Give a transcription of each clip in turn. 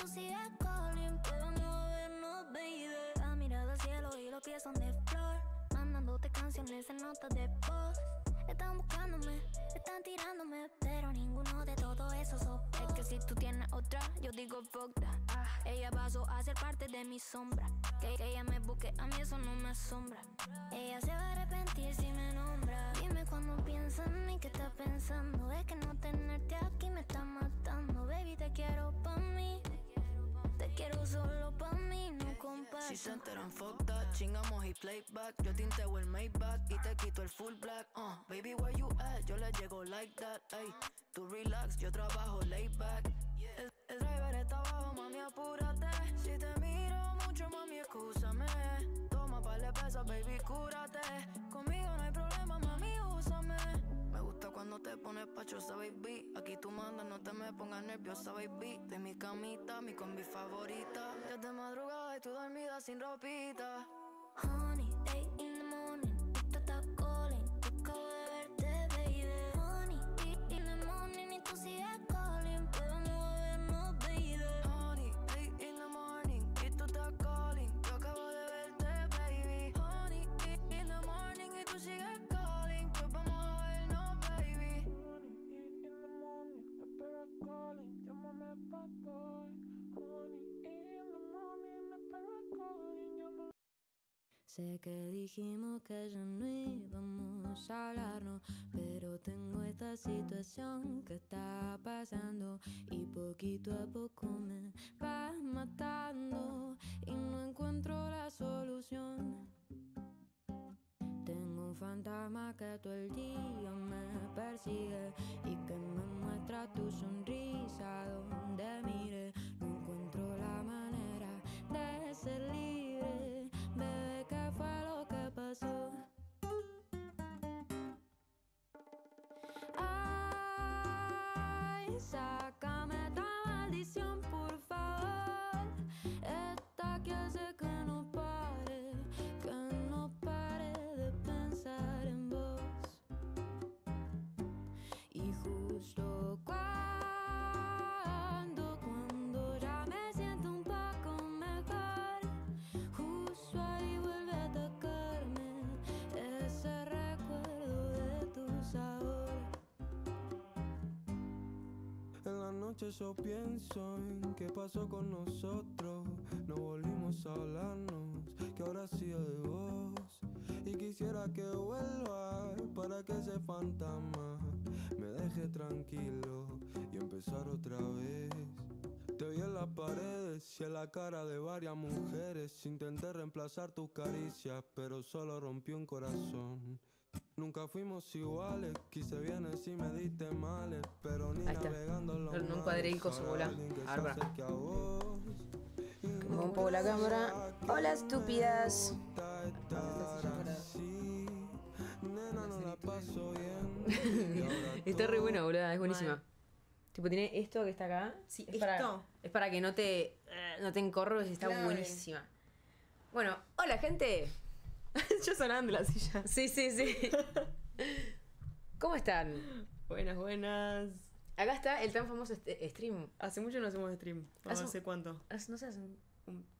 tú sigues calling, pero no vernos, baby. La mirada al cielo y los pies son de flor. Mandándote canciones en notas de voz. Están buscándome, están tirándome, pero ninguno de todo eso Es que si tú tienes otra, yo digo fuck ah. ella pasó a ser parte de mi sombra. Que, ella me busque, a mí eso no me asombra. Ella se va a arrepentir si me nombra. Dime cuando piensa en mí, que estás pensando. Es que no tenerte aquí me está matando. Baby, te quiero para mí. Te quiero solo pa' mí, no compadre. Si se enteran, fuck that. Chingamos y playback. Yo tinteo el back y te quito el full black. Uh, baby, where you at? Yo le llego like that. ay. tú relax, yo trabajo laid back. El, driver está abajo, mami, apúrate. Si te miro mucho, mami, escúchame. Toma para le pesa, baby, cúrate. Conmigo no hay problema, mami, úsame cuando te pones pachosa, baby. Aquí tú mandas, no te me pongas nerviosa, baby. De mi camita, mi combi favorita. Ya de madrugada y tú dormida sin ropita. Honey, day in the morning, tú estás calling. Acabo de verte, baby. Honey, day in the morning y tú sigues calling. Pero no vernos, baby. Honey, day in the morning y tú estás calling. Yo acabo de verte, baby. Honey, day in the morning y tú sigues calling. Sé que dijimos que ya no íbamos a hablarnos, pero tengo esta situación que está pasando y poquito a poco me vas matando y no encuentro la solución. Tengo un fantasma que todo el día me persigue y que me muestra tu sonrisa donde mire. No encuentro la manera de ser libre fue lo que pasó. Ay, sácame esta maldición, por favor. Esta que hace noche yo pienso en qué pasó con nosotros. No volvimos a hablarnos, que ahora sí de vos. Y quisiera que vuelva para que ese fantasma me deje tranquilo y empezar otra vez. Te vi en las paredes y en la cara de varias mujeres. Intenté reemplazar tus caricias, pero solo rompió un corazón. Nunca fuimos iguales, quise bien así me diste males, pero ni Ahí está. navegando en un cuadrílico se bola. Arba. Como un poco la cámara. Hola, estúpidas. está re buena, boludo. es buenísima. Tipo, tiene esto que está acá. Sí, es Para, es para que no te, eh, no te está buenísima. Bueno, hola, gente. Yo sonando de la silla. Sí, sí, sí. ¿Cómo están? Buenas, buenas. Acá está el tan famoso stream. Hace mucho no hacemos stream. No Hace- sé cuánto. No sé, hace un-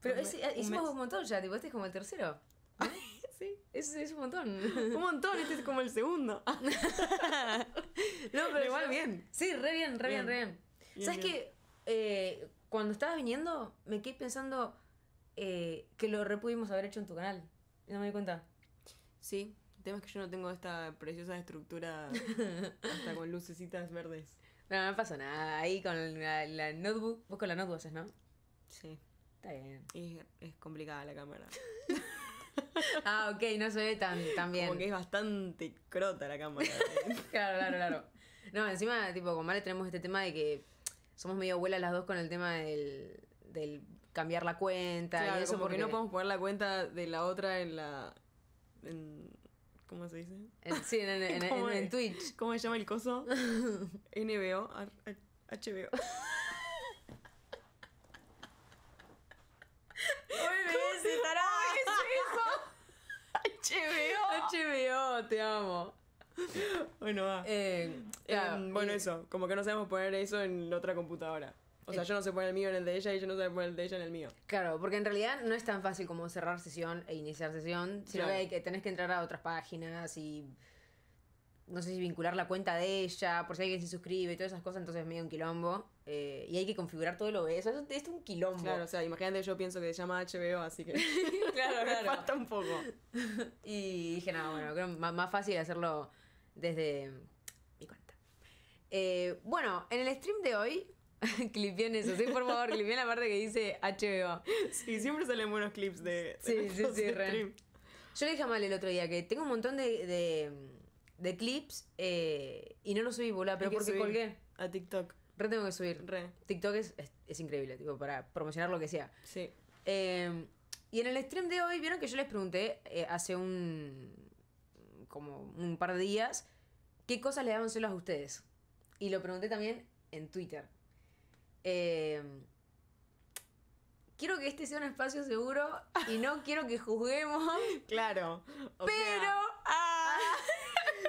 pero hicimos un montón ya, tipo, este es como el tercero. Sí. Es, es un montón. Un montón, este es como el segundo. No, pero igual bien. Sí, re bien, re bien, re bien. ¿Sabes que qué? Eh, cuando estabas viniendo, me quedé pensando eh, que lo repudimos haber hecho en tu canal. No me di cuenta. Sí, el tema es que yo no tengo esta preciosa estructura hasta con lucecitas verdes. No, no pasa nada. Ahí con la, notebook. Vos con la notebook haces, ¿no? Sí. Está bien. Es, es complicada la cámara. ah, ok, no se ve tan, bien. Como es bastante crota la cámara. ¿eh? claro, claro, claro. No, encima, tipo, con Vale tenemos este tema de que somos medio abuelas las dos con el tema del cambiar la cuenta y eso porque no podemos poner la cuenta de la otra en la en, ¿Cómo se dice? En, sí, en, en, Twitch. ¿Cómo se llama el coso? NBO, HBO. OBS, es eso? HBO. HBO, te amo. Bueno, va. Eh, eh bueno, eso. Como que no sabemos poner eso en la otra computadora. O sea, eh, yo no sé poner el mío en el de ella y ella no sé poner el de ella en el mío. Claro, porque en realidad no es tan fácil como cerrar sesión e iniciar sesión, sino que, tenés que entrar a otras páginas y no sé si vincular la cuenta de ella, por si alguien se suscribe, todas esas cosas, entonces es medio un quilombo. Eh, y hay que configurar todo lo de Eso es un quilombo. Claro, o sea, imagínate, yo pienso que se llama HBO, así que. claro, claro. falta un poco. y dije, no, bueno, creo más, más fácil hacerlo desde mi cuenta. Eh, bueno, en el stream de hoy clipien eso, sí, por favor, clipien la parte que dice HBO. Sí, siempre salen buenos clips de. sí, sí, sí, Yo le dije a Mal el otro día que tengo un montón de, de, clips eh, y no los subí, bola, pero porque colgué. A TikTok. Re tengo que subir. Re. TikTok es, increíble, tipo, para promocionar lo que sea. Sí. Em, y en el stream de hoy, vieron que yo les pregunté eh, hace un. como un par de días, qué cosas le daban celos a ustedes. Y lo pregunté también en Twitter. Eh, quiero que este sea un espacio seguro y no quiero que juzguemos. Claro. pero. Ah, ah.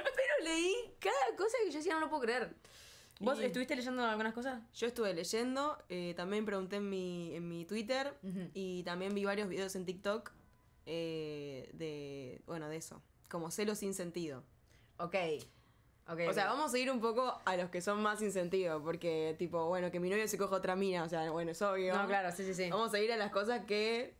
pero leí cada cosa que yo decía, no lo puedo creer. ¿Vos estuviste leyendo algunas cosas? Yo estuve leyendo, eh, también pregunté en mi, en mi Twitter y también vi varios videos en TikTok eh, de, bueno, de eso, como celos sin sentido. Ok o sea, vamos a ir un poco a los que son más sin porque tipo, bueno, que mi novio se coja otra mina, o sea, bueno, es obvio. No, claro, sí, sí, sí. Vamos a ir a las cosas que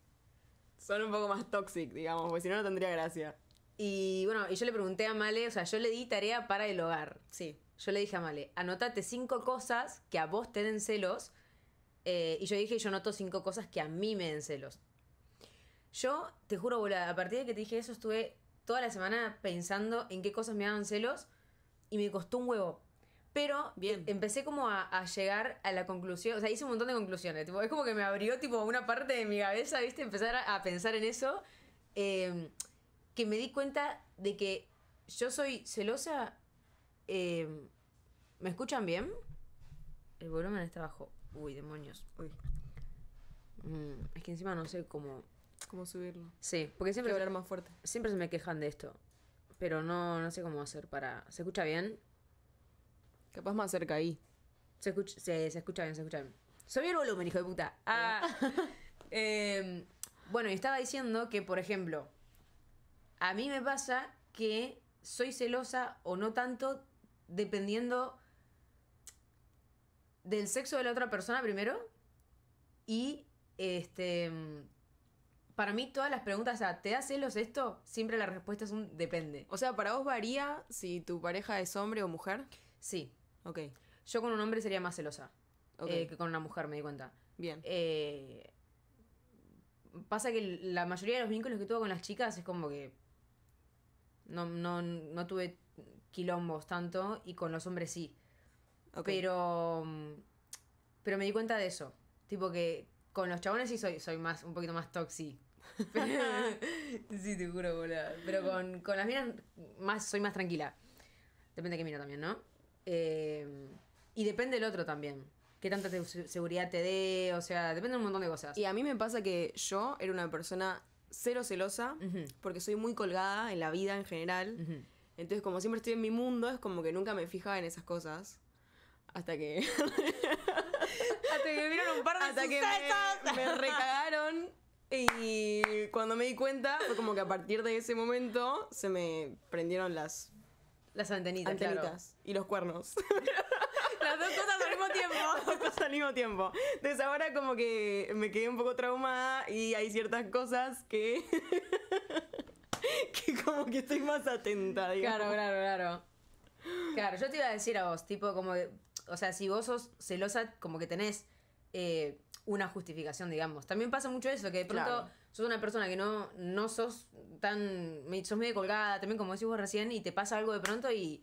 son un poco más toxic, digamos, porque si no, no tendría gracia. Y bueno, y yo le pregunté a Male, o sea, yo le di tarea para el hogar. Sí. Yo le dije a Male, anotate cinco cosas que a vos te den celos. Eh, y yo dije, yo noto cinco cosas que a mí me den celos. Yo, te juro, boludo, a partir de que te dije eso, estuve toda la semana pensando en qué cosas me daban celos y me costó un huevo. Pero Bien. Em, empecé como a, llegar a la conclusión, o sea, hice un montón de conclusiones. es como que me abrió tipo una parte de mi cabeza, ¿viste? Empezar a, pensar en eso. Em, que me di cuenta de que yo soy celosa. Em, ¿Me escuchan bien? El volumen está bajo. Uy, demonios. Mm, es que encima no sé cómo. ¿Cómo subirlo? Sí, porque siempre. hablar más fuerte. Siempre se me quejan de esto. Pero no, no sé cómo hacer para. ¿Se escucha bien? Capaz más cerca ahí. Se escucha, bien, se escucha bien. Subí el volumen, hijo de puta. Ah, em, bueno, y estaba diciendo que, por ejemplo, a mí me pasa que soy celosa o no tanto dependiendo del sexo de la otra persona primero y este para mí todas las preguntas, o sea, ¿te da celos esto? Siempre la respuesta es un depende. O sea, ¿para vos varía si tu pareja es hombre o mujer? Sí. Ok. Yo con un hombre sería más celosa eh, que con una mujer, me di cuenta. Bien. Eh, pasa que la mayoría de los vínculos que tuve con las chicas es como que no, no, no tuve quilombos tanto y con los hombres sí. Okay. Pero, mm, pero me di cuenta de eso. Tipo que con los chabones sí soy, soy más, un poquito más toxic. sí, te juro, boludo. Pero con, las minas más, soy más tranquila. Depende de qué mina también, ¿no? Eh, y depende del otro también. Qué tanta seguridad te dé, o sea, depende de un montón de cosas. Y a mí me pasa que yo era una persona cero celosa, porque soy muy colgada en la vida en general. Entonces, como siempre estoy en mi mundo, es como que nunca me fijaba en esas cosas. Hasta que. hasta que vieron un par de hasta Que me, recagaron. Y cuando me di cuenta, fue como que a partir de ese momento se me prendieron las. Las antenitas. Y los cuernos. Las dos cosas al mismo tiempo. Las dos cosas al mismo tiempo. Entonces ahora como que me quedé un poco traumada y hay ciertas cosas que. que como que estoy más atenta, digamos. Claro, claro, claro. Claro, yo te iba a decir a vos, tipo, como o sea, si vos sos celosa, como que tenés eh, una justificación, digamos. También pasa mucho eso, que de pronto sos una persona que no, no sos tan. sos medio colgada, también como decís vos recién, y te pasa algo de pronto y.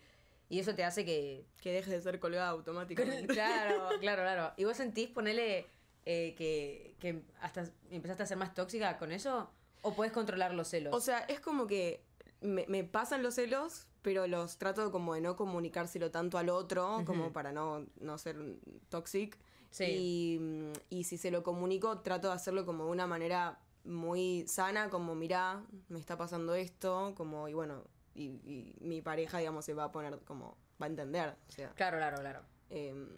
y eso te hace que. Que dejes de ser colgada automáticamente. claro, claro, claro. ¿Y vos sentís, ponele, eh, que, hasta empezaste a ser más tóxica con eso? ¿O puedes controlar los celos? O sea, es como que me pasan los celos, pero los trato como de no comunicárselo tanto al otro, como para no, no ser toxic. Mm, y, si se lo comunico, trato de hacerlo como de una manera muy sana, como mirá, me está pasando esto, como, y bueno, y, mi pareja, digamos, se va a poner como, va a entender. claro, claro, claro. Em,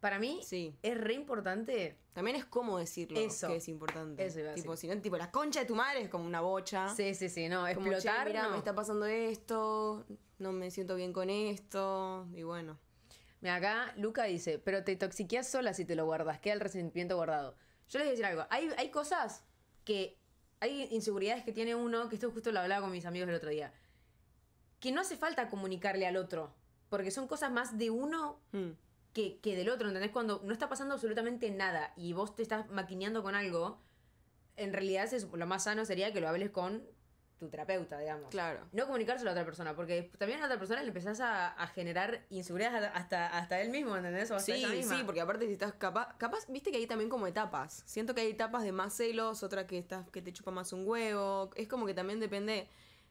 para mí es re importante. También es como decirlo que es importante. tipo, si no, la concha de tu madre es como una bocha. Sí, sí, sí, no, como, explotar. Mira, me está pasando esto, no me siento bien con esto, y bueno. me acá Luca dice, pero te toxiqueas sola si te lo guardas, queda el resentimiento guardado. Yo les voy a decir algo, hay, cosas que, hay inseguridades que tiene uno, que esto justo lo hablaba con mis amigos el otro día, que no hace falta comunicarle al otro, porque son cosas más de uno. Hmm que, del otro, ¿entendés? Cuando no está pasando absolutamente nada y vos te estás maquineando con algo, en realidad lo más sano sería que lo hables con tu terapeuta, digamos. Claro. No comunicárselo a otra persona, porque también a otra persona le empezás a, generar inseguridad hasta, hasta él mismo, ¿entendés? sí, sí, porque aparte si estás capaz, capaz, viste que hay también como etapas. Siento que hay etapas de más celos, otra que estás que te chupa más un huevo. Es como que también depende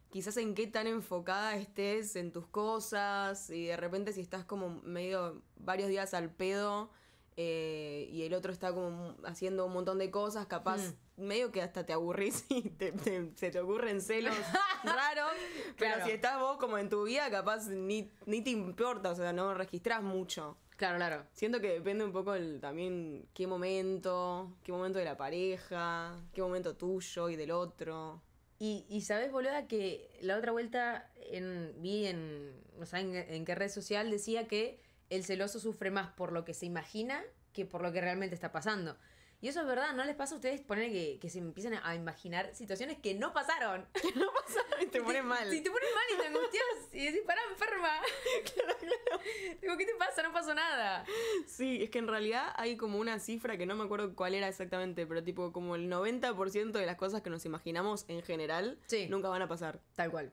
quizás en qué tan enfocada estés en tus cosas y de repente si estás como medio varios días al pedo eh, y el otro está como haciendo un montón de cosas, capaz mm. medio que hasta te aburrís y te, te, se te ocurren celos raros, pero si estás vos como en tu vida, capaz ni, ni te importa, o sea, no registrás mucho. Claro, claro. Siento que depende un poco el, también qué momento, qué momento de la pareja, qué momento tuyo y del otro. Y, y sabes, boluda, que la otra vuelta en, vi en, en, qué red social decía que el celoso sufre más por lo que se imagina que por lo que realmente está pasando. Y eso es verdad, ¿no les pasa a ustedes poner que, se empiezan a imaginar situaciones que no pasaron? Que no pasaron y te, mal. Si te pones mal y te angustias y decís, ¡para, enferma. Claro, claro. Digo, ¿qué te pasa? No pasó nada. Sí, es que en realidad hay como una cifra que no me acuerdo cuál era exactamente, pero tipo como el 90% de las cosas que nos imaginamos en general nunca van a pasar. Tal cual.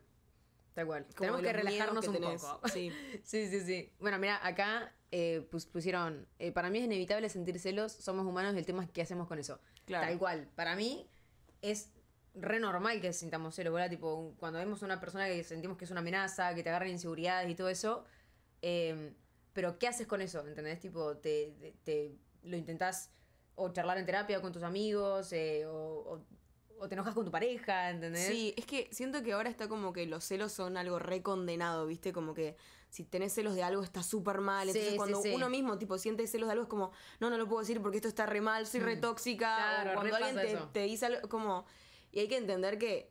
Tal cual. Tenemos que relajarnos un poco. Sí. sí, sí, sí. Bueno, mira, acá eh, pusieron, eh, para mí es inevitable sentir celos, somos humanos, el tema es qué hacemos con eso. Tal cual, para mí es re normal que sintamos celos, ¿verdad? Tipo, cuando vemos a una persona que sentimos que es una amenaza, que te agarra inseguridades y todo eso, em, pero ¿qué haces con eso? ¿Entendés? Tipo, te, lo intentás o charlar en terapia con tus amigos, eh, o, o te enojas con tu pareja, ¿entendés? Sí, es que siento que ahora está como que los celos son algo recondenado, ¿viste? Como que si tenés celos de algo está súper mal. Entonces cuando uno mismo tipo siente celos de algo es como, no, no lo puedo decir porque esto está re mal, soy re mm. tóxica. cuando alguien te, dice algo como... Y hay que entender que,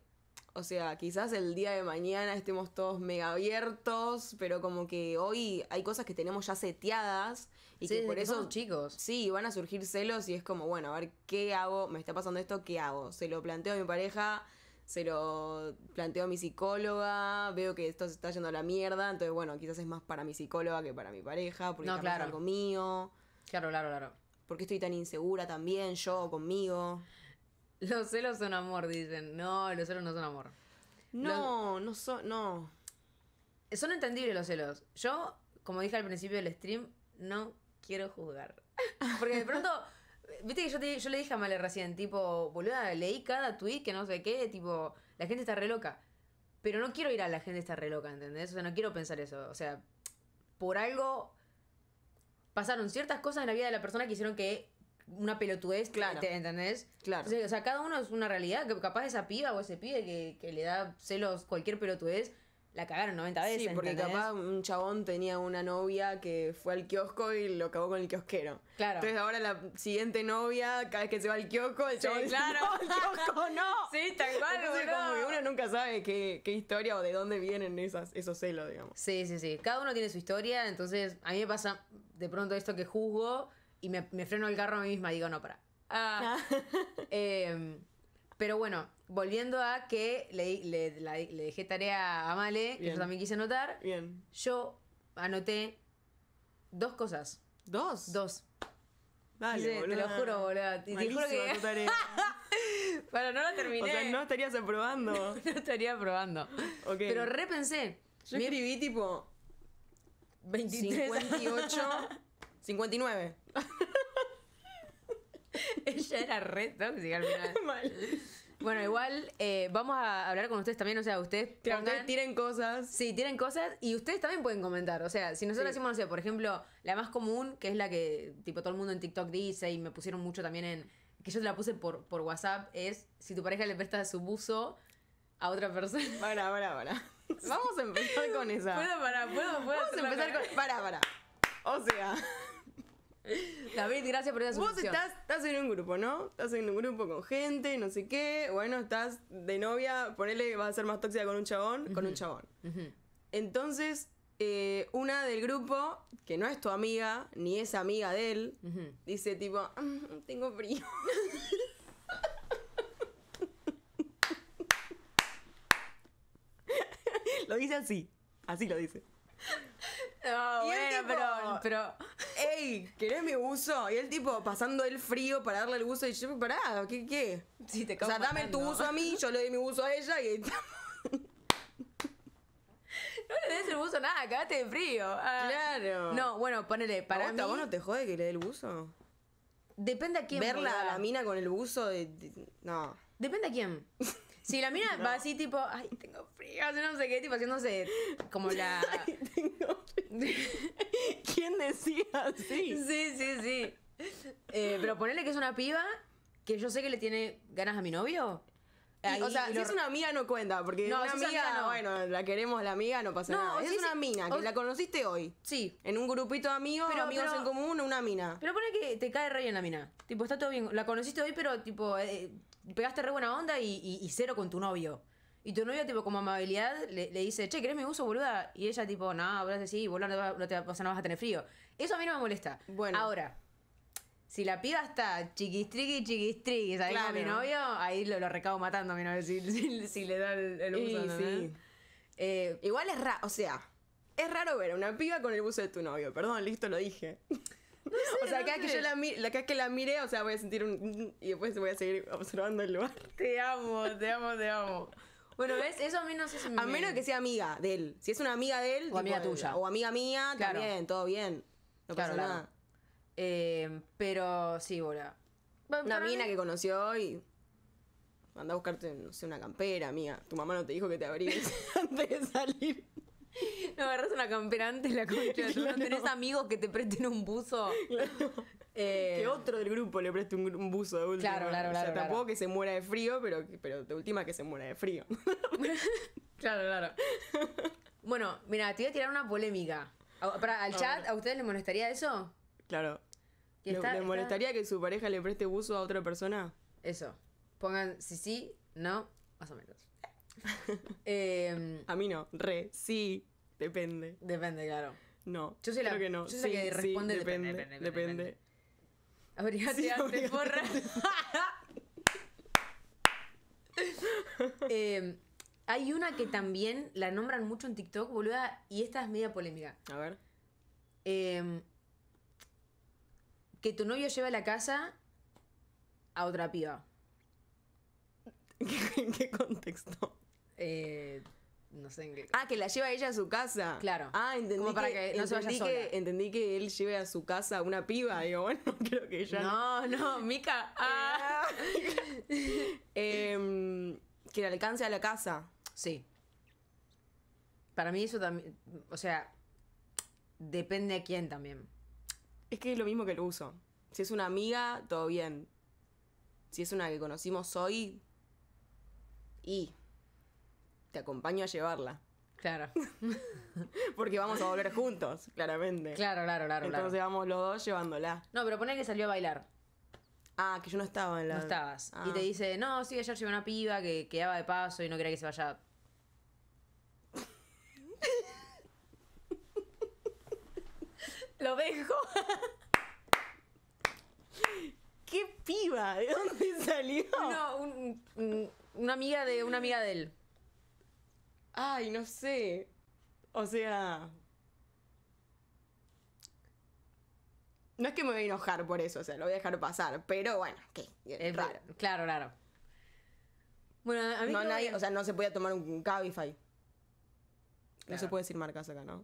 o sea, quizás el día de mañana estemos todos mega abiertos, pero como que hoy hay cosas que tenemos ya seteadas y que por eso... chicos. Sí, van a surgir celos y es como, bueno, a ver, ¿qué hago? Me está pasando esto, ¿qué hago? Se lo planteo a mi pareja se lo planteo a mi psicóloga, veo que esto se está yendo a la mierda, entonces bueno, quizás es más para mi psicóloga que para mi pareja, porque no, claro. es algo mío. Claro, claro, claro. Porque estoy tan insegura también, yo conmigo. Los celos son amor, dicen. No, los celos no son amor. No, no son, no. Son entendibles los celos. Yo, como dije al principio del stream, no quiero juzgar. Porque de pronto Viste que yo, le dije a Male recién, tipo, boluda, leí cada tweet que no sé qué, tipo, la gente está re loca. Pero no quiero ir a la gente está re loca, ¿entendés? O sea, no quiero pensar eso. O sea, por algo pasaron ciertas cosas en la vida de la persona que hicieron que una pelotudez, ¿entendés? Claro. O sea, cada uno es una realidad, que capaz esa piba o ese pibe que, que le da celos cualquier pelotudez la cagaron 90 veces. Sí, porque capaz un chabón tenía una novia que fue al kiosco y lo cagó con el kiosquero. Claro. Entonces ahora la siguiente novia, cada vez que se va al kiosco, el chabón claro. kiosco no. sí, tal cual. Entonces como uno nunca sabe qué, qué, historia o de dónde vienen esas, esos celos, digamos. Sí, sí, sí. Cada uno tiene su historia, entonces a mí me pasa de pronto esto que juzgo y me, me freno el carro a mí misma. Digo, no, para. Ah, eh, pero bueno, volviendo a que le, dejé tarea a Male, que yo también quise anotar. Bien. Yo anoté dos cosas. ¿Dos? Dos. Dale, te lo juro, boludo. te Para, no la terminé. O sea, no estarías aprobando. No estaría aprobando. Pero repensé. Yo escribí tipo 23. 58, 59. Ella era re tóxica al final. Bueno, igual eh, vamos a hablar con ustedes también, o sea, ustedes. Que tiren cosas. Sí, tienen cosas y ustedes también pueden comentar. O sea, si nosotros decimos, no sé, por ejemplo, la más común, que es la que tipo todo el mundo en TikTok dice y me pusieron mucho también en. que yo te la puse por, por WhatsApp, es si tu pareja le presta su buzo a otra persona. Para, para, para. Vamos a empezar con esa. Puedo, para, puedo, puedo. Vamos a empezar con. Para, para. O sea. David, gracias por esa Vos estás, estás en un grupo, ¿no? Estás en un grupo con gente, no sé qué. Bueno, estás de novia, ponele que vas a ser más tóxica con un chabón, con un chabón. Entonces, eh, una del grupo, que no es tu amiga, ni es amiga de él, dice tipo, mm, tengo frío. lo dice así, así lo dice. No, ah, bueno, pero, ¡Ey! ¿Querés mi buzo? Y el tipo pasando el frío para darle el buzo. Y yo, parado, ¿qué? qué? te o sea, dame tu buzo a mí, yo le doy mi buzo a ella y. No le des el buzo a nada, cagaste de frío. Ah, claro. No, bueno, ponele, para ¿A mí... ¿A vos no te jode que le dé el buzo? Depende a quién. Verla a la mina con el buzo No. Depende a quién. Si la mina va así tipo, ay, tengo frío, no sé qué, tipo haciéndose como la... ¿Quién decía así? Sí, sí, sí. Eh, pero ponerle que es una piba que yo sé que le tiene ganas a mi novio. o sea, si es una amiga no cuenta, porque una amiga, bueno, la queremos la amiga, no pasa nada. Si es, una mina, que la conociste hoy. Sí. En un grupito de amigos, pero, amigos en común, una mina. Pero pone que te cae rey en la mina. Tipo, está todo bien. La conociste hoy, pero tipo, eh, pegaste re buena onda y, y cero con tu novio. Y tu novio, tipo, como amabilidad, le, le dice, che, ¿querés mi buzo, boluda? Y ella, tipo, no, de sí, boluda, no, te no no vas a tener frío. Eso a mí no me molesta. Bueno. Ahora, si la piba está chiquistriqui, chiquistriqui, ¿sabes? Claro. mi novio, ahí lo, lo recabo matando a mi novio si, si- si le da el, buzo. Y sí. Eh, Igual es raro, o sea, es raro ver a una piba con el buzo de tu novio. Perdón, listo, lo dije. o sea, cada, que yo la, que la mire, o sea, voy a sentir un... Y después voy a seguir observando el lugar. Te amo, te amo, te amo. Bueno, ¿ves? Eso a mí A menos que sea amiga de él. Si es una amiga de él... O amiga tuya. O amiga mía, también, todo bien. No pasa nada. Eh, pero sí, bola. Una mina que conoció y... Anda a buscarte, no sé, una campera, amiga. Tu mamá no te dijo que te abrigues antes de salir. No agarras una campera antes la concha. No tenés amigos que te presten un buzo. Eh, que otro del grupo le preste un, buzo de última. Claro, claro, claro. tampoco que se muera de frío, pero, pero de última que se muera de frío. claro, claro. bueno, mira, te voy a tirar una polémica. ¿Al chat a ustedes les molestaría eso? Claro. ¿Les molestaría que su pareja le preste buzo a otra persona? Eso. Pongan si sí, no, más o menos. Em, a mí no. Re, sí, depende. Depende, claro. No. Yo sé la, que que responde depende, depende, Eh, hay una que también la nombran mucho en TikTok, boluda, y esta es media polémica. A ver. Em, que tu novio lleva a la casa a otra piba. ¿En qué contexto? Eh, no sé en qué. Ah, que la lleva ella a su casa. Claro. Ah, entendí. que, entendí que él lleve a su casa una piba. Digo, bueno, creo que ella. No, no, Mica. Ah. Em, que le alcance a la casa. Sí. Para mí eso también. O sea, depende a quién también. Es que es lo mismo que el uso. Si es una amiga, todo bien. Si es una que conocimos hoy. Y te acompaño a llevarla. Claro. Porque vamos a volver juntos, claramente. Claro, claro, claro. Entonces vamos los dos llevándola. No, pero ponen que salió a bailar. Ah, que yo no estaba en la. No estabas. Y ah. te dice, no, sí, ayer llevé una piba que quedaba de paso y no quería que se vaya. Lo dejo. ¿Qué piba? ¿De dónde salió? No, una amiga de una amiga de él. Ay, no sé. O sea. No es que me voy a enojar por eso, o sea, lo voy a dejar pasar, pero bueno, ¿qué? Es eh, raro. Claro, claro. Bueno, a mí. No, nadie, o sea, no se puede tomar un Cabify. No se puede decir marcas acá, ¿no?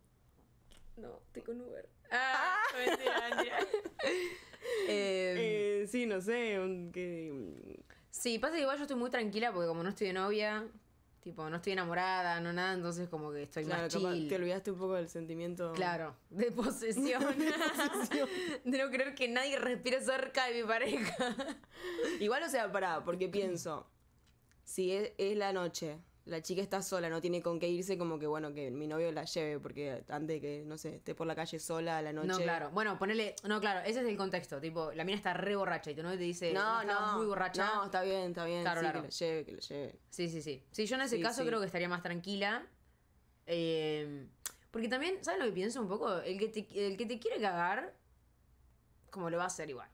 No, estoy con Uber. Ah, ah eh, eh, sí, no sé. Sí, pasa que igual yo estoy muy tranquila porque como no estoy de novia, Tipo, no estoy enamorada, no nada, entonces como que estoy más chill. Te olvidaste un poco del sentimiento. Claro, de posesión. de, no creer que nadie respire cerca de mi pareja. Igual, o sea, parado porque pienso, si es, es la noche, la chica está sola, no tiene con qué irse, como que bueno, que mi novio la lleve, porque antes que, no sé, esté por la calle sola a la noche. No, claro. Bueno, ponele. No, claro, ese es el contexto. Tipo, la mina está re borracha y tu novio te dice. No, no. no muy borracha. No, está bien, está bien. Claro, sí, Que la lleve, que la lleve. Sí, sí, sí. Sí, yo en ese caso creo que estaría más tranquila. Em, porque también, ¿sabes lo que pienso un poco? El que el que te quiere cagar, como lo va a hacer igual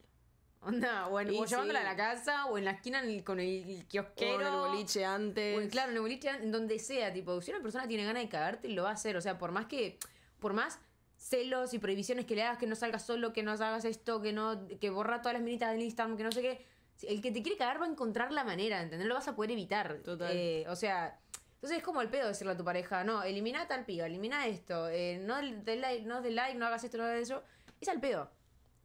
bueno, o, llevándola a la casa, o en la esquina con el, kiosquero. O en el boliche antes. claro, en el boliche, en donde sea. Tipo, si una persona tiene ganas de cagarte, lo va a hacer. O sea, por más que. Por más celos y prohibiciones que le hagas, que no salgas solo, que no hagas esto, que no. que borra todas las minitas del Instagram, que no sé qué. El que te quiere cagar va a encontrar la manera, ¿entendés? Lo vas a poder evitar. Total. Eh, o sea. Entonces es como el pedo decirle a tu pareja, no, elimina tal piba, elimina esto, eh, no, del like, no del like, no hagas esto, no hagas eso. Es al pedo.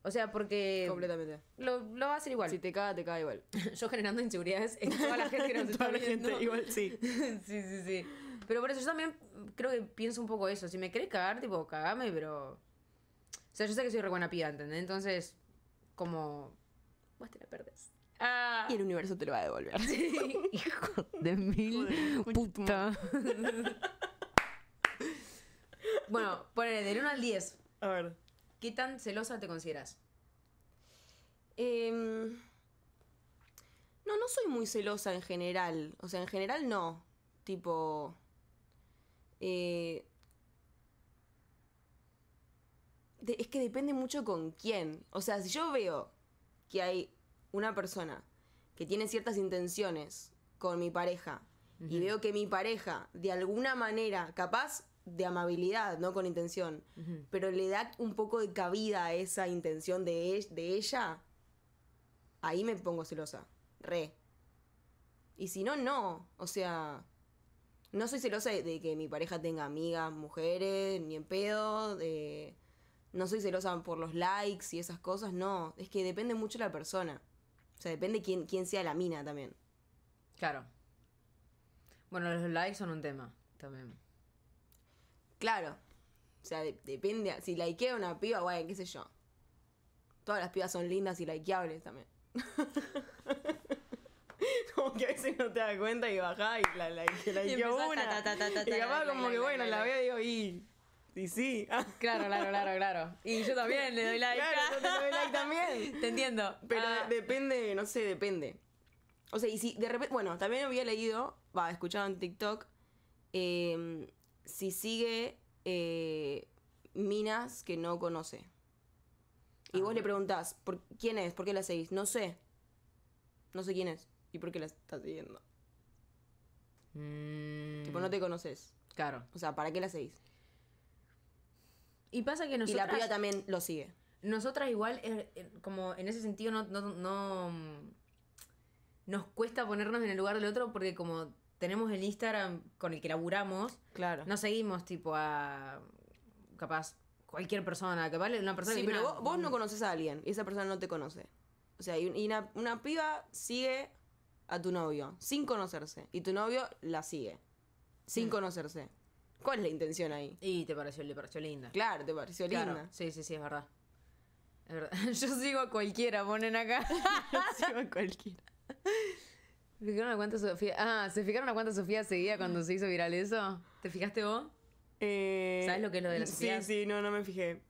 O sea, porque. Completamente. Lo, lo va a hacer igual. Si te caga, te caga igual. Yo generando inseguridades en toda la gente que nos está toda La gente, igual sí. sí, sí, sí. Pero por eso yo también creo que pienso un poco eso. Si me querés cagar, tipo, cagame, pero. O sea, yo sé que soy re buena pía, ¿entendés? Entonces, como. Vos te la perdés. Ah. Y el universo te lo va a devolver. Sí. Hijo de mil puta. bueno, ponele del 1 al 10. A ver. ¿Qué tan celosa te consideras? Em, no, no soy muy celosa en general. O sea, en general no. Tipo... Eh, es que depende mucho con quién. O sea, si yo veo que hay una persona que tiene ciertas intenciones con mi pareja y veo que mi pareja de alguna manera capaz de amabilidad, no con intención, pero le da un poco de cabida a esa intención de, e-, de ella, ahí me pongo celosa, re. Y si no, no, o sea, no soy celosa de que mi pareja tenga amigas, mujeres, ni en pedo, de... no soy celosa por los likes y esas cosas, no, es que depende mucho de la persona, o sea, depende quién, quién sea la mina también. Claro. Bueno, los likes son un tema también. Claro. O sea, depende. Si a una piba, guay, qué sé yo. Todas las pibas son lindas y likeables también. como que a veces no te das cuenta y bajás y la, la, a la y una. Ta, ta, ta, como que bueno, la veo y digo, y. Y sí. Claro, claro, claro, claro. Y yo también le doy like. Claro, yo te doy like también. Te entiendo. Pero ah. depende, no sé, depende. O sea, y si de repente, bueno, también había leído, va, escuchado en TikTok, eh, si sigue eh, minas que no conoce. Y ah, vos le preguntás, ¿por ¿quién es? ¿Por qué la seguís? No sé. No sé quién es. ¿Y por qué la estás siguiendo? Mm. Tipo, no te conoces. Claro. O sea, ¿para qué la seguís? Y pasa que nosotras... Y la piba también lo sigue. Nosotras igual, eh, eh, como en ese sentido, no, no... Mm, nos cuesta ponernos en el lugar del otro porque como tenemos el Instagram con el que laburamos. Claro. No seguimos tipo a capaz cualquier persona, capaz una persona Sí, que pero vos, vos, no conoces a alguien y esa persona no te conoce. O sea, y una, piba sigue a tu novio sin conocerse y tu novio la sigue sin mm. conocerse. ¿Cuál es la intención ahí? Y te pareció, le pareció linda. Claro, te pareció linda. Sí, sí, sí, es verdad. Es verdad. Yo sigo a cualquiera, ponen acá. sigo a cualquiera. ¿Fijaron Sofía? Ah, ¿se fijaron a cuánta Sofía seguía cuando se hizo viral eso? ¿Te fijaste vos? Eh, ¿Sabes lo que es lo de la Sofía? Sí, sí, no, no me fijé.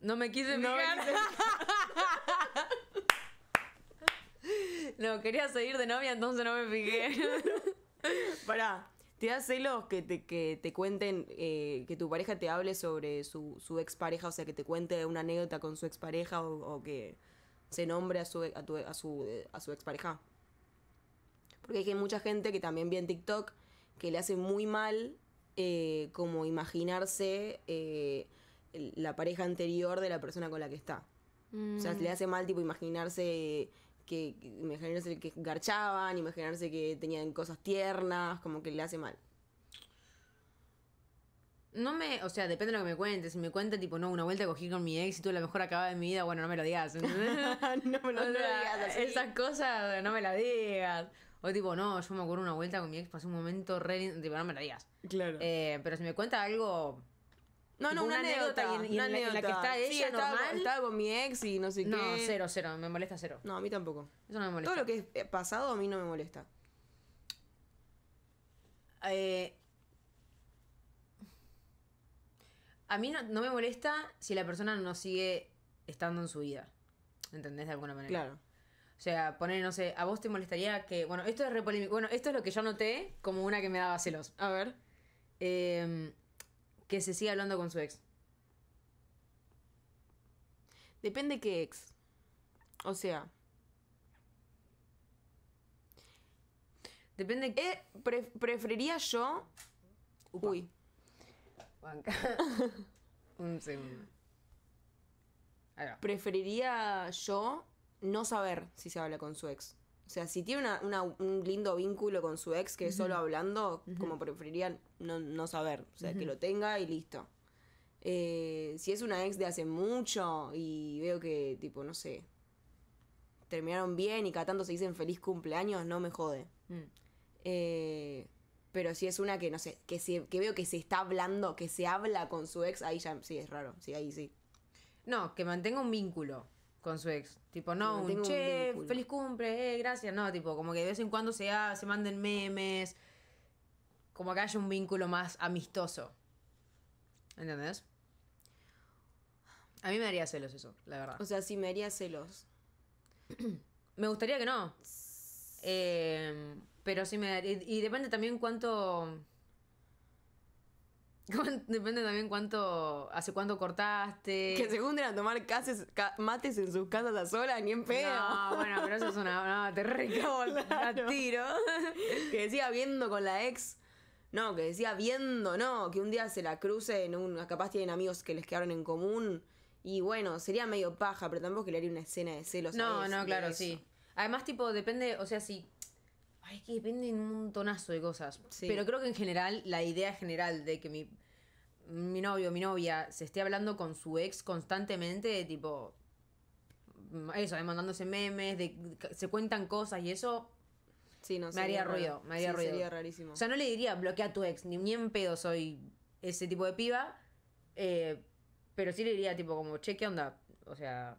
No me quise no fijar. no, quería seguir de novia, entonces no me fijé. Pará. ¿Te da celos que te, que te cuenten, eh, que tu pareja te hable sobre su, su expareja? O sea, que te cuente una anécdota con su expareja o, que se nombre a a su expareja. Porque hay mucha gente que también vi en TikTok que le hace muy mal eh, como imaginarse eh, la pareja anterior de la persona con la que está. O sea, mm. le hace mal tipo imaginarse que, imaginarse que garchaban, imaginarse que tenían cosas tiernas, como que le hace mal. No me, o sea, depende de lo que me cuentes. Si me cuenta, tipo, no, una vuelta cogí con mi ex y tú la mejor acabada de mi vida, bueno, no me lo digas. no me lo, digas. Esas cosas, no me las digas. O tipo, no, yo me acuerdo una vuelta con mi ex, pasé un momento re. Tipo, no me la digas. Claro. Eh, pero si me cuenta algo. No, no, una, anécdota. una anécdota. La, en la que está ella, sí, estaba, normal. con mi ex y no sé qué. No, cero, cero. Me molesta cero. No, a mí tampoco. Eso no me molesta. Todo lo que es pasado a mí no me molesta. Eh, a mí no, no me molesta si la persona no sigue estando en su vida. ¿Entendés de alguna manera? Claro. O sea, poner, no sé, a vos te molestaría que. Bueno, esto es Bueno, esto es lo que yo noté como una que me daba celos. A ver. Em, que se siga hablando con su ex. Depende qué ex. O sea. Depende. qué... Eh, preferiría yo. Uy. Un Preferiría yo no saber si se habla con su ex. O sea, si tiene un lindo vínculo con su ex que es solo hablando, como preferiría no, saber. O sea, que lo tenga y listo. Eh, si es una ex de hace mucho y veo que, tipo, no sé, terminaron bien y cada tanto se dicen feliz cumpleaños, no me jode. Mm. Eh, pero si es una que, no sé, que veo que se está hablando, que se habla con su ex, ahí ya sí es raro. Sí, ahí sí. No, que mantenga un vínculo con su ex. Tipo, no, un che, feliz cumple, eh, gracias. No, tipo, como que de vez en cuando se, se manden memes. Como que haya un vínculo más amistoso. ¿Entendés? A mí me daría celos eso, la verdad. O sea, sí, me haría celos. me gustaría que no. Eh, pero sí me daría. y depende también cuánto Depende también cuánto, hace cuánto cortaste. Que se junten a tomar mates en sus casas a solas, ni en pedo. No, bueno, pero eso es una, no, te tiro. que decía viendo con la ex. No, que decía viendo, no, que un día se la cruce en un, capaz tienen amigos que les quedaron en común. Y bueno, sería medio paja, pero tampoco que le haría una escena de celos. No, no, claro, sí. Además, tipo, depende, o sea, si es que depende un montonazo de cosas. Pero creo que en general, la idea general de que mi, mi novio, mi novia, se esté hablando con su ex constantemente, tipo. Mm, eso, eh, mandándose memes, se cuentan cosas y eso. Sí, no, me haría ruido, me haría ruido. Sería rarísimo. O sea, no le diría bloquea a tu ex, ni, ni en pedo soy ese tipo de piba. Eh, pero sí le diría, tipo, como, che, ¿qué onda? O sea.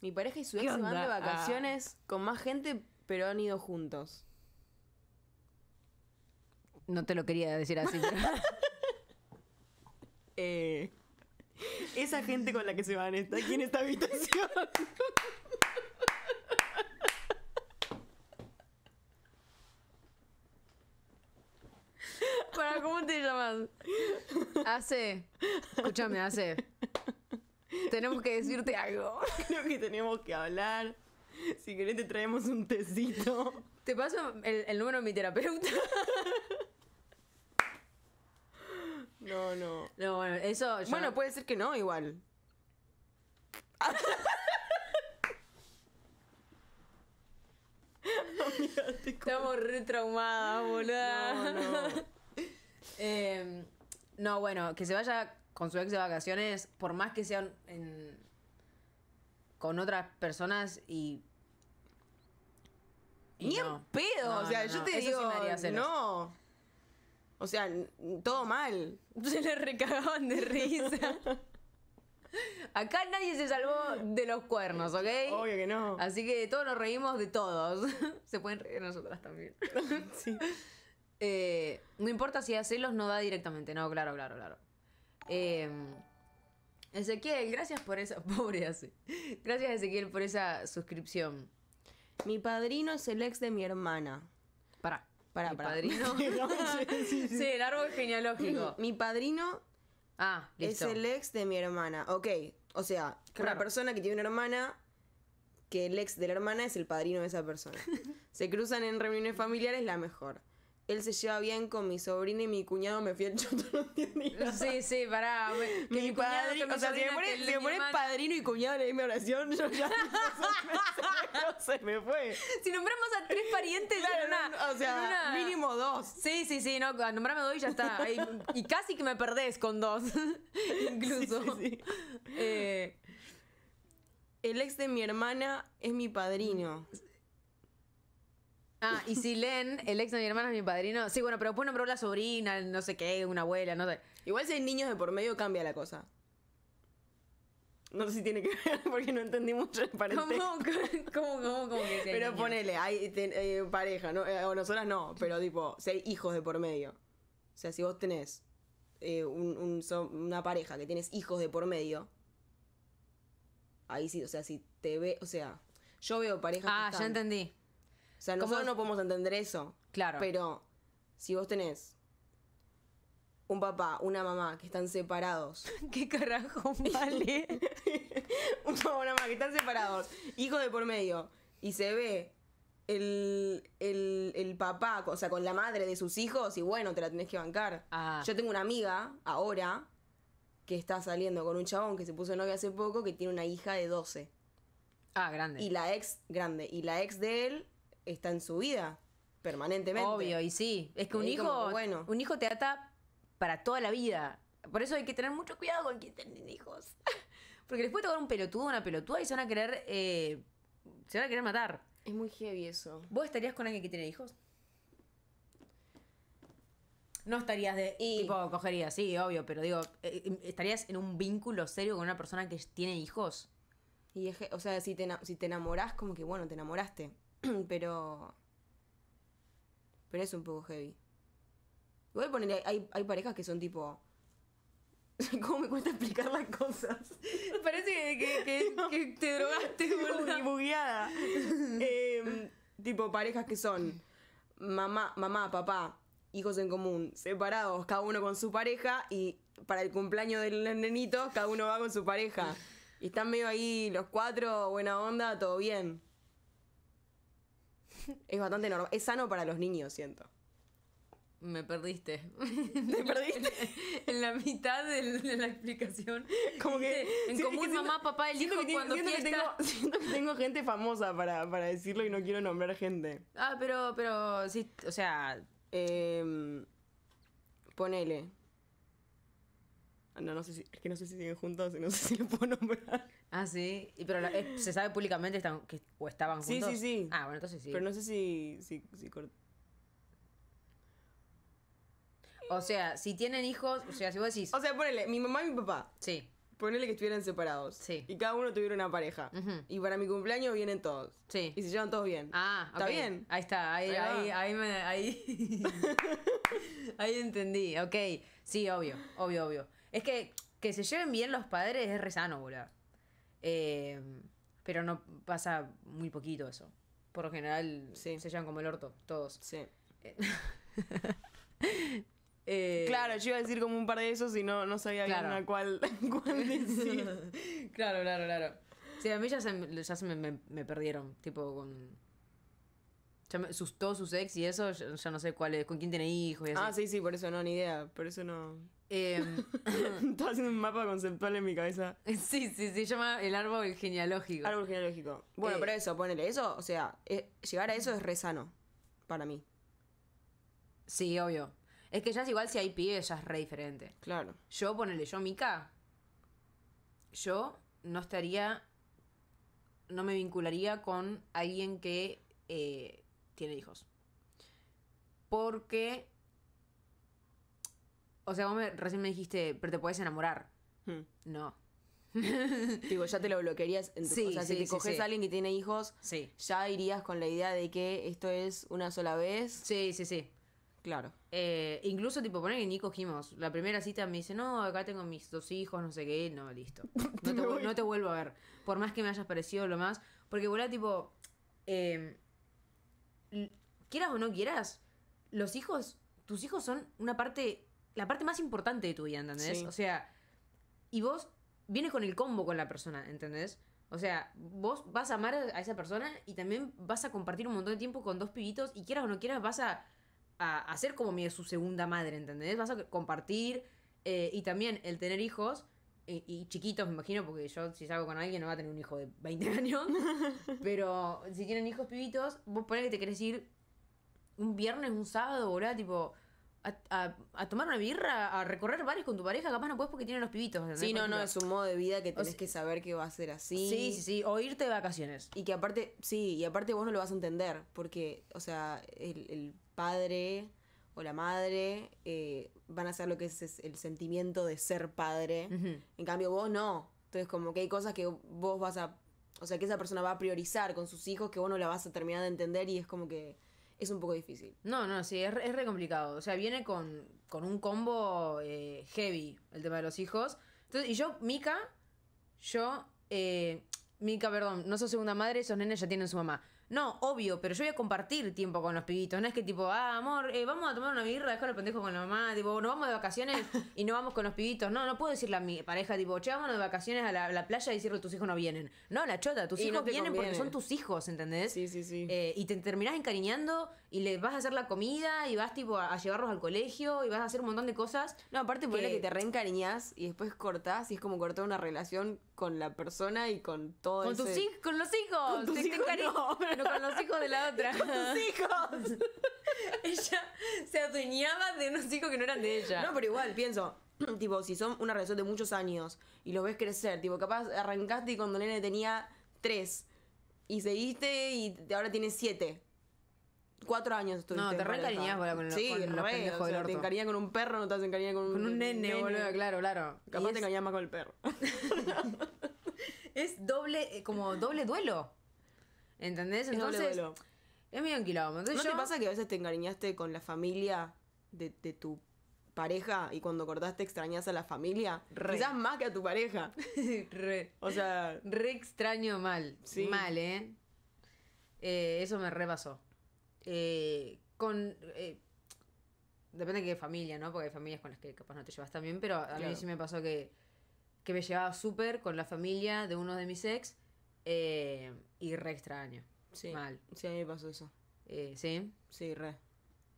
Mi pareja y su ex se van de ah. vacaciones con más gente pero han ido juntos. No te lo quería decir así. Eh, esa gente con la que se van está aquí en esta habitación. Para, ¿cómo te llamas? Hace. Escúchame, hace. Tenemos que decirte algo. Creo que tenemos que hablar. Si querés te traemos un tecito. Te paso el, número de mi terapeuta. No, no. No, bueno, eso. Bueno, puede ser que no, igual. Estamos re traumadas, boluda. No, em, no, bueno, que se vaya con su ex de vacaciones, por más que sean en, con otras personas y. Ni pedo. o sea, yo te digo. no. O sea, todo mal. Se le recagaban de risa. Acá nadie se salvó de los cuernos, ¿ok? Obvio que no. Así que todos nos reímos de todos. se pueden reír nosotras también. Eh, no importa si hacerlos celos, no da directamente. No, claro, claro, claro. Eh, Ezequiel, gracias por esa. Pobre así. Gracias, Ezequiel, por esa suscripción. Mi padrino es el ex de mi hermana. Para. Para, padrino. sí, el árbol genealógico. mi padrino ah, es el ex de mi hermana. Ok. O sea, la una persona que tiene una hermana, que el ex de la hermana es el padrino de esa persona. Se cruzan en reuniones familiares, la mejor él se lleva bien con mi sobrina y mi cuñado me fui al no entiendo. Sí, sí, pará. mi, cuñado o sea, si me pone, padrino y cuñado en mi oración, yo ya no se me fue. Si nombramos a tres parientes, claro, no o sea, mínimo dos. Sí, sí, sí, no, nombrame dos y ya está. Y, casi que me perdés con dos, incluso. Eh, el ex de mi hermana es mi padrino. Ah, y si leen, el ex de mi hermano es mi padrino. Sí, bueno, pero después nombró la sobrina, no sé qué, una abuela, no sé. Igual si hay niños de por medio cambia la cosa. No sé si tiene que ver porque no entendí mucho el paréntesis. ¿Cómo, cómo, cómo, que Pero ponele, hay eh, pareja, ¿no? Eh, o nosotras no, pero tipo, si hay hijos de por medio. O sea, si vos tenés eh, una pareja que tienes hijos de por medio, ahí sí, o sea, si te ve, o sea, yo veo pareja Ah, ya entendí. O sea, nosotros no podemos entender eso. Claro. Pero si vos tenés un papá, una mamá que están separados. ¿Qué carajo, vale? un papá, una mamá que están separados, hijo de por medio, y se ve el, el, papá, o sea, con la madre de sus hijos, y bueno, te la tenés que bancar. Ah. Yo tengo una amiga ahora que está saliendo con un chabón que se puso novia hace poco que tiene una hija de 12. Ah, grande. Y la ex, grande. Y la ex de él está en su vida permanentemente. Obvio, y sí. Es que un hijo, bueno. un hijo te ata para toda la vida. Por eso hay que tener mucho cuidado con quien tiene hijos. Porque les puede tocar un pelotudo, una pelotuda y se van a querer. Eh, se van a querer matar. Es muy heavy eso. ¿Vos estarías con alguien que tiene hijos? No estarías de. Y... Tipo, cogería, sí, obvio, pero digo, eh, ¿estarías en un vínculo serio con una persona que tiene hijos? Y o sea, si te, si te como que bueno, te enamoraste. pero. Pero es un poco heavy. voy a poner, hay, parejas que son tipo. ¿Cómo me cuesta explicar las cosas? Parece que, te drogaste, bugueada. Em, tipo, parejas que son mamá, mamá, papá, hijos en común, separados, cada uno con su pareja, y para el cumpleaños del nenito, cada uno va con su pareja. Y están medio ahí los cuatro, buena onda, todo bien. Es bastante normal. Es sano para los niños, siento. Me perdiste. ¿Te perdiste? en la mitad de la explicación. Como que. En común, mamá, papá, el hijo cuando siento fiesta... tengo, siento que tengo gente famosa para, para, decirlo y no quiero nombrar gente. Ah, pero, pero, sí, o sea. Em, ponele. Ah, no, no sé si. Es que no sé si siguen juntos y no sé si lo puedo nombrar. Ah, sí. Y, pero eh, se sabe públicamente están, que, estaban juntos. Sí, sí, sí. Ah, bueno, entonces sí. Pero no sé si, si, O sea, si tienen hijos, o sea, si vos decís. O sea, ponele, mi mamá y mi papá. Sí. Ponele que estuvieran separados. Sí. Y cada uno tuviera una pareja. Y para mi cumpleaños vienen todos. Sí. Y se llevan todos bien. Ah, ¿Está bien? Ahí está, ahí, ahí, ahí, me, ahí... ahí entendí, ok. Sí, obvio, obvio, obvio. Es que que se lleven bien los padres es re sano, boludo. Eh, pero no pasa muy poquito eso. Por lo general se llevan como el orto, todos. Sí. Eh, claro, yo iba a decir como un par de esos y no, no sabía bien a cuál, claro, claro, claro. Sí, a mí ya se, me, perdieron, tipo con... Ya me, sus, todos sus ex y eso, ya, no sé cuál es, con quién tiene hijos y así. Ah, sí, sí, por eso no, ni idea, por eso no... Em, Estaba haciendo un mapa conceptual en mi cabeza. Sí, sí, se llama el árbol genealógico. Árbol genealógico. Bueno, eh, pero eso, ponele eso, o sea, eh, llegar a eso es re sano para mí. Sí, obvio. Es que ya es igual si hay pie, ya es re diferente. Claro. Yo, ponele, yo, Mica, yo no estaría, no me vincularía con alguien que eh, tiene hijos. Porque o sea, vos recién me dijiste, pero te puedes enamorar. Hmm. No. Digo, ya te lo bloquearías. En tu, sí, o sea, si te coges a alguien que tiene hijos, ya irías con la idea de que esto es una sola vez. Sí, sí, sí. Claro. Eh, incluso, tipo, poner que ni cogimos. La primera cita me dice, no, acá tengo mis dos hijos, no sé qué. No, listo. No te, vuelvo a ver. Por más que me hayas parecido lo más. Porque, bueno, tipo, em, quieras o no quieras, los hijos, tus hijos son una parte la parte más importante de tu vida, ¿entendés? O sea, y vos vienes con el combo con la persona, ¿entendés? O sea, vos vas a amar a esa persona y también vas a compartir un montón de tiempo con dos pibitos y quieras o no quieras vas a, a, hacer ser como su segunda madre, ¿entendés? Vas a compartir eh, y también el tener hijos y, chiquitos, me imagino, porque yo si salgo con alguien no va a tener un hijo de 20 años, pero si tienen hijos pibitos, vos ponés que te querés ir un viernes, un sábado, ¿verdad? tipo a, a, tomar una birra, a recorrer bares con tu pareja, capaz no puedes porque tienen los pibitos. Sí, no, no, es un modo de vida que tenés que saber que va a ser así. Sí, sí, sí, o irte de vacaciones. Y que aparte, sí, y aparte vos no lo vas a entender, porque, o sea, el, el padre o la madre eh, van a hacer lo que es, el sentimiento de ser padre, en cambio vos no. Entonces, como que hay cosas que vos vas a, o sea, que esa persona va a priorizar con sus hijos que vos no la vas a terminar de entender y es como que es un poco difícil. No, no, sí, es, es re complicado. O sea, viene con, con un combo eh, heavy el tema de los hijos. Entonces, y yo, Mika, yo, eh, Mika, perdón, no soy segunda madre, esos nenes ya tienen su mamá. No, obvio, pero yo voy a compartir tiempo con los pibitos. No es que tipo, ah, amor, eh, vamos a tomar una birra, dejar el pendejo con la mamá. Tipo, nos vamos de vacaciones y no vamos con los pibitos. No, no puedo decirle a mi pareja, tipo, che, vámonos de vacaciones a la, playa y decirle tus hijos no vienen. No, la chota, tus hijos vienen porque son tus hijos, ¿entendés? Sí, sí, sí. Eh, y te terminás encariñando y les vas a hacer la comida y vas tipo a, llevarlos al colegio y vas a hacer un montón de cosas. No, aparte, por que te reencariñás y después cortás y es como cortar una relación con la persona y con todo con tus hijos con los hijos con hijos no, pero con los hijos de la otra con tus hijos ella se adueñaba de unos hijos que no eran de ella no pero igual pienso tipo si son una relación de muchos años y lo ves crecer tipo capaz arrancaste y cuando Nene tenía tres y seguiste y ahora tienes siete cuatro años No, te reencariñas con los, sí, los Te encariñas con un perro, no te has encariñado con un, con un nene, boludo, claro, claro. Capaz te encariñas más con el perro. es doble, eh, como doble duelo. ¿Entendés? Entonces, es, doble duelo. es medio anquilado ¿No te pasa que a veces te encariñaste con la familia de, tu pareja y cuando cortaste extrañas a la familia. Quizás más que a tu pareja. re. O sea. Re extraño mal. Sí. Mal, ¿eh? ¿eh? Eso me repasó eh, con... Eh, depende de qué familia, ¿no? Porque hay familias con las que capaz no te llevas tan bien, pero a mí sí me pasó que, me llevaba súper con la familia de uno de mis ex eh, y re extraño. Sí. Mal. Sí, a mí me pasó eso. Eh, ¿Sí? Sí, re.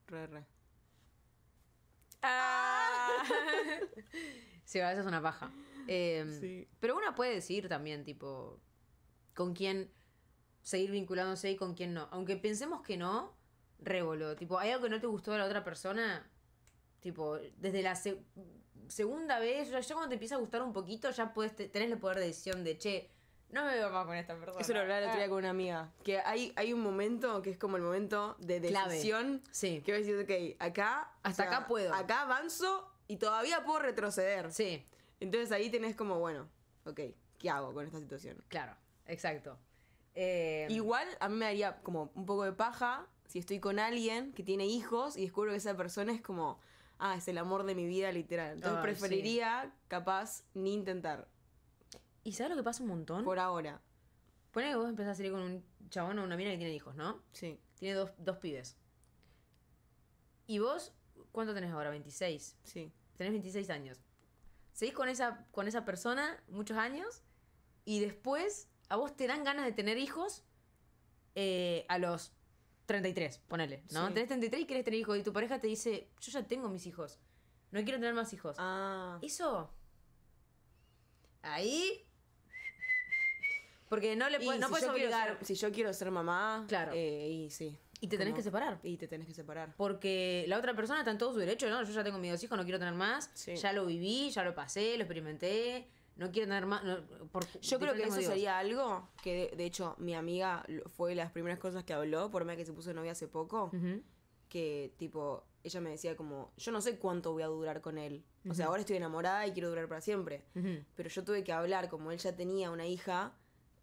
Re, re. Ah. sí, a veces es una paja. Em, pero una puede decir también, tipo, con quién seguir vinculándose y con quien no. Aunque pensemos que no, révolo. Tipo, hay algo que no te gustó de la otra persona. Tipo, desde la segunda vez, ya, cuando te empieza a gustar un poquito, ya puedes tenés el poder de decisión de che, no me veo más con esta persona. Eso lo hablaba la otra día ah. con una amiga. Que hay, hay un momento que es como el momento de decisión. Sí. Que vas a decir, ok, acá. Hasta acá puedo. Acá avanzo y todavía puedo retroceder. Sí. Entonces ahí tenés como, bueno, ok, ¿qué hago con esta situación? Claro, exacto. Eh, Igual a mí me daría como un poco de paja si estoy con alguien que tiene hijos y descubro que esa persona es como, ah, es el amor de mi vida literal. Entonces ah, preferiría capaz ni intentar. ¿Y sabes lo que pasa un montón? Por ahora. Pone que vos empezás a salir con un chabón o una mina que tiene hijos, ¿no? Sí. Tiene dos, dos pibes. ¿Y vos cuánto tenés ahora? ¿26? Sí. Tenés 26 años. Seguís con esa, con esa persona muchos años y después a vos te dan ganas de tener hijos eh, a los 33, ponele, ¿no? Tienes Tenés 33 y querés tener hijos y tu pareja te dice, yo ya tengo mis hijos, no quiero tener más hijos. Ah. Eso. Ahí. Porque no le puedes, no obligar. si yo quiero ser mamá, claro. Eh, y sí. Y te tenés que separar. Y te tenés que separar. Porque la otra persona está en todo su derecho, ¿no? Yo ya tengo mis dos hijos, no quiero tener más. Ya lo viví, ya lo pasé, lo experimenté no quieren tener más. Yo creo que eso sería algo que, de, hecho, mi amiga fue las primeras cosas que habló, por más que se puso novia hace poco, que tipo, ella me decía como, yo no sé cuánto voy a durar con él. O sea, ahora estoy enamorada y quiero durar para siempre. Pero yo tuve que hablar, como él ya tenía una hija,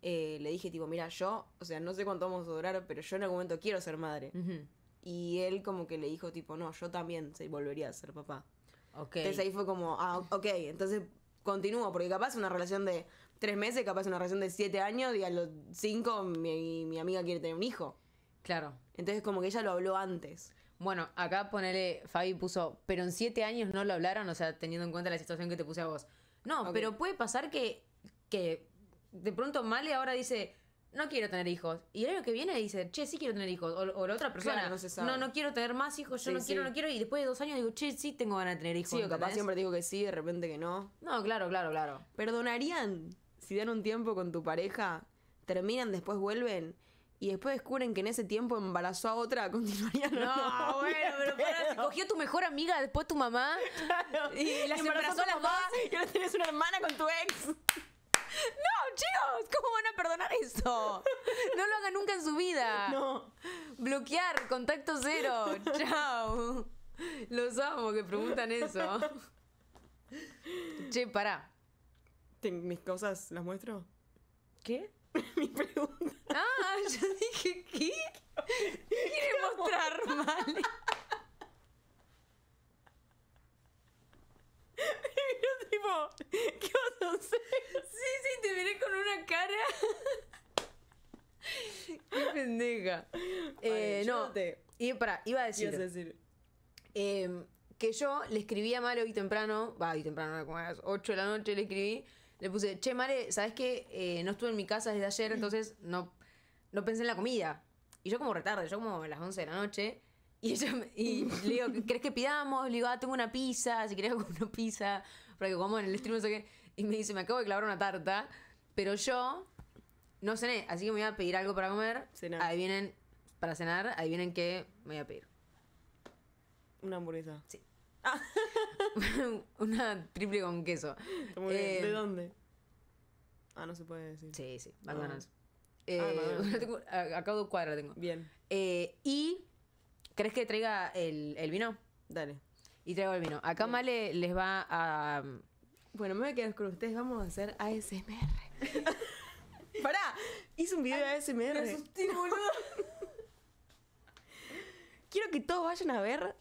eh, le dije tipo, mira, yo, o sea, no sé cuánto vamos a durar, pero yo en algún momento quiero ser madre. Y él como que le dijo tipo, no, yo también volvería a ser papá. Okay. Entonces ahí fue como, ah, ok, entonces continúo, porque capaz una relación de tres meses, capaz una relación de siete años y a los cinco mi, mi amiga quiere tener un hijo. Claro. Entonces como que ella lo habló antes. Bueno, acá ponele, Fabi puso, pero en siete años no lo hablaron, o sea, teniendo en cuenta la situación que te puse a vos. No, pero puede pasar que, que de pronto Mali ahora dice, no quiero tener hijos. Y el año que viene dice, che, sí quiero tener hijos. O, la otra persona, no, no, quiero tener más hijos, yo no quiero, no quiero. Y después de dos años digo, che, sí tengo ganas de tener hijos. Sí, capaz siempre digo que sí, de repente que no. No, claro, claro, claro. ¿Perdonarían si dan un tiempo con tu pareja, terminan, después vuelven? y después descubren que en ese tiempo embarazó a otra, continuarían. No, bueno, pero para, si cogió a tu mejor amiga, después tu mamá, y, embarazó, a las dos, y ahora tienes una hermana con tu ex. No, chicos, ¿cómo van a perdonar eso? No lo hagan nunca en su vida. No. Bloquear, contacto cero. Chao. Los amo que preguntan eso. Che, pará. ¿Mis cosas las muestro? ¿Qué? Mi pregunta. Ah, yo dije, ¿qué? ¿Qué quiere mostrar, mal? tipo, ¿qué vas a hacer? Sí, sí, te miré con una cara. Qué pendeja. Eh, no, y para, iba a decir. Em, que yo le escribí a Mare hoy temprano, va, hoy temprano, como a las 8 de la noche le escribí, le puse, che, Mare, ¿sabes qué? Eh, no estuve en mi casa desde ayer, entonces no, no pensé en la comida. Y yo como retarde, yo como a las 11 de la noche, y, ella y le digo, ¿crees que pidamos? Le digo, ah, tengo una pizza, si querés una pizza, para que comamos en el stream, no sé qué. Y me dice, me acabo de clavar una tarta, pero yo no cené, así que me voy a pedir algo para comer. Ahí vienen, para cenar, ahí vienen que me voy a pedir. Una hamburguesa. Sí. una triple con queso. Eh, ¿De dónde? Ah, no se puede decir. Sí, sí, ah. McDonald's. Ah. Eh, acabo de cuadra tengo. Bien. Eh, y ¿Crees que traiga el, el vino? Dale. Y traigo el vino. Acá Male les va a. Um, bueno, me voy a quedar con ustedes. Vamos a hacer ASMR. ¡Pará! Hice un video de ASMR. Me asusté, boludo. Quiero que todos vayan a ver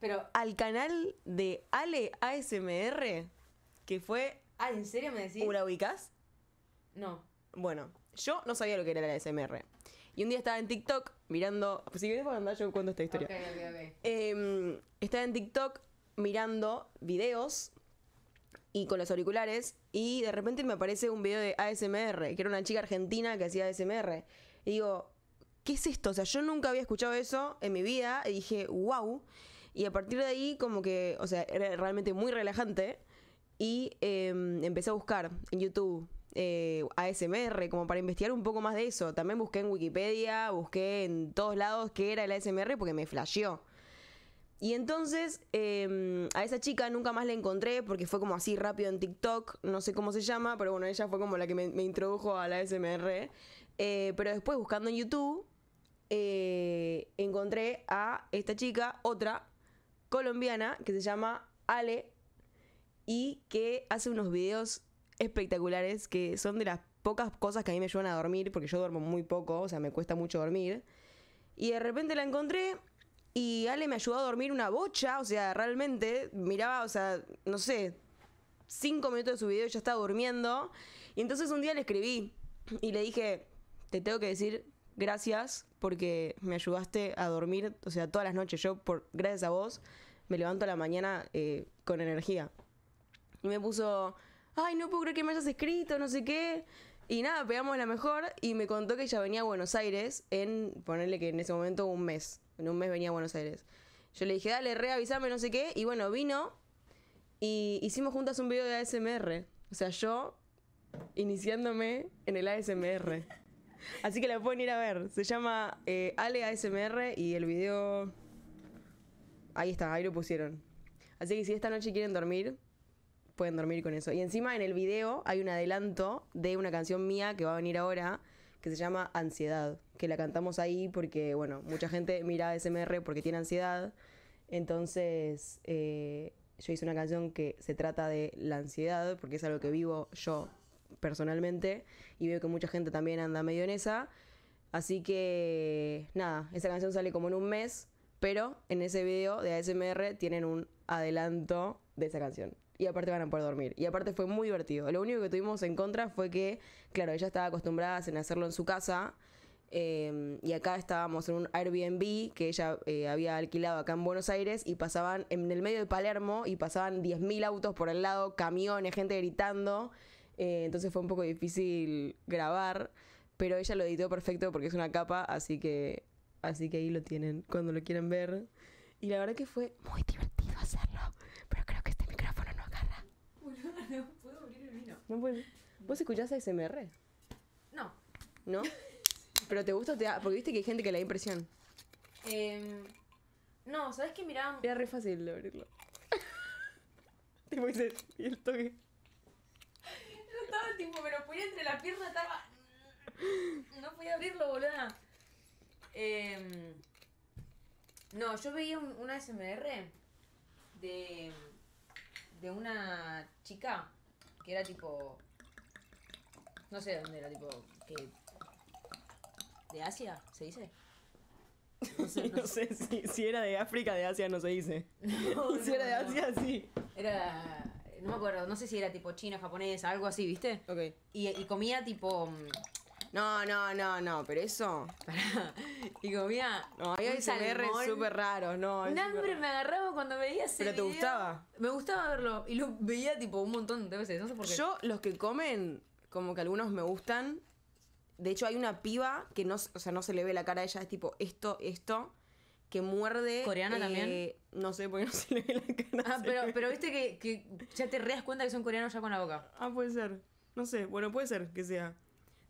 Pero, al canal de Ale ASMR, que fue. Ah, ¿en serio me decís? ¿La ubicás? No. Bueno, yo no sabía lo que era la ASMR. Y un día estaba en TikTok mirando. si querés andar, yo cuento esta historia. Em, estaba en TikTok mirando videos y con los auriculares. Y de repente me aparece un video de ASMR, que era una chica argentina que hacía ASMR. Y digo, ¿qué es esto? O sea, yo nunca había escuchado eso en mi vida. Y dije, wow. Y a partir de ahí, como que, o sea, era realmente muy relajante. Y em, empecé a buscar en YouTube eh, ASMR, como para investigar un poco más de eso. También busqué en Wikipedia, busqué en todos lados qué era el ASMR porque me flasheó. Y entonces em, a esa chica nunca más la encontré porque fue como así rápido en TikTok, no sé cómo se llama, pero bueno, ella fue como la que me, introdujo a la ASMR. Eh, pero después buscando en YouTube, eh, encontré a esta chica, otra colombiana, que se llama Ale, y que hace unos videos espectaculares que son de las pocas cosas que a mí me ayudan a dormir, porque yo duermo muy poco, o sea, me cuesta mucho dormir. Y de repente la encontré y Ale me ayudó a dormir una bocha, o sea, realmente miraba, o sea, no sé, cinco minutos de su video y ya estaba durmiendo. Y entonces un día le escribí y le dije, te tengo que decir gracias porque me ayudaste a dormir, o sea, todas las noches yo, por, gracias a vos, me levanto a la mañana eh, con energía. Y me puso, ay, no puedo creer que me hayas escrito, no sé qué. Y nada, pegamos la mejor y me contó que ella venía a Buenos Aires en, ponerle que en ese momento un mes, en un mes venía a Buenos Aires. Yo le dije, dale, reavisame, no sé qué, y bueno, vino y hicimos juntas un video de ASMR. O sea, yo iniciándome en el ASMR. Así que la pueden ir a ver. Se llama eh, Ale ASMR y el video... Ahí está, ahí lo pusieron. Así que si esta noche quieren dormir, pueden dormir con eso. Y encima en el video hay un adelanto de una canción mía que va a venir ahora, que se llama Ansiedad, que la cantamos ahí porque, bueno, mucha gente mira ASMR porque tiene ansiedad. Entonces, eh, yo hice una canción que se trata de la ansiedad, porque es algo que vivo yo personalmente, y veo que mucha gente también anda medio en esa. Así que, nada, esa canción sale como en un mes, pero en ese video de ASMR tienen un adelanto de esa canción y aparte van a poder dormir. Y aparte fue muy divertido. Lo único que tuvimos en contra fue que, claro, ella estaba acostumbrada a hacerlo en su casa. Eh, y acá estábamos en un Airbnb que ella eh, había alquilado acá en Buenos Aires y pasaban en el medio de Palermo y pasaban 10.000 autos por el lado, camiones, gente gritando. Eh, entonces fue un poco difícil grabar, pero ella lo editó perfecto porque es una capa, así que, así que ahí lo tienen cuando lo quieren ver. Y la verdad que fue muy divertido hacerlo. Pues, ¿Vos escuchás SMR? No. ¿No? ¿Pero te gusta o te da? Porque viste que hay gente que le da impresión. Em, no, ¿sabes qué miraba? Era re fácil de abrirlo. Tipo, hice y el toque. Yo estaba el tiempo, me lo ponía entre la pierna, estaba. No podía abrirlo, boluda. Em, no, yo veía un, una SMR de, de una chica que era tipo... No sé de dónde era, tipo... ¿De Asia? ¿Se dice? No sé, si, era de África, de Asia no se dice. si era de Asia, sí. Era... No me acuerdo, no sé si era tipo chino, japonés, algo así, ¿viste? Ok. y comía tipo no, no, no, no, pero eso. Pará. Y comía. No, había hay súper raros, no. Un hambre me agarraba cuando veía ese ¿Pero te gustaba? Me gustaba verlo. Y lo veía tipo un montón de veces. No sé por qué. Yo, los que comen, como que algunos me gustan. De hecho, hay una piba que no, sea, no se le ve la cara a ella, es tipo esto, esto que muerde. ¿Coreana eh, también? No sé, qué no se le ve la cara. Ah, pero, viste que, que, ya te reas cuenta que son coreanos ya con la boca. Ah, puede ser. No sé, bueno, puede ser que sea.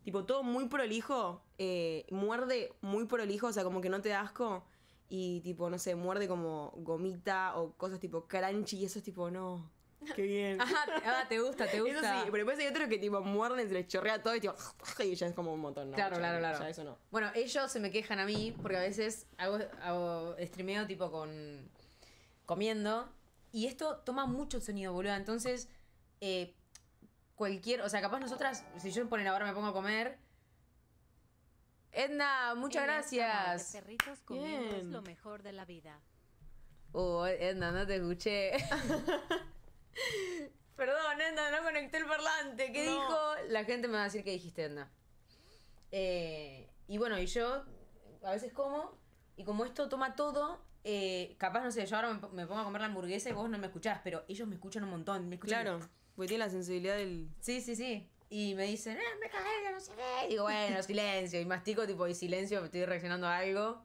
Tipo, todo muy prolijo, eh, muerde muy prolijo, o sea, como que no te da asco. Y tipo, no sé, muerde como gomita o cosas tipo crunchy y eso es tipo, no. Qué bien. Ajá, ah, te gusta, te gusta. Eso sí, pero después hay otro que tipo muerden, se les chorrea todo y tipo, ya es como un montón, ¿no? Claro, claro, claro. Ya eso no. Bueno, ellos se me quejan a mí porque a veces hago, streameo tipo con. comiendo y esto toma mucho sonido, boludo. Entonces, eh, cualquier. O sea, capaz nosotras, si yo ponen ahora me pongo a comer. Edna, muchas gracias. Perritos comiendo lo mejor de la vida. Oh, Edna, no te escuché. Perdón, Edna, no conecté el parlante. ¿Qué dijo? La gente me va a decir ¿Qué dijiste, Edna. Eh, y bueno, y yo a veces como, y como esto toma todo, eh, capaz, no sé, yo ahora me, pongo a comer la hamburguesa y vos no me escuchás, pero ellos me escuchan un montón. Me escuchan claro. Porque tiene la sensibilidad del. Sí, sí, sí. Y me dicen, ¡Ah, eh, me cagué, no sé Y digo, bueno, silencio. Y mastico, tipo, y silencio, estoy reaccionando a algo.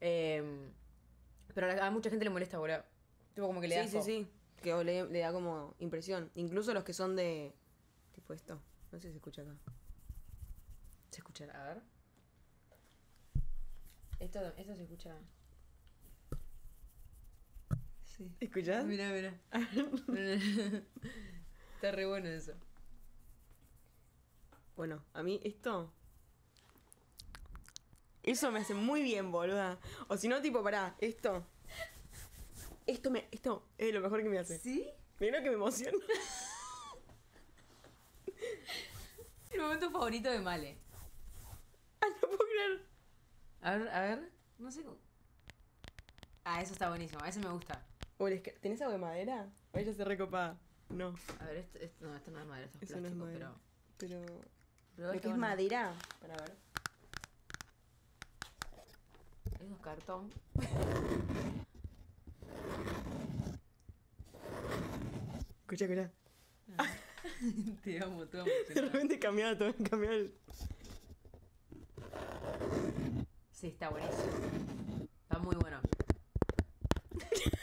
Em, pero a mucha gente le molesta, boludo. Tipo, como que le da. Sí, sí, sí. Que le, da como impresión. Incluso los que son de. Tipo esto. No sé si se escucha acá. Se escucha, a ver. Esto, se escucha. Sí. ¿Escuchás? Mira, mira. Está re bueno eso. Bueno, a mí esto. Eso me hace muy bien, boluda. O si no, tipo, pará, esto. Esto me. Esto es lo mejor que me hace. ¿Sí? Mira que me emociona. El momento favorito de Male. Ah, no puedo creer. A ver, a ver. No sé cómo. Ah, eso está buenísimo. A ese me gusta. Uy, ¿Tenés algo de madera? Ella se recopa no. A ver, esto, esto, no, esto no es madera, esto es plástico, pero. Pero. pero ¿De qué es madera? Para ver. ¿Es es cartón. Escucha, escucha. Ah. te amo, te amo. Te De repente cambiaba todo, cambiaba el... Sí, está buenísimo. Está muy bueno.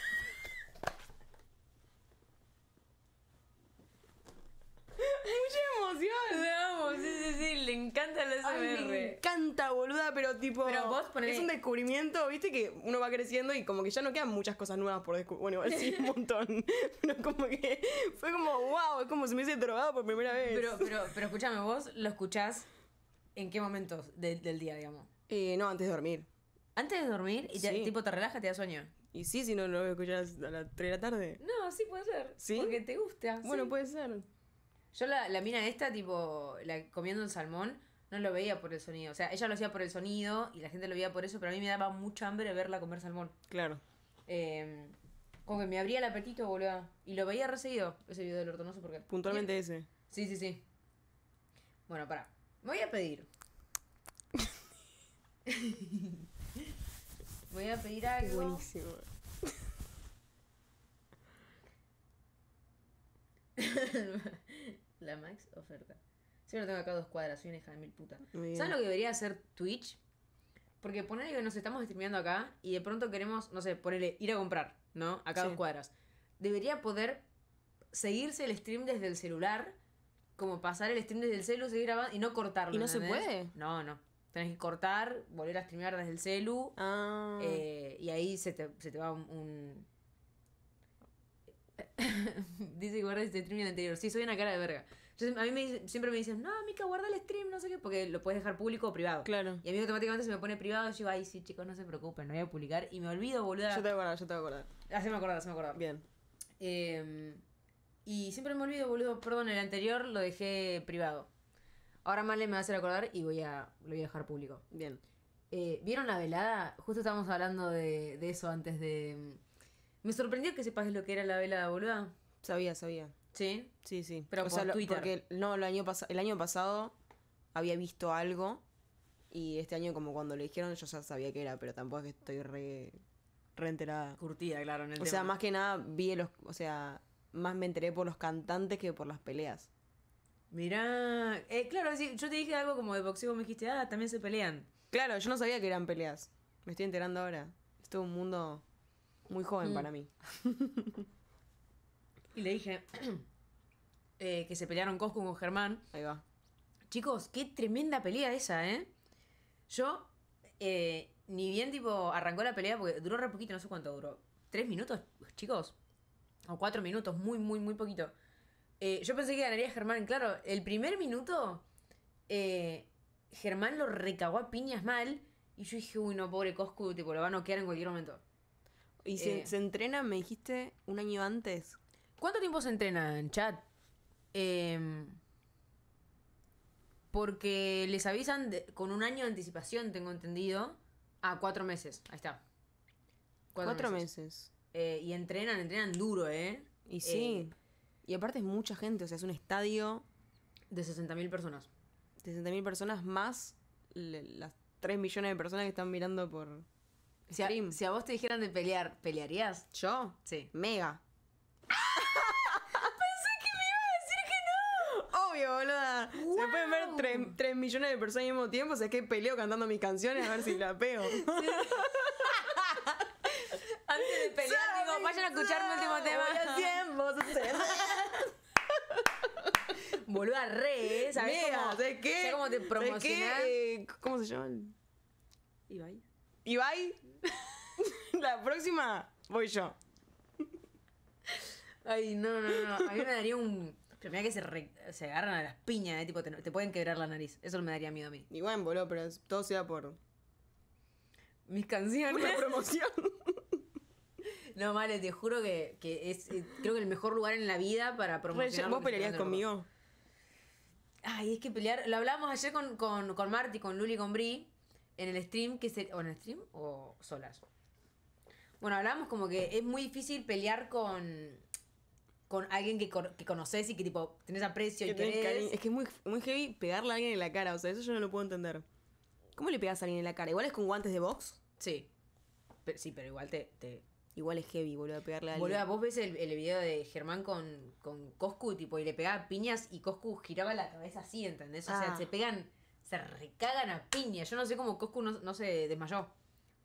Mucha emoción. Le sí, sí, sí, le encanta la SMR. me encanta, boluda, pero tipo. Pero vos Es un descubrimiento, viste, que uno va creciendo y como que ya no quedan muchas cosas nuevas por descubrir. Bueno, sí, un montón. pero como que. Fue como, wow, es como si me hubiese drogado por primera vez. Pero, pero, pero escúchame, vos lo escuchás en qué momentos del día, digamos. Eh, no, antes de dormir. Antes de dormir y ya tipo te relaja te da sueño. Y sí, si no lo escuchas a las 3 de la tarde. No, sí puede ser. ¿Sí? Porque te gusta. Bueno, puede ser. Yo la, mina esta, tipo, la comiendo el salmón, no lo veía por el sonido. O sea, ella lo hacía por el sonido y la gente lo veía por eso, pero a mí me daba mucha hambre verla comer salmón. Claro. Em, como que me abría el apetito, boludo. Y lo veía reseguido, ese video del orto, porque Puntualmente ese. Sí, sí, sí. Bueno, para voy a pedir. voy a pedir algo. Buenísimo. La max oferta. Siempre tengo acá dos cuadras, soy una hija de mil puta. ¿Sabes lo que debería hacer Twitch? Porque ponerle que nos estamos streameando acá y de pronto queremos, no sé, ponerle ir a comprar, ¿no? Acá dos cuadras. Debería poder seguirse el stream desde el celular, como pasar el stream desde el celu, seguir grabando y no cortarlo. ¿Y no se puede? No, no. Tenés que cortar, volver a streamear desde el celu. Ah. Eh, y ahí se te, va un dice que guarda este stream y el anterior. Sí, soy una cara de verga. a mí me, siempre me dicen, no, Mica, guarda el stream, no sé qué, porque lo puedes dejar público o privado. Claro. Y a mí automáticamente se me pone privado. Y yo, ay, sí, chicos, no se preocupen, no voy a publicar. Y me olvido, boludo. Yo te voy a acordar, yo te voy a acordar. Ah, se me acordaba, se me acordaba. Bien. Em, y siempre me olvido, boludo. Perdón, el anterior lo dejé privado. Ahora le me va a hacer acordar y voy a, lo voy a dejar público. Bien. Eh, ¿Vieron la velada? Justo estábamos hablando de, de eso antes de me sorprendió que sepas lo que era la vela, de boluda. Sabía, sabía. ¿Sí? Sí, sí. Pero o por porque no, el año, el año pasado había visto algo y este año como cuando le dijeron yo ya sabía que era, pero tampoco es que estoy re, re enterada. Curtida, claro, O sea, más que nada vi los, o sea, más me enteré por los cantantes que por las peleas. Mirá. Eh, claro, sí, yo te dije algo como de boxeo, me dijiste, ah, también se pelean. Claro, yo no sabía que eran peleas. Me estoy enterando ahora. Es todo un mundo muy joven para mm. mí. y le dije eh, que se pelearon Coscu con Germán. Ahí va. Chicos, qué tremenda pelea esa, ¿eh? Yo, eh, ni bien, tipo, arrancó la pelea porque duró re poquito, no sé cuánto duró. ¿Tres minutos, chicos? O cuatro minutos, muy, muy, muy poquito. Eh, yo pensé que ganaría Germán, claro. El primer minuto, Germán lo recagó a piñas mal. Y yo dije, uy, no, pobre Coscu, tipo, lo va a noquear en cualquier momento. ¿Y eh. se, entrena, me dijiste, un año antes? ¿Cuánto tiempo se entrena en chat? Em, porque les avisan con un año de anticipación, tengo entendido, a ah, cuatro meses. Ahí está. Cuatro, meses. Eh, y entrenan, entrenan duro, ¿eh? Y eh, sí. y aparte es mucha gente, o sea, es un estadio. De 60.000 personas. 60.000 personas más las 3 millones de personas que están mirando por, si a, si a, vos te dijeran de pelear, ¿pelearías? ¿Yo? Sí. Mega. Pensé que que me iba a decir no. obvio, boluda. Se pueden ver 3, millones de personas al mismo tiempo. O sea, es que peleo cantando mis canciones a ver si la pego. Antes de pelear, digo, vayan a escuchar mi último tema. tiempo, Boluda, re, ¿eh? ¿sabes? Mega, ¿sabes qué? cómo te promocionás? Eh, ¿Cómo se llama? Ibai. Y bye, la próxima voy yo. Ay, no, no, no. A mí me daría un. Pero mira que se, agarran a las piñas, ¿eh? Tipo, te... pueden quebrar la nariz. Eso me daría miedo a mí. Igual, boludo, pero todo sea por. Mis canciones. promoción. No, vale, te juro que, es, eh, creo que el mejor lugar en la vida para promocionar. ¿Vos pelearías conmigo? Ay, es que pelear. Lo hablábamos ayer con, con, con Marty, con Luli, con Bri en el stream que se, o en el stream o solas. Bueno, hablábamos como que es muy difícil pelear con con alguien que, que conoces y que tipo tenés aprecio y querés. Es que es muy, muy heavy pegarle a alguien en la cara, o sea, eso yo no lo puedo entender. ¿Cómo le pegas a alguien en la cara? ¿Igual es con guantes de box? Sí. sí, pero igual te, Igual es heavy, boludo, pegarle a alguien. Boludo, vos ves el, el, video de Germán con, con Coscu, tipo, y le pegaba piñas y Coscu giraba la cabeza así, ¿entendés? O sea, ah. se pegan se recagan a piña. Yo no sé cómo Coscu no, se desmayó.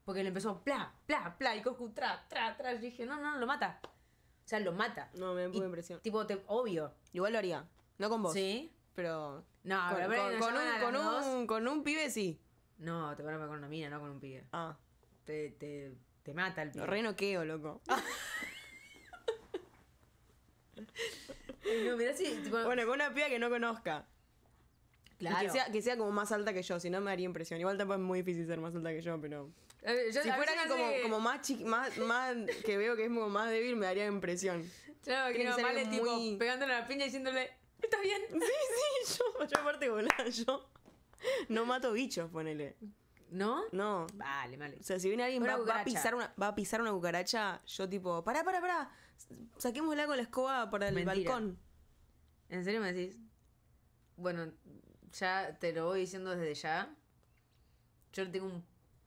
Porque le empezó pla, pla, pla, y Coscu tra, tra, tra. Yo dije, no, no, no, lo mata. O sea, lo mata. No, me un impresión. Tipo, obvio. Igual lo haría. No con vos. Sí. Pero. No, con, con, un, con, un, con, un, pibe sí. No, te van a con una mina, no con un pibe. Ah. Te, te, te mata el pibe. Lo renoqueo, loco. no, bueno, con una piba que no conozca. Claro. Que sea, como más alta que yo, si no me daría impresión. Igual tampoco es muy difícil ser más alta que yo, pero. si fuera como, como más, más, que veo que es como más débil, me daría impresión. Claro, que, no, vale, tipo pegándole a la piña y diciéndole, ¿estás bien? Sí, sí, yo, yo aparte volar, yo no mato bichos, ponele. ¿No? No. Vale, vale. O sea, si viene alguien va, va, a pisar una, va a pisar una cucaracha, yo tipo, pará, pará, pará. Saquémosla con la escoba para el balcón. ¿En serio me decís? Bueno, ya te lo voy diciendo desde ya. Yo tengo un.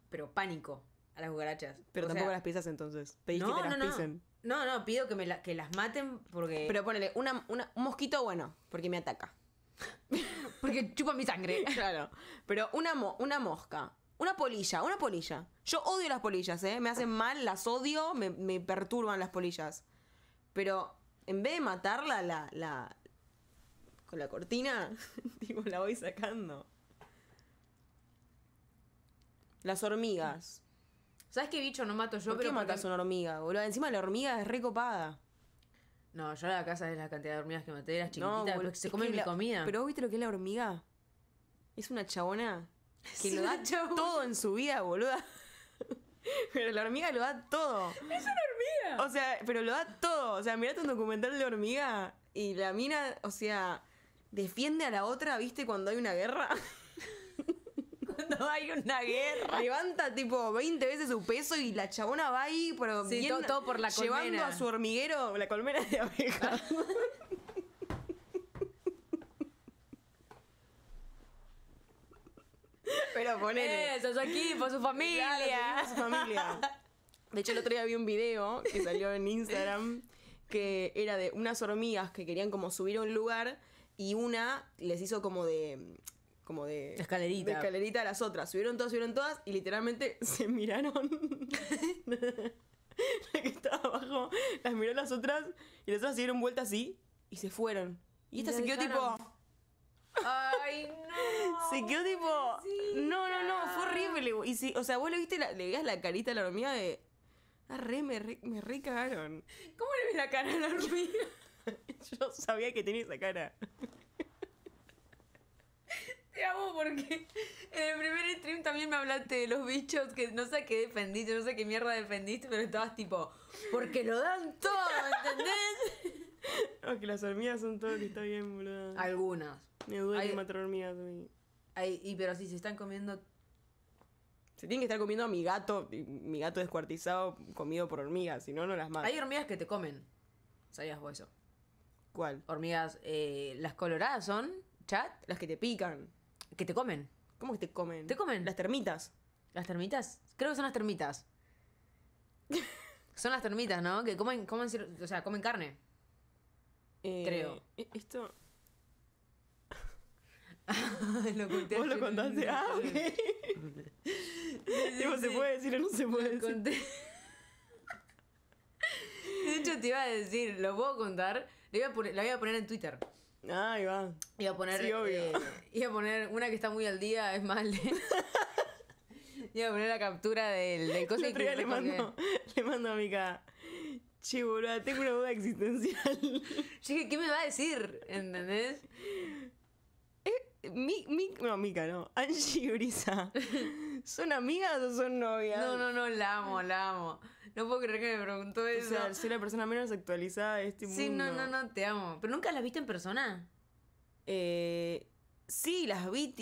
Pero pánico a las cucarachas. Pero tampoco las pisas entonces. Pedís no, que no, las pisen. No, no, pido que, me que las maten porque. Pero ponele, un mosquito bueno, porque me ataca. porque chupa mi sangre. claro. Pero una, una mosca. Una polilla, una polilla. Yo odio las polillas, ¿eh? Me hacen mal, las odio, me, perturban las polillas. Pero en vez de matarla, la, la cortina, tipo, la voy sacando. Las hormigas. ¿Sabes qué bicho no mato yo? ¿Por pero qué matas una hormiga, boludo? Encima la hormiga es copada No, yo la casa es la cantidad de hormigas que maté, las chiquititas, se comen mi comida. Pero viste lo que es la hormiga. Es una chabona que lo da todo en su vida, boluda. Pero la hormiga lo da todo. Es una hormiga. O sea, pero lo da todo. O sea, mirate un documental de hormiga y la mina, o sea, defiende a la otra, ¿viste? Cuando hay una guerra. cuando hay una guerra. Levanta tipo 20 veces su peso y la chabona va ahí, pero todo, por la colmena. Llevando a su hormiguero la colmena de abejas. pero poner Eso, aquí por su familia. su familia. De hecho, el otro día vi un video que salió en Instagram que era de unas hormigas que querían como subir a un lugar y una les hizo como de como de escalerita. De escalerita a las otras. Subieron todas, subieron todas y literalmente se miraron. la que estaba abajo las miró las otras y las otras se dieron vuelta así y se fueron. Y, esta se quedó tipo Ay, no. Se quedó tipo No, no, no, fue horrible. Y si, o sea, vos le viste la, le veías la carita a la hormiga de Ah, re, me re, me cagaron. ¿Cómo le ves la cara a la hormiga? Yo sabía que tenía esa cara. Te amo porque en el primer stream también me hablaste de los bichos que no sé qué defendiste, no sé qué mierda defendiste, pero estabas tipo, porque lo dan todo, ¿entendés? No, las hormigas son todo que está bien, boludo. Algunas. Me duele hay, matar hormigas a y pero si se están comiendo. Se tienen que estar comiendo a mi gato, mi gato descuartizado comido por hormigas, si no, no las mato. Hay hormigas que te comen. ¿Sabías vos eso? ¿Cuál? Hormigas, eh, las coloradas son, chat, las que te pican. Que te comen. ¿Cómo que te comen? Te comen. Las termitas. ¿Las termitas? Creo que son las termitas. son las termitas, ¿no? Que comen, comen, o sea, comen carne. Eh, creo. E-, esto. lo Vos lo contaste. Ah, se puede decir no se puede decir. De hecho, te iba a decir, lo puedo contar la voy a poner en Twitter. Ah, ahí va. Iba a poner. Sí, obvio. Eh, iba a poner una que está muy al día, es más, mal. iba a poner la captura del, del cosa que le, mando, le mando a Mica. Che, tengo una duda existencial. Che, ¿qué me va a decir? ¿Entendés? Eh, no, Mica, no. Angie y Brisa. ¿Son amigas o son novias? No, no, no, la amo, la amo. No puedo creer que me preguntó eso. O sea, soy la persona menos actualizada de este mundo. Sí, no, no, no, te amo. ¿Pero nunca las viste en persona? Eh, sí, las vi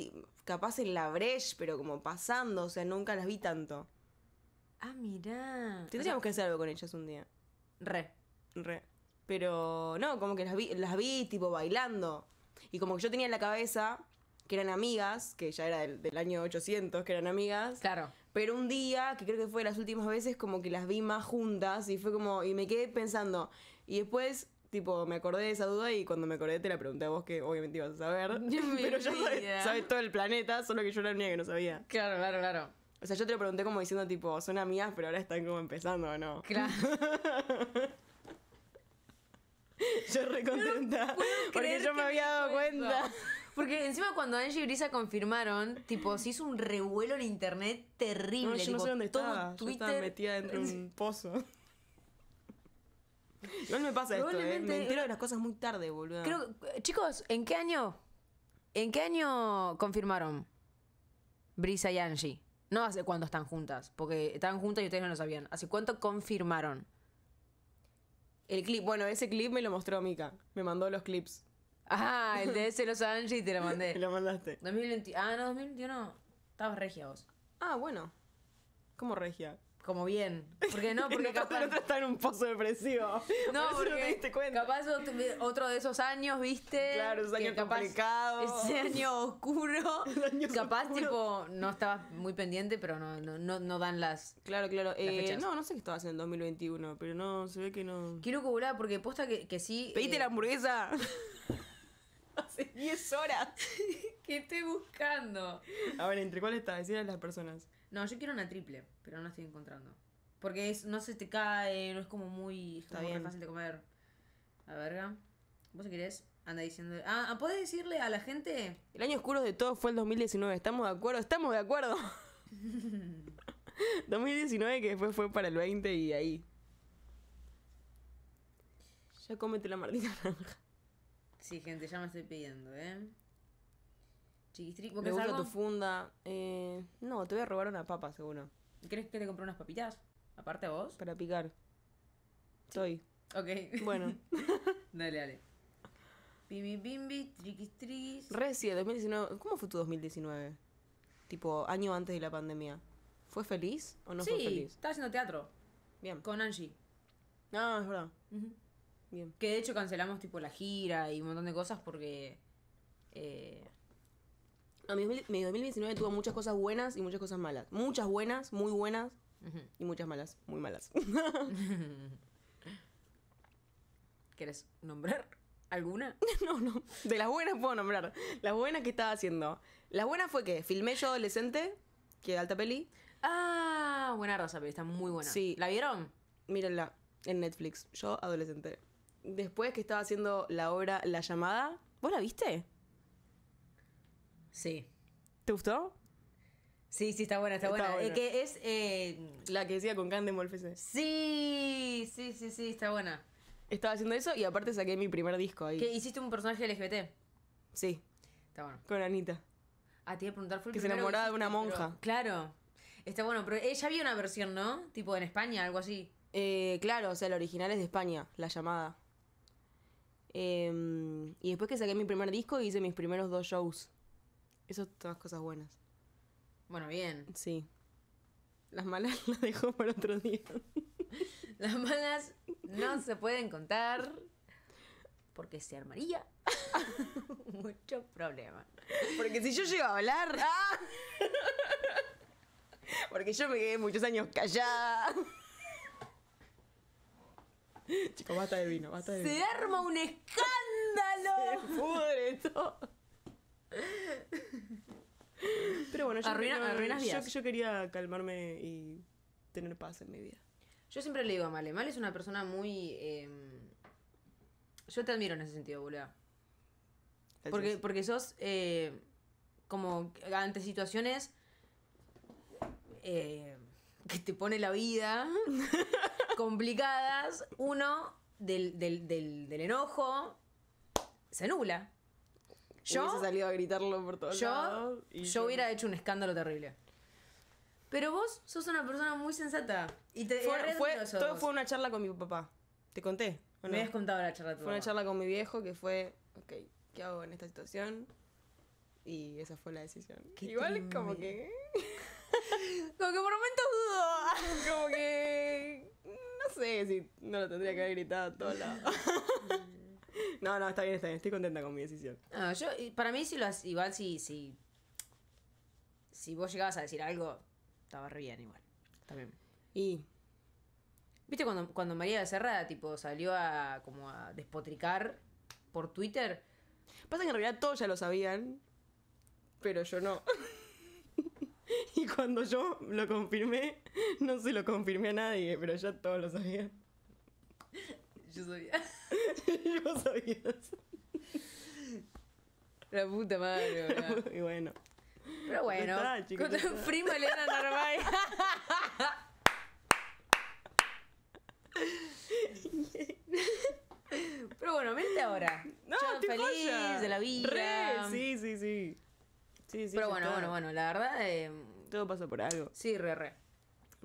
capaz en la Breche, pero como pasando, o sea, nunca las vi tanto. Ah, mirá. Tendríamos que hacer algo con ellas un día. Re. Re. Pero no, como que las vi, vi tipo bailando. Y como que yo tenía en la cabeza que eran amigas, que ya era del año 800, que eran amigas. Claro. Pero un día, que creo que fue las últimas veces, como que las vi más juntas y fue como, y me quedé pensando. Y después, tipo, me acordé de esa duda y cuando me acordé te la pregunté a vos que obviamente ibas a saber. pero yo sabes, todo el planeta, solo que yo era la única que no sabía. Claro, claro, claro. O sea, yo te lo pregunté como diciendo, tipo, son amigas, pero ahora están como empezando, ¿o no? Claro. yo recontenta. porque yo me había dado cuenta. Porque encima cuando Angie y Brisa confirmaron, tipo, se hizo un revuelo en internet terrible. No, yo no sé dónde metida dentro de un pozo. Igual me pasa esto, ¿eh? me entero de las cosas muy tarde, boludo. Creo, chicos, ¿en qué año? ¿En qué año confirmaron Brisa y Angie? No hace cuánto están juntas, porque estaban juntas y ustedes no lo sabían. ¿Hace cuánto confirmaron? El clip, bueno, ese clip me lo mostró Mika. Me mandó los clips. Ah, el de ese lo Angie te lo mandé. lo mandaste. 2020. Ah, no, 2021. Estabas regia vos. Ah, bueno. ¿Cómo regia? Como bien. Porque no, porque capaz. El otro está en un pozo depresivo. No, porque no te Capaz otro de esos años, viste. Claro, esos años complicados. Ese año oscuro. capaz, tipo, no estabas muy pendiente, pero no, no, no, no dan las. Claro, claro. Eh, no, no sé qué estabas en el 2021, pero no, se ve que no. Quiero cobrar, porque posta que, que sí. Pediste eh, la hamburguesa. Hace 10 horas. que estoy buscando? A ver, ¿entre cuál está? Decir las personas. No, yo quiero una triple, pero no la estoy encontrando. Porque es, no se te cae, no es como muy, fácil de comer. A verga. ¿Vos qué querés? Anda diciendo. Ah, ah, ¿podés decirle a la gente? El año oscuro de todos fue el 2019. ¿Estamos de acuerdo? ¡Estamos de acuerdo! 2019 que después fue para el 20 y ahí. Ya cómete la maldita naranja. Sí, gente, ya me estoy pidiendo, ¿eh? Me gusta tu funda. Eh, no, te voy a robar una papa, seguro. ¿Crees que te compré unas papitas? Aparte a vos. Para picar. Soy. Ok. Bueno. dale, dale. Bimbi, bimbi, triquis, triquis. Recién, 2019. ¿Cómo fue tu 2019? Tipo, año antes de la pandemia. ¿Fue feliz o no fue feliz? Sí, estaba haciendo teatro. Bien. Con Angie. No, ah, es verdad. Que de hecho cancelamos tipo la gira y un montón de cosas porque... Eh... mi, 2019 tuvo muchas cosas buenas y muchas cosas malas. Muchas buenas, muy buenas y muchas malas, muy malas. ¿Quieres nombrar alguna? no, no. De las buenas puedo nombrar. Las buenas que estaba haciendo. Las buenas fue que filmé yo adolescente, que alta peli. Ah, buena raza, pero está muy buena. Sí. ¿La vieron? Mírenla en Netflix. Yo adolescente después que estaba haciendo la obra La llamada, ¿vos la viste? Sí. ¿Te gustó? Sí, sí, está buena, está, buena. que es... Eh, la que decía con Candemol FC. Sí, sí, sí, sí, está buena. Estaba haciendo eso y aparte saqué mi primer disco ahí. ¿Qué hiciste un personaje LGBT? Sí. Está bueno. Con Anita. A ah, te iba a preguntar, fue el Que se enamoraba de una monja. claro. Está bueno, pero ella eh, había una versión, ¿no? Tipo en España, algo así. Eh, claro, o sea, el original es de España, la llamada. Em, y después que saqué mi primer disco, hice mis primeros dos shows. Eso todas cosas buenas. Bueno, bien. Sí. Las malas las dejó para otro día. Las malas no se pueden contar porque se armaría mucho problema. Porque si yo llego a hablar... Ah. porque yo me quedé muchos años callada. Chicos, basta de vino, basta de vino. Se arma un escándalo. Se pudre Pero bueno, yo, quería, Yo, quería calmarme y tener paz en mi vida. Yo siempre le digo a Male, Male es una persona muy... Em, yo te admiro en ese sentido, boludo. Porque, porque sos eh, como ante situaciones eh, que te pone la vida complicadas, uno del, del, del, enojo se anula. Yo hubiese salido a gritarlo por todo yo, lados yo, hubiera hecho un escándalo terrible. Pero vos sos una persona muy sensata. Y te fue, todo fue una charla con mi papá. Te conté. Me habías contado la charla Fue una charla con mi viejo que fue, ok, ¿qué hago en esta situación? Y esa fue la decisión. Igual como que... como que por momentos dudo. Como que. No sé si no lo tendría que haber gritado a todos lados. No, no, está bien, está bien. Estoy contenta con mi decisión. Ah, yo, para mí, si lo, igual si, si. Si vos llegabas a decir algo, estaba re bien igual. También. Y. ¿Viste cuando, cuando María Becerra tipo salió a como a despotricar por Twitter? Pasa que en realidad todos ya lo sabían, pero yo no. Y cuando yo lo confirmé, no se lo confirmé a nadie, pero ya todos lo sabían. Yo sabía. yo sabía. La puta madre, Y bueno. Pero bueno. Está, con primo Elena Pero bueno, vente ahora. No, feliz de la vida. Pero bueno, bueno, bueno, la verdad. Eh, todo pasa por algo. Sí, re, re.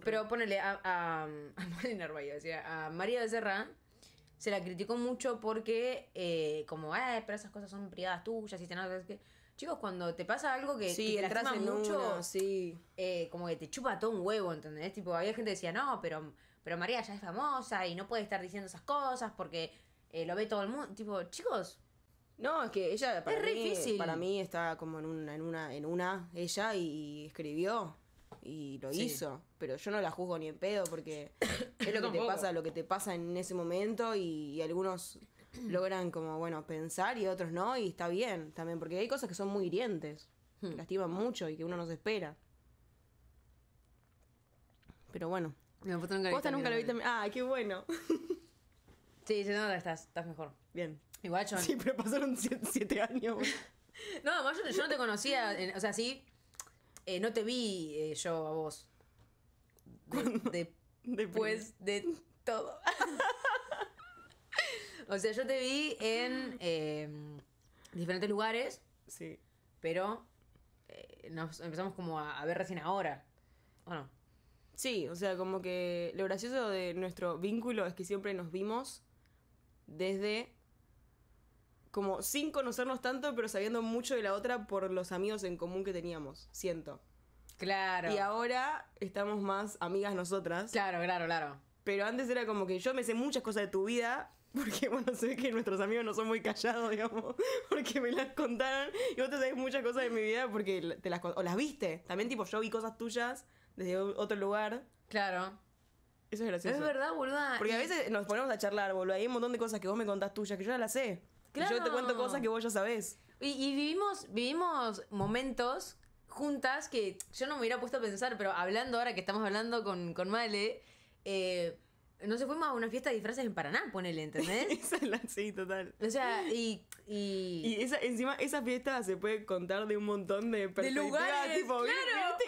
Pero ponele a, a, a María se la criticó mucho porque, eh, como, eh, pero esas cosas son privadas tuyas y te que. Chicos, cuando te pasa algo que, sí, te mucho, sí. Eh, como que te chupa todo un huevo, ¿entendés? Tipo, había gente que decía, no, pero, pero María ya es famosa y no puede estar diciendo esas cosas porque lo ve todo el mundo. Tipo, chicos, no, es que ella para, mí, está como en una, en una, en una, ella y escribió y lo hizo. Pero yo no la juzgo ni en pedo porque es lo que te pasa, lo que te pasa en ese momento y, algunos logran como bueno pensar y otros no y está bien también porque hay cosas que son muy hirientes, hmm. lastiman mucho y que uno no se espera. Pero bueno. vos nunca, nunca lo viste. Ah, qué bueno. sí, no, estás, estás mejor. Bien. Igual Sí, pasaron siete años. no, además yo, no te conocía. o sea, sí. Eh, no te vi eh, yo a vos. después de todo. o sea, yo te vi en em, diferentes lugares. Sí. Pero eh, nos empezamos como a, a ver recién ahora. ¿O no? Sí, o sea, como que lo gracioso de nuestro vínculo es que siempre nos vimos desde como sin conocernos tanto, pero sabiendo mucho de la otra por los amigos en común que teníamos, siento. Claro. Y ahora estamos más amigas nosotras. Claro, claro, claro. Pero antes era como que yo me sé muchas cosas de tu vida, porque bueno, sé que nuestros amigos no son muy callados, digamos, porque me las contaron y vos te sabés muchas cosas de mi vida porque te las o las viste. También tipo yo vi cosas tuyas desde otro lugar. Claro. Eso es gracioso. Es verdad, boluda. Porque a veces nos ponemos a charlar, boluda. Hay un montón de cosas que vos me contás tuyas que yo ya las sé. Yo te cuento cosas que vos ya sabés. Y, vivimos, vivimos momentos juntas que yo no me hubiera puesto a pensar, pero hablando ahora que estamos hablando con, con Male, eh, no se fuimos a una fiesta de disfraces en Paraná, ponele, ¿entendés? sí, total. O sea, y. Y, esa, encima, esa fiesta se puede contar de un montón de perspectivas. De lugares, claro.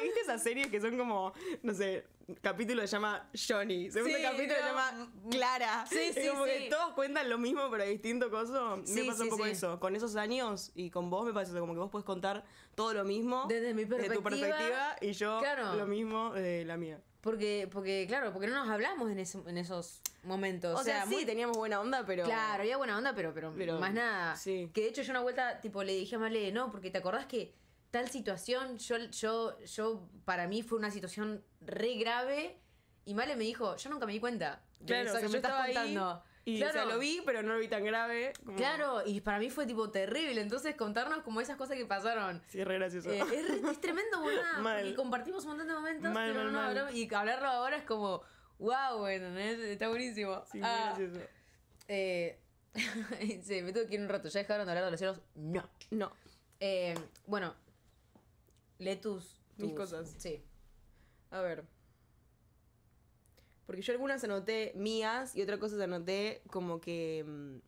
¿viste, esas series que son como, no sé, capítulo se llama Johnny, segundo capítulo se llama Clara. Sí, sí, como que todos cuentan lo mismo, pero distinto coso. me pasa un eso. Con esos años y con vos me pasa como que vos puedes contar todo lo mismo. Desde mi perspectiva. De tu perspectiva y yo lo mismo de la mía. Porque, porque, claro, porque no nos hablamos en, esos momentos. O, sea, sí, teníamos buena onda, pero. Claro, había buena onda, pero, pero, más nada. Que de hecho yo una vuelta, tipo, le dije a Male, no, porque te acordás que tal situación, yo, yo, yo, para mí fue una situación re grave. Y Male me dijo, yo nunca me di cuenta. Claro, o que me estás contando. Y claro. lo vi, pero no lo vi tan grave. Claro, y para mí fue tipo terrible. Entonces, contarnos como esas cosas que pasaron. Sí, es re gracioso. Eh, es, tremendo, bueno, Y compartimos un montón de momentos. y hablarlo ahora es como, wow, bueno, está buenísimo. Sí, ah, gracioso. Eh, me tuve que ir un rato. ¿Ya dejaron de hablar de los cielos? No. No. Eh, bueno, lee tus, Mis cosas. Sí. A ver. Porque yo algunas anoté mías y otras cosas anoté como que. Mm,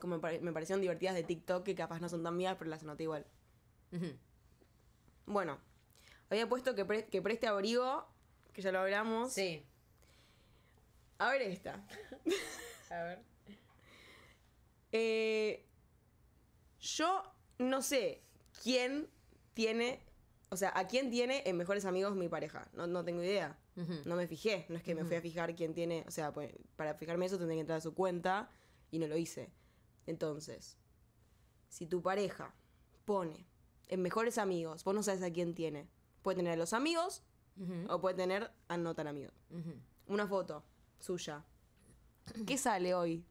como me parecieron divertidas de TikTok, que capaz no son tan mías, pero las anoté igual. Bueno, había puesto que, preste abrigo, que ya lo hablamos. Sí. A ver esta. Eh, a ver. yo no sé quién tiene, o sea, a quién tiene en mejores amigos mi pareja. no tengo idea. No me fijé, no es que me fui a fijar quién tiene, o sea, pues, para fijarme eso tendría que entrar a su cuenta y no lo hice. Entonces, si tu pareja pone en mejores amigos, vos no sabes a quién tiene. Puede tener a los amigos o puede tener a no tan amigos. Una foto suya. ¿Qué sale hoy?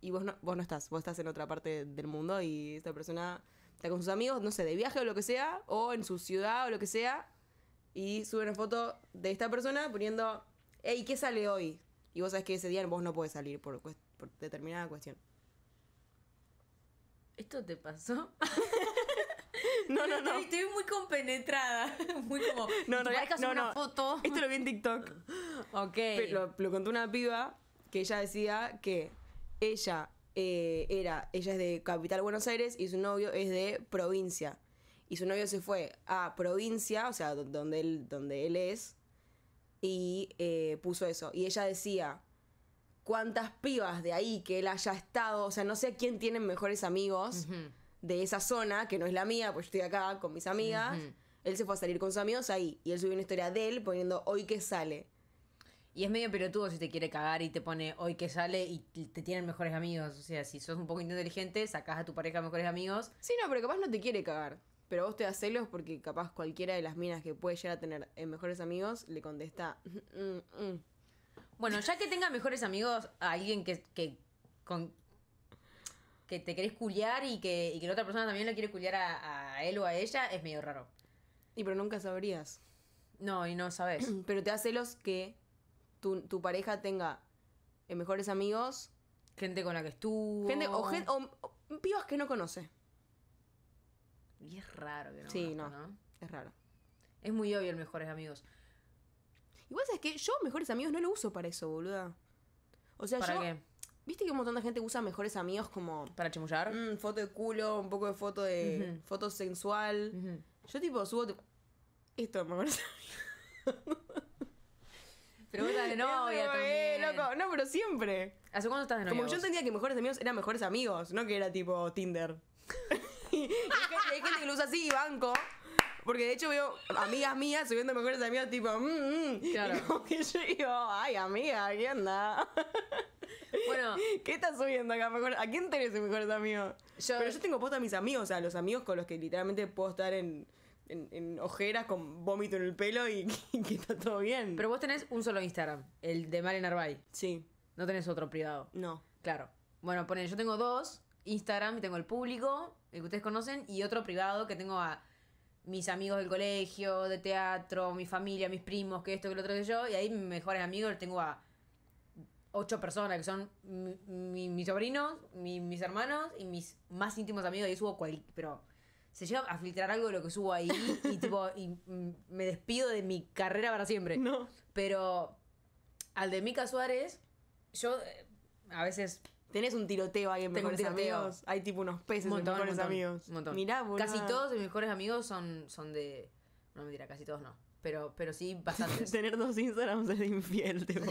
Y vos no, vos no estás, vos estás en otra parte del mundo y esta persona está con sus amigos, no sé, de viaje o lo que sea, o en su ciudad o lo que sea, y sube una foto de esta persona poniendo, hey, ¿qué sale hoy? Y vos sabés que ese día vos no podés salir por, por determinada cuestión. ¿Esto te pasó? no, no, no. Estoy, muy compenetrada. Muy como. No, no, no, una Esto lo vi en TikTok. ok. lo, contó una piba que ella decía que ella eh, era. Ella es de Capital Buenos Aires y su novio es de provincia y su novio se fue a provincia, o sea, donde él, donde él es, y eh, puso eso. Y ella decía, ¿cuántas pibas de ahí que él haya estado? O sea, no sé quién tienen mejores amigos de esa zona, que no es la mía, Porque yo estoy acá con mis amigas. Él se fue a salir con sus amigos ahí, y él subió una historia de él poniendo hoy que sale. Y es medio pelotudo si te quiere cagar y te pone hoy que sale y te tienen mejores amigos. O sea, si sos un poco inteligente, sacás a tu pareja mejores amigos. Sí, no, pero capaz no te quiere cagar. Pero vos te das celos porque capaz cualquiera de las minas que puede llegar a tener en eh, mejores amigos le contesta. Mm, mm". Bueno, ya que tenga mejores amigos a alguien que, con, que te querés culiar y que, la otra persona también la quiere culiar a, él o a ella, es medio raro. Y pero nunca sabrías. No, y no sabes. pero te da celos que tu, pareja tenga eh, mejores amigos. Gente con la que estuvo. Gente, o, o pibas que no conoce. Y es raro que no. Sí, no, Es raro. Es muy obvio el mejores amigos. Igual sabes que yo mejores amigos no lo uso para eso, boluda. O sea, ¿Para qué? ¿Viste que un montón de gente usa mejores amigos como. Para chimullar? Mm, foto de culo, un poco de foto de. foto sensual. Yo tipo subo. esto me parece. Pregunta de novia eh, también. Loco. No, pero siempre. ¿Hace cuánto estás de novia? Como yo entendía que mejores amigos eran mejores amigos, no que era tipo Tinder. hay gente, que lo usa así banco. Porque de hecho veo amigas mías subiendo mejores amigos tipo, mm, mm". Claro. y que yo digo, ay, amiga, ¿qué onda? Bueno, ¿Qué estás subiendo acá? ¿A quién tenés mejores amigos? Pero yo tengo posta a mis amigos, o sea, los amigos con los que literalmente puedo estar en, en, ojeras con vómito en el pelo y que, está todo bien. pero vos tenés un solo Instagram, el de Mari Arbay. sí, No tenés otro privado. no. Claro. Bueno, ponen, yo tengo dos, Instagram y tengo el público que ustedes conocen, y otro privado que tengo a mis amigos del colegio, de teatro, mi familia, mis primos, que esto, que lo otro que yo, y ahí mis mejores amigos tengo a ocho personas, que son mis sobrinos, mis hermanos y mis más íntimos amigos, y subo cual, pero se llega a filtrar algo de lo que subo ahí y me despido de mi carrera para siempre. No. Pero al de Mika Suárez, yo eh, a veces Tenés un tiroteo ahí en Tengo Mejores Amigos. Hay tipo unos peces con en Mejores Amigos. Montón. Mirá, boludo. Casi todos mis mejores amigos son, son de. No me dirá, casi todos no. Pero, pero sí bastantes. Tener dos Instagrams es de infiel, te no,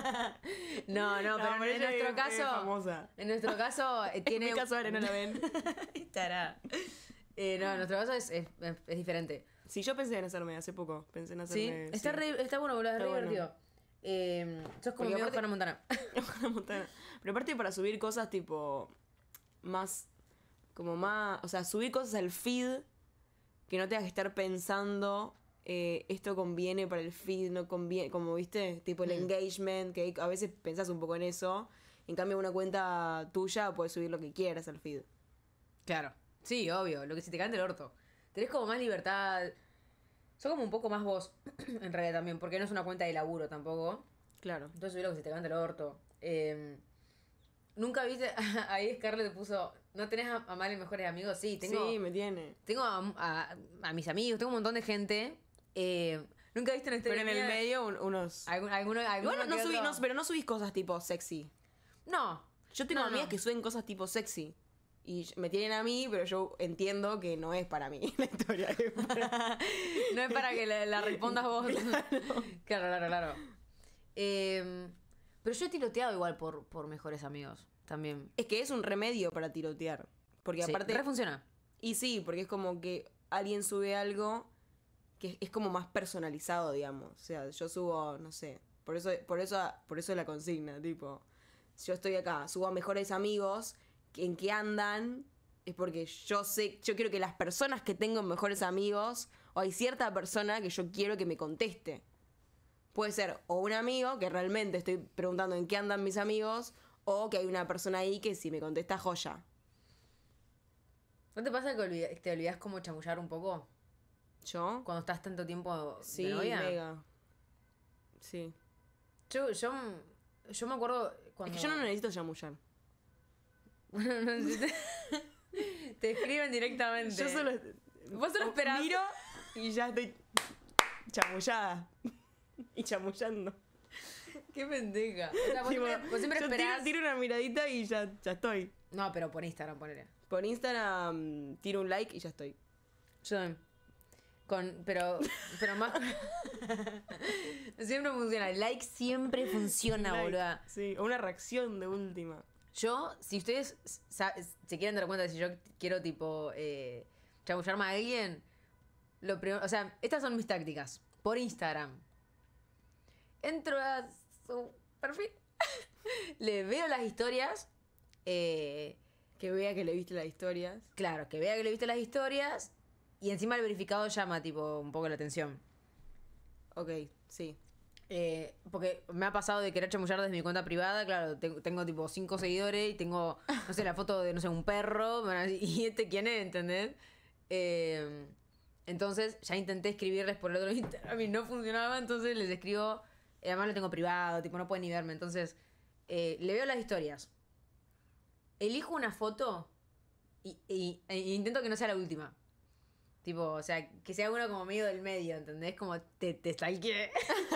no, no, pero, en, nuestro caso, en, nuestro caso. En nuestro caso tiene. En mi caso ahora no la ven. Estará. Eh, no, en nuestro caso es, es, diferente. Sí, yo pensé en hacerme hace poco. Pensé en hacerme. Sí, está, Re, está bueno, boludo, es re divertido. Yo Eh, sos como mi Montana. Montana. Pero aparte para subir cosas tipo más como más, o sea, subir cosas al feed que no tengas que estar pensando eh, esto conviene para el feed, no conviene, como viste, tipo el engagement, que a veces pensás un poco en eso. En cambio, una cuenta tuya puedes subir lo que quieras al feed. Claro, sí, obvio, lo que si te canta el orto. Tenés como más libertad. Son como un poco más vos, en realidad también, porque no es una cuenta de laburo tampoco. Claro. Entonces subir lo que si te canta el orto. Eh, Nunca viste, ahí Scarlett puso, ¿no tenés a, a mejores amigos? Sí, tengo. Sí, me tiene. Tengo a, mis amigos, tengo un montón de gente. Eh, nunca viste en este Pero en el medio unos. bueno, no subí, pero no subís cosas tipo sexy. No. Yo tengo amigas que suben cosas tipo sexy. Y me tienen a mí, pero yo entiendo que no es para mí la historia. no es para que la, respondas vos. claro, claro, claro. claro. Eh, pero yo he tiroteado igual por, por mejores amigos también. Es que es un remedio para tirotear. Porque sí, aparte. funciona. Y sí, porque es como que alguien sube algo que es como más personalizado, digamos. O sea, yo subo, no sé. Por eso, por eso, por eso la consigna, tipo. Yo estoy acá, subo a mejores amigos, en qué andan, es porque yo sé, yo quiero que las personas que tengo mejores amigos, o hay cierta persona que yo quiero que me conteste puede ser o un amigo, que realmente estoy preguntando en qué andan mis amigos, o que hay una persona ahí que si me contesta joya. ¿No te pasa que te olvidas como chamullar un poco? ¿Yo? Cuando estás tanto tiempo de sí, mega. Sí. Yo, yo, me acuerdo cuando... Es que yo no necesito chamullar. te escriben directamente. Yo solo... Vos solo esperás. Miro y ya estoy chamullada. y chamullando. Qué pendeja. siempre, tiro, una miradita y ya, ya estoy. No, pero por Instagram, ponele. Por Instagram tiro un like y ya estoy. Yo con, pero, pero más. siempre funciona. El like siempre funciona, boluda. Sí, o una reacción de última. Yo, si ustedes se quieren dar cuenta de si yo quiero, tipo, eh, a alguien, lo O sea, estas son mis tácticas. Por Instagram entro a su perfil, le veo las historias. Eh, que vea que le viste las historias. Claro, que vea que le viste las historias. Y encima el verificado llama, tipo, un poco la atención. Ok, sí. Eh, porque me ha pasado de querer chamullar desde mi cuenta privada, claro, tengo, tipo cinco seguidores y tengo, no sé, la foto de, no sé, un perro, y este quién es, ¿entendés? Eh, entonces ya intenté escribirles por el otro Instagram y no funcionaba, entonces les escribo, Además lo tengo privado, tipo, no pueden ni verme. Entonces, eh, le veo las historias. Elijo una foto y, e intento que no sea la última. Tipo, o sea, que sea uno como medio del medio, ¿entendés? Como te, te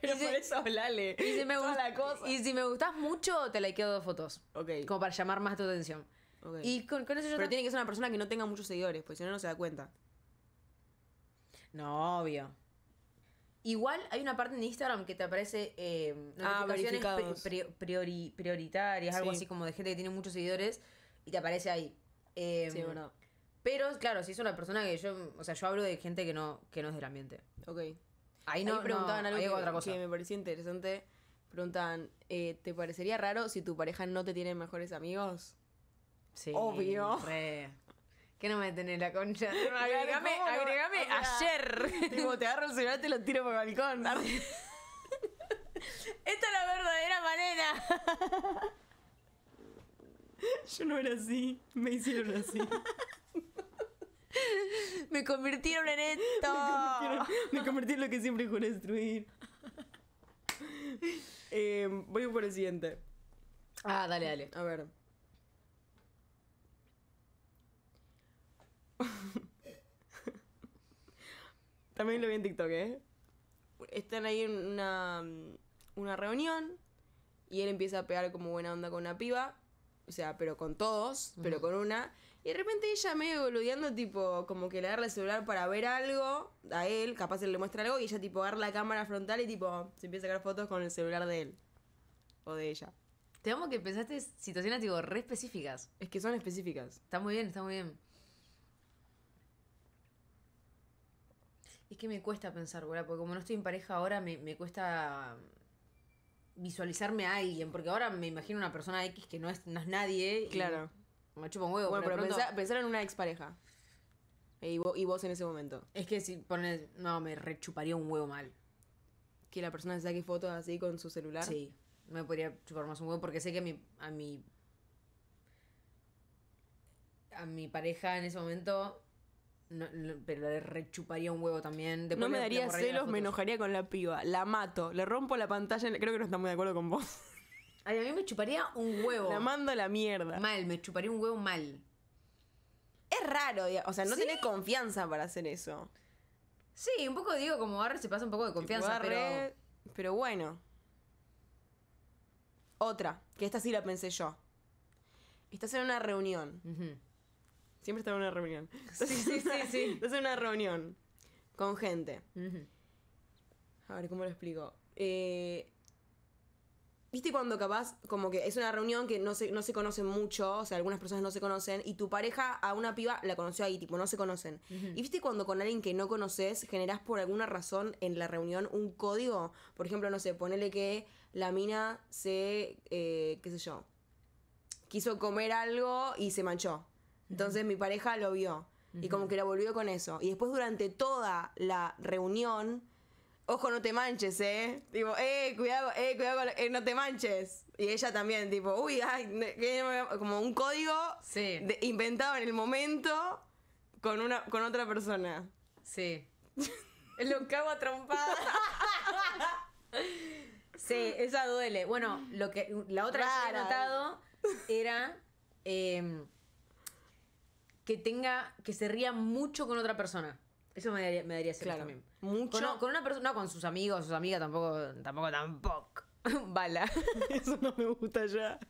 Pero y por eso hablale. Y si, me gustas gustás mucho, te likeo dos fotos. Como para llamar más tu atención. Y con, eso yo Pero tiene que ser una persona que no tenga muchos seguidores, porque si no, no se da cuenta. No, obvio. Igual hay una parte en Instagram que te aparece eh, ah, notificaciones priori prioritarias, algo así como de gente que tiene muchos seguidores y te aparece ahí. Em, pero claro, si es una persona que yo, o sea, yo hablo de gente que no, que no es del ambiente. Ok. Ahí no, preguntaban algo que, me pareció interesante. Preguntaban, eh, ¿te parecería raro si tu pareja no te tiene mejores amigos? Sí. Obvio que no me tenés la concha? agregame, ayer. Tipo, te agarro el celular y te lo tiro por el balcón. Esta es la verdadera manera. Yo no era así, me hicieron así. me convirtieron en esto. Me convirtieron, en lo que siempre juro destruir. Em, voy por el siguiente. Ah, dale, dale. A ver. También lo vi en TikTok, ¿eh? Están ahí en una, una reunión y él empieza a pegar como buena onda con una piba. O sea, pero con todos, pero con una. Y de repente ella medio boludeando, tipo, como que le agarra el celular para ver algo a él, capaz él le muestra algo, y ella, tipo, agarra la cámara frontal y, tipo, se empieza a sacar fotos con el celular de él. O de ella. Te amo que pensaste situaciones, tipo, re específicas. Es que son específicas. Está muy bien, está muy bien. Es que me cuesta pensar, ¿verdad? Porque como no estoy en pareja ahora, me, cuesta visualizarme a alguien. Porque ahora me imagino una persona X que no es, nadie. Claro. me chupa un huevo. Bueno, pero, pensar en una expareja. Y vos, en ese momento. Es que si pones. No, me rechuparía un huevo mal. Que la persona saque fotos así con su celular. Sí. Me podría chupar más un huevo porque sé que a mi. A mi, a mi pareja en ese momento no, pero le rechuparía un huevo también. no me daría celos, me enojaría con la piba. La mato, le rompo la pantalla. Creo que no está muy de acuerdo con vos. a mí me chuparía un huevo. La mando a la mierda. Mal, me chuparía un huevo mal. Es raro, o sea, no tiene confianza para hacer eso. Sí, un poco digo, como ahora se pasa un poco de confianza, pero... bueno. Otra, que esta sí la pensé yo. Estás en una reunión. Siempre estaba en una reunión. sí, sí, sí, sí. Entonces una reunión con gente. A ver, ¿cómo lo explico? Eh, ¿Viste cuando capaz, como que es una reunión que no se, no se conocen mucho, o sea, algunas personas no se conocen, y tu pareja a una piba la conoció ahí, tipo, no se conocen? ¿Y viste cuando con alguien que no conoces generás por alguna razón en la reunión un código? Por ejemplo, no sé, ponele que la mina se, eh, qué sé yo, quiso comer algo y se manchó. Entonces mi pareja lo vio y como que la volvió con eso. Y después durante toda la reunión, ojo, no te manches, ¿eh? Tipo, eh, cuidado, eh, cuidado, eh, no te manches. Y ella también, tipo, uy, ay, como un código inventado en el momento con, una, con otra persona. Sí. lo cago a sí, esa duele. Bueno, lo que la otra que he notado era... Em, que tenga, que se ría mucho con otra persona. Eso me daría, me daría también. Mucho. Con, una persona, no con sus amigos, sus amigas tampoco, tampoco, tampoco. Bala. Eso no me gusta ya.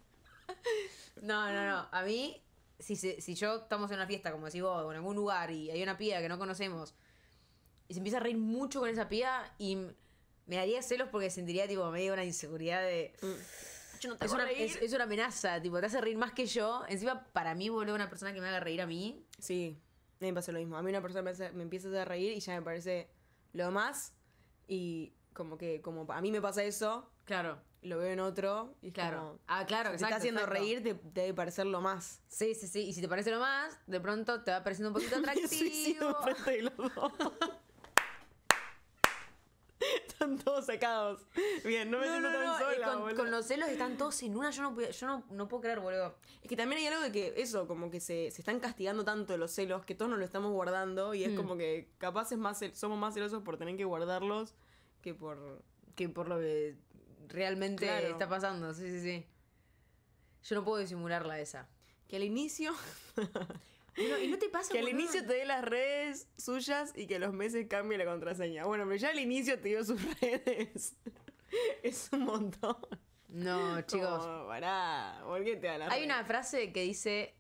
No, no, no. A mí, si, si yo estamos en una fiesta, como decís vos, o en algún lugar y hay una pía que no conocemos y se empieza a reír mucho con esa pía y me daría celos porque sentiría tipo medio una inseguridad de. Mm es, una, es, una amenaza, tipo, te hace reír más que yo. Encima, para mí, vuelve una persona que me haga reír a mí. Sí, a mí me pasa lo mismo. A mí una persona me, empieza a hacer reír y ya me parece lo más. Y como que, como a mí me pasa eso. Claro. Lo veo en otro y claro. ah, claro, si te está haciendo reír, te, debe parecer lo más. Sí, sí, sí. Y si te parece lo más, de pronto te va pareciendo un poquito atractivo. sí, sí, sí. están todos sacados. Bien, no me siento tan eh, sola. Con, los celos están todos en una. Yo no, yo no, puedo creer, boludo. Es que también hay algo de que eso, como que se, están castigando tanto los celos que todos nos lo estamos guardando y es mm. como que capaz más, somos más celosos por tener que guardarlos que por. que por lo que realmente está pasando. Sí, sí, sí. Yo no puedo disimularla esa. Que al inicio. Que al inicio te dé las redes suyas y que los meses cambie la contraseña. Bueno, pero ya al inicio te dio sus redes. es un montón. No, chicos. No, pará, ¿por Hay una frase que dice: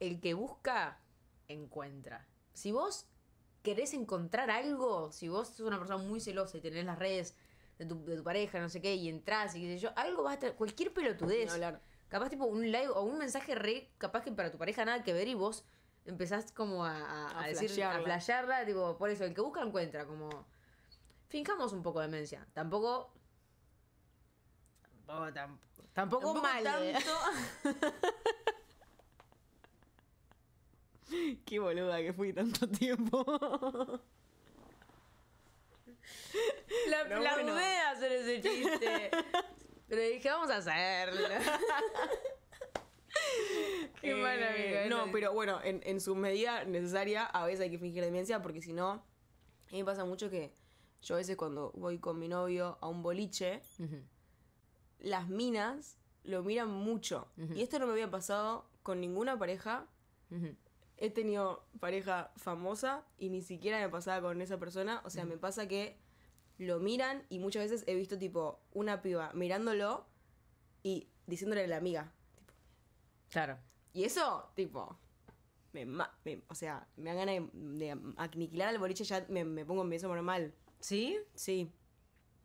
El que busca, encuentra. Si vos querés encontrar algo, si vos sos una persona muy celosa y tenés las redes de tu, pareja, no sé qué, y entras y qué yo, algo va a estar Cualquier pelotudez. Capaz tipo un live o un mensaje re, capaz que para tu pareja nada que ver y vos empezás como a, a, decir, a flashearla, tipo, por eso, el que busca encuentra, como... Fincamos un poco de demencia, tampoco... Oh, tampoco, mal. Eh. Qué boluda que fui tanto tiempo. La, no, la hacer ese chiste. le dije, vamos a hacerlo. Qué eh, No, pero bueno, en, su medida necesaria, a veces hay que fingir demencia, porque si no, a mí me pasa mucho que yo a veces cuando voy con mi novio a un boliche, las minas lo miran mucho. Y esto no me había pasado con ninguna pareja. He tenido pareja famosa y ni siquiera me pasaba con esa persona. O sea, me pasa que lo miran y muchas veces he visto tipo una piba mirándolo y diciéndole a la amiga. Claro. Y eso, tipo, me, o sea, me dan ganas de, aniquilar al boliche, ya me, pongo en beso normal. ¿Sí? Sí.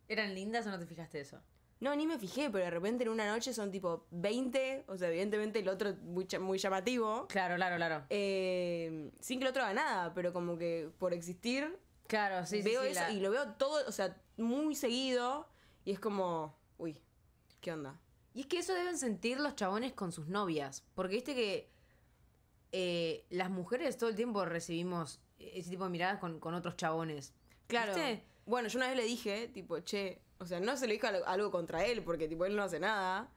¿Eran lindas o no te fijaste eso? No, ni me fijé, pero de repente en una noche son tipo 20, o sea, evidentemente el otro muy, muy llamativo. Claro, claro, claro. Eh, sin que el otro haga nada, pero como que por existir Claro, sí, eso y lo veo todo, o sea, muy seguido y es como, uy, ¿qué onda? Y es que eso deben sentir los chabones con sus novias, porque viste que eh, las mujeres todo el tiempo recibimos ese tipo de miradas con, otros chabones. Claro. Bueno, yo una vez le dije, tipo, che, o sea, no se le dijo algo contra él, porque tipo, él no hace nada.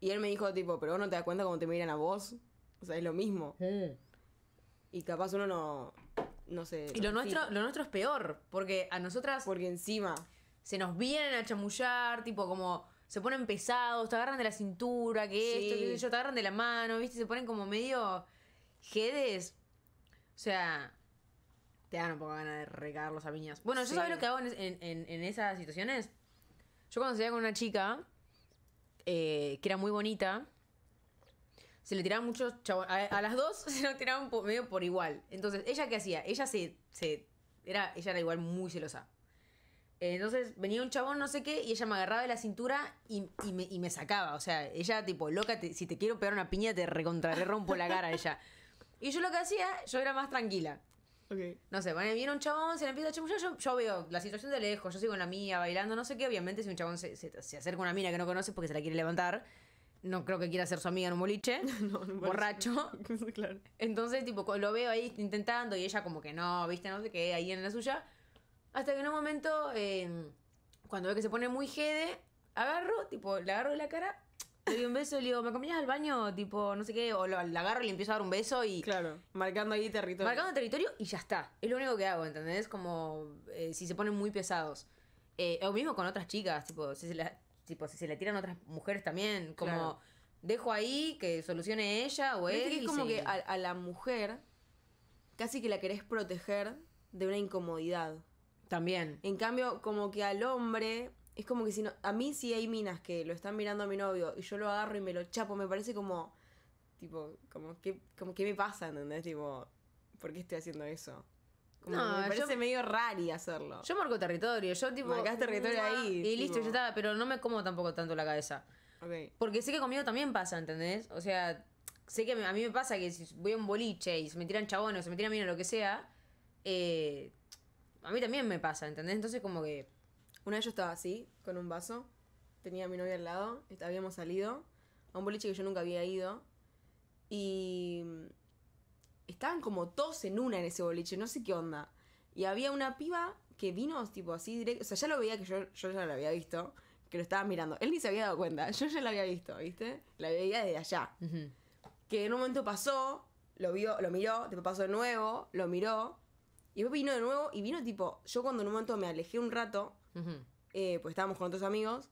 Y él me dijo, tipo, pero vos no te das cuenta cómo te miran a vos. O sea, es lo mismo. Mm. Y capaz uno no, no sé. Y lo nuestro, lo nuestro es peor, porque a nosotras Porque encima. se nos vienen a chamullar, tipo como se ponen pesados, te agarran de la cintura, que esto, que yo, te agarran de la mano, ¿viste? Se ponen como medio jedes. O sea, te dan un poco ganas de regarlos a piñas. Bueno, yo lo que hago en, en- esas situaciones. Yo cuando con una chica eh, que era muy bonita, se le tiraban muchos chabones. A, las dos se lo tiraban medio por igual. Entonces, ¿ella qué hacía? Ella se. se era, ella era igual muy celosa. Eh, entonces venía un chabón, no sé qué, y ella me agarraba de la cintura y, y, me, sacaba. O sea, ella, tipo, loca, si te quiero pegar una piña, te recontraré rompo la cara ella. Y yo lo que hacía, yo era más tranquila. No sé, viene un chabón, se le empieza a chamullar, yo, veo la situación de lejos, yo sigo en la mía, bailando, no sé qué. Obviamente, si un chabón se, se, se acerca a una mina que no conoce porque se la quiere levantar, no creo que quiera ser su amiga en un boliche, borracho. Entonces, tipo, lo veo ahí intentando y ella como que no, viste, no sé qué, ahí en la suya. Hasta que en un momento, em, cuando ve que se pone muy jede, agarro, tipo, le agarro la cara, le doy un beso y le digo, ¿me acompañas al baño? Tipo, no sé qué, o lo, agarro y le empiezo a dar un beso y... Claro, marcando ahí territorio. Marcando territorio y ya está. Es lo único que hago, ¿entendés? Como eh, si se ponen muy pesados. Eh, mismo con otras chicas, tipo, si se tipo, si se le tiran otras mujeres también, como dejo ahí que solucione ella o él. Que es como que a, la mujer casi que la querés proteger de una incomodidad. También. En cambio, como que al hombre, es como que si no, a mí si hay minas que lo están mirando a mi novio y yo lo agarro y me lo chapo, me parece como, tipo, como que, como que me pasa, ¿entendés? Tipo, ¿por qué estoy haciendo eso? no, me parece medio rari hacerlo. Yo marco territorio, yo tipo. Marcás territorio ahí. Y listo, yo estaba... pero no me como tampoco tanto la cabeza. Okay. Porque sé que conmigo también pasa, ¿entendés? O sea, sé que a mí me pasa que si voy a un boliche y se me tiran chabones, se me tiran mina o lo que sea, eh, a mí también me pasa, ¿entendés? Entonces, como que. Una vez yo estaba así, con un vaso, tenía a mi novia al lado, habíamos salido a un boliche que yo nunca había ido. Y estaban como todos en una en ese boliche, no sé qué onda. Y había una piba que vino, tipo así directo. O sea, ya lo veía que yo, yo ya la había visto, que lo estaba mirando. Él ni se había dado cuenta, yo ya la había visto, ¿viste? La veía desde allá. Que en un momento pasó, lo vio, lo miró, después pasó de nuevo, lo miró. Y después vino de nuevo y vino tipo, yo cuando en un momento me alejé un rato, eh, pues estábamos con otros amigos,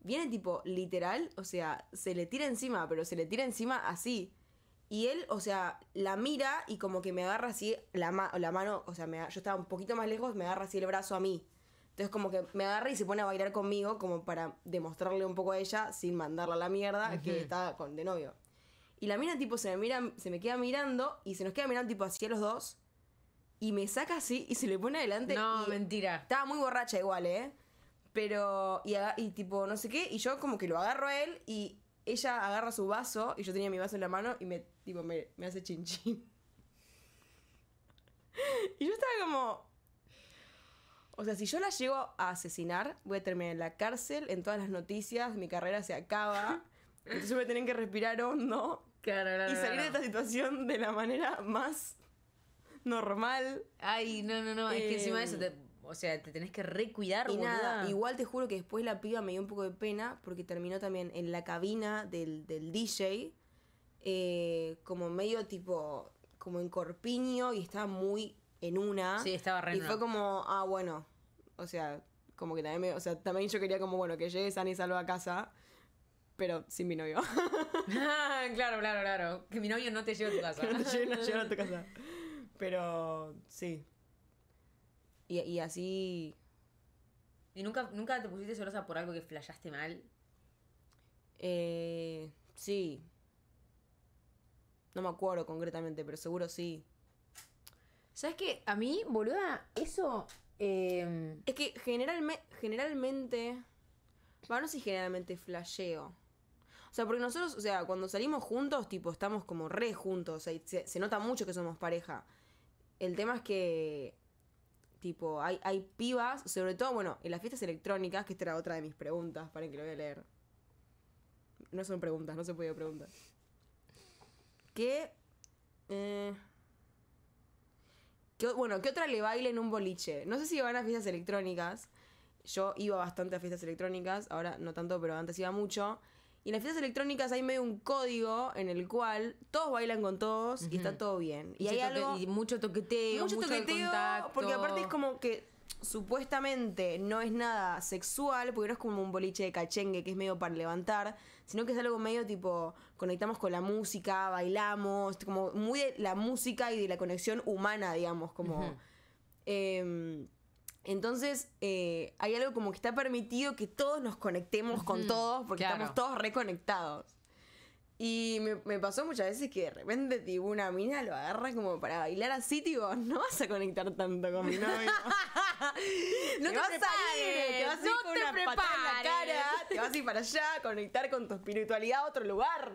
viene tipo literal, o sea, se le tira encima, pero se le tira encima así y él, o sea, la mira y como que me agarra así la, la mano, o sea, me yo estaba un poquito más lejos, me agarra así el brazo a mí. Entonces como que me agarra y se pone a bailar conmigo como para demostrarle un poco a ella sin mandarla a la mierda que está con de novio. Y la mira tipo se me mira, se me queda mirando y se nos queda mirando tipo a los dos y me saca así y se le pone adelante. No, mentira. Estaba muy borracha igual, ¿eh? Pero, y, y tipo, no sé qué, y yo como que lo agarro a él y ella agarra su vaso y yo tenía mi vaso en la mano y me, me, hace chinchín. y yo estaba como, o sea, si yo la llego a asesinar, voy a terminar en la cárcel, en todas las noticias, mi carrera se acaba. entonces me tienen que respirar hondo. y salir de esta situación de la manera más normal. Ay, no, no, no. es que encima de eso te, o sea, te tenés que recuidar, Y igual te juro que después la piba me dio un poco de pena porque terminó también en la cabina del, DJ, eh, como medio tipo, como en corpiño y estaba muy en una. Sí, estaba re Y fue como, ah, bueno, o sea, como que también, me, o sea, también yo quería como, bueno, que llegue San y salva a casa, pero sin mi novio. claro, claro, claro. Que mi novio no te lleve a tu casa. no te lleve, a tu casa. Pero sí, y, así... ¿Y nunca, nunca te pusiste celosa por algo que flayaste mal? Eh, sí. No me acuerdo concretamente, pero seguro sí. ¿Sabes qué? A mí, boluda, eso... Em, es que generalmente generalmente... Bueno, no sé si generalmente flasheo. O sea, porque nosotros, o sea, cuando salimos juntos, tipo, estamos como re juntos. se, nota mucho que somos pareja. El tema es que Tipo, hay, hay pibas, sobre todo, bueno, en las fiestas electrónicas, que esta era otra de mis preguntas, para que lo voy a leer. No son preguntas, no se puede preguntar. ¿Qué? Eh, ¿qué, bueno, ¿qué otra le baila en un boliche? No sé si van a fiestas electrónicas. Yo iba bastante a fiestas electrónicas, ahora no tanto, pero antes iba mucho. Y en las fiestas electrónicas hay medio un código en el cual todos bailan con todos y está todo bien. Y, hay mucho toqueteo. Mucho, toqueteo. Porque aparte es como que supuestamente no es nada sexual, porque no es como un boliche de cachengue que es medio para levantar, sino que es algo medio tipo conectamos con la música, bailamos, como muy de la música y de la conexión humana, digamos, como. Entonces, eh, hay algo como que está permitido que todos nos conectemos con todos, porque estamos todos reconectados. Y me, pasó muchas veces que de repente, tipo, una mina lo agarra como para bailar así, tipo, no vas a conectar tanto con mi novio. no te, vas a ir, te vas a ir con una prepares. en la cara, te vas a ir para allá, conectar con tu espiritualidad a otro lugar.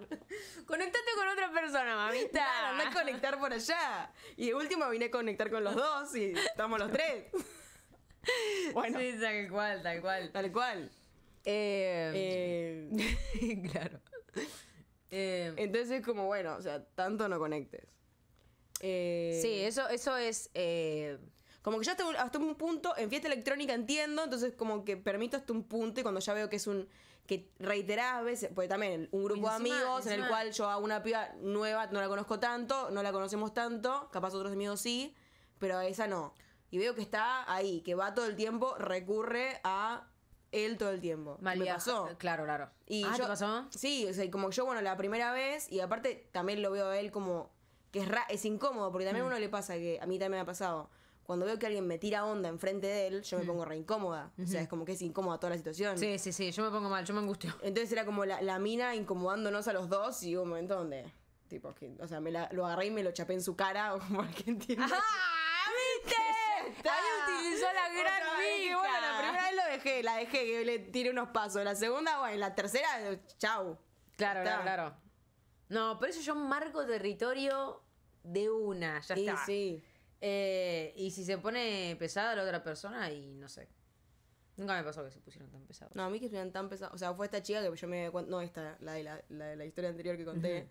Conectate con otra persona, mamita. Claro, no conectar por allá. Y de último vine a conectar con los dos y estamos los tres. bueno. tal cual, tal cual. Tal cual. Eh, em. claro. Em. Entonces Entonces, como bueno, o sea, tanto no conectes. Eh, sí, eso, eso es. Eh, como que ya hasta, hasta, un punto, en fiesta electrónica entiendo, entonces como que permito hasta un punto y cuando ya veo que es un. que reiterás veces, porque también un grupo de amigos en el cual yo a una piba nueva no la conozco tanto, no la conocemos tanto, capaz otros amigos sí, pero esa no y veo que está ahí, que va todo el tiempo, recurre a él todo el tiempo. Mal me pasó. Claro, claro. Y ah, ¿te pasó? Sí, o sea, como yo, bueno, la primera vez, y aparte también lo veo a él como que es, es incómodo, porque también a mm. uno le pasa, que a mí también me ha pasado. Cuando veo que alguien me tira onda enfrente de él, yo me mm. pongo re incómoda. O sea, es como que es incómoda toda la situación. Sí, sí, sí, yo me pongo mal, yo me angustio. Entonces era como la, la mina incomodándonos a los dos y hubo un momento donde, tipo, o sea, me la, lo agarré y me lo chapé en su cara o como argentina ¡Ah! Ahí utilizó la gran bueno, la primera vez lo dejé, la dejé que le tiré unos pasos. La segunda, bueno, la tercera, chau. Claro, claro, claro. No, por eso yo marco territorio de una, ya está. Sí. Eh, y si se pone pesada la otra persona, y no sé. Nunca me pasó que se pusieron tan pesados. No, a mí que estuvieran tan pesados. O sea, fue esta chica que yo me. No, esta, la de la, la, de la historia anterior que conté,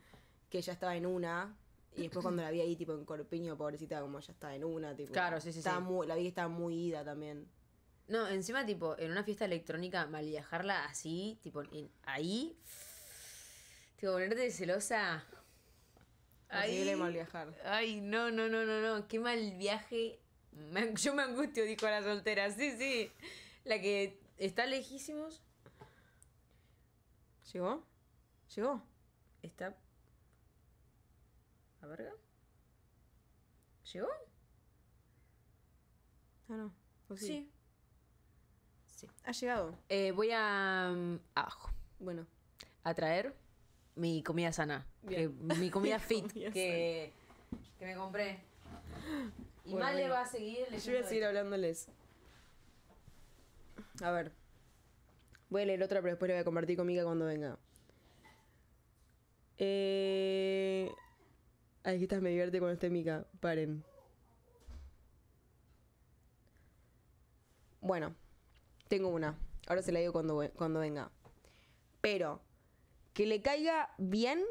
que ya estaba en una. Y después cuando la vi ahí, tipo, en Corpiño, pobrecita, como ya estaba en una, tipo. Claro, sí, sí, sí. la vi que estaba muy ida también. No, encima, tipo, en una fiesta electrónica, mal viajarla así, tipo, ahí. Tipo, ponerte celosa. Horrible mal viajar. Ay, no, no, no, no, no. Qué mal viaje. yo me angustio, dijo la soltera. Sí, sí. La que está lejísimos. ¿Llegó? ¿Llegó? Está ¿Llegó? Ah, no. sí? sí? Ha llegado. Eh, voy a. Mm, bueno. A traer mi comida sana. mi comida fit que, que me compré. Y más Male va a seguir Yo voy a seguir hablándoles. A ver. Voy a leer otra, pero después le voy a compartir conmigo cuando venga. Eh, quizás me divierte cuando esté Mica. Paren. Bueno, tengo una. Ahora se la digo cuando, cuando venga. Pero, que le caiga bien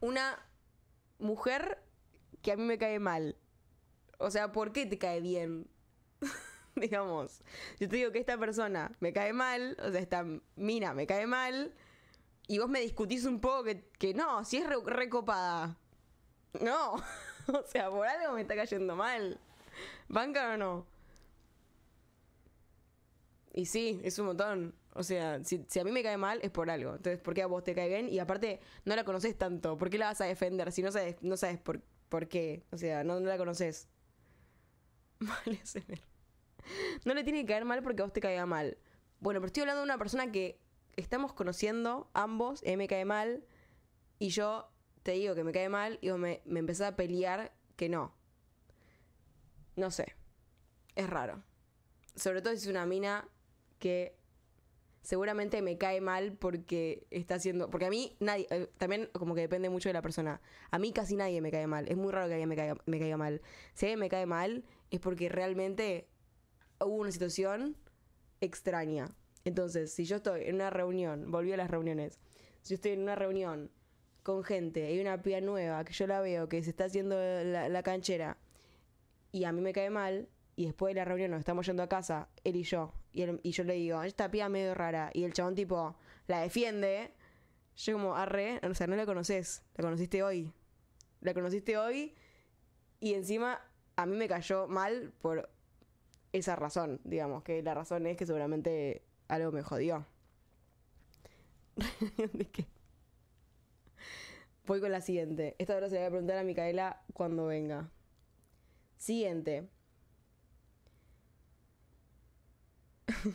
una mujer que a mí me cae mal. O sea, ¿por qué te cae bien? Digamos, yo te digo que esta persona me cae mal, o sea, esta mina me cae mal y vos me discutís un poco que, no, si es recopada. no, o sea, por algo me está cayendo mal. ¿Banca o no? Y sí, es un montón. O sea, si, a mí me cae mal es por algo. Entonces, ¿por qué a vos te cae bien? Y aparte, no la conoces tanto. ¿Por qué la vas a defender si no sabes, no sabes por, por qué? O sea, no, la conoces. Vale, No le tiene que caer mal porque a vos te caiga mal. Bueno, pero estoy hablando de una persona que estamos conociendo ambos, mí eh, me cae mal y yo te digo que me cae mal y me, me a pelear que no. No sé. Es raro. Sobre todo si es una mina que seguramente me cae mal porque está haciendo. Porque a mí nadie. Eh, también como que depende mucho de la persona. A mí casi nadie me cae mal. Es muy raro que alguien me caiga, me caiga mal. Si me cae mal es porque realmente hubo una situación extraña. Entonces, si yo estoy en una reunión, volví a las reuniones, si estoy en una reunión con gente, hay una pía nueva que yo la veo que se está haciendo la, canchera y a mí me cae mal, y después de la reunión nos estamos yendo a casa, él y yo, y, yo le digo, esta pía medio rara, y el chabón tipo, la defiende, yo como, arre, o sea, no la conoces, la conociste hoy, la conociste hoy, y encima a mí me cayó mal por esa razón, digamos, que la razón es que seguramente algo me jodió. ¿De Voy con la siguiente. Esta hora se la voy a preguntar a Micaela cuando venga. Siguiente.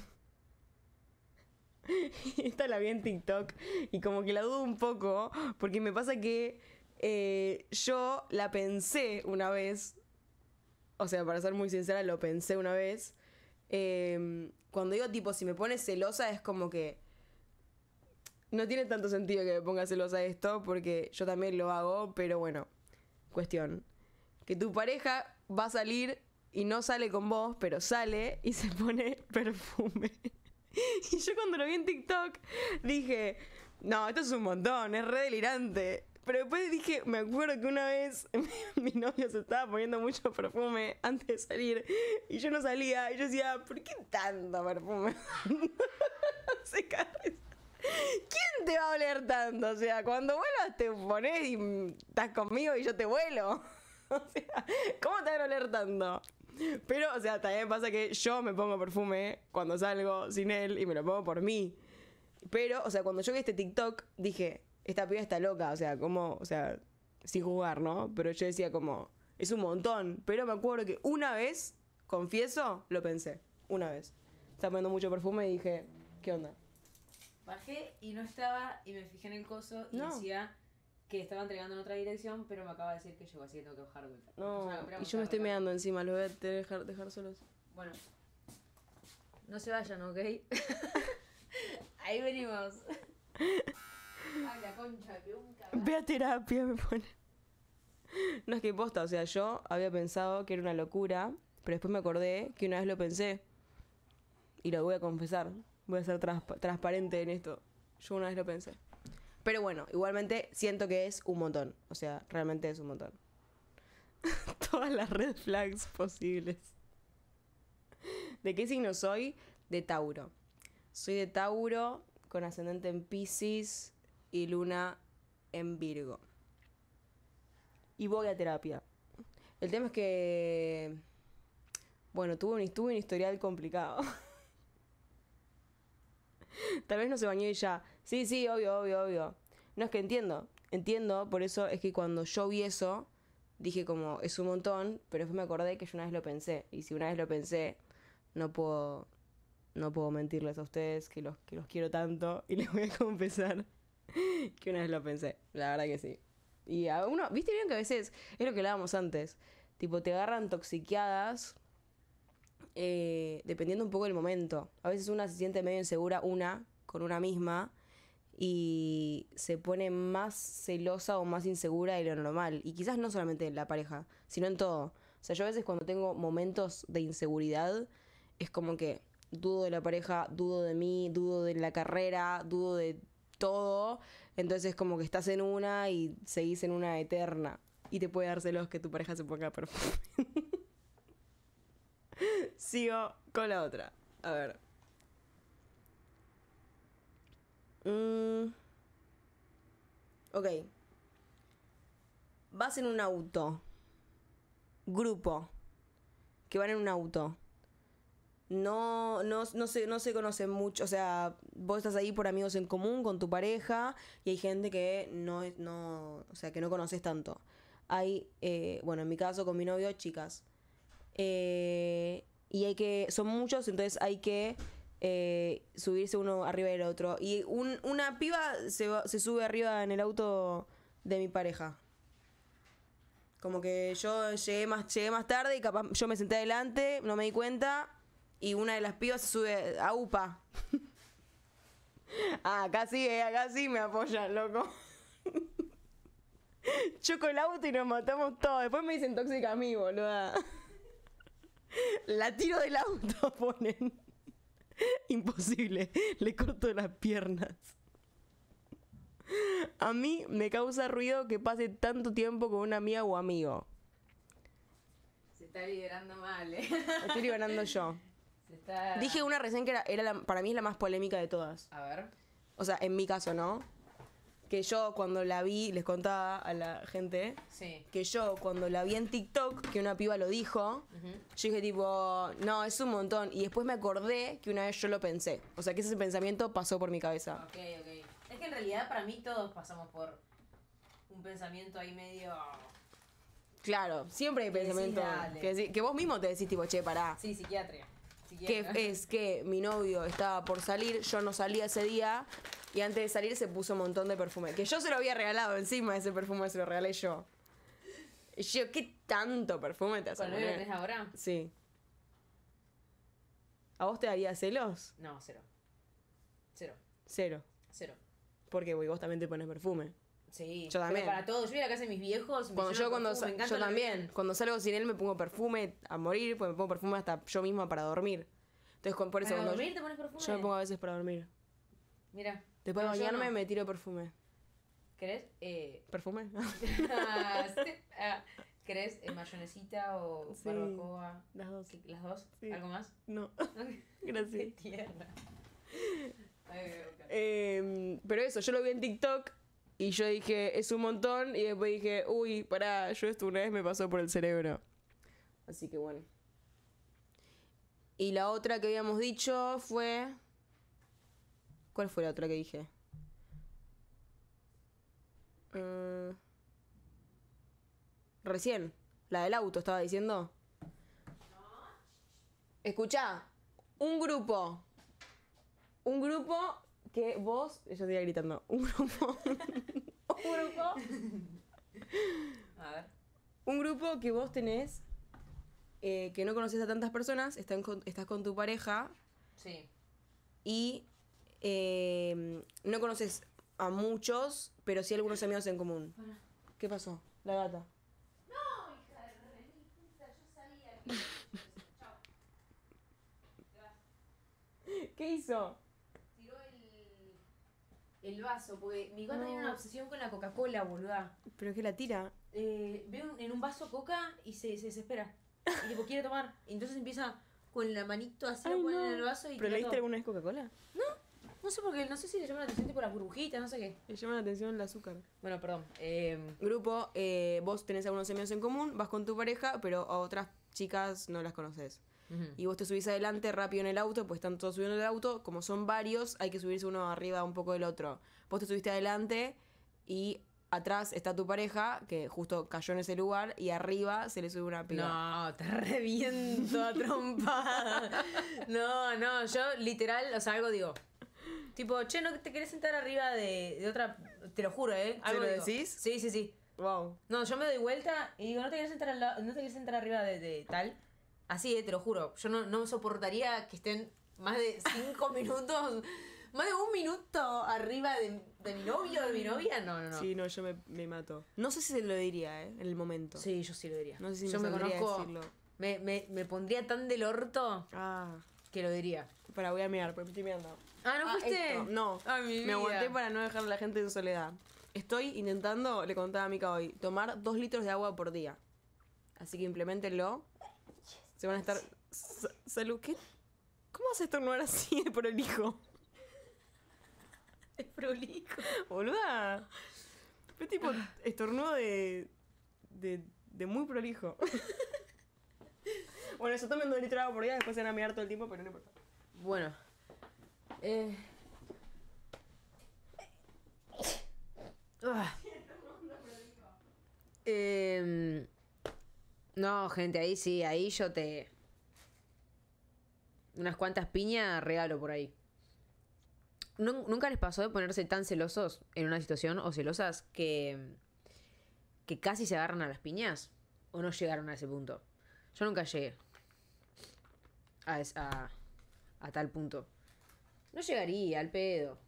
Esta la vi en TikTok y como que la dudo un poco porque me pasa que eh, yo la pensé una vez. O sea, para ser muy sincera, lo pensé una vez. Em, cuando digo tipo, si me pone celosa es como que no tiene tanto sentido que me ponga celosa esto, porque yo también lo hago, pero bueno, cuestión. Que tu pareja va a salir y no sale con vos, pero sale y se pone perfume. y yo cuando lo vi en TikTok dije, no, esto es un montón, es re delirante. Pero después dije, me acuerdo que una vez mi, novio se estaba poniendo mucho perfume antes de salir y yo no salía y yo decía, ¿por qué tanto perfume? ¿Quién te va a oler tanto? O sea, cuando vuelas te pones y estás conmigo y yo te vuelo. O sea, ¿cómo te van a oler tanto? Pero, o sea, también pasa que yo me pongo perfume cuando salgo sin él y me lo pongo por mí. Pero, o sea, cuando yo vi este TikTok, dije, esta piba está loca, o sea, como, o sea, sin jugar, ¿no? Pero yo decía como, es un montón, pero me acuerdo que una vez, confieso, lo pensé, una vez. Estaba poniendo mucho perfume y dije, ¿qué onda? Bajé y no estaba y me fijé en el coso y decía que estaba entregando en otra dirección, pero me acaba de decir que llegó así, tengo que bajar No, y yo me estoy meando encima, lo voy a dejar, dejar solos. Bueno, no se vayan, ¿ok? Ahí venimos. Ay, Ve a terapia, me pone. No es que imposta, o sea, yo había pensado que era una locura, pero después me acordé que una vez lo pensé. Y lo voy a confesar. Voy a ser transparente en esto. Yo una vez lo pensé. Pero bueno, igualmente siento que es un montón. O sea, realmente es un montón. Todas las red flags posibles. ¿De qué signo soy? De Tauro. Soy de Tauro, con ascendente en Pisces y Luna en Virgo. Y voy a terapia. El tema es que. Bueno, tuve un, historial complicado. Tal vez no se bañó y ya. Sí, sí, obvio, obvio, obvio. No es que entiendo. Entiendo, por eso es que cuando yo vi eso, dije como, es un montón, pero después me acordé que yo una vez lo pensé. Y si una vez lo pensé, no puedo. No puedo mentirles a ustedes que los, que los quiero tanto y les voy a confesar que una vez lo pensé, la verdad que sí. Y a uno, viste bien que a veces, es lo que hablábamos antes, tipo te agarran toxiqueadas eh, dependiendo un poco del momento. A veces una se siente medio insegura, una, con una misma, y se pone más celosa o más insegura de lo normal. Y quizás no solamente en la pareja, sino en todo. O sea, yo a veces cuando tengo momentos de inseguridad, es como que dudo de la pareja, dudo de mí, dudo de la carrera, dudo de todo, entonces como que estás en una y seguís en una eterna. Y te puede dar celos que tu pareja se ponga perfume. Sigo con la otra. A ver. Mm. Ok. Vas en un auto. Grupo. Que van en un auto no, no, no, se, no conocen mucho. O sea, vos estás ahí por amigos en común, con tu pareja, y hay gente que no, no, o sea, que no conoces tanto. Hay, eh, bueno, en mi caso con mi novio, chicas. Eh, y hay que, son muchos, entonces hay que eh, subirse uno arriba del otro. Y un, una piba se, sube arriba en el auto de mi pareja. Como que yo llegué más, llegué más tarde y capaz yo me senté adelante, no me di cuenta, y una de las pibas se sube a UPA. ah, acá sí, eh, acá sí me apoyan, loco. Choco el auto y nos matamos todos. Después me dicen tóxica a mí, boluda. La tiro del auto, ponen. Imposible. Le corto las piernas. A mí me causa ruido que pase tanto tiempo con una amiga o amigo. Se está liberando mal, ¿eh? estoy liberando yo. Dije una recién que era, para mí es la más polémica de todas. A ver. O sea, en mi caso, ¿no? Que yo cuando la vi, les contaba a la gente, que yo cuando la vi en TikTok, que una piba lo dijo, yo dije tipo, no, es un montón. Y después me acordé que una vez yo lo pensé. O sea, que ese pensamiento pasó por mi cabeza. Ok, ok. Es que en realidad para mí todos pasamos por un pensamiento ahí medio... Claro, siempre hay pensamientos que, que, vos mismo te decís tipo, che, pará. Sí, psiquiatría que es que mi novio estaba por salir, yo no salí ese día y antes de salir se puso un montón de perfume. Que yo se lo había regalado encima, ese perfume se lo regalé yo. yo, ¿qué tanto perfume te hace? ¿Con el tenés ahora? Sí. ¿A vos te daría celos? No, cero. Cero. Cero. Cero. Porque vos también te pones perfume. Sí. Yo también. para todos. Yo voy a la casa de mis viejos. cuando yo, también. Cuando salgo sin él me pongo perfume a morir, pues me pongo perfume hasta yo misma para dormir. Entonces, por eso. ¿Para dormir yo, te pones perfume? Yo me pongo a veces para dormir. Mira. Después de bañarme me tiro perfume. ¿Crees? Eh... ¿Perfume? ¿Crees ah, ah, eh, mayonesita o barbacoa? Las dos. ¿Las dos? ¿Algo más? No. Gracias. Qué em, pero eso, yo lo vi en TikTok y yo dije, es un montón. Y después dije, uy, pará, yo esto una vez me pasó por el cerebro. Así que bueno. Y la otra que habíamos dicho fue... ¿Cuál fue la otra que dije? Mm, recién, la del auto estaba diciendo. Escucha, un grupo. Un grupo que vos, yo estoy gritando, un grupo. un grupo. A ver. Un grupo que vos tenés eh, que no conoces a tantas personas, con, estás con tu pareja. Sí. Y eh, no conoces a muchos, pero sí algunos amigos en común. ¿Qué pasó? La gata. No, hija de yo sabía Chao. ¿Qué hizo? Tiró el, el vaso, porque mi gata tiene una obsesión con la Coca-Cola, boluda. ¿Pero que la tira? Eh, ve en un vaso coca y se desespera. Y tipo, quiere tomar. entonces empieza con la manito así, en el vaso y. ¿Pero leíste alguna vez Coca-Cola? No, no sé porque no sé si le llama la atención tipo las burbujitas, no sé qué. Le llama la atención el azúcar. Bueno, perdón. Em, Grupo, eh, vos tenés algunos amigos en común, vas con tu pareja, pero a otras chicas no las conoces. Y vos te subís adelante rápido en el auto, pues están todos subiendo el auto. Como son varios, hay que subirse uno arriba un poco del otro. Vos te subiste adelante y atrás está tu pareja, que justo cayó en ese lugar, y arriba se le sube una piba. No, te reviento a trompa No, no, yo literal, o sea, algo digo. Tipo, che, ¿no te querés sentar arriba de, otra? Te lo juro, ¿eh? ¿Algo ¿Te lo decís? Sí, sí, sí. Wow. No, yo me doy vuelta y digo, ¿no te querés sentar, no te sentar arriba de, tal? Así, ¿eh? Te lo juro. Yo no, no soportaría que estén más de cinco minutos más de un minuto arriba de, mi novio o de mi novia, no, no, no. Sí, no, yo me, mato. No sé si se lo diría, ¿eh? En el momento. Sí, yo sí lo diría. No sé si me conozco. Decirlo. Me, me, me, pondría tan del orto ah. que lo diría. Para, voy a mirar, porque estoy mirando. Ah, ¿no ah, fuiste? No. Ah, me aguanté para no dejar a la gente en soledad. Estoy intentando, le contaba a Mica hoy, tomar dos litros de agua por día. Así que implementenlo. Se van a estar. Salud, ¿qué? ¿Cómo vas a así por el hijo? Es prolijo. Boluda. Es tipo ah. estornudo de, de, de muy prolijo. bueno, eso también dos litros de agua por día, después se van a mirar todo el tiempo, pero no importa. Bueno. Eh. Eh, no, gente, ahí sí, ahí yo te. Unas cuantas piñas regalo por ahí nunca les pasó de ponerse tan celosos en una situación o celosas que, que casi se agarran a las piñas? ¿O no llegaron a ese punto? Yo nunca llegué a, a tal punto. No llegaría al pedo.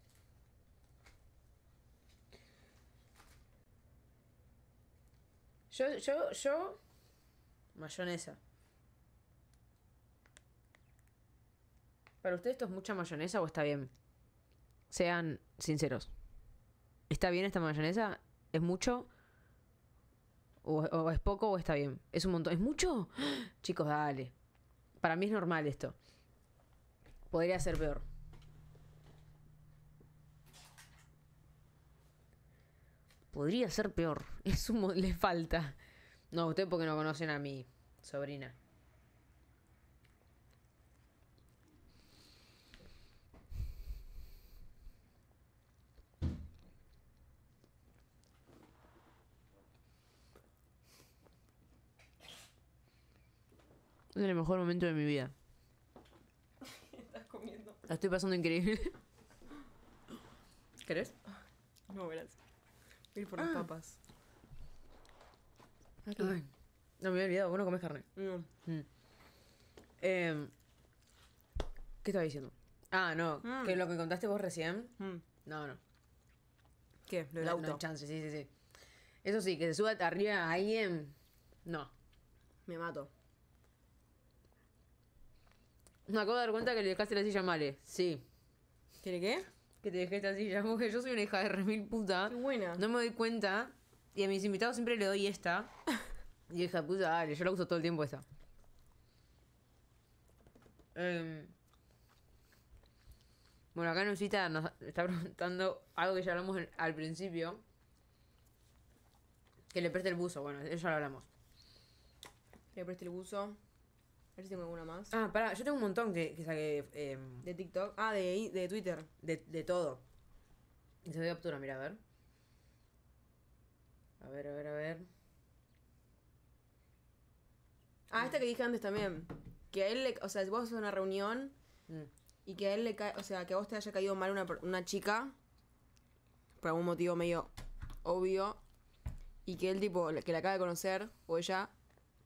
Yo, yo, yo. Mayonesa. ¿Para usted esto es mucha mayonesa o está bien? Sean sinceros. ¿Está bien esta mayonesa? ¿Es mucho? ¿O, es poco o está bien? ¿Es un montón? ¿Es mucho? Chicos, dale. Para mí es normal esto. Podría ser peor. Podría ser peor. Es un le falta. No, usted porque no conocen a mi sobrina. Es el mejor momento de mi vida. Estás comiendo. La estoy pasando increíble. ¿Querés? No, verás Voy ir por las ah. papas. no me había olvidado, vos no comés carne. Mm. Em, ¿Qué estaba diciendo? Ah, no, mm. que lo que contaste vos recién. Mm. No, no. ¿Qué? Lo del sí, sí, sí. Eso sí, que se suba arriba a alguien. No. Me mato. Me acabo de dar cuenta que le dejaste la silla a Male. Sí. ¿Tiene qué? Que te dejé esta silla. Porque yo soy una hija de remil puta. Qué buena. No me doy cuenta. Y a mis invitados siempre le doy esta. y hija puta, dale, yo la uso todo el tiempo esta. Em, bueno, acá Nusita nos está preguntando algo que ya hablamos al principio. Que le preste el buzo. Bueno, eso ya lo hablamos. Le preste el buzo. A ver si tengo alguna más. Ah, pará, yo tengo un montón que, que saqué. Em, de TikTok. Ah, de, Twitter. De, todo. Y se ve captura, mira, a ver. A ver, a ver, a ver. Ah, esta que dije antes también. Que a él le. O sea, vos haces una reunión mm. y que a él le cae. O sea, que a vos te haya caído mal una, una chica. Por algún motivo medio obvio. Y que él, tipo, que la acaba de conocer, o ella,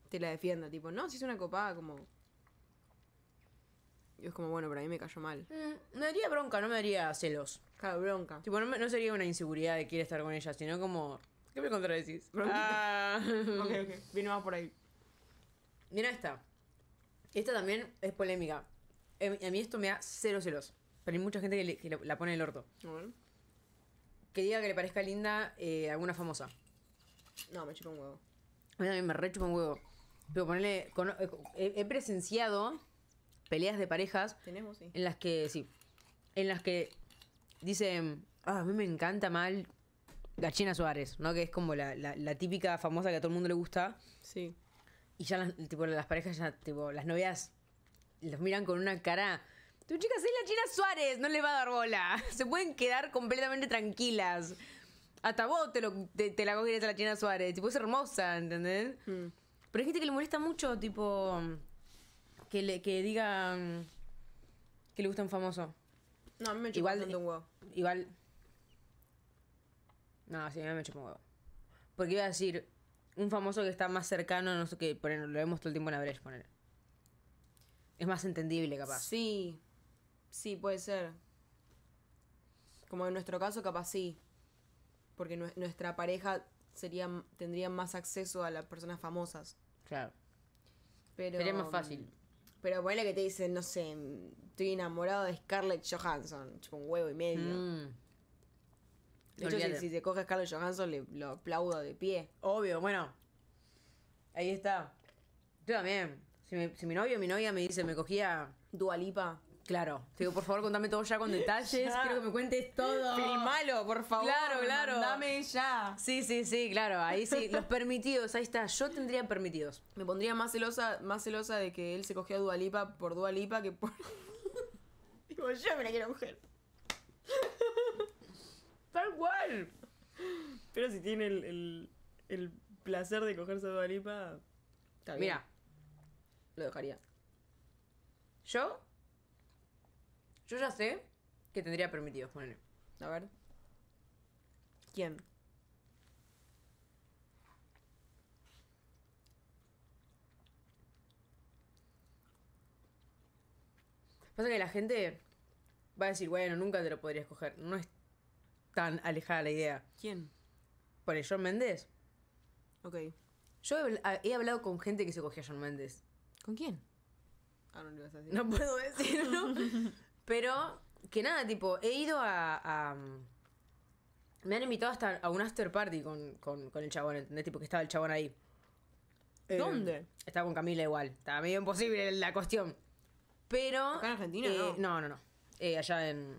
te la defienda. Tipo, no, si es una copada, como. Y es como, bueno, Pero a mí me cayó mal. no mm, me daría bronca, no me daría celos. Claro, bronca. Tipo, no, sería una inseguridad de querer estar con ella, sino como. ¿Qué me contradecís? Ah. Ok, ok. Vino más por ahí. Mira esta. Esta también es polémica. A mí esto me da cero celos. Pero hay mucha gente que, la pone en el orto. A Que diga que le parezca linda eh, alguna famosa. No, me chupa un huevo. A mí también me re chupa un huevo. Pero eh, he, presenciado peleas de parejas. En las que, sí. En las que dicen. Ah, a mí me encanta mal la China Suárez, ¿no? Que es como la, típica famosa que a todo el mundo le gusta. Sí. Y ya las, tipo, las parejas, ya, tipo, las novias los miran con una cara. Tu chica es la China Suárez, no le va a dar bola. Se pueden quedar completamente tranquilas. Hasta vos te, lo, la cogieras a la China Suárez. Tipo, es hermosa, ¿entendés? Mm. Pero hay gente que le molesta mucho, tipo, que le que digan mm, que le gusta un famoso. No, a mí me chupa igual, un huevo. Igual. No, sí, a mí me chupa un huevo. Porque iba a decir, un famoso que está más cercano, no sé qué, lo vemos todo el tiempo en brecha, poner. Es más entendible, capaz. Sí. Sí, puede ser. Como en nuestro caso, capaz sí. Porque nuestra pareja serían, tendrían más acceso a las personas famosas. Claro. Pero, Sería más fácil. Mm, pero ponele que te dice no sé, estoy enamorado de Scarlett Johansson, un huevo y medio. Mm. De hecho, si, te coge a Scarlett Johansson, le, lo aplaudo de pie. Obvio, bueno. Ahí está. Yo también. Si, mi novio o mi novia me dice, me cogía. Dualipa. Claro. Digo, por favor, contame todo ya con detalles. Quiero que me cuentes todo. malo por favor. Claro, claro. Dame ya. Sí, sí, sí, claro. Ahí sí. Los permitidos, ahí está. Yo tendría permitidos. Me pondría más celosa, más celosa de que él se cogió a Dualipa por Dualipa que por. Digo, yo me la quiero mujer. Tal cual. Pero si tiene el, el, el placer de cogerse a Dualipa. Mira. Lo dejaría. Yo yo ya sé que tendría permitido ponele. A ver. ¿Quién? Pasa que la gente va a decir, bueno, nunca te lo podría escoger. No es tan alejada la idea. ¿Quién? Por el John Méndez. Ok. Yo he, hablado con gente que se cogía a John Méndez. ¿Con quién? Ah, no le a decir. No puedo decirlo. Pero que nada, tipo, he ido a, mm, me han invitado hasta a un after party con, con, el chabón, ¿entendés? Tipo que estaba el chabón ahí. Eh, ¿Dónde? Estaba con Camila igual. Estaba medio imposible la cuestión. Pero. ¿Acá en Argentina? Eh, no, no, no. no. Eh, allá en,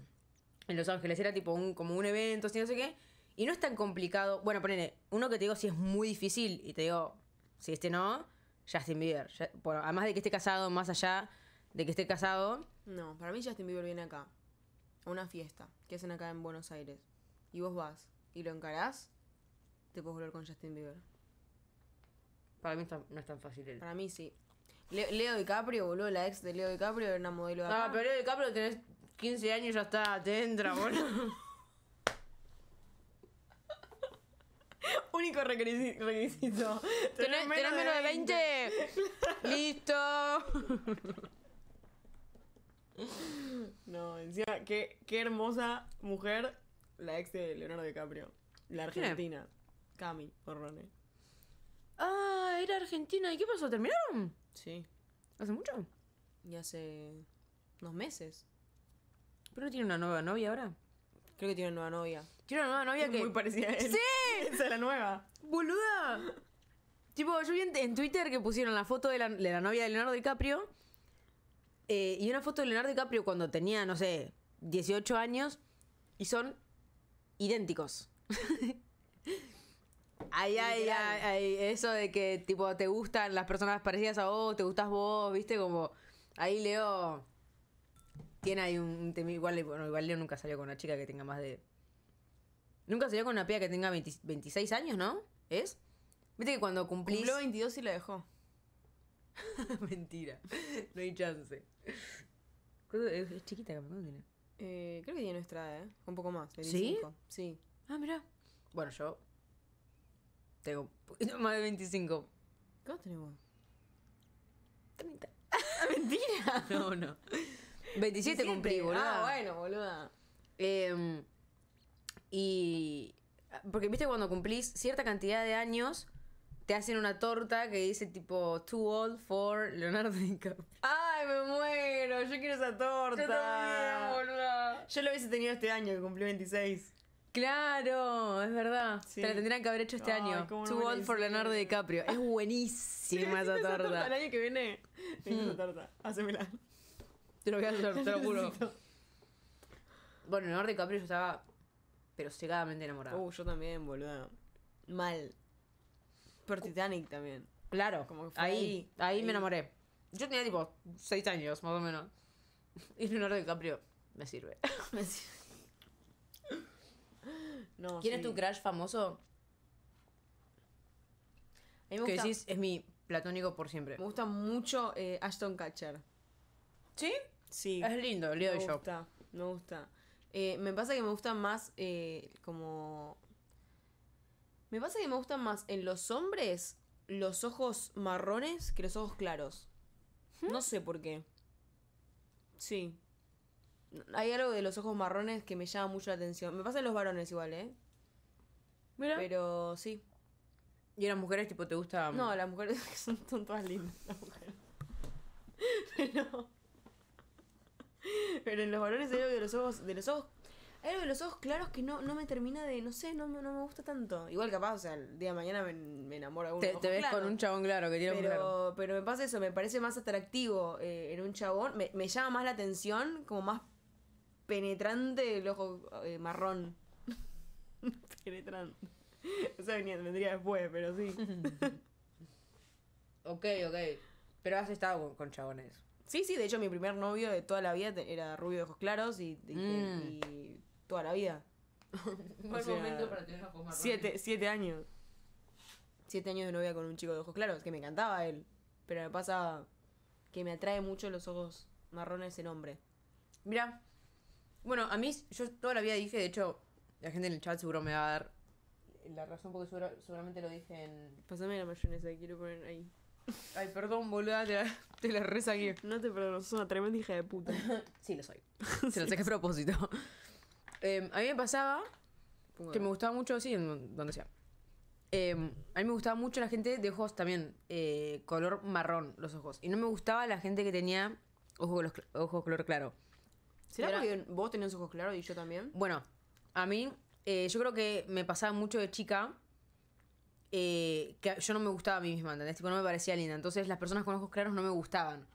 en, Los Ángeles. Era tipo un, como un evento, así, no sé qué. Y no es tan complicado. Bueno, ponele, uno que te digo si es muy difícil y te digo, si este no, Justin Bieber. Ya, bueno, además de que esté casado, más allá de que esté casado no, para mí Justin Bieber viene acá. A una fiesta que hacen acá en Buenos Aires. Y vos vas y lo encarás, te puedes volver con Justin Bieber. Para mí no es tan fácil. Para mí sí. Leo DiCaprio, boludo, la ex de Leo DiCaprio era una modelo de Ah, pero Leo DiCaprio tenés 15 años y ya está, te entra, boludo. Único requisito. Tenés menos de 20. Listo. No, encima, qué, hermosa mujer la ex de Leonardo DiCaprio. La argentina. Cami porrone. Ah, era argentina. ¿Y qué pasó? ¿Terminaron? Sí. ¿Hace mucho? Y hace unos meses. ¿Pero no tiene una nueva novia ahora? Creo que tiene una nueva novia. Tiene una nueva novia que. Muy parecida a él. ¡Sí! Esa es la nueva. ¡Boluda! tipo, yo vi en, Twitter que pusieron la foto de la, de la novia de Leonardo DiCaprio eh, y una foto de Leonardo DiCaprio cuando tenía, no sé, 18 años y son idénticos. ay, ay, ay, eso de que tipo te gustan las personas parecidas a vos, te gustas vos, viste, como ahí Leo tiene ahí un, tema igual, bueno, igual Leo nunca salió con una chica que tenga más de... Nunca salió con una piba que tenga 26 años, ¿no? ¿Es? Viste que cuando cumplís... Cumplió 22 y la dejó. Mentira, no hay chance. Es, chiquita, ¿cómo tiene? Eh, creo que tiene nuestra ¿eh? Un poco más, 25. ¿Sí? Ah, mira. Bueno, yo tengo más de 25. ¿Cuántos tenemos? 30. Mentira. No, no. 27 cumplí, boluda. Ah, bueno, boluda. Em, y. Porque viste cuando cumplís cierta cantidad de años, te hacen una torta que dice tipo Too old for Leonardo DiCaprio. ¡Ay, me muero! Yo quiero esa torta. Yo también, Yo lo hubiese tenido este año, que cumplí 26. Claro, es verdad. Se Te la tendrían que haber hecho este año. Too old for Leonardo DiCaprio. Es buenísima esa, torta. El año que viene, tengo esa hmm. torta. Hacémela. Te lo voy a hacer, te lo juro. Bueno, Leonardo DiCaprio yo estaba pero cegadamente enamorado. Uh, yo también, boludo. Mal. Titanic también. Claro, Como ahí, ahí, me enamoré. Yo tenía tipo 6 años, más o menos. Y Leonardo DiCaprio me sirve. Me sirve. No, ¿Quién tu crash famoso? es mi platónico por siempre. me gusta mucho eh, Ashton Catcher. ¿Sí? Sí. Es lindo, el día me gusta, me gusta. Eh, me pasa que me gusta más eh, como me pasa que me gustan más en los hombres los ojos marrones que los ojos claros. No ¿Mm? sé por qué. Sí. Hay algo de los ojos marrones que me llama mucho la atención. Me pasa en los varones igual, ¿eh? Mira. Pero sí. ¿Y las mujeres tipo te gusta? No, las mujeres son, son todas lindas. Las mujeres. Pero. Pero en los varones hay algo de los ojos, de los ojos hay algo de los ojos claros que no, no me termina de, no sé, no, me gusta tanto. Igual capaz, o sea, el día de mañana me, enamoro de uno. Te, te ves con un chabón claro que tiene pero, Pero me pasa eso, me parece más atractivo eh, en un chabón, me, llama más la atención, como más penetrante el ojo eh, marrón. penetrante. O sea, vendría después, pero sí. ok, ok. Pero has estado con, chabones. Sí, sí, de hecho mi primer novio de toda la vida era rubio de ojos claros y, y mm toda la vida. Buen momento para tener ojos marrones. Siete, siete años. Siete años de novia con un chico de ojos claros, que me encantaba él. Pero me pasa que me atrae mucho los ojos marrones en hombre. Mira, bueno, a mí yo toda la vida dije, de hecho, la gente en el chat seguro me va a dar la razón porque seguramente lo dije en... Pásame la mayonesa, quiero poner ahí. Ay, perdón, boluda, te la, reza aquí. No te perdono, sos una tremenda hija de puta. sí, lo soy. Se lo saqué a propósito. Em, a mí me pasaba que me gustaba mucho, sí, donde sea. Em, a mí me gustaba mucho la gente de ojos también, eh, color marrón, los ojos. Y no me gustaba la gente que tenía ojos, ojos color claro. ¿Será vos tenías ojos claros y yo también? Bueno, a mí, eh, yo creo que me pasaba mucho de chica eh, que yo no me gustaba a mí misma, Tipo, no me parecía linda. Entonces, las personas con ojos claros no me gustaban.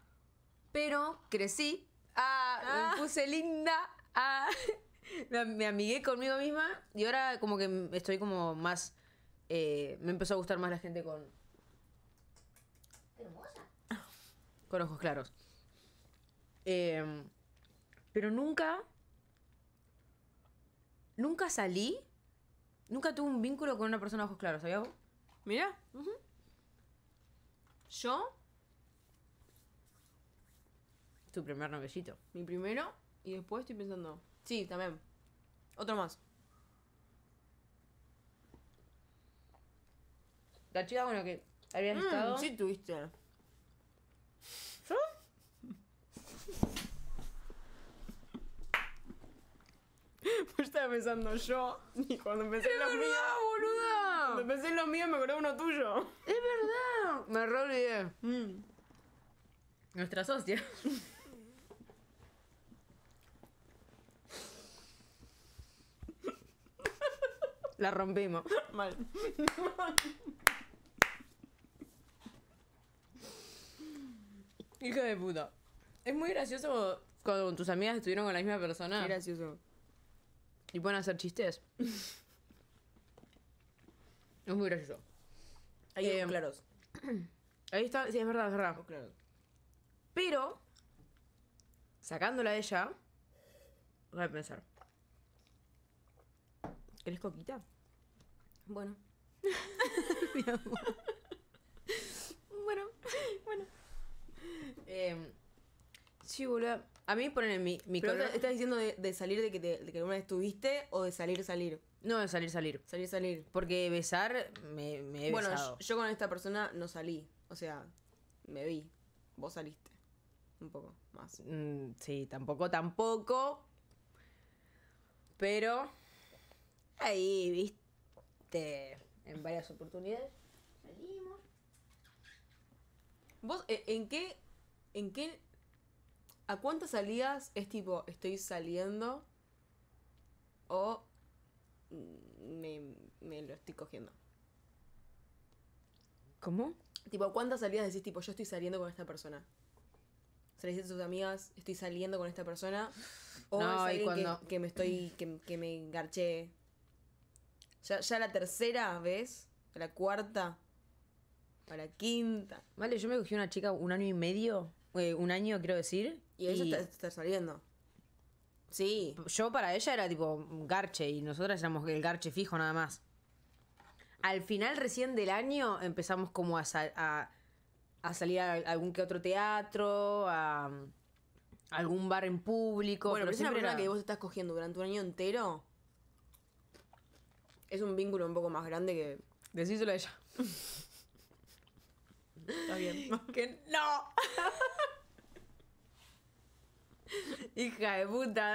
Pero crecí, a ah, ah. me puse linda, ah, me, amigué conmigo misma y ahora como que estoy como más... Eh, me empezó a gustar más la gente con... Hermosa. Con ojos claros. Em, pero nunca... Nunca salí. Nunca tuve un vínculo con una persona de ojos claros, ¿sabía vos? Mira. Yo. Tu primer novellito. Mi primero. Y después estoy pensando. Sí, también. Otro más. La chica, bueno, que habían mm, estado. sí tuviste. ¿Yo? Pues estaba pensando yo y cuando empecé en los míos. boluda! Cuando pensé en los míos me acordé uno tuyo. ¡Es verdad! Me re olvidé. Mm. Nuestra socia. La rompimos. Mal. Hijo de puta. Es muy gracioso cuando tus amigas estuvieron con la misma persona. Es gracioso. Y pueden hacer chistes. es muy gracioso. Ahí eh, claros. Ahí está, sí, es verdad, es verdad. Claro. Pero, sacándola de ella, voy a pensar eres coquita? Bueno. Mi amor. bueno, bueno. Em, sí, boludo. A mí ponen mi, mi ¿Estás diciendo de, salir de que, alguna vez estuviste o de salir, salir? No, de salir, salir. Salir, salir. Porque besar me, me he bueno, besado. Bueno, yo, con esta persona no salí. O sea, me vi. Vos saliste. Un poco más. Mm, sí, tampoco, tampoco. Pero. Ahí, viste, en varias oportunidades. Salimos. ¿Vos eh, en qué, en qué, a cuántas salidas es tipo, estoy saliendo o mm, me, lo estoy cogiendo? ¿Cómo? Tipo, ¿cuántas salidas decís, tipo, yo estoy saliendo con esta persona? ¿Se le a tus amigas, estoy saliendo con esta persona? ¿O que, me estoy, que, que me engarché? Ya, la tercera vez, la cuarta, Para la quinta. Vale, yo me cogí una chica un año y medio, eh, un año quiero decir. Y ella Está, saliendo. Sí. Yo para ella era tipo garche y nosotras éramos el garche fijo nada más. Al final recién del año empezamos como a, a, salir a algún que otro teatro, a algún bar en público. Bueno, pero, es una persona que vos estás cogiendo durante un año entero es un vínculo un poco más grande que. Decíselo a ella. Está bien. que no. Hija de puta,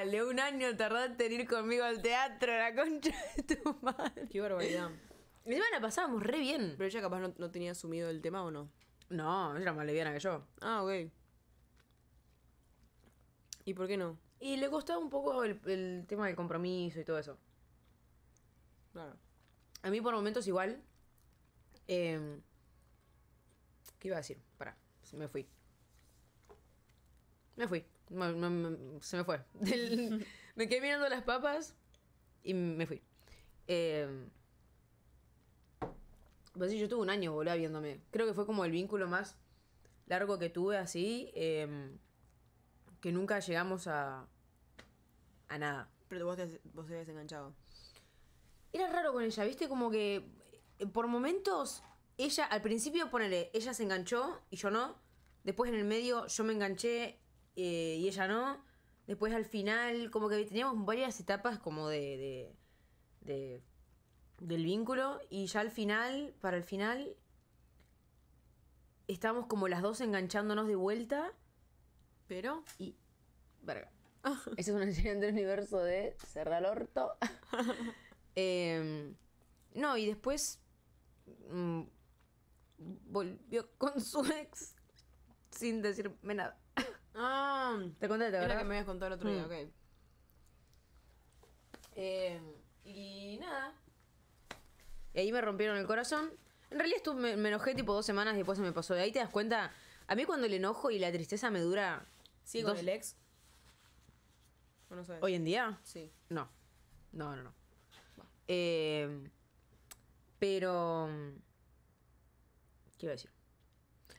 dale, un año tardaste en ir conmigo al teatro, la concha de tu madre. Qué barbaridad. semana la pasábamos re bien. Pero ella capaz no, no tenía asumido el tema o no. No, ella era más leviana que yo. Ah, ok. ¿Y por qué no? Y le costaba un poco el, el tema del compromiso y todo eso. A mí por momentos igual. Em, ¿Qué iba a decir? Pará, me fui. Me fui. Me, se me fue. me quedé mirando las papas y me fui. Em, pues yo tuve un año, volá, viéndome. Creo que fue como el vínculo más largo que tuve así. Em, que nunca llegamos a. a nada. Pero vos te, vos te habías enganchado era raro con ella, ¿viste? Como que eh, por momentos ella, al principio, ponele, ella se enganchó y yo no. Después en el medio yo me enganché eh, y ella no. Después al final, como que teníamos varias etapas como de, del vínculo y ya al final, para el final, estamos como las dos enganchándonos de vuelta. Pero... Y... Verga. Esa es una serie del universo de cerrar el Orto. Em, no, y después mm, volvió con su ex sin decirme nada. Ah, te conté, ¿verdad? que me habías contado el otro día, mm. ok. Em, y nada. Y ahí me rompieron el corazón. En realidad me, enojé tipo dos semanas y después se me pasó. Y ahí te das cuenta, a mí cuando el enojo y la tristeza me dura... ¿Sí, con el ex? ¿Hoy en día? Sí. No. No, no, no. Em, pero... ¿Qué iba a decir?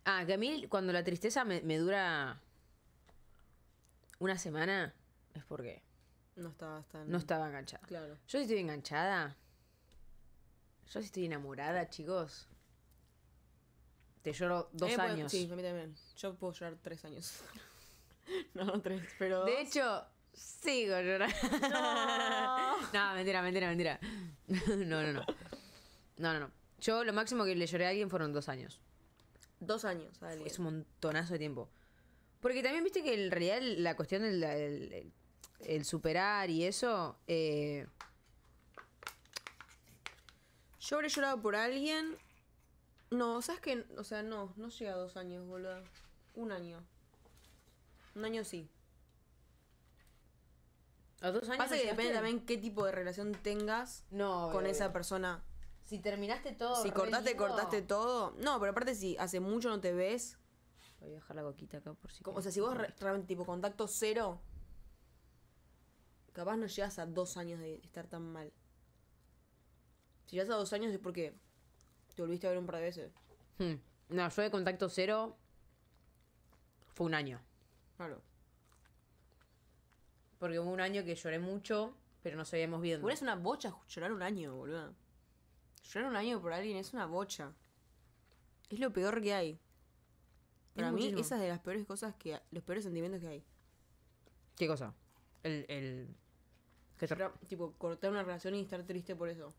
Ah, que mí cuando la tristeza me, dura una semana es porque... No estaba No estaba enganchada. Claro. Yo sí estoy enganchada... Yo sí estoy enamorada, chicos... Te lloro dos eh, pues, años. sí, a mí también. Yo puedo llorar tres años. no, tres, pero... De hecho, Sigo llorando. No. mentira, mentira, mentira. No, no, no. No, no, Yo lo máximo que le lloré a alguien fueron dos años. Dos años, Es un montonazo de tiempo. Porque también viste que en realidad la cuestión del el, superar y eso. Eh, Yo habré llorado por alguien. No, ¿sabes que O sea, no, no llega a dos años, boludo. Un año. Un año sí. Pasa que depende también qué tipo de relación tengas con esa persona. Si terminaste todo. Si cortaste, cortaste todo. No, pero aparte, si hace mucho no te ves. Voy a dejar la coquita acá por si. Como, o sea, si vos realmente, tipo, contacto cero. Capaz no llegas a dos años de estar tan mal. Si llegas a dos años es porque te volviste a ver un par de veces. Hmm. No, yo de contacto cero. Fue un año. Claro. Porque hubo un año que lloré mucho, pero no sabíamos viendo. es una bocha llorar un año, boludo. Llorar un año por alguien es una bocha. Es lo peor que hay. Para mí, esas esa de las peores cosas que. Los peores sentimientos que hay. ¿Qué cosa? El. el... tipo, cortar una relación y estar triste por eso.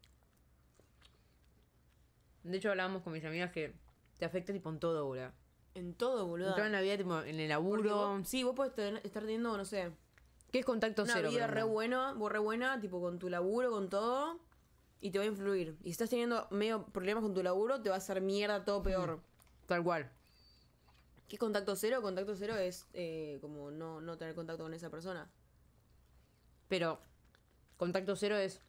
De hecho, hablábamos con mis amigas que te afecta tipo en todo, boludo. En todo, boludo. En toda la vida, tipo, en el laburo. sí, vos podés estar teniendo, no sé, ¿Qué es contacto cero? Una vida re buena, tipo con tu laburo, con todo, y te va a influir. Y si estás teniendo medio problemas con tu laburo, te va a hacer mierda todo mm, peor. Tal cual. ¿Qué es contacto cero? Contacto cero es eh, como no, no tener contacto con esa persona. Pero contacto cero es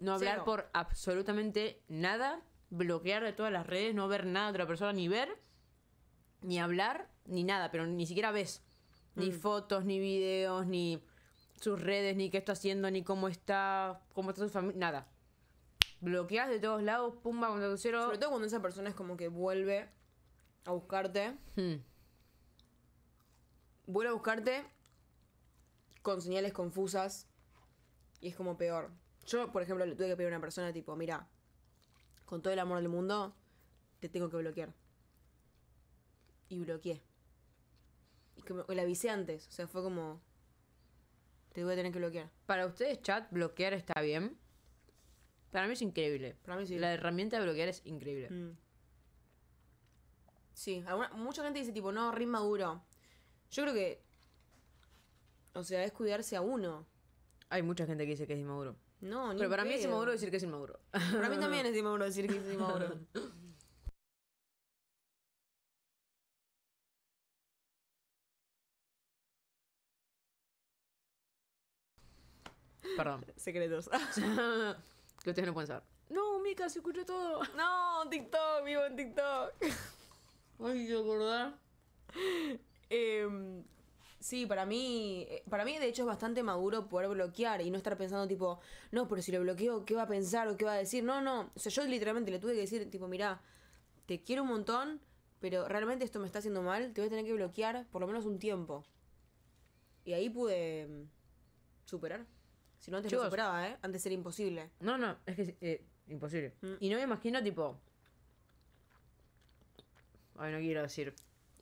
no hablar por absolutamente nada, bloquear de todas las redes, no ver nada de otra persona, ni ver, ni hablar, ni nada, pero ni siquiera ves. Ni mm. fotos, ni videos, ni sus redes, ni qué está haciendo, ni cómo está, cómo está su familia, nada. Bloqueas de todos lados, pumba, cuando cero. Sobre todo cuando esa persona es como que vuelve a buscarte. Hmm. Vuelve a buscarte con señales confusas y es como peor. Yo, por ejemplo, le tuve que pedir a una persona tipo, mira, con todo el amor del mundo, te tengo que bloquear. Y bloqueé. Y que me, avisé antes. O sea, fue como. Te voy a tener que bloquear. Para ustedes, chat, bloquear está bien. Para mí es increíble. Para mí sí. La herramienta de bloquear es increíble. Mm. Sí, mucha gente dice tipo, no, ritmo duro. Yo creo que. O sea, es cuidarse a uno. Hay mucha gente que dice que es inmaduro. No, ni Pero para mí es inmaduro decir que es inmaduro. Para mí también es inmaduro decir que es inmaduro. Perdón. Secretos. que ustedes no pueden saber. No, Mika se escuchó todo. No, TikTok, vivo en TikTok. Ay, que acordar em, sí, para mí, para mí de hecho es bastante maduro poder bloquear y no estar pensando tipo, no, pero si lo bloqueo, ¿qué va a pensar o qué va a decir? No, no, o sea, yo literalmente le tuve que decir tipo, mira te quiero un montón, pero realmente esto me está haciendo mal, te voy a tener que bloquear por lo menos un tiempo. Y ahí pude em, superar. Si no, antes lo ¿eh? Antes era imposible. No, no, es que eh, imposible. Mm. Y no me imagino, tipo. Ay, no quiero decir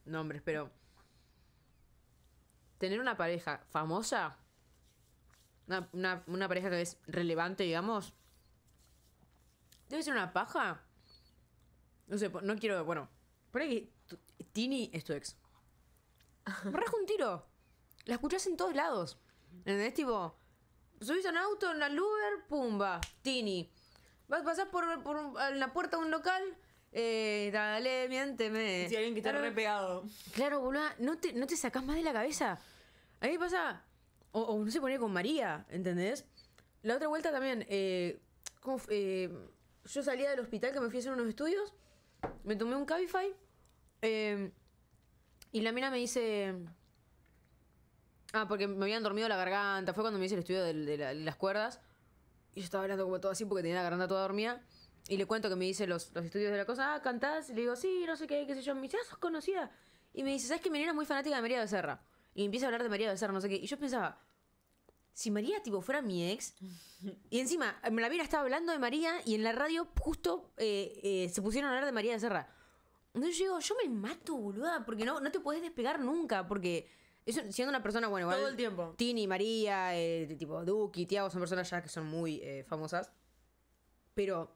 nombres, pero. Tener una pareja famosa. Una, pareja que es relevante, digamos. Debe ser una paja. No sé, no quiero. Bueno, por ahí Tini es tu ex. Me un tiro. La escuchás en todos lados. ¿Entendés? Tipo, subís en un auto, en la Uber, pumba, Tini. Vas, pasás por, por la puerta de un local, eh, dale, miénteme. Si alguien que está re pegado. Claro, boludo, ¿no te, no te sacás más de la cabeza. ahí pasa, o, no se ponía con María, ¿entendés? La otra vuelta también, eh, eh, yo salía del hospital que me fui a unos estudios, me tomé un Cabify, y la mina me dice, Ah, porque me habían dormido la garganta. Fue cuando me hice el estudio de, las cuerdas. Y yo estaba hablando como todo así porque tenía la garganta toda dormida. Y le cuento que me hice los, estudios de la cosa. Ah, ¿cantás? Y le digo, sí, no sé qué, qué sé yo. Me dice, ah, sos conocida. Y me dice, ¿sabes que mi nena es muy fanática de María de Becerra? Y empieza a hablar de María Becerra, no sé qué. Y yo pensaba, si María tipo fuera mi ex, y encima la estaba hablando de María y en la radio justo eh, eh, se pusieron a hablar de María Becerra. Entonces yo digo, yo me mato, boluda, porque no, no te puedes despegar nunca, porque siendo una persona, bueno, Todo el tiempo. Tini, María, eh, tipo Duki, Tiago, son personas ya que son muy eh, famosas. Pero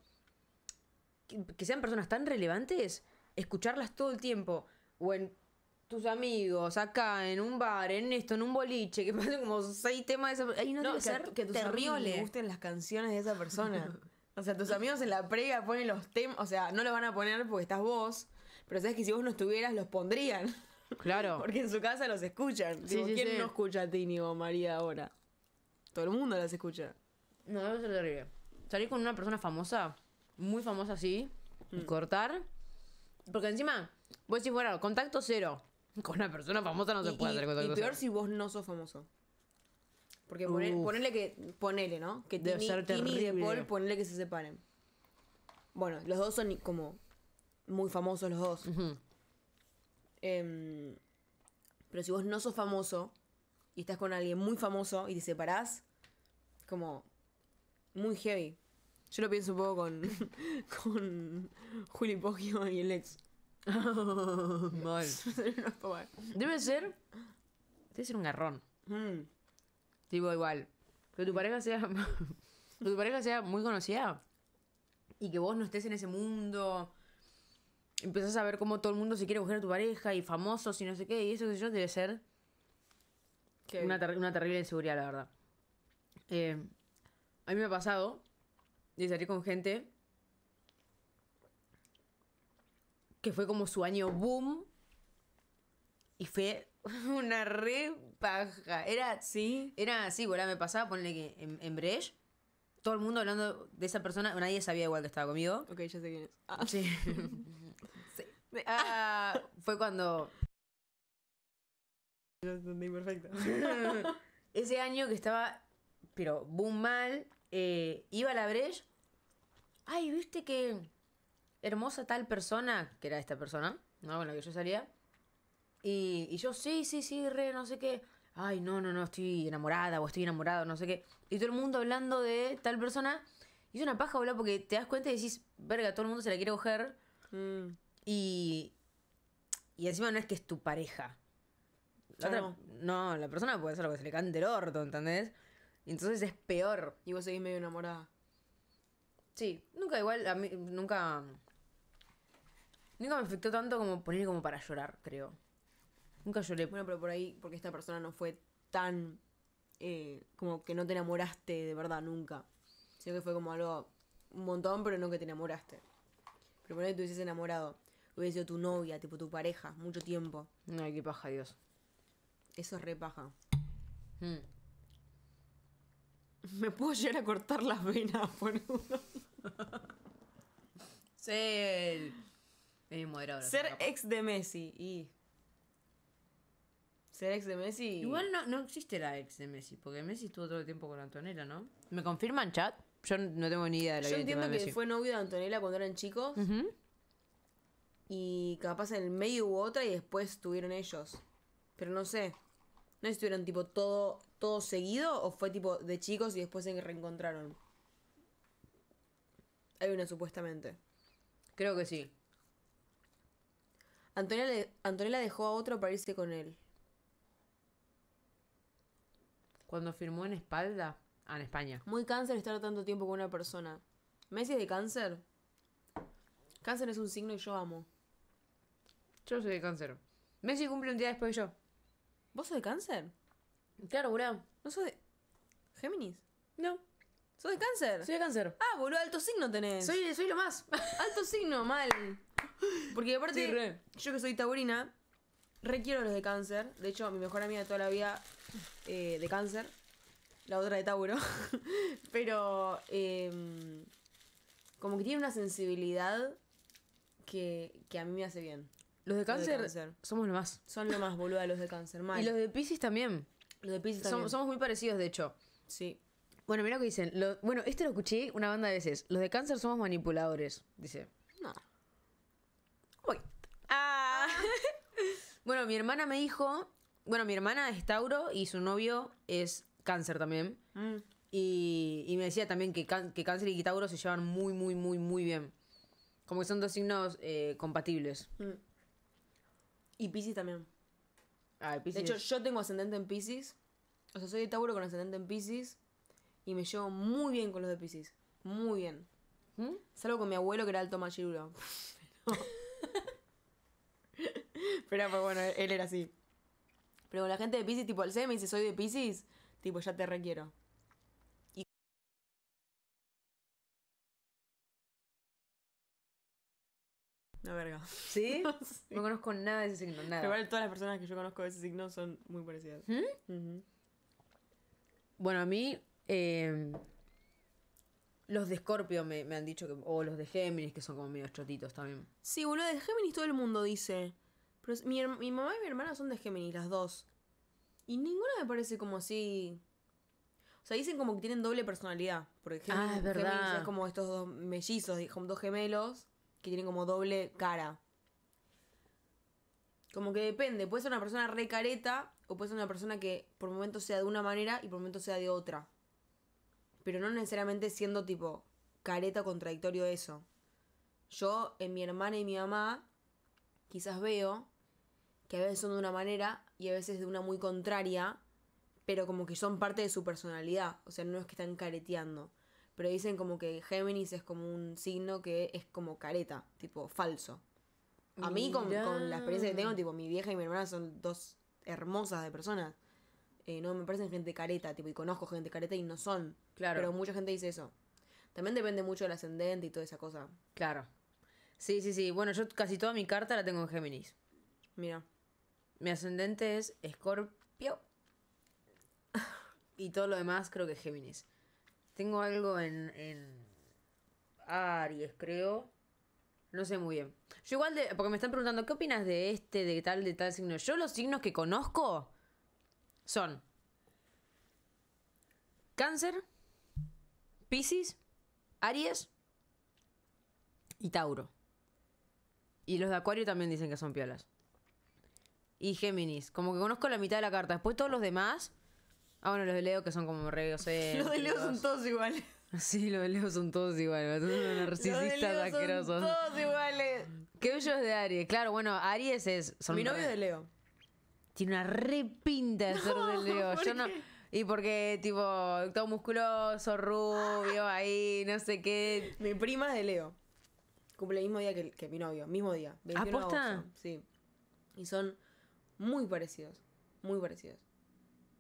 que, sean personas tan relevantes, escucharlas todo el tiempo, o en tus amigos, acá, en un bar, en esto, en un boliche, que pasen como seis temas de esa persona. no, no que, ser que tus amigos gusten las canciones de esa persona. o sea, tus amigos en la prega ponen los temas, o sea, no lo van a poner porque estás vos, pero sabes que si vos no estuvieras, los pondrían. Claro. Porque en su casa los escuchan. ¿Quién no escucha a Tini o María ahora? Todo el mundo las escucha. No, debe ser terrible. Salir con una persona famosa, muy famosa así, y mm. cortar. Porque encima, vos decís, bueno, contacto cero. Con una persona famosa no se puede hacer contacto Y peor si vos no sos famoso. Porque ponele que. Ponele, ¿no? Que Tini, y De Paul, ponele que se separen. Bueno, los dos son como muy famosos los dos. Em, pero si vos no sos famoso y estás con alguien muy famoso y te separás, como muy heavy. Yo lo pienso un poco con, con Juli Poggio y el ex. Debe ser. Debe ser un garrón. Te mm. Tipo, igual. Que tu pareja sea. que tu pareja sea muy conocida. Y que vos no estés en ese mundo empezás a ver cómo todo el mundo se quiere coger a tu pareja y famosos y no sé qué, y eso yo debe ser Una, terrible inseguridad, la verdad. Eh, a mí me ha pasado de salir con gente que fue como su año boom y fue una re paja. Era, sí. Era así, güey, Me pasaba, ponle que en, en todo el mundo hablando de esa persona, nadie sabía igual que estaba conmigo. Ok, ya sé quién es. Ah. Sí. Ah, fue cuando. entendí Ese año que estaba, pero boom mal, eh, iba a la brecha Ay, viste que hermosa tal persona, que era esta persona, ¿no? Con la que yo salía. Y, yo, sí, sí, sí, re, no sé qué. Ay, no, no, no, estoy enamorada o estoy enamorado, no sé qué. Y todo el mundo hablando de tal persona. Y es una paja, boludo, porque te das cuenta y decís, verga, todo el mundo se la quiere coger. Mm. Y, y encima no es que es tu pareja. no. la persona puede ser lo que se le cante el orto, ¿entendés? Entonces es peor. Y vos seguís medio enamorada. Sí, nunca igual, a mí, nunca. Nunca me afectó tanto como poner como para llorar, creo. Nunca lloré. Bueno, pero por ahí, porque esta persona no fue tan. Eh, como que no te enamoraste de verdad nunca. Sino que fue como algo. Un montón, pero no que te enamoraste. Pero por ahí tú hubieses enamorado hubiese tu novia, tipo tu pareja, mucho tiempo. Ay, qué paja, Dios. Eso es re paja. Mm. Me puedo llegar a cortar las venas por uno. Ser. Ser ex de Messi y. Ser ex de Messi. Igual no, existe la ex de Messi, porque Messi estuvo todo el tiempo con Antonella, ¿no? ¿Me confirman, chat? Yo no tengo ni idea de la Yo entiendo que fue novio de Antonella cuando eran chicos. Y capaz en el medio hubo otra y después estuvieron ellos. Pero no sé. No estuvieron tipo todo, todo seguido o fue tipo de chicos y después se reencontraron. Hay una supuestamente. Creo que sí. Antonella, le, dejó a otro para irse con él. Cuando firmó en espalda. Ah, en España. Muy cáncer estar tanto tiempo con una persona. Messi de cáncer. Cáncer es un signo que yo amo. Yo soy de cáncer. Messi cumple un día después de yo. ¿Vos sos de cáncer? Claro, boludo. ¿No sos de. Géminis? No. ¿Sos de cáncer? Soy de cáncer. Ah, boludo, alto signo tenés. Soy, lo más. alto signo, mal. Porque aparte, yo que soy taurina, requiero los de cáncer. De hecho, mi mejor amiga de toda la vida eh, de cáncer. La otra de Tauro. Pero em, como que tiene una sensibilidad que a mí me hace bien. Los de cáncer, somos lo más. Son lo más, boluda, los de cáncer. Y los de Pisces también. Los de Pisces también. somos muy parecidos, de hecho. Sí. Bueno, mira lo que dicen. bueno, este lo escuché una banda de veces. Los de cáncer somos manipuladores, dice. No. Uy ah. bueno, mi hermana me dijo. Bueno, mi hermana es Tauro y su novio es cáncer también. Mm. Y, me decía también que, cáncer y Tauro se llevan muy, muy, muy, muy bien. Como que son dos signos eh, compatibles. Mm. Y Pisces también. Ah, De hecho, yo tengo ascendente en Pisces. O sea, soy de Tauro con ascendente en Pisces. Y me llevo muy bien con los de Pisces. Muy bien. ¿Mm? Salvo con mi abuelo que era alto machirulo. Pero, bueno, él era así. Pero con la gente de Pisces, tipo, al C me dice, soy de Pisces, tipo, ya te requiero. verga. ¿Sí? No conozco nada de ese signo, igual todas las personas que yo conozco de ese signo son muy parecidas. ¿Mm? Bueno, a mí. Em, los de Scorpio me, han dicho que. O los de Géminis, que son como medio chotitos también. Sí, boludo, de Géminis todo el mundo dice. Pero mi, mamá y mi hermana son de Géminis, las dos. Y ninguna me parece como así. O sea, dicen como que tienen doble personalidad. Porque ah, Géminis, es, verdad. es como estos dos mellizos, dos gemelos que tiene como doble cara. Como que depende, puede ser una persona re careta o puede ser una persona que por momentos sea de una manera y por momentos sea de otra. Pero no necesariamente siendo tipo careta contradictorio eso. Yo en mi hermana y mi mamá quizás veo que a veces son de una manera y a veces de una muy contraria, pero como que son parte de su personalidad, o sea, no es que están careteando pero dicen como que Géminis es como un signo que es como careta, tipo falso. A mí, con, la experiencia que tengo, tipo, mi vieja y mi hermana son dos hermosas de personas. Eh, no me parecen gente careta, tipo, y conozco gente careta y no son. Claro. Pero mucha gente dice eso. También depende mucho del ascendente y toda esa cosa. Claro. Sí, sí, sí. Bueno, yo casi toda mi carta la tengo en Géminis. Mira. Mi ascendente es Escorpio. y todo lo demás creo que es Géminis. Tengo algo en, Aries, creo. No sé muy bien. Yo igual, porque me están preguntando, ¿qué opinas de este, de tal, de tal signo? Yo los signos que conozco son Cáncer, Pisces, Aries y Tauro. Y los de Acuario también dicen que son piolas. Y Géminis. Como que conozco la mitad de la carta. Después todos los demás Ah, bueno, los de Leo que son como re Los de Leo son todos iguales. Sí, los de Leo son todos iguales. Son narcisistas Son todos iguales. Qué bello es de Aries. Claro, bueno, Aries es. Mi novio es de Leo. Tiene una re pinta de ser de Leo. Yo qué? Y porque, tipo, todo musculoso, rubio, ahí, no sé qué. Mi prima es de Leo. Cumple el mismo día que, mi novio, mismo día. ¿Aposta? ¿Ah, sí. Y son muy parecidos. Muy parecidos.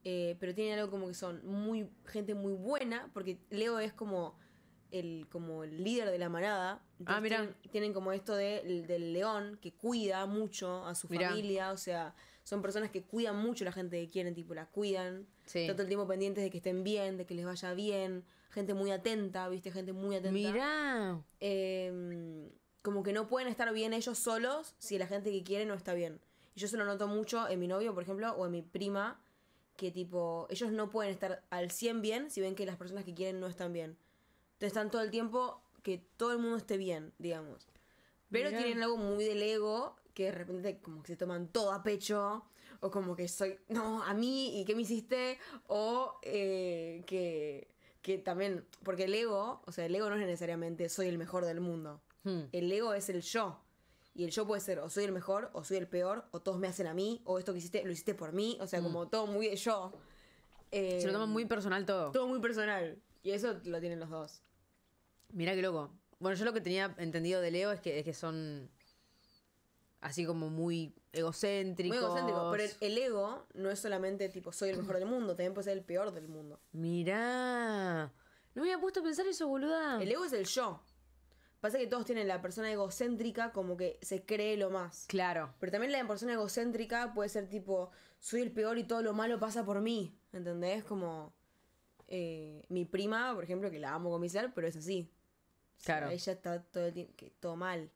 Eh, pero tienen algo como que son muy gente muy buena, porque Leo es como el, como el líder de la manada. Ah, tienen, como esto de, del, león que cuida mucho a su familia, o sea, son personas que cuidan mucho la gente que quieren, tipo, la cuidan. Sí. Todo el tiempo pendientes de que estén bien, de que les vaya bien. Gente muy atenta, viste, gente muy atenta. Mirá. Em, como que no pueden estar bien ellos solos si la gente que quiere no está bien. Y yo se lo noto mucho en mi novio, por ejemplo, o en mi prima que tipo, ellos no pueden estar al 100 bien si ven que las personas que quieren no están bien. Entonces están todo el tiempo que todo el mundo esté bien, digamos. Pero tienen algo muy del ego que de repente como que se toman todo a pecho o como que soy, no, a mí y qué me hiciste o eh, que, que también, porque el ego, o sea, el ego no es necesariamente soy el mejor del mundo. Hmm. El ego es el yo. Y el yo puede ser o soy el mejor, o soy el peor, o todos me hacen a mí, o esto que hiciste lo hiciste por mí. O sea, mm. como todo muy yo. Se lo toman muy personal todo. Todo muy personal. Y eso lo tienen los dos. Mira qué loco. Bueno, yo lo que tenía entendido de Leo es que, es que son así como muy egocéntricos. Muy egocéntricos, pero el, el, ego no es solamente tipo soy el mejor del mundo, también puede ser el peor del mundo. Mirá. No me había puesto a pensar eso, boluda. El ego es el yo. Pasa que todos tienen la persona egocéntrica como que se cree lo más. Claro. Pero también la persona egocéntrica puede ser tipo, soy el peor y todo lo malo pasa por mí. ¿Entendés? Como eh, mi prima, por ejemplo, que la amo con mi ser, pero es así. claro. ella está todo, el tiempo, que, todo mal.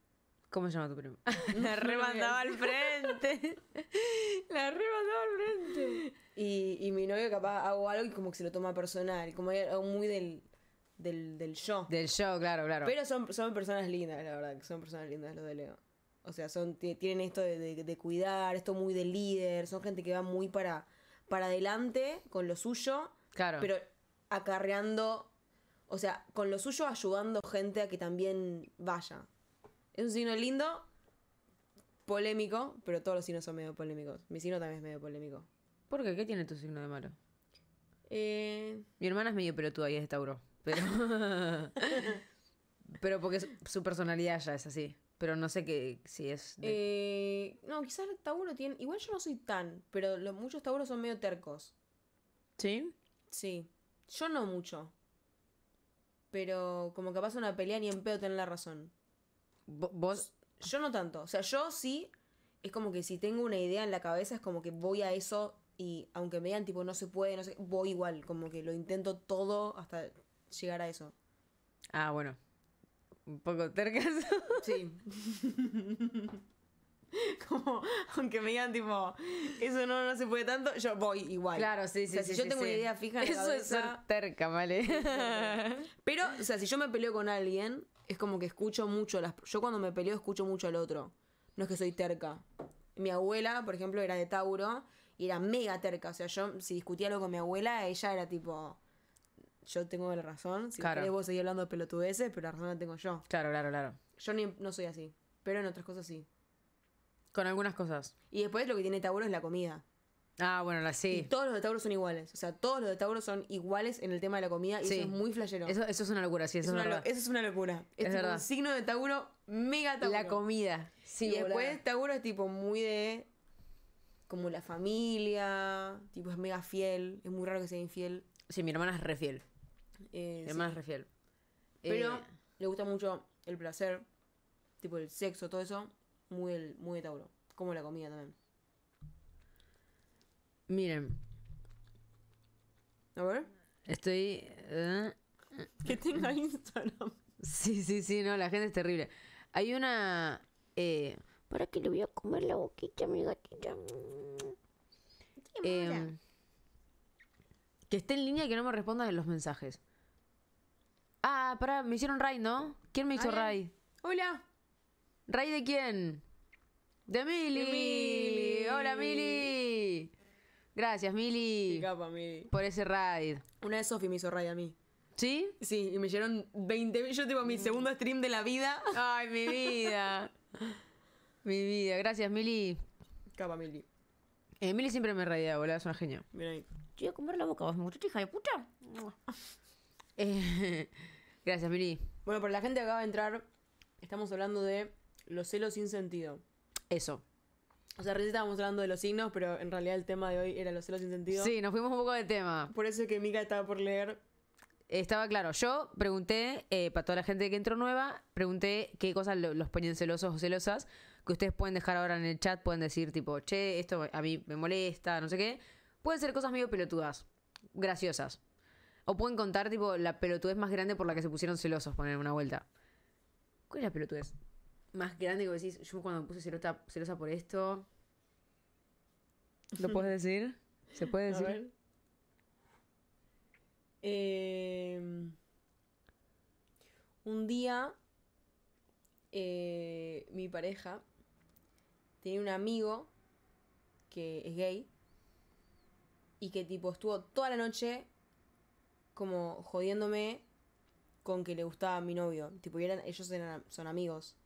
¿Cómo se llama tu prima? la remandaba al frente. la remandaba al frente. Y, y mi novio capaz hago algo y como que se lo toma personal. Como algo muy del del, del yo. Del yo, claro, claro. Pero son, son personas lindas, la verdad, son personas lindas los de Leo. O sea, son, tienen esto de, cuidar, esto muy de líder, son gente que va muy para, para adelante con lo suyo. Claro. Pero acarreando, o sea, con lo suyo ayudando gente a que también vaya. Es un signo lindo, polémico, pero todos los signos son medio polémicos. Mi signo también es medio polémico. ¿Por qué? ¿Qué tiene tu signo de malo? Eh, Mi hermana es medio pelotuda y es de Tauro. Pero. pero porque su, personalidad ya es así. Pero no sé qué si es. Eh, no, quizás el Tauro tiene. Igual yo no soy tan, pero muchos Tauros son medio tercos. ¿Sí? Sí. Yo no mucho. Pero como que pasa una pelea ni en pedo tener la razón. ¿Vos? Yo no tanto. O sea, yo sí. Es como que si tengo una idea en la cabeza, es como que voy a eso y aunque me digan tipo no se puede, no sé, voy igual, como que lo intento todo hasta llegar a eso. Ah, bueno. Un poco tercas. Sí. Como, aunque me digan, tipo, eso no, se puede tanto, yo voy igual. Claro, sí, sí. O sea, si yo tengo una idea fija Eso es ser terca, ¿vale? Pero, o sea, si yo me peleo con alguien, es como que escucho mucho las. Yo cuando me peleo, escucho mucho al otro. No es que soy terca. Mi abuela, por ejemplo, era de Tauro y era mega terca. O sea, yo, si discutía algo con mi abuela, ella era tipo yo tengo la razón. Si vos seguir hablando de pelotudeces, pero la razón la tengo yo. Claro, claro, claro. Yo no soy así, pero en otras cosas sí. Con algunas cosas. Y después lo que tiene Tauro es la comida. Ah, bueno, la sí. Y todos los de Tauro son iguales. O sea, todos los de Tauro son iguales en el tema de la comida y eso es muy flayero Eso, es una locura, sí, eso es, una, Eso es una locura. Es, un signo de Tauro mega Tauro. La comida. Sí, y después Tauro es tipo muy de. como la familia. Tipo, es mega fiel. Es muy raro que sea infiel. Sí, mi hermana es refiel eh, más Pero eh, le gusta mucho el placer, tipo el sexo, todo eso, muy, muy de Tauro. Como la comida también. Miren. A ver. Estoy. Eh, que tenga Instagram. Sí, sí, sí, no, la gente es terrible. Hay una. Eh, ¿Para que le voy a comer la boquita, mi em, que esté en línea y que no me responda de los mensajes. Ah, pará, me hicieron raid, ¿no? ¿Quién me hizo raid? Hola. ¿Ray de quién? De Mili. Hola, Mili. Gracias, Mili. capa, Mili. Por ese raid. Una de Sofi me hizo raid a mí. ¿Sí? Sí, y me hicieron 20 Yo tengo mi segundo stream de la vida. Ay, mi vida. mi vida. Gracias, Mili. Capa, Mili. Eh, Mili siempre me raidea, boludo. Es una genia. Mira ahí. Te voy a comer la boca vos, muchachos, hija de puta. eh, Gracias, Miri. Bueno, para la gente que acaba de entrar, estamos hablando de los celos sin sentido. Eso. O sea, recién estábamos hablando de los signos, pero en realidad el tema de hoy era los celos sin sentido. Sí, nos fuimos un poco de tema. Por eso es que Mika estaba por leer. Estaba claro, yo pregunté, eh, para toda la gente que entró nueva, pregunté qué cosas los ponían celosos o celosas, que ustedes pueden dejar ahora en el chat, pueden decir tipo, che, esto a mí me molesta, no sé qué. Pueden ser cosas medio pelotudas, graciosas. O pueden contar, tipo, la pelotudez más grande por la que se pusieron celosos, poner una vuelta. ¿Cuál es la pelotudez? Más grande que decís, yo cuando me puse celosa por esto. ¿Lo puedes decir? ¿Se puede decir? Em, un día, eh, mi pareja tenía un amigo que es gay y que tipo estuvo toda la noche como jodiéndome con que le gustaba a mi novio. Tipo, eran, ellos eran, son amigos.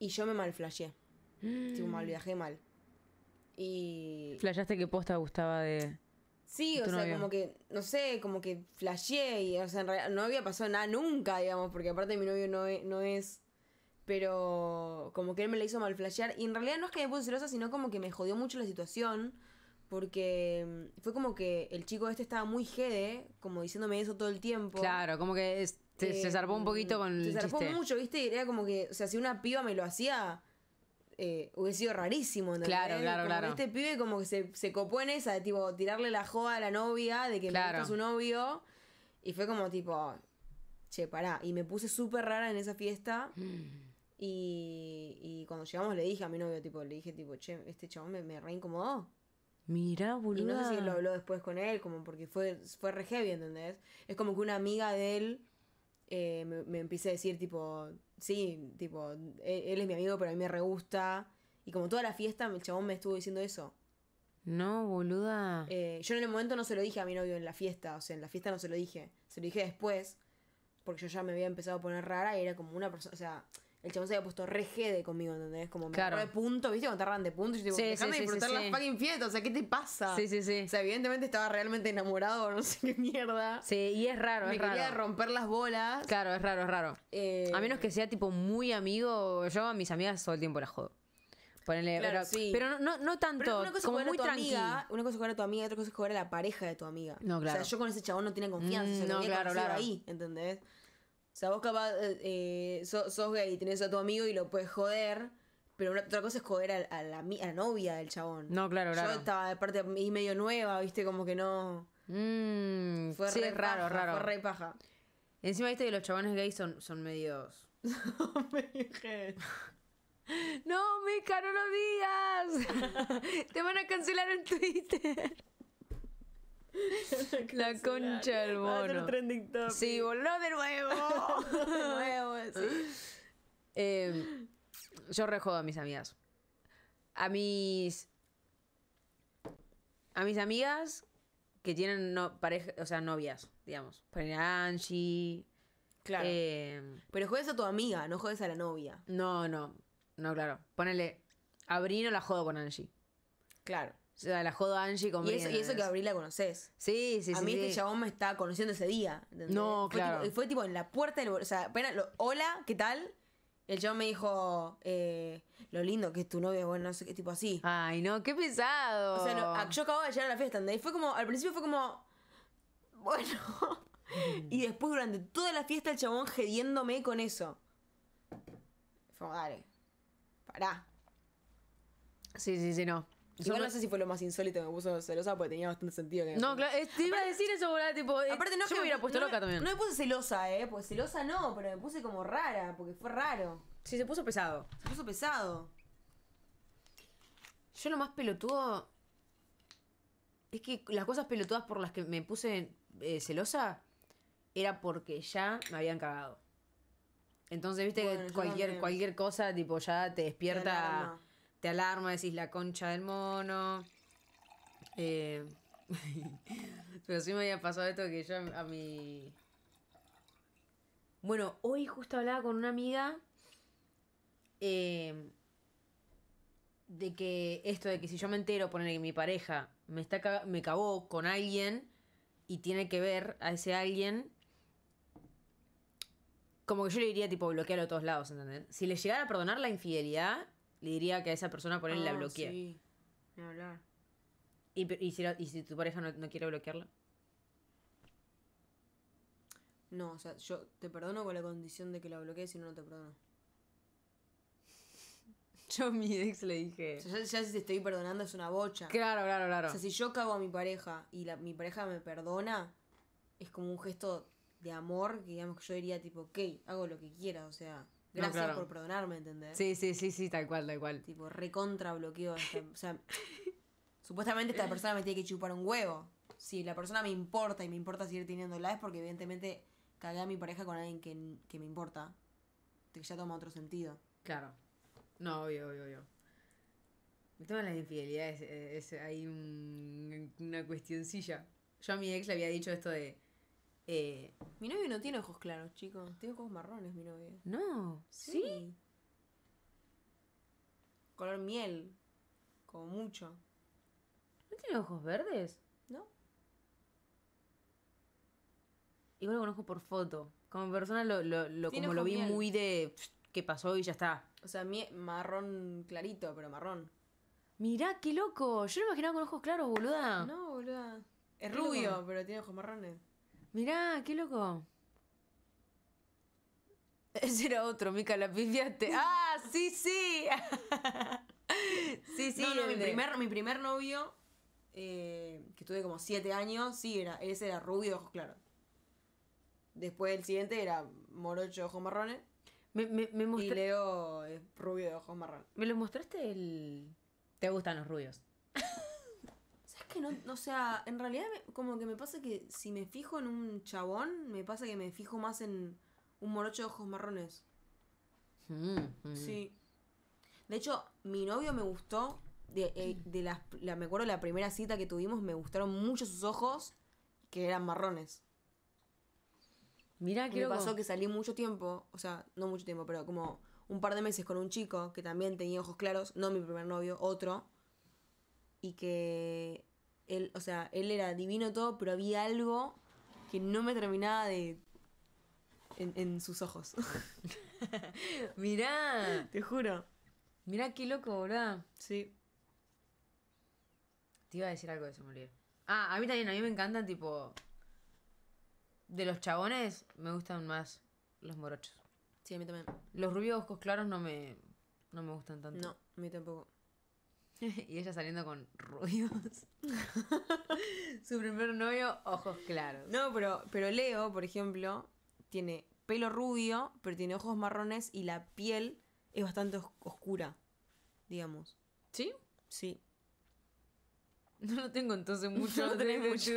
Y yo me malflashé. Tipo, mal viajé mal. Y. ¿Flashaste que posta gustaba de.? Sí, o sea, como que, no sé, como que flasheé y, o sea, en realidad no había pasado nada nunca, digamos, porque aparte mi novio no es, no es pero como que él me la hizo mal y en realidad no es que me puse celosa, sino como que me jodió mucho la situación porque mm, fue como que el chico este estaba muy jede, como diciéndome eso todo el tiempo. Claro, como que se, eh, zarpó un poquito con el Se zarpó mucho, ¿viste? Y era como que, o sea, si una piba me lo hacía, eh, hubiese sido rarísimo. Claro, claro, claro. Este pibe como que se, copó en esa, de tipo, tirarle la joda a la novia, de que claro. me su novio. Y fue como tipo, che, pará. Y me puse súper rara en esa fiesta. Y, cuando llegamos le dije a mi novio, tipo, le dije, tipo, che, este chabón me, me reincomodó. Mira, boluda. Y no sé si lo habló después con él, como porque fue, fue re heavy, ¿entendés? Es como que una amiga de él eh, me, empecé a decir, tipo, sí, tipo, e, él, es mi amigo, pero a mí me re gusta. Y como toda la fiesta, el chabón me estuvo diciendo eso. No, boluda. Eh, yo en el momento no se lo dije a mi novio en la fiesta, o sea, en la fiesta no se lo dije. Se lo dije después, porque yo ya me había empezado a poner rara y era como una persona, o sea, el chabón se había puesto re jede conmigo, ¿entendés? Como me claro. de punto, ¿viste? Cuando te de punto, yo digo, sí, déjame disfrutar las fucking fiestas, o sea, ¿qué te pasa? Sí, sí, sí. O sea, evidentemente estaba realmente enamorado, no sé qué mierda. Sí, y es raro, me es raro. quería romper las bolas. Claro, es raro, es raro. Eh, a menos que sea tipo muy amigo, yo a mis amigas todo el tiempo las jodo. Ponele, claro, pero, sí. pero no, no, tanto, pero una cosa como muy Una cosa es jugar a tu amiga, otra cosa es jugar a la pareja de tu amiga. No, claro. O sea, yo con ese chabón no tenía confianza, mm, no, claro, claro. ahí, ¿entendés? O sea, vos capaz eh, eh, sos, gay y tenés a tu amigo y lo puedes joder, pero otra cosa es joder a, la, novia del chabón. No, claro, claro. Yo estaba de parte y medio nueva, viste, como que no. Mmm. fue re raro, raro. Fue re paja. Encima viste que los chabones gays son, son medios. no, Mica, no lo digas. Te van a cancelar el Twitter. La concha del mono. Sí, voló de nuevo. de nuevo, sí. Em, yo rejodo a mis amigas. A mis. A mis amigas que tienen no, pareja, o sea, novias, digamos. Ponen Angie. Claro. Em, Pero juegues a tu amiga, no juegues a la novia. No, no. No, claro. Ponele. Abrino la jodo con Angie. Claro. O sea, la jodo Angie con y eso, y eso que Abril la conoces. Sí, sí, sí. A mí el este chabón me estaba conociendo ese día. No, claro. y fue tipo en la puerta del. O sea, apenas. Hola, ¿qué tal? El chabón me dijo, eh, lo lindo que es tu novia bueno, no sé qué, tipo así. Ay, no, qué pesado. O sea, yo acababa de llegar a la fiesta, Y fue como, al principio fue como. Bueno. y después, durante toda la fiesta, el chabón gediéndome con eso. Fue como, dale. Pará. Sí, sí, sí, no yo no, sé si fue lo más insólito que me puso celosa porque tenía bastante sentido que. No, claro, eh, te iba a decir eso, boludo, Tipo, eh, aparte no yo que me hubiera puesto loca también. No me puse celosa, ¿eh? Pues celosa no, pero me puse como rara, porque fue raro. Sí, se puso pesado. Se puso pesado. Yo lo más pelotudo. Es que las cosas pelotudas por las que me puse eh, celosa era porque ya me habían cagado. Entonces, viste que cualquier, cualquier cosa, tipo, ya te despierta te alarma, decís la concha del mono. Eh, pero sí me había pasado esto que yo a mi... Bueno, hoy justo hablaba con una amiga eh, de que esto de que si yo me entero, poner que mi pareja me, está, me cagó con alguien y tiene que ver a ese alguien, como que yo le diría tipo bloquearlo a todos lados, ¿entendés? Si le llegara a perdonar la infidelidad, le diría que a esa persona por él la ah, bloquee. Sí, hablar. ¿Y, y, si, ¿Y, si, tu pareja no, no, quiere bloquearla? No, o sea, yo te perdono con la condición de que la bloquees, si no, no te perdono. Yo a mi ex le dije. O ya, si te estoy perdonando es una bocha. Claro, claro, claro. O sea, si yo cago a mi pareja y mi pareja me perdona, es como un gesto de amor que digamos que yo diría tipo, ok, hago lo que quiera, o sea. Gracias por perdonarme, ¿entendés? Sí, sí, sí, sí, tal cual, tal cual. Tipo, recontra bloqueo. o sea, supuestamente esta persona me tiene que chupar un huevo. Sí, la persona me importa y me importa seguir teniéndola es porque evidentemente cagué a mi pareja con alguien que, me importa. ya toma otro sentido. Claro. No, obvio, obvio, obvio. El tema de las infidelidades es, hay una cuestioncilla. Yo a mi ex le había dicho esto de eh, mi novio no tiene ojos claros, chicos. Tiene ojos marrones, mi novio. No. ¿Sí? Color miel. Como mucho. ¿No tiene ojos verdes? No. Igual lo conozco por foto. Como persona lo, lo, como lo vi muy de qué pasó y ya está. O sea, marrón clarito, pero marrón. Mirá, qué loco. Yo lo imaginaba con ojos claros, boluda. No, boluda. Es rubio, pero tiene ojos marrones. Mirá, qué loco. Ese era otro, Mica, la ¡Ah, sí, sí! sí, sí. mi primer, novio, eh, que tuve como siete años, sí, era, ese era rubio de ojos claros. Después el siguiente era morocho ojos marrones. Me, me, me mostré... Y Leo es rubio de ojos marrones. ¿Me lo mostraste el...? Te gustan los rubios que no, o sea, en realidad como que me pasa que si me fijo en un chabón, me pasa que me fijo más en un morocho de ojos marrones. Mm, mm. Sí. De hecho, mi novio me gustó, eh, de, las, la, me acuerdo la primera cita que tuvimos, me gustaron mucho sus ojos, que eran marrones. Mira, que me pasó que salí mucho tiempo, o sea, no mucho tiempo, pero como un par de meses con un chico que también tenía ojos claros, no mi primer novio, otro, y que él, o sea, él era divino todo, pero había algo que no me terminaba de... en, sus ojos. Mirá. Te juro. Mirá qué loco, ¿verdad? Sí. Te iba a decir algo de eso, morir. Ah, a mí también, a mí me encantan, tipo... De los chabones, me gustan más los morochos. Sí, a mí también. Los rubios ojos claros no me... No me gustan tanto. No, a mí tampoco. y ella saliendo con ruidos. Su primer novio, ojos claros. No, pero, pero Leo, por ejemplo, tiene pelo rubio, pero tiene ojos marrones y la piel es bastante oscura, digamos. ¿Sí? Sí. No lo tengo entonces mucho. no tenés mucho.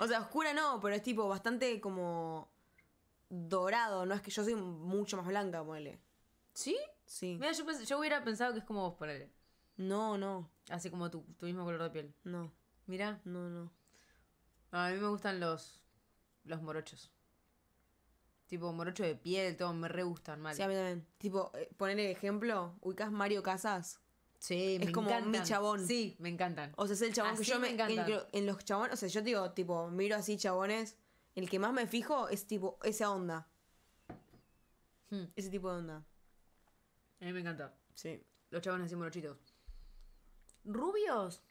o sea, oscura no, pero es tipo bastante como dorado. No es que yo soy mucho más blanca, ponele. ¿Sí? Sí. Mira, yo, yo hubiera pensado que es como vos, ponele. No, no. Así como tu, mismo color de piel. No. Mira. No, no. A mí me gustan los, los morochos. Tipo, morocho de piel, todo, me re gustan, mal. Sí, a mí también. Tipo, eh, poner el ejemplo, ubicas Mario Casas. Sí, es como mi chabón. Sí, me encantan. O sea, es el chabón que yo me, en, en, los chabones, o sea, yo digo, tipo, miro así chabones, el que más me fijo es tipo esa onda. Hmm. Ese tipo de onda. A mí me encanta. Sí. Los chabones así morochitos rubios.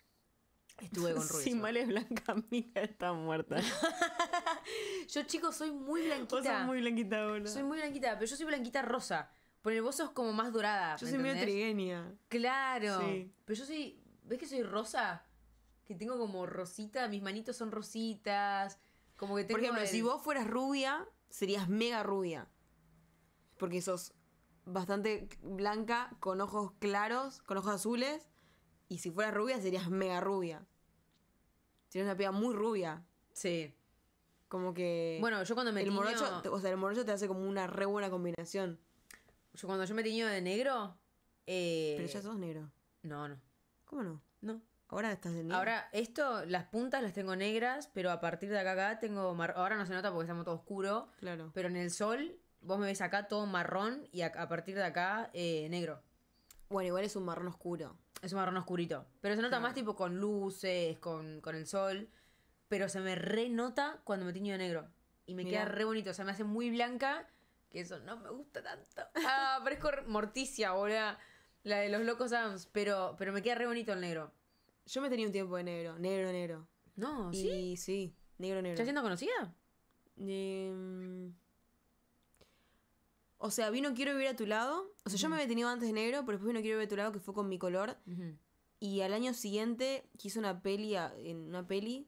Estuve con rubios. Si mal es blanca, Mira está muerta. yo, chicos, soy muy blanquita. Vos sos muy blanquita, boludo. Soy muy blanquita, pero yo soy blanquita rosa. Por el vos sos como más dorada. Yo soy medio trigueña. Claro. Pero yo soy. ¿Ves que soy rosa? Que tengo como rosita, mis manitos son rositas. Como que tengo. Por ejemplo, si vos fueras rubia, serías mega rubia. Porque sos bastante blanca, con ojos claros, con ojos azules y si fueras rubia, serías mega rubia. Serías una piba muy rubia. Sí. Como que. Bueno, yo cuando me el tiño... O sea, el morocho te hace como una re buena combinación. Yo cuando yo me tiño de negro. Eh, pero ya sos negro. No, no. ¿Cómo no? No. Ahora estás de negro. Ahora, esto, las puntas las tengo negras, pero a partir de acá acá tengo. Mar... Ahora no se nota porque estamos todo oscuro. Claro. Pero en el sol, vos me ves acá todo marrón y a, partir de acá eh, negro. Bueno, igual es un marrón oscuro. Es un marrón oscurito. Pero se nota más tipo con luces, con, el sol. Pero se me renota cuando me tiño de negro. Y me queda re bonito. O sea, me hace muy blanca. Que eso no me gusta tanto. Ah, parezco Morticia, ahora La de los locos Adams. Pero, pero me queda re bonito el negro. Yo me tenía un tiempo de negro. Negro, negro. No, sí. sí, negro, negro. ¿Estás siendo conocida? Eh, o sea, vino Quiero Vivir a tu lado. O sea, yo me había tenido antes de negro, pero después vino Quiero Vivir a tu lado, que fue con mi color. Y al año siguiente quiso una peli, en una peli,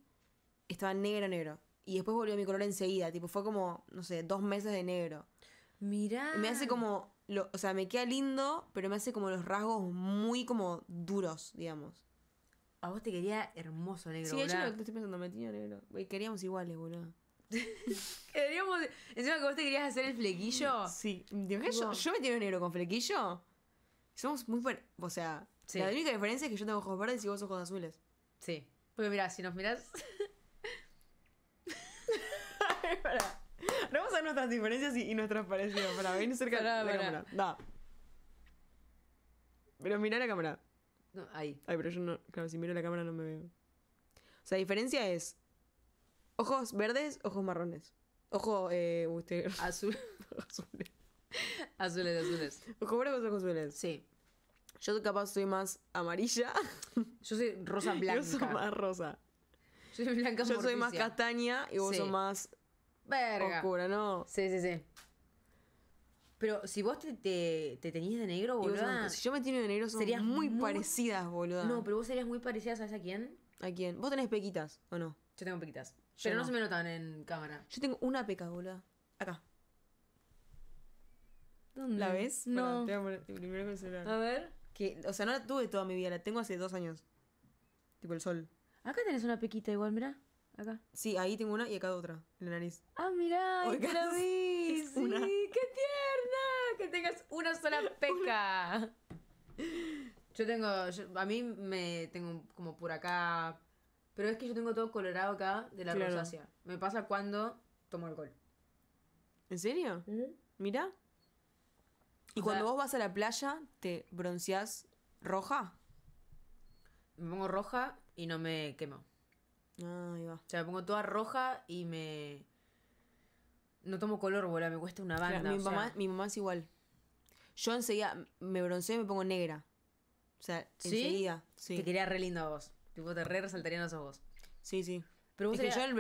estaba negro, negro. Y después volvió a mi color enseguida. Tipo, fue como, no sé, dos meses de negro. Mirá. Me hace como, lo, o sea, me queda lindo, pero me hace como los rasgos muy como duros, digamos. A vos te quería hermoso negro, Sí, yo lo que estoy pensando, me tenía negro. Queríamos iguales, boludo. Encima que vos te querías hacer el flequillo. Sí. Yo, me tiro negro con flequillo. Somos muy O sea, la única diferencia es que yo tengo ojos verdes y vos ojos azules. Sí. Porque mirá, si nos mirás. no vamos a ver nuestras diferencias y, nuestras parecidas. Para venir cerca de la cámara. Da. Pero mirá la cámara. No, ahí. Ay, pero yo no. Claro, si miro la cámara no me veo. O sea, la diferencia es Ojos verdes, ojos marrones. Ojo, eh, usted. Azul. azules. Azules, azules. Ojos verdes, ojos azules. Sí. Yo capaz soy más amarilla. Yo soy rosa blanca. Yo soy más rosa. Yo soy blanca Yo soy más castaña y vos sos más. Verga. Oscura, ¿no? Sí, sí, sí. Pero si vos te, te, tenías de negro, boluda. si yo me tenía de negro, serías muy, parecidas, boluda. No, pero vos serías muy parecidas ¿sabes a quién? ¿A quién? ¿Vos tenés pequitas o no? Yo tengo pequitas. Pero no. se me notan en cámara. Yo tengo una peca, Acá. ¿Dónde? ¿La ves? No. a A ver. Que, o sea, no la tuve toda mi vida, la tengo hace dos años. Tipo el sol. Acá tenés una pequita igual, mirá. Acá. Sí, ahí tengo una y acá otra, en la nariz. Ah, mirá, oh, la vi. qué tierna. Que tengas una sola peca. Yo tengo, a mí me tengo como por acá, pero es que yo tengo todo colorado acá de la rosácea. Me pasa cuando tomo alcohol. ¿En serio? Mira. ¿Y cuando vos vas a la playa, te bronceas roja? Me pongo roja y no me quemo. Ah, ahí va. O sea, me pongo toda roja y me. No tomo color, bola, me cuesta una banda. mi, mamá, mi mamá es igual. Yo enseguida me bronceo y me pongo negra. O sea, enseguida. Sí. Te quería re lindo a vos. Tipo, te re resaltarían los ojos. Sí, sí. Pero es yo el,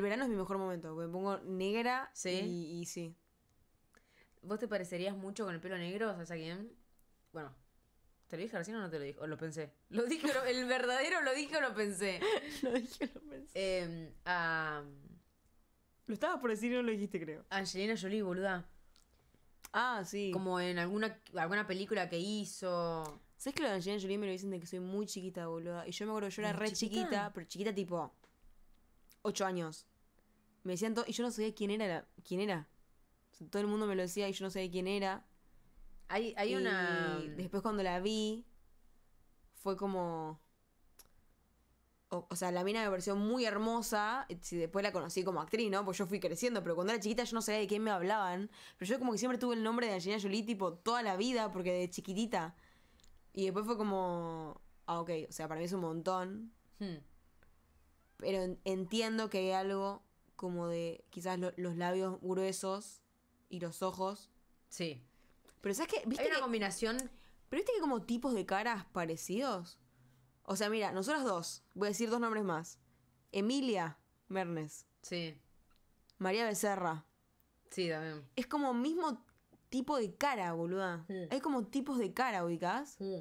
verano es mi mejor momento, me pongo negra Y, sí. ¿Vos te parecerías mucho con el pelo negro? ¿Sabes a quién? Bueno, ¿te lo dije recién o no te lo dije? ¿O lo pensé? Lo dije, el verdadero lo dije o lo pensé. lo dije o lo pensé. Em, lo estabas por decir y no lo dijiste, creo. Angelina Jolie, boluda. Ah, sí. Como en alguna, alguna película que hizo. ¿Sabes que lo de Angelina Jolie me lo dicen de que soy muy chiquita, boluda? Y yo me acuerdo yo era re chiquita? pero chiquita tipo Ocho años. Me decían y yo no sabía quién era. quién era. todo el mundo me lo decía y yo no sabía quién era. Hay, hay una. Después cuando la vi, fue como. O, sea, la mina me pareció muy hermosa. Y después la conocí como actriz, ¿no? Pues yo fui creciendo, pero cuando era chiquita yo no sabía de quién me hablaban. Pero yo como que siempre tuve el nombre de Angelina Jolie, tipo, toda la vida, porque de chiquitita. Y después fue como, ah, ok, o sea, para mí es un montón. Hmm. Pero entiendo que hay algo como de quizás los labios gruesos y los ojos. Sí. Pero ¿sabes que ¿Viste una combinación. Pero viste que como tipos de caras parecidos. O sea, mira, nosotras dos. Voy a decir dos nombres más. Emilia Mernes. Sí. María Becerra. Sí, también. Es como mismo tipo de cara, boluda. Mm. Hay como tipos de cara, ubicás. Mm.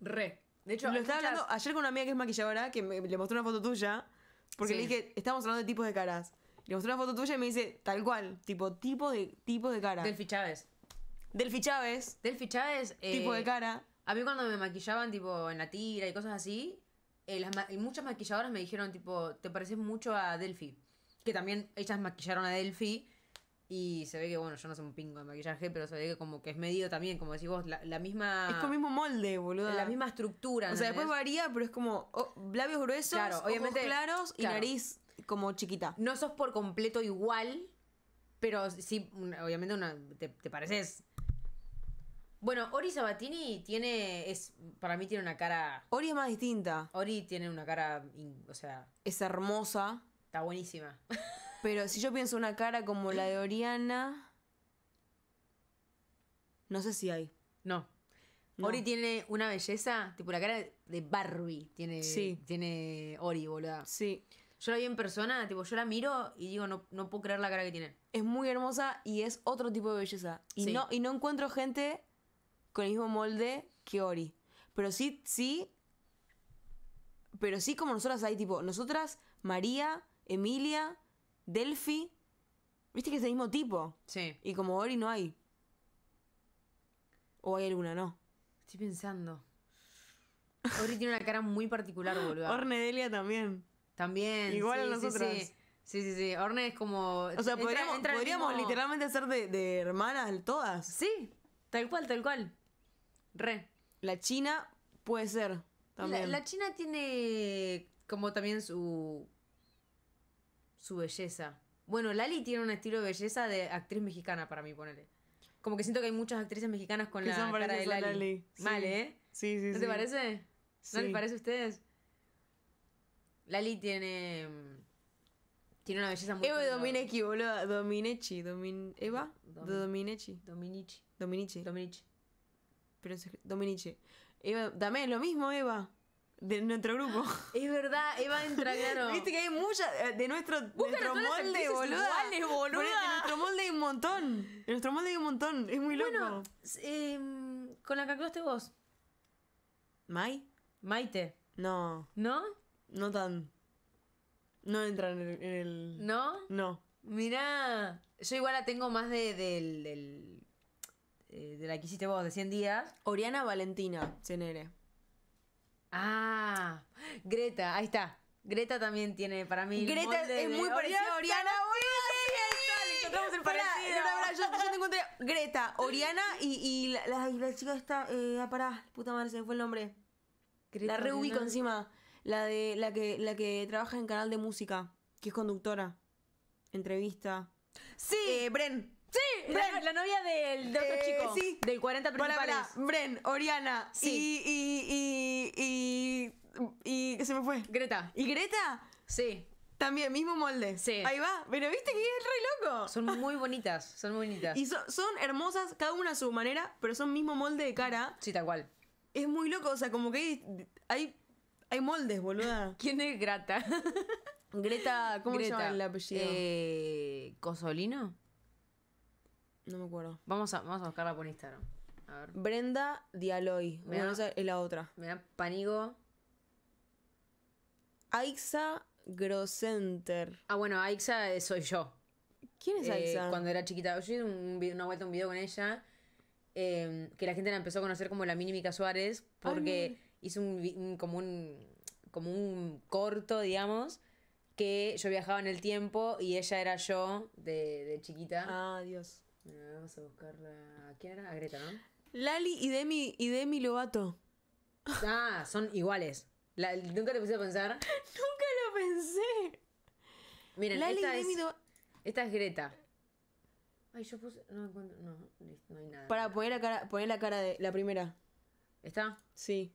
Re. De hecho, lo estaba hablando ayer con una amiga que es maquilladora que le mostró una foto tuya. Porque le dije, estamos hablando de tipos de caras. Le mostró una foto tuya y me dice, tal cual, tipo, tipo de, tipo de cara. Delphi Chávez. Delphi Chávez. Delphi Chávez. Eh, tipo de cara. A mí cuando me maquillaban, tipo, en la tira y cosas así, eh, muchas maquilladoras me dijeron, tipo, te pareces mucho a Delphi. Que también ellas maquillaron a Delphi. Y se ve que, bueno, yo no soy un pingo de maquillaje, pero se ve que como que es medido también, como decís vos, la, misma. Es con el mismo molde, boludo. La misma estructura. O sea, después varía, pero es como oh, labios gruesos, claros y nariz como chiquita. No sos por completo igual, pero sí, obviamente una, te, te pareces. Bueno, Ori Sabatini tiene. es Para mí tiene una cara. Ori es más distinta. Ori tiene una cara. o sea. Es hermosa. Está buenísima. Pero si yo pienso una cara como la de Oriana. No sé si hay. No. Ori tiene una belleza, tipo la cara de Barbie tiene, sí. tiene Ori, boludo. Sí. Yo la vi en persona, tipo, yo la miro y digo, no, no puedo creer la cara que tiene. Es muy hermosa y es otro tipo de belleza. Y, no, y no encuentro gente con el mismo molde que Ori. Pero sí, sí. Pero sí, como nosotras hay, tipo, nosotras, María, Emilia, Delphi. Viste que es el mismo tipo. Sí. Y como Ori no hay. O hay alguna, no. Estoy pensando. Ori tiene una cara muy particular, boludo. Delia también. También. Igual a nosotros. Sí, sí. Sí, Orne es como. O sea, podríamos, literalmente hacer de, de, hermanas todas. Sí, tal cual, tal cual. Re. La China puede ser también. la China tiene como también su su belleza. Bueno, Lali tiene un estilo de belleza de actriz mexicana para mí, ponele. Como que siento que hay muchas actrices mexicanas con la cara de Lali. Lali. Sí. ¿eh? Sí, sí, ¿No te parece? ¿No les parece a ustedes? Lali tiene. Mm, tiene una belleza muy. Eva Dominechi, boludo. Dominechi. ¿Eva? Dominechi. Dominici. Dominici. Dominici. Dominici. Pero Eva... Dame, lo mismo, Eva de nuestro grupo. Es verdad, Eva entra, claro. Viste que hay muchas. Eh, de nuestro, nuestro molde, boluda. de nuestro molde hay un montón. De nuestro molde hay un montón. Es muy loco. Bueno, em, con la que acabaste vos. ¿Mai? Maite. No. ¿No? No tan. No entra en el. ¿No? No. Mirá. Yo igual la tengo más de, del, eh, de la que hiciste vos, de 100 días. Oriana Valentina, Cenere. Ah, Greta, ahí está. Greta también tiene para mí. Greta es muy parecida a Oriana. Encontramos el parecido. yo, te encontré Greta, Oriana y, y, la, la, chica esta. Eh, ah, pará, puta madre, se me fue el nombre. Greta la reubico encima. La, de, la, que, la que trabaja en canal de música, que es conductora. Entrevista. Sí. Eh, Bren. Sí, la, novia del de otro eh, chico. Del 40 principales. Para, Bren, Oriana. Sí. Y, y, y, y, Se me fue. Greta. ¿Y Greta? Sí. También, mismo molde. Sí. Ahí va. Pero viste que es re loco. Son muy bonitas, son muy bonitas. Y son hermosas, cada una a su manera, pero son mismo molde de cara. Sí, tal cual. Es muy loco, o sea, como que hay, hay, moldes, boluda. ¿Quién es Greta? Greta, ¿cómo Greta, se llama el apellido? Eh, ¿Cosolino? No me acuerdo. Vamos a, vamos a buscarla por Instagram. A ver. Brenda Dialoy. es la otra. Me da Aixa Grosenter. Ah, bueno, Aixa eh, soy yo. ¿Quién es eh, Aixa? cuando era chiquita. Yo hice una vuelta un video con ella em, que la gente la empezó a conocer como la Mini Mica Suárez porque hizo un, como un como un corto, digamos, que yo viajaba en el tiempo y ella era yo de, de chiquita. Ah, Dios vamos a buscarla. quién era? A Greta, ¿no? Lali y Demi, y Demi Lovato. Ah, son iguales. La- Nunca te puse a pensar. Nunca lo pensé. Miren, Lali esta y es, Demi esta es Greta. Ay, yo puse. No No, no hay nada. Para poner la cara, poner la cara de la primera. ¿Está? Sí.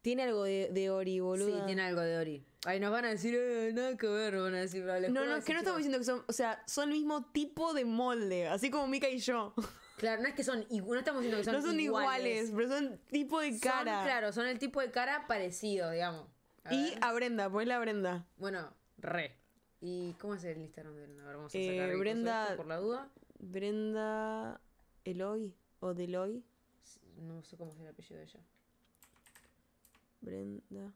Tiene algo de, Ori, boludo. Sí, tiene algo de Ori. Ay, nos van a decir, eh, nada que ver, van a decir. no, no, es que no estamos diciendo que son, o sea, son el mismo tipo de molde, así como Mika y yo. Claro, no es que son, no estamos diciendo que son No son iguales, pero son tipo de cara. Son, claro, son el tipo de cara parecido, digamos. y a Brenda, ponle a Brenda. Bueno, re. ¿Y cómo es el Instagram de Brenda? A ver, vamos a eh, sacar Brenda, por la duda. Brenda Eloy o Deloy. No sé cómo es el apellido de ella. Brenda.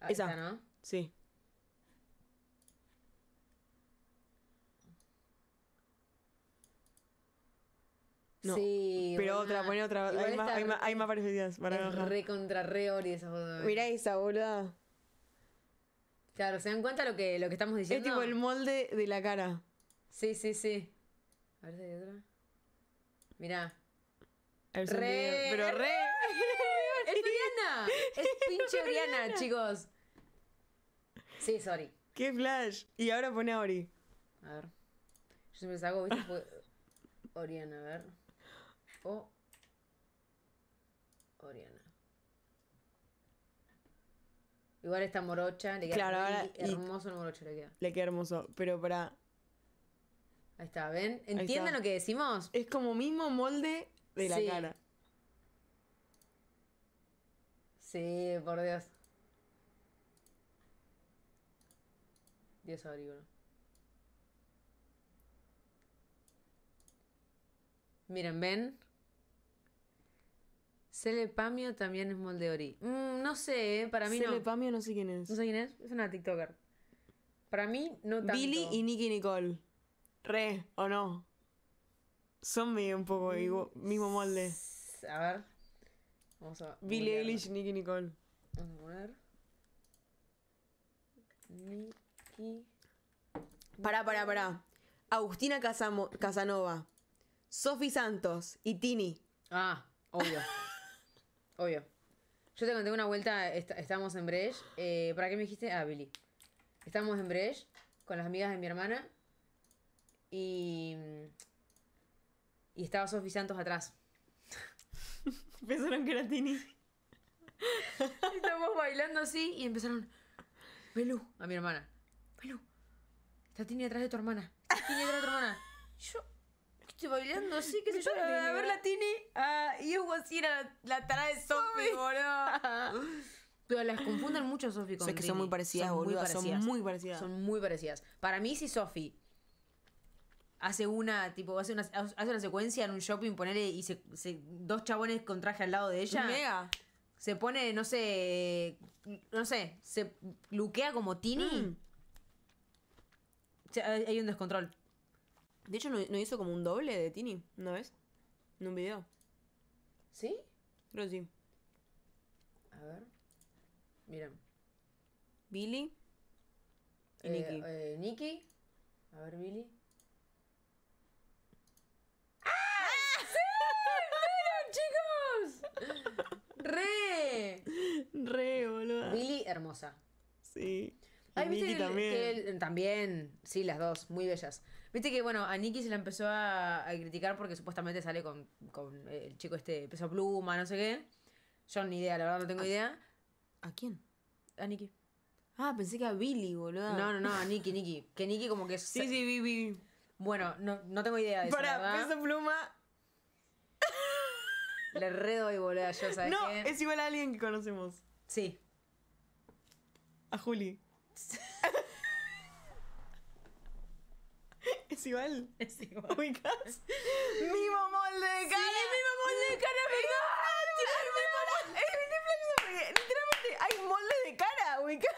Ah, Esa, ¿no? Sí. No, sí, pero otra, pone otra. hay más, hay, más, parecidas. Para es re contra re Ori esa boluda. Eh. Mirá esa, boluda. Claro, ¿se dan cuenta lo que, lo que estamos diciendo? Es tipo el molde de la cara. Sí, sí, sí. A ver si hay otra. Mirá. Re. Pero re. ¡Es Oriana! ¡Es pinche Oriana, chicos! Sí, es Ori. ¡Qué flash! Y ahora pone Ori. A ver. Yo siempre saco, ¿viste? Oriana, a ver. O. Oriana. Igual está morocha, le queda claro, ahora, hermoso el morocho, le queda. Le queda hermoso, pero para. Ahí está, ¿ven? ¿Entienden lo que decimos? Es como mismo molde de la cara. Sí, por Dios. Dios abrigo. Miren, ¿ven? Celepamio también es moldeori. ori. Mm, no sé, ¿eh? para mí no. Celepamio no sé quién es. No sé quién es, es una TikToker. Para mí, no tanto. Billy y Nicky Nicole. Re, ¿o no? Son un poco igual, mismo molde. A ver. Billy a. Billie Eilish, Nicole. Vamos a poner. Nicky. Pará, pará, pará. Agustina Casanova, Sofi Santos y Tini. Ah, obvio. obvio. Yo te conté una vuelta, estábamos en Brecht. Eh, ¿Para qué me dijiste? Ah, Billy. Estábamos en Brecht con las amigas de mi hermana y. Y estaba Sofi Santos atrás. Pensaron que era Tini. Estamos bailando así y empezaron. Belú, a mi hermana. Belú, está Tini atrás de tu hermana. Tini detrás de tu hermana. Yo estoy bailando así, qué se yo. A ver la Tini. y es así la, la tara de Sophie, boludo. Pero las confunden mucho Sofi con o que son muy parecidas, son boludo. Muy parecidas. Son muy parecidas. Son muy parecidas. Para mí, si Sofi hace una, tipo, hace una, hace una secuencia en un shopping, ponele, y dos chabones con traje al lado de ella. Mega. Se pone, no sé, no sé, se luquea como Tini. Mm. hay, un descontrol. De hecho, ¿no, hizo como un doble de Tini? ¿No ves? En un video. ¿Sí? Creo que sí. A ver. Miren. Billy. Y eh, eh, A ver, Billy. ¡Re! ¡Re, boludo! Billy, hermosa. Sí. Ay, viste que, también. Eh, también, sí, las dos, muy bellas. Viste que, bueno, a Nicky se la empezó a, criticar porque supuestamente sale con, con eh, el chico este, peso pluma, no sé qué. Yo ni idea, la verdad no tengo ah. idea. ¿A quién? A Nicky. Ah, pensé que a Billy, boludo. No, no, no, a Nicky, Que Nicky como que... Sí, sí, Billy. Bueno, no, tengo idea de eso. Para, peso pluma le y volea yo, ¿sabes No, qué? es igual a alguien que conocemos. Sí. A Juli. es igual. Es igual. mi ¡Mimo molde de cara! ¡Sí, es mismo molde de cara! ¡Perdón! ¡Es mi porque literalmente hay molde de cara! Wicca!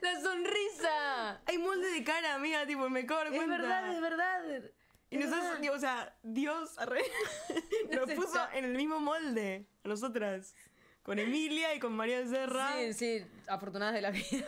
¡La sonrisa! Hay molde de cara, amiga, tipo, me cobro Es verdad, es verdad. Y nosotros o sea, Dios nos puso en el mismo molde a nosotras. Con Emilia y con María Serra. Sí, sí, afortunadas de la vida.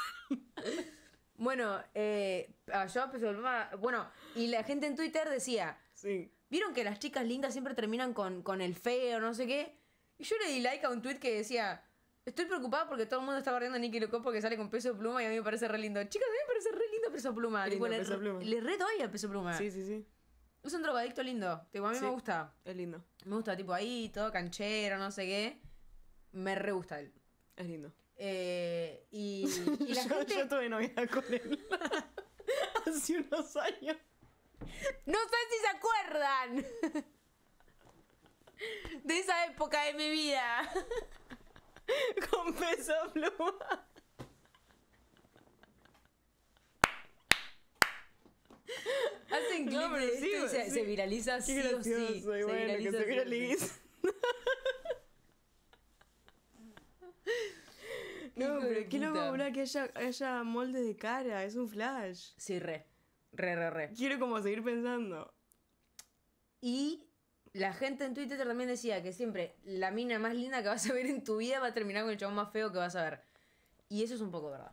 bueno, eh, ah, yo empecé Bueno, y la gente en Twitter decía. Sí. ¿Vieron que las chicas lindas siempre terminan con, con el feo, no sé qué? Y yo le di like a un tweet que decía. Estoy preocupada porque todo el mundo está barriendo a Nicky Locó porque sale con peso de pluma y a mí me parece re lindo. Chicas, a mí me parece re Peso Pluma. le, reto le re Peso Pluma. Sí, sí, sí. Es un drogadicto lindo. Tipo, a mí me gusta. Es lindo. Me gusta, tipo, ahí, todo canchero, no sé qué. Me re gusta él. Es lindo. Eh, y, la yo, yo tuve novia con él hace unos años. No sé si se acuerdan de esa época de mi vida. Con peso pluma. Hacen clip se, viraliza sí o se bueno, viraliza que se viraliza. no, pero qué loco que haya, haya de cara, es un flash. Sí, re. Re, re, re. Quiero como seguir pensando. Y la gente en Twitter también decía que siempre la mina más linda que vas a ver en tu vida va a terminar con el chabón más feo que vas a ver. Y eso es un poco verdad.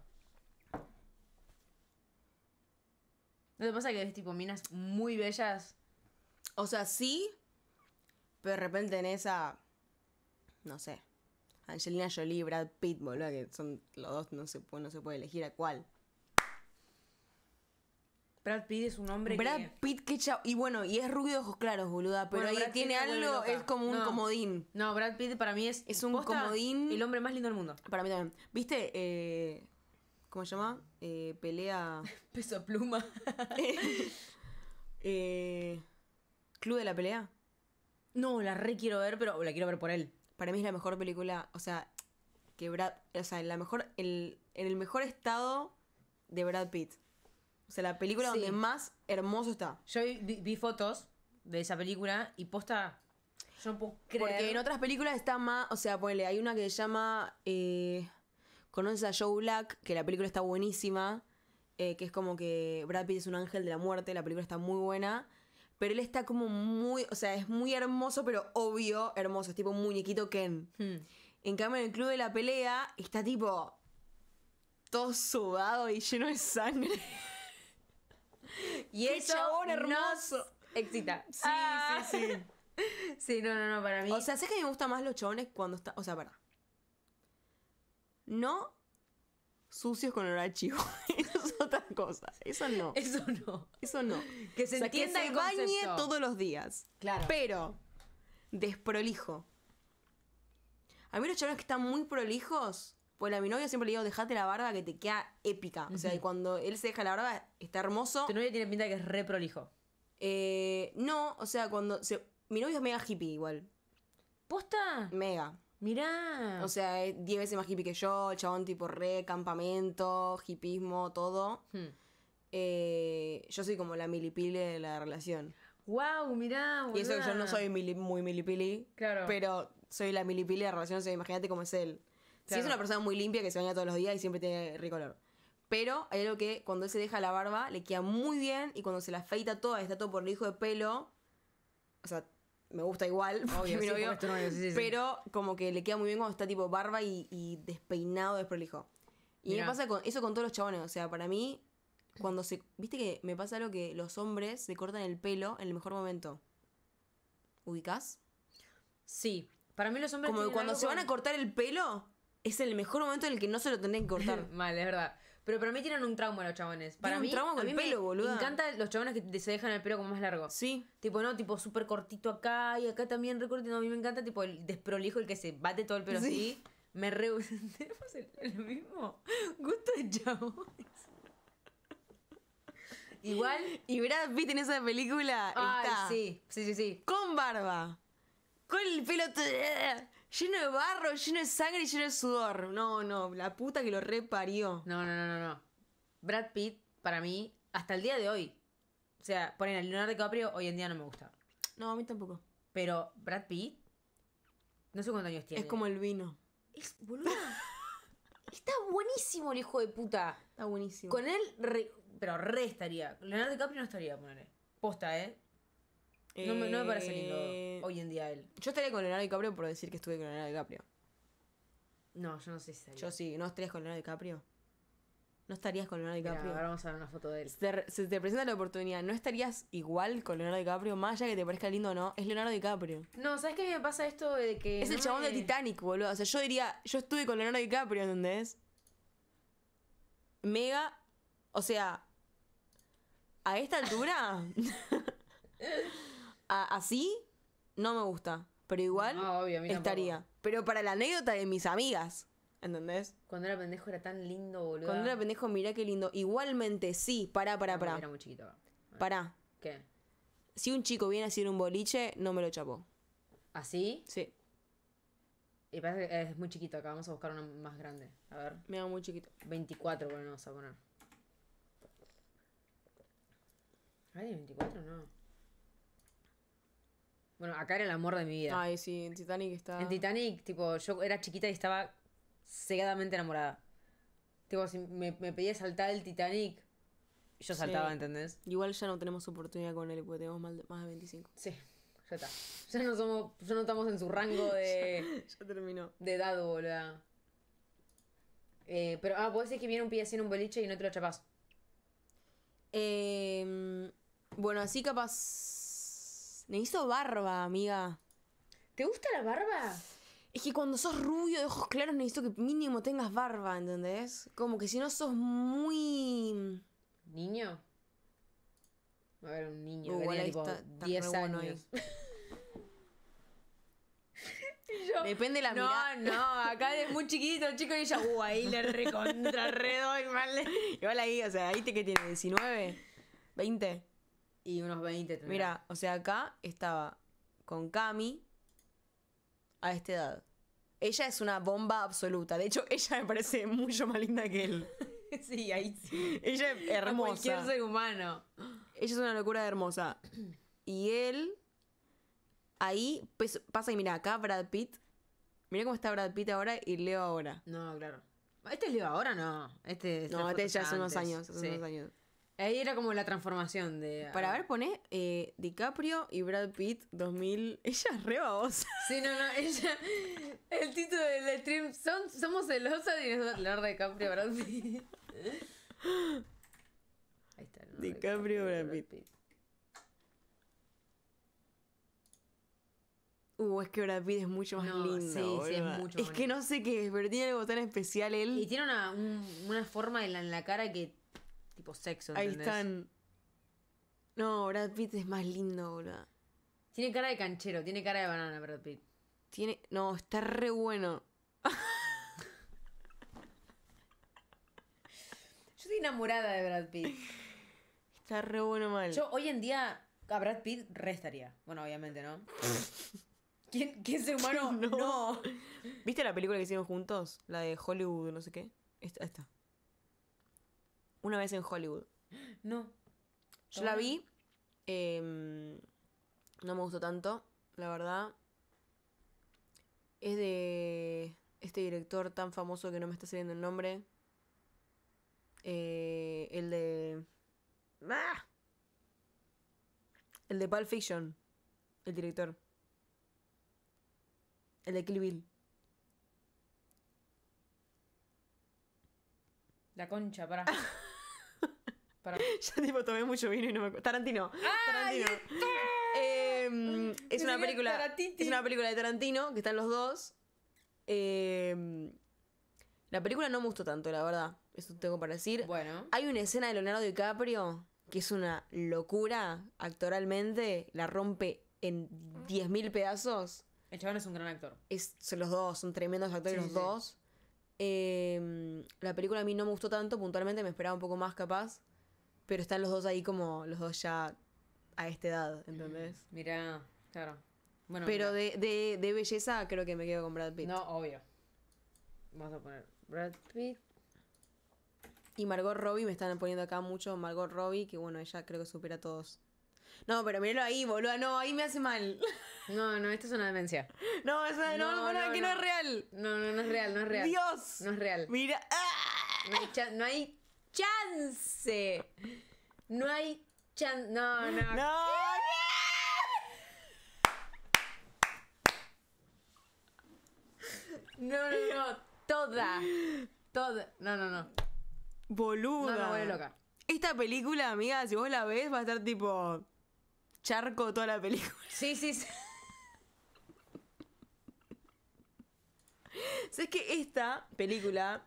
¿No te pasa que ves tipo minas muy bellas? O sea, sí, pero de repente en esa. No sé. Angelina Jolie, Brad Pitt, boludo, que son los dos, no se, puede, no se puede elegir a cuál. Brad Pitt es un hombre Brad Pitt, qué chao. Y bueno, y es rubio de ojos claros, boluda. Pero ahí tiene algo, es como un comodín. No, Brad Pitt para mí es. Es un comodín. El hombre más lindo del mundo. Para mí también. ¿Viste? Eh, ¿Cómo se llama? Eh, pelea. Peso pluma. Eh, Club de la pelea. No, la re quiero ver, pero la quiero ver por él. Para mí es la mejor película, o sea, que o sea, en la mejor, el, en el mejor estado de Brad Pitt. O sea, la película donde más hermoso está. Yo vi, fotos de esa película y posta. Yo Porque en otras películas está más. O sea, ponele, hay una que se llama. Eh, Conoces a Joe Black, que la película está buenísima, eh, que es como que Brad Pitt es un ángel de la muerte, la película está muy buena. Pero él está como muy, o sea, es muy hermoso, pero obvio hermoso, es tipo un muñequito Ken. Hmm. En cambio, en el club de la pelea está tipo todo sudado y lleno de sangre. y es chabón hermoso. Excita. Sí, sí, sí. Ah. Sí, no, no, no, para mí. O sea, sé que me gusta más los chabones cuando está. O sea, para. No sucios con el archivo Eso es otra cosa. Eso no. Eso no. Eso no. Que se entienda que bañe todos los días. Claro. Pero desprolijo. A mí los chavales que están muy prolijos, pues a mi novia siempre le digo, dejate la barba que te queda épica. O sea, y cuando él se deja la barba, está hermoso. Tu novio tiene pinta de que es re prolijo. Eh, no, o sea, cuando... mi novio es mega hippie igual. ¿Posta? Mega. Mirá. O sea, 10 eh, veces más hippie que yo, chabón tipo re, campamento, hipismo, todo. Hmm. Eh, yo soy como la milipile de la relación. ¡Wow! Mirá, Y eso que yo no soy muy milipili. Claro. Pero soy la milipile de la relación, o sea, imagínate cómo es él. sí es una persona muy limpia que se baña todos los días y siempre tiene rico olor. Pero hay algo que cuando él se deja la barba le queda muy bien y cuando se la afeita toda, está todo por el hijo de pelo. O sea, me gusta igual, pero como que le queda muy bien cuando está tipo barba y, despeinado, desprolijo. Y me pasa con, eso con todos los chabones, o sea, para mí, cuando se... Viste que me pasa lo que los hombres se cortan el pelo en el mejor momento. ¿Ubicás? Sí, para mí los hombres... Como cuando se van a cortar el pelo, es el mejor momento en el que no se lo tendrían que cortar. Mal, es verdad. Pero para mí tienen un trauma los chabones. Para mí, un trauma con el pelo, boludo. Me encantan los chabones que se dejan el pelo como más largo. Sí. Tipo, no, tipo súper cortito acá y acá también recortito. a mí me encanta, tipo, el desprolijo, el que se bate todo el pelo sí. así. Me re. Tenemos el, lo mismo. Gusto de chabones. Igual. Y Brad Pitt en esa película. Ay, sí. Sí, sí, sí. Con barba. Con el pelo. lleno de barro, lleno de sangre y lleno de sudor. No, no, la puta que lo reparió. No, no, no, no, no. Brad Pitt, para mí, hasta el día de hoy. O sea, ponen a Leonardo DiCaprio, hoy en día no me gusta. No, a mí tampoco. Pero Brad Pitt, no sé cuántos años tiene. Es como el vino. Es, boludo. Está buenísimo el hijo de puta. Está buenísimo. Con él, pero re estaría. Leonardo DiCaprio no estaría, ponele. Posta, ¿eh? No, me, parece lindo eh, hoy en día él. Yo estaría con Leonardo DiCaprio por decir que estuve con Leonardo DiCaprio. No, yo no sé si estaría. Yo sí, ¿no estarías con Leonardo DiCaprio? ¿No estarías con Leonardo DiCaprio? ahora vamos a ver una foto de él. Se te, presenta la oportunidad, ¿no estarías igual con Leonardo DiCaprio? Más allá que te parezca lindo o no, es Leonardo DiCaprio. No, ¿sabes qué me pasa esto de que. Es el chabón de Titanic, boludo. O sea, yo diría, yo estuve con Leonardo DiCaprio, ¿entendés? Mega. O sea. A esta altura. así no me gusta. Pero igual ah, estaría. Pero para la anécdota de mis amigas. ¿Entendés? Cuando era pendejo era tan lindo, boludo. Cuando era pendejo, mirá qué lindo. Igualmente, sí, pará, pará, pará. Era muy chiquito. Pará. ¿Qué? Si un chico viene a hacer un boliche, no me lo chapó. ¿Así? Sí. Y parece que es muy chiquito acá. Vamos a buscar una más grande. A ver. Me muy chiquito. 24, bueno, vamos a poner. ¿Hay 24 no? Bueno, acá era el amor de mi vida. Ay, sí, en Titanic estaba. En Titanic, tipo, yo era chiquita y estaba cegadamente enamorada. Tipo, si me, me pedía saltar el Titanic, yo saltaba, ¿entendés? Igual ya no tenemos oportunidad con él, porque tenemos más de 25. Sí, ya está. Ya no somos, ya no estamos en su rango de. ya, terminó. De dado, boludo. Eh, pero, ah, vos decir que viene un pie así en un boliche y no te lo chapás. Em, bueno, así capaz Necesito hizo barba, amiga. ¿Te gusta la barba? Es que cuando sos rubio de ojos claros necesito que mínimo tengas barba, ¿entendés? Como que si no sos muy... ¿Niño? A haber un niño Uy, uh, 10 años. Depende de la no, No, no, acá es muy chiquito, chico, y ella, uh, ahí le recontra, redoy, mal. Igual ahí, o sea, ahí te que tiene, 19, 20. Y unos 20 Mira, o sea, acá estaba con Cami a esta edad. Ella es una bomba absoluta. De hecho, ella me parece mucho más linda que él. sí, ahí sí. Ella es hermosa. cualquier ser humano. Ella es una locura de hermosa. Y él. Ahí pues, pasa y mira, acá Brad Pitt. Mira cómo está Brad Pitt ahora y Leo ahora. No, claro. ¿Este es Leo ahora? No. Este es No, este ya hace unos años. unos años. Ahí era como la transformación de. Para ver, poné eh, DiCaprio y Brad Pitt 2000. Ella es re babosa. Sí, no, no, ella. El título del stream. Son, somos celosas y hablar de DiCaprio, Brad Pitt. Ahí está. DiCaprio, DiCaprio Brad, Pitt. Brad Pitt. Uh, es que Brad Pitt es mucho más lindo. Sí, sí, es mucho más Es que no sé qué es, pero tiene algo tan especial él. Y tiene una, una forma en la cara que Tipo sexo, Ahí están. No, Brad Pitt es más lindo, boludo. Tiene cara de canchero, tiene cara de banana, Brad Pitt. Tiene. No, está re bueno. Yo estoy enamorada de Brad Pitt. Está re bueno mal. Yo hoy en día a Brad Pitt restaría. Bueno, obviamente, ¿no? ¿Quién, ¿Quién ser humano? no. ¿Viste la película que hicimos juntos? La de Hollywood, no sé qué. Esta, esta una vez en Hollywood. No. Yo la vi. Em, no me gustó tanto, la verdad. Es de este director tan famoso que no me está saliendo el nombre. Eh, el de. ¡ah! El de Pulp Fiction. El director. El de Kill Bill. La concha, para. ya tipo tomé mucho vino y no me Tarantino. Tarantino. Em, es una película. Es una película de Tarantino que están los dos. Em, la película no me gustó tanto, la verdad. Eso tengo para decir. Bueno. Hay una escena de Leonardo DiCaprio que es una locura actoralmente. La rompe en 10.000 pedazos. El chabón es un gran actor. son los dos, son tremendos actores los dos. Em, la película a mí no me gustó tanto, puntualmente me esperaba un poco más capaz. Pero están los dos ahí como los dos ya a esta edad, ¿entendés? Mm, Mira, claro. Bueno, pero de, de, de, belleza creo que me quedo con Brad Pitt. No, obvio. Vamos a poner Brad Pitt. Y Margot Robbie, me están poniendo acá mucho Margot Robbie, que bueno, ella creo que supera a todos. No, pero míralo ahí, boludo. No, ahí me hace mal. No, no, esto es una demencia. No, es una, no, no, no, no, que no, es real. No, no, no es real, no es real. Dios. No es real. Mira. no hay chance. No hay chance. No, no. No. No, no, no. Toda. Toda. No, no, no. Boluda. No, no, loca. Esta película, amiga, si vos la ves, va a estar tipo charco toda la película. Sí, sí, sí. ¿Sabes que esta película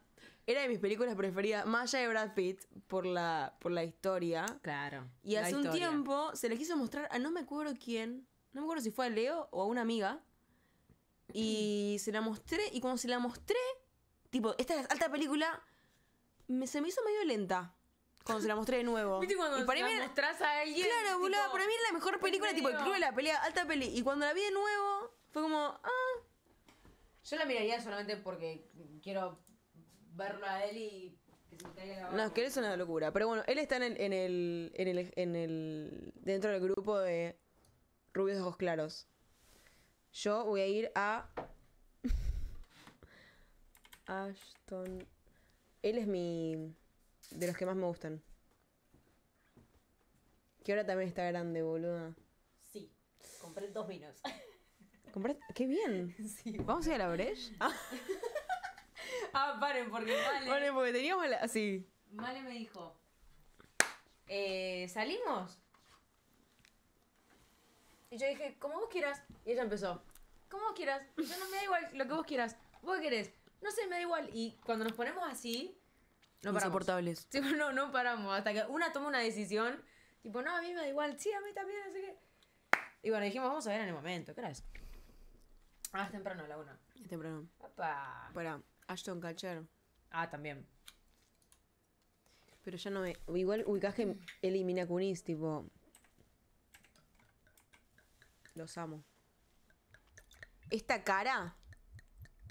era de mis películas preferidas, Maya de Brad Pitt, por la, por la historia. Claro. Y hace un tiempo se le quiso mostrar a no me acuerdo quién, no me acuerdo si fue a Leo o a una amiga. Y se la mostré, y cuando se la mostré, tipo, esta es alta película, se me hizo medio lenta. Cuando se la mostré de nuevo. ¿Viste cuando la mostrás a alguien? Claro, para mí era la mejor película, tipo, el club de la pelea, alta peli. Y cuando la vi de nuevo, fue como, ah. Yo la miraría solamente porque quiero verlo a él y que se la No, que es una locura. Pero bueno, él está en el, en el, en el, dentro del grupo de rubios de ojos claros. Yo voy a ir a Ashton. Él es mi de los que más me gustan. Que ahora también está grande, boluda. Sí, compré dos vinos. ¿Compré? ¡Qué bien! Sí. ¿Vamos a ir a la Breche? Ah, paren, porque Male. Paren, porque teníamos la. Sí. Male me dijo. Eh, ¿Salimos? Y yo dije, como vos quieras. Y ella empezó, como vos quieras. Yo no me da igual lo que vos quieras. ¿Vos qué querés? No sé, me da igual. Y cuando nos ponemos así, no paramos. no, paramos. Hasta que una toma una decisión, tipo, no, a mí me da igual. Sí, a mí también, así que. Y bueno, dijimos, vamos a ver en el momento. ¿Qué era eso? Ah, es temprano, la una. Es temprano. Papá. Para. Ashton Kutcher. Ah, también. Pero ya no me... Igual ubicaje elimina Kunis, tipo... Los amo. Esta cara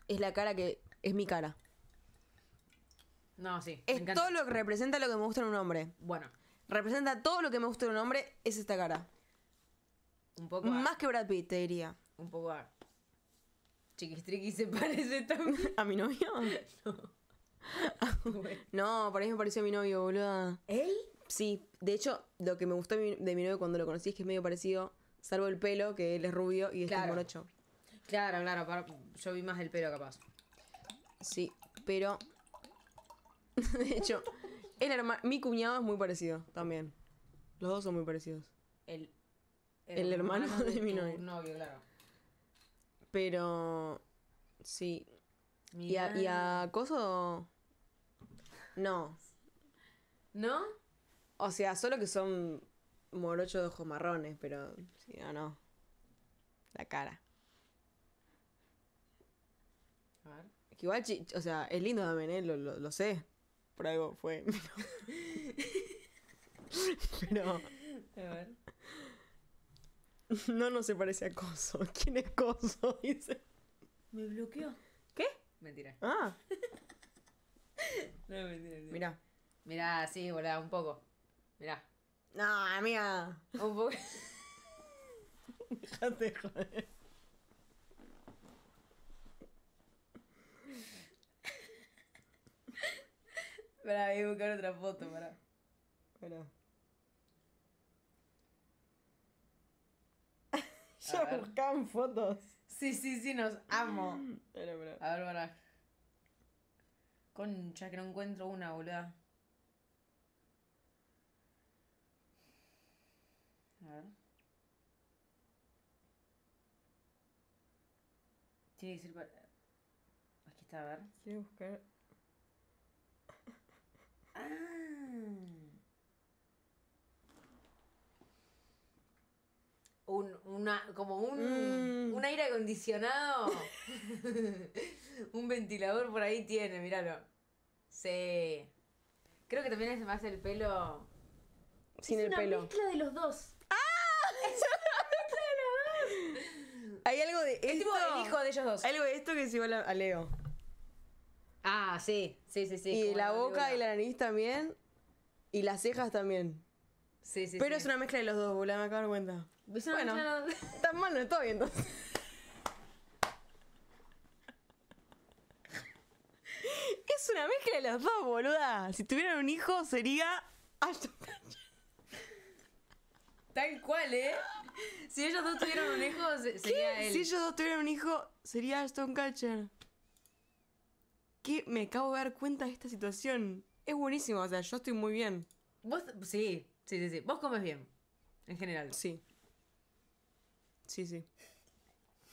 es la cara que... Es mi cara. No, sí. Es todo lo que representa lo que me gusta en un hombre. Bueno. Representa todo lo que me gusta en un hombre, es esta cara. Un poco... Más que Brad Pitt, te diría. Un poco... Chiquistriqui se parece también. ¿A mi novio? No. para por me pareció a mi novio, boluda. ¿Él? Sí, de hecho, lo que me gustó de mi novio cuando lo conocí es que es medio parecido, salvo el pelo, que él es rubio y claro. es morocho. Claro, claro, yo vi más el pelo capaz. Sí, pero. de hecho, el mi cuñado es muy parecido también. Los dos son muy parecidos. El, el, hermano, de, mi novio. novio claro. Pero. Sí. Y a, y a, No. ¿No? O sea, solo que son morochos de ojos marrones, pero. sí, no, no. La cara. A ver. Que igual, o sea, es lindo también, ¿eh? lo, lo sé. Por algo fue. pero. A ver. No, no se parece a Coso. ¿Quién es Coso? Dice. Me bloqueó. ¿Qué? Mentira. Ah. no, mentira, Mirá. Mirá, sí, boludo, un poco. Mirá. No, amiga. Un poco. Dejate, joder. Pará, voy a buscar otra foto, pará. Pará. Ya buscaban fotos. Sí, sí, sí, nos amo. Pero, pero. A ver, para. Concha, que no encuentro una, boluda. A ver. Tiene que ser para. Aquí está, a ver. Quiero buscar. Ah. un, una, como un, mm. aire acondicionado. un ventilador por ahí tiene, míralo. Sí. Creo que también es más el pelo. Sin es el pelo. mezcla de los dos. ¡Ah! Es mezcla de los dos. Hay algo de. tipo hijo de ellos dos. Algo de esto que es igual a Leo. Ah, sí, sí, sí, sí. Y la boca y la nariz también. Y las cejas también. Sí, sí, Pero es una mezcla de los dos, boludo, me acabo de dar cuenta. bueno, tan mal no estoy entonces. es una mezcla de los dos, boluda. Si tuvieran un hijo sería Catcher. Tal cual, ¿eh? Si ellos dos tuvieran un hijo, sería Si ellos dos tuvieran un hijo, sería Aston Catcher. qué me acabo de dar cuenta de esta situación. Es buenísimo, o sea, yo estoy muy bien. Vos, sí, Sí, sí, sí. Vos comes bien, en general. Sí. Sí, sí.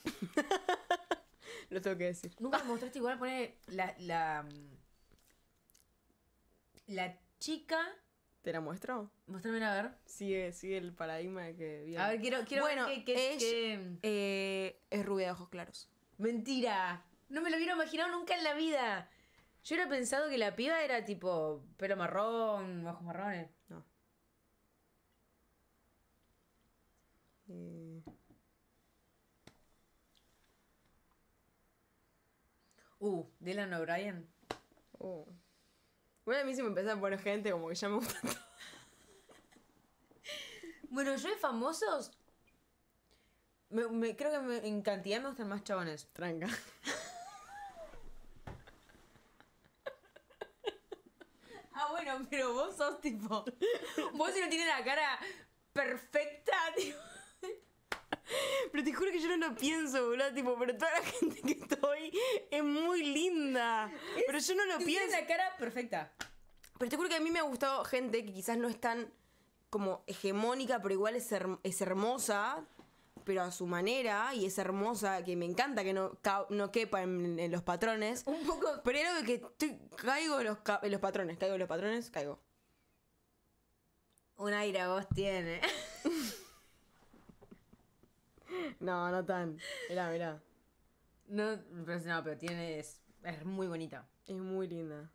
Lo tengo que decir. Nunca me mostraste igual Pone la, la. Mm, la chica. ¿Te la muestro? Muéstrame a ver. Sigue, sigue el paradigma que. A ver, quiero, quiero bueno, es, que... Eh, es rubia de ojos claros. Mentira. No me lo hubiera imaginado nunca en la vida. Yo hubiera pensado que la piba era tipo pelo marrón, ojos marrones. Eh, uh, Dylan O'Brien. Oh. Bueno, a mí si me empezan a poner gente, como que ya me gusta todo. bueno, yo de famosos. Me, creo que me, en cantidad me gustan más chavones Tranca. ah, bueno, pero vos sos tipo. Vos si no tienes la cara perfecta, tipo. Pero te juro que yo no lo pienso, boludo. Tipo, pero toda la gente que estoy es muy linda. pero yo no lo pienso. la cara perfecta. Pero te juro que a mí me ha gustado gente que quizás no es tan como hegemónica, pero igual es, es hermosa, pero a su manera, y es hermosa, que me encanta que no, no quepa en, los patrones. Un poco. Pero es que caigo en los, patrones, caigo en los patrones, caigo. Un aire a vos tiene. No, no tan. Mirá, mirá. No, pero, pues no, pero tiene. Es, muy bonita. Es muy linda.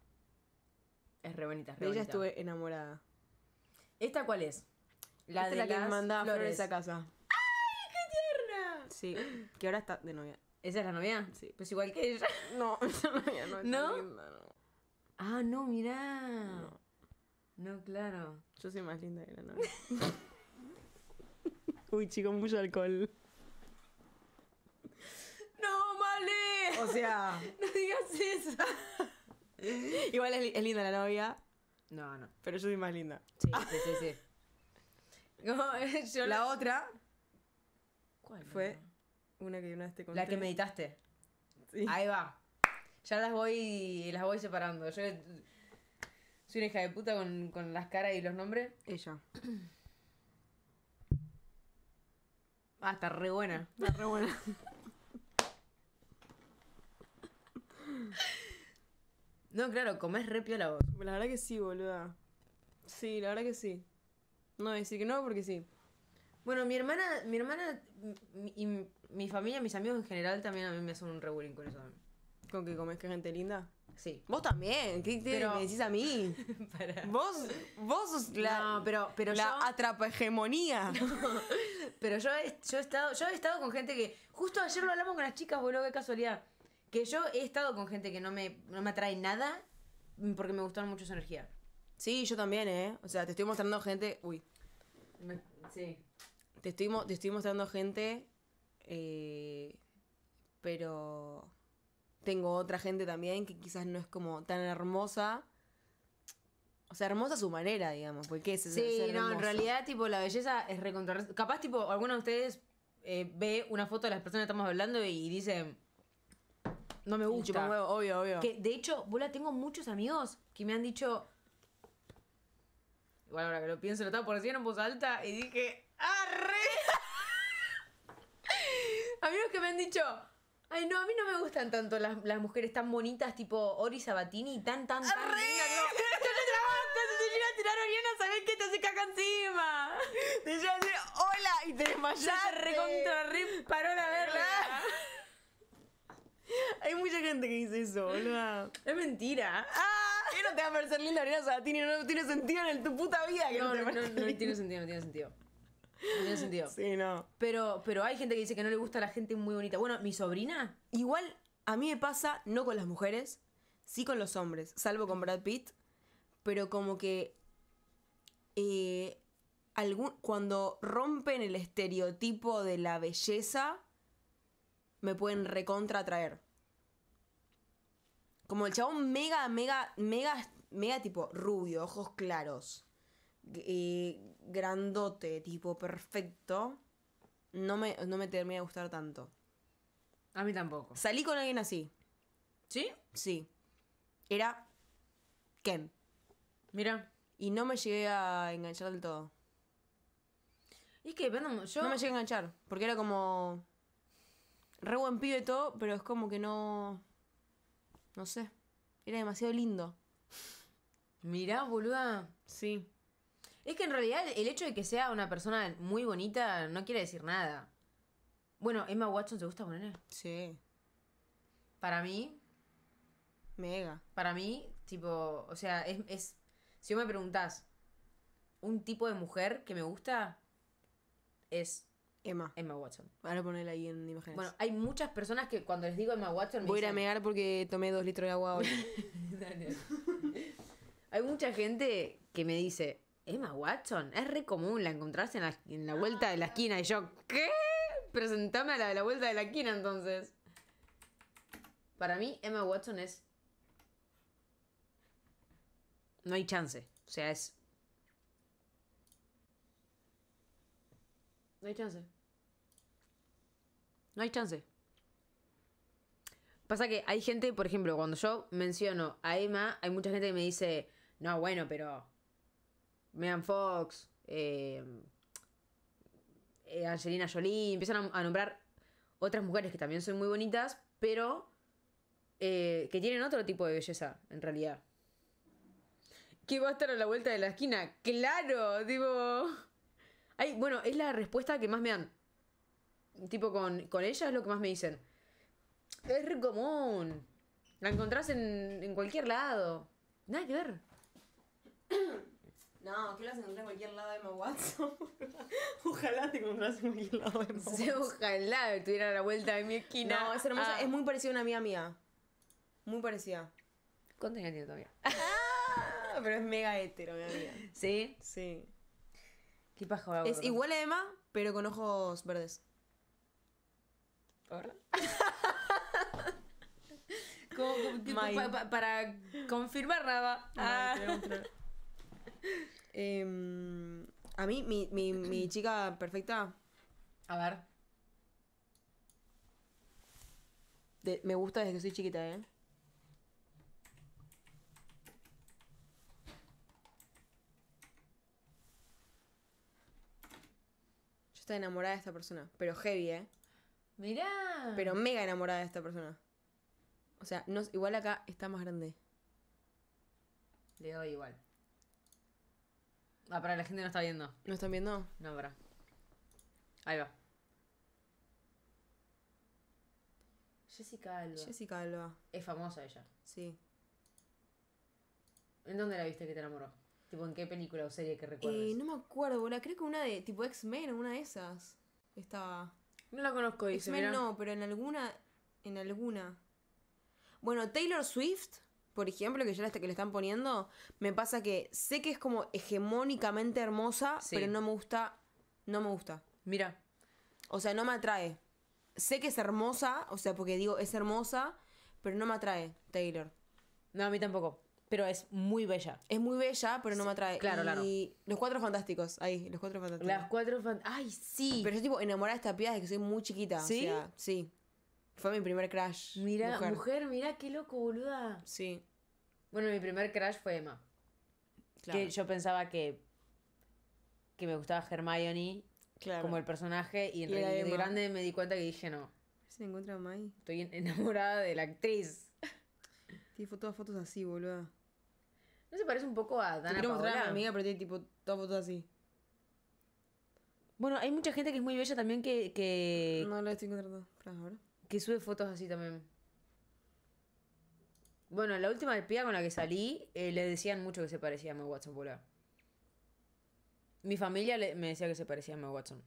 Es re bonita, es re De ella estuve enamorada. ¿Esta cuál es? La de la que las mandaba flores. a casa. ¡Ay, qué tierna! Sí, que ahora está de novia. ¿Esa es la novia? Sí. Pues igual que ella. No, esa novia no es linda, no. Ah, no, mirá. No. claro. Yo soy más linda que la novia. Uy, chico mucho alcohol. No, Male. O sea. no digas eso. Igual es, linda la novia. No, no. Pero yo soy más linda. Sí, sí, sí, sí. Eh, yo la, otra. ¿Cuál? Fue una que yo no. te La que meditaste. Sí. Ahí va. Ya las voy las voy separando. Yo soy una hija de puta con, con las caras y los nombres. Ella. Ah, está re buena. Está re buena. No, claro, comés re la voz La verdad que sí, boluda. Sí, la verdad que sí. No decir que no porque sí. Bueno, mi hermana, mi hermana y mi, familia, mis amigos en general también a mí me hacen un rebuling con eso. ¿Con que comes que gente linda? Sí. Vos también, ¿qué te me decís a mí? Vos, vos la, pero, pero la yo... hegemonía Pero yo yo, he estado, yo he estado con gente que. Justo ayer lo hablamos con las chicas, boludo, qué casualidad. Que yo he estado con gente que no me, me atrae nada porque me gustaron mucho su energía. Sí, yo también, ¿eh? O sea, te estoy mostrando gente. Uy. sí. Te estoy, te estoy mostrando gente. Eh, pero. Tengo otra gente también que quizás no es como tan hermosa. O sea, hermosa a su manera, digamos. Porque es Sí, no, en realidad, tipo, la belleza es recontrar Capaz, tipo, alguno de ustedes eh, ve una foto de las personas que estamos hablando y dice... No me gusta. obvio, obvio. Que de hecho, bola, tengo muchos amigos que me han dicho. Igual ahora que lo pienso, lo estaba por decir en voz alta y dije. ¡Arre! amigos que me han dicho. Ay, no, a mí no me gustan tanto las, las mujeres tan bonitas, tipo Ori Sabatini, tan, tan, tan. ¡Arre! tirar Oriana, sabés que te hace caca encima. Te llega a decir hola y te desmayaste. Ya recontra re paró la verga. Hay mucha gente que dice eso, boludo. Es mentira. ¡Ah! ¿Qué no te va a parecer linda Sabatini? No, tiene sentido en tu puta vida que no, no, no, tiene sentido, no tiene sentido. No tiene sentido. Sí, no. Pero, pero hay gente que dice que no le gusta a la gente muy bonita. Bueno, mi sobrina. Igual a mí me pasa, no con las mujeres, sí con los hombres, salvo con Brad Pitt. Pero como que. Eh, algún, cuando rompen el estereotipo de la belleza, me pueden recontra atraer. Como el chabón mega, mega, mega, mega tipo rubio, ojos claros. grandote, tipo perfecto. No me, no me termina de gustar tanto. A mí tampoco. Salí con alguien así. ¿Sí? Sí. Era Ken. Mira. Y no me llegué a enganchar del todo. Es que, perdón, yo. No me llegué a enganchar. Porque era como. Re buen pibe y todo, pero es como que no. No sé. Era demasiado lindo. Mirá, boluda. Sí. Es que en realidad el hecho de que sea una persona muy bonita no quiere decir nada. Bueno, Emma Watson, ¿te gusta poner? Sí. Para mí. Mega. Para mí, tipo, o sea, es, es. Si vos me preguntás, un tipo de mujer que me gusta es Emma. Emma Watson. Ahora a ahí en imágenes. Bueno, hay muchas personas que cuando les digo Emma Watson. Me Voy a ir a porque tomé dos litros de agua hoy. Hay mucha gente que me dice, Emma Watson, es re común la encontrarse en la, en la vuelta de la esquina. Y yo, ¿qué? Presentame a la de la vuelta de la esquina entonces. Para mí, Emma Watson es... No hay chance. O sea, es No hay chance. No hay chance. Pasa que hay gente, por ejemplo, cuando yo menciono a Emma, hay mucha gente que me dice, no, bueno, pero Megan Fox, eh, eh, Angelina Jolie, empiezan a, nombrar otras mujeres que también son muy bonitas, pero eh, que tienen otro tipo de belleza, en realidad. Que va a estar a la vuelta de la esquina, claro, digo... Ay, bueno, es la respuesta que más me dan. Tipo, con, con ella es lo que más me dicen. Es re común. La encontrás en, en cualquier lado. Nada que ver. No, que la encontré en cualquier lado de mi Watson. ojalá te encontrás en cualquier lado de ojalá estuviera a la vuelta de mi esquina. No, es hermosa. Ah. Es muy parecida a una mía mía. Muy parecida. ¿Cuántos años tiene todavía? Ah, pero es mega hetero, mi amiga. ¿Sí? Sí. Es igual a Emma, pero con ojos verdes. para confirmar nada. Ah. Em, a mí, mi, mi, mi chica perfecta. A ver. me gusta desde que soy chiquita, ¿eh? enamorada de esta persona. Pero heavy, ¿eh? Mirá. Pero mega enamorada de esta persona. O sea, no, igual acá está más grande. Le doy igual. Ah, para la gente no está viendo. ¿No están viendo? No, para. Ahí va. Jessica Alba. Jessica Alba. Es famosa ella. Sí. ¿En dónde la viste que te enamoró? Tipo, ¿en qué película o serie que eh, recuerdes? no me acuerdo, boludo. Creo que una de, tipo X-Men, una de esas. Estaba. No la conozco, dice. X-Men no, pero en alguna. En alguna. Bueno, Taylor Swift, por ejemplo, que ya la que le están poniendo, me pasa que sé que es como hegemónicamente hermosa, pero no me gusta. No me gusta. Mira. O sea, no me atrae. Sé que es hermosa, o sea, porque digo, es hermosa, pero no me atrae Taylor. No, a mí tampoco pero es muy bella. Es muy bella, pero no me atrae. Claro, y claro. Los cuatro fantásticos, ahí, los cuatro fantásticos. Las cuatro fantásticos. ¡Ay, sí! Pero yo, tipo, enamorada de esta pieza desde que soy muy chiquita. ¿Sí? sí. Fue mi primer crash Mira, mujer. mira qué loco, boluda. Sí. Bueno, mi primer crash fue Emma. Claro. Que yo pensaba que, que me gustaba Hermione claro. como el personaje y en realidad de grande me di cuenta que dije no. ¿Se encuentra May? Estoy enamorada de la actriz. Tiene todas fotos así, boluda. ¿No se parece un poco a Dana Te quiero mostrar a mi amiga, pero tiene tipo todo, así. Bueno, hay mucha gente que es muy bella también que. que No la estoy encontrando. ahora. que sube fotos así también. Bueno, la última piba con la que salí, eh, le decían mucho que se parecía a Meg Watson, bola. Mi familia me decía que se parecía a Meg Watson.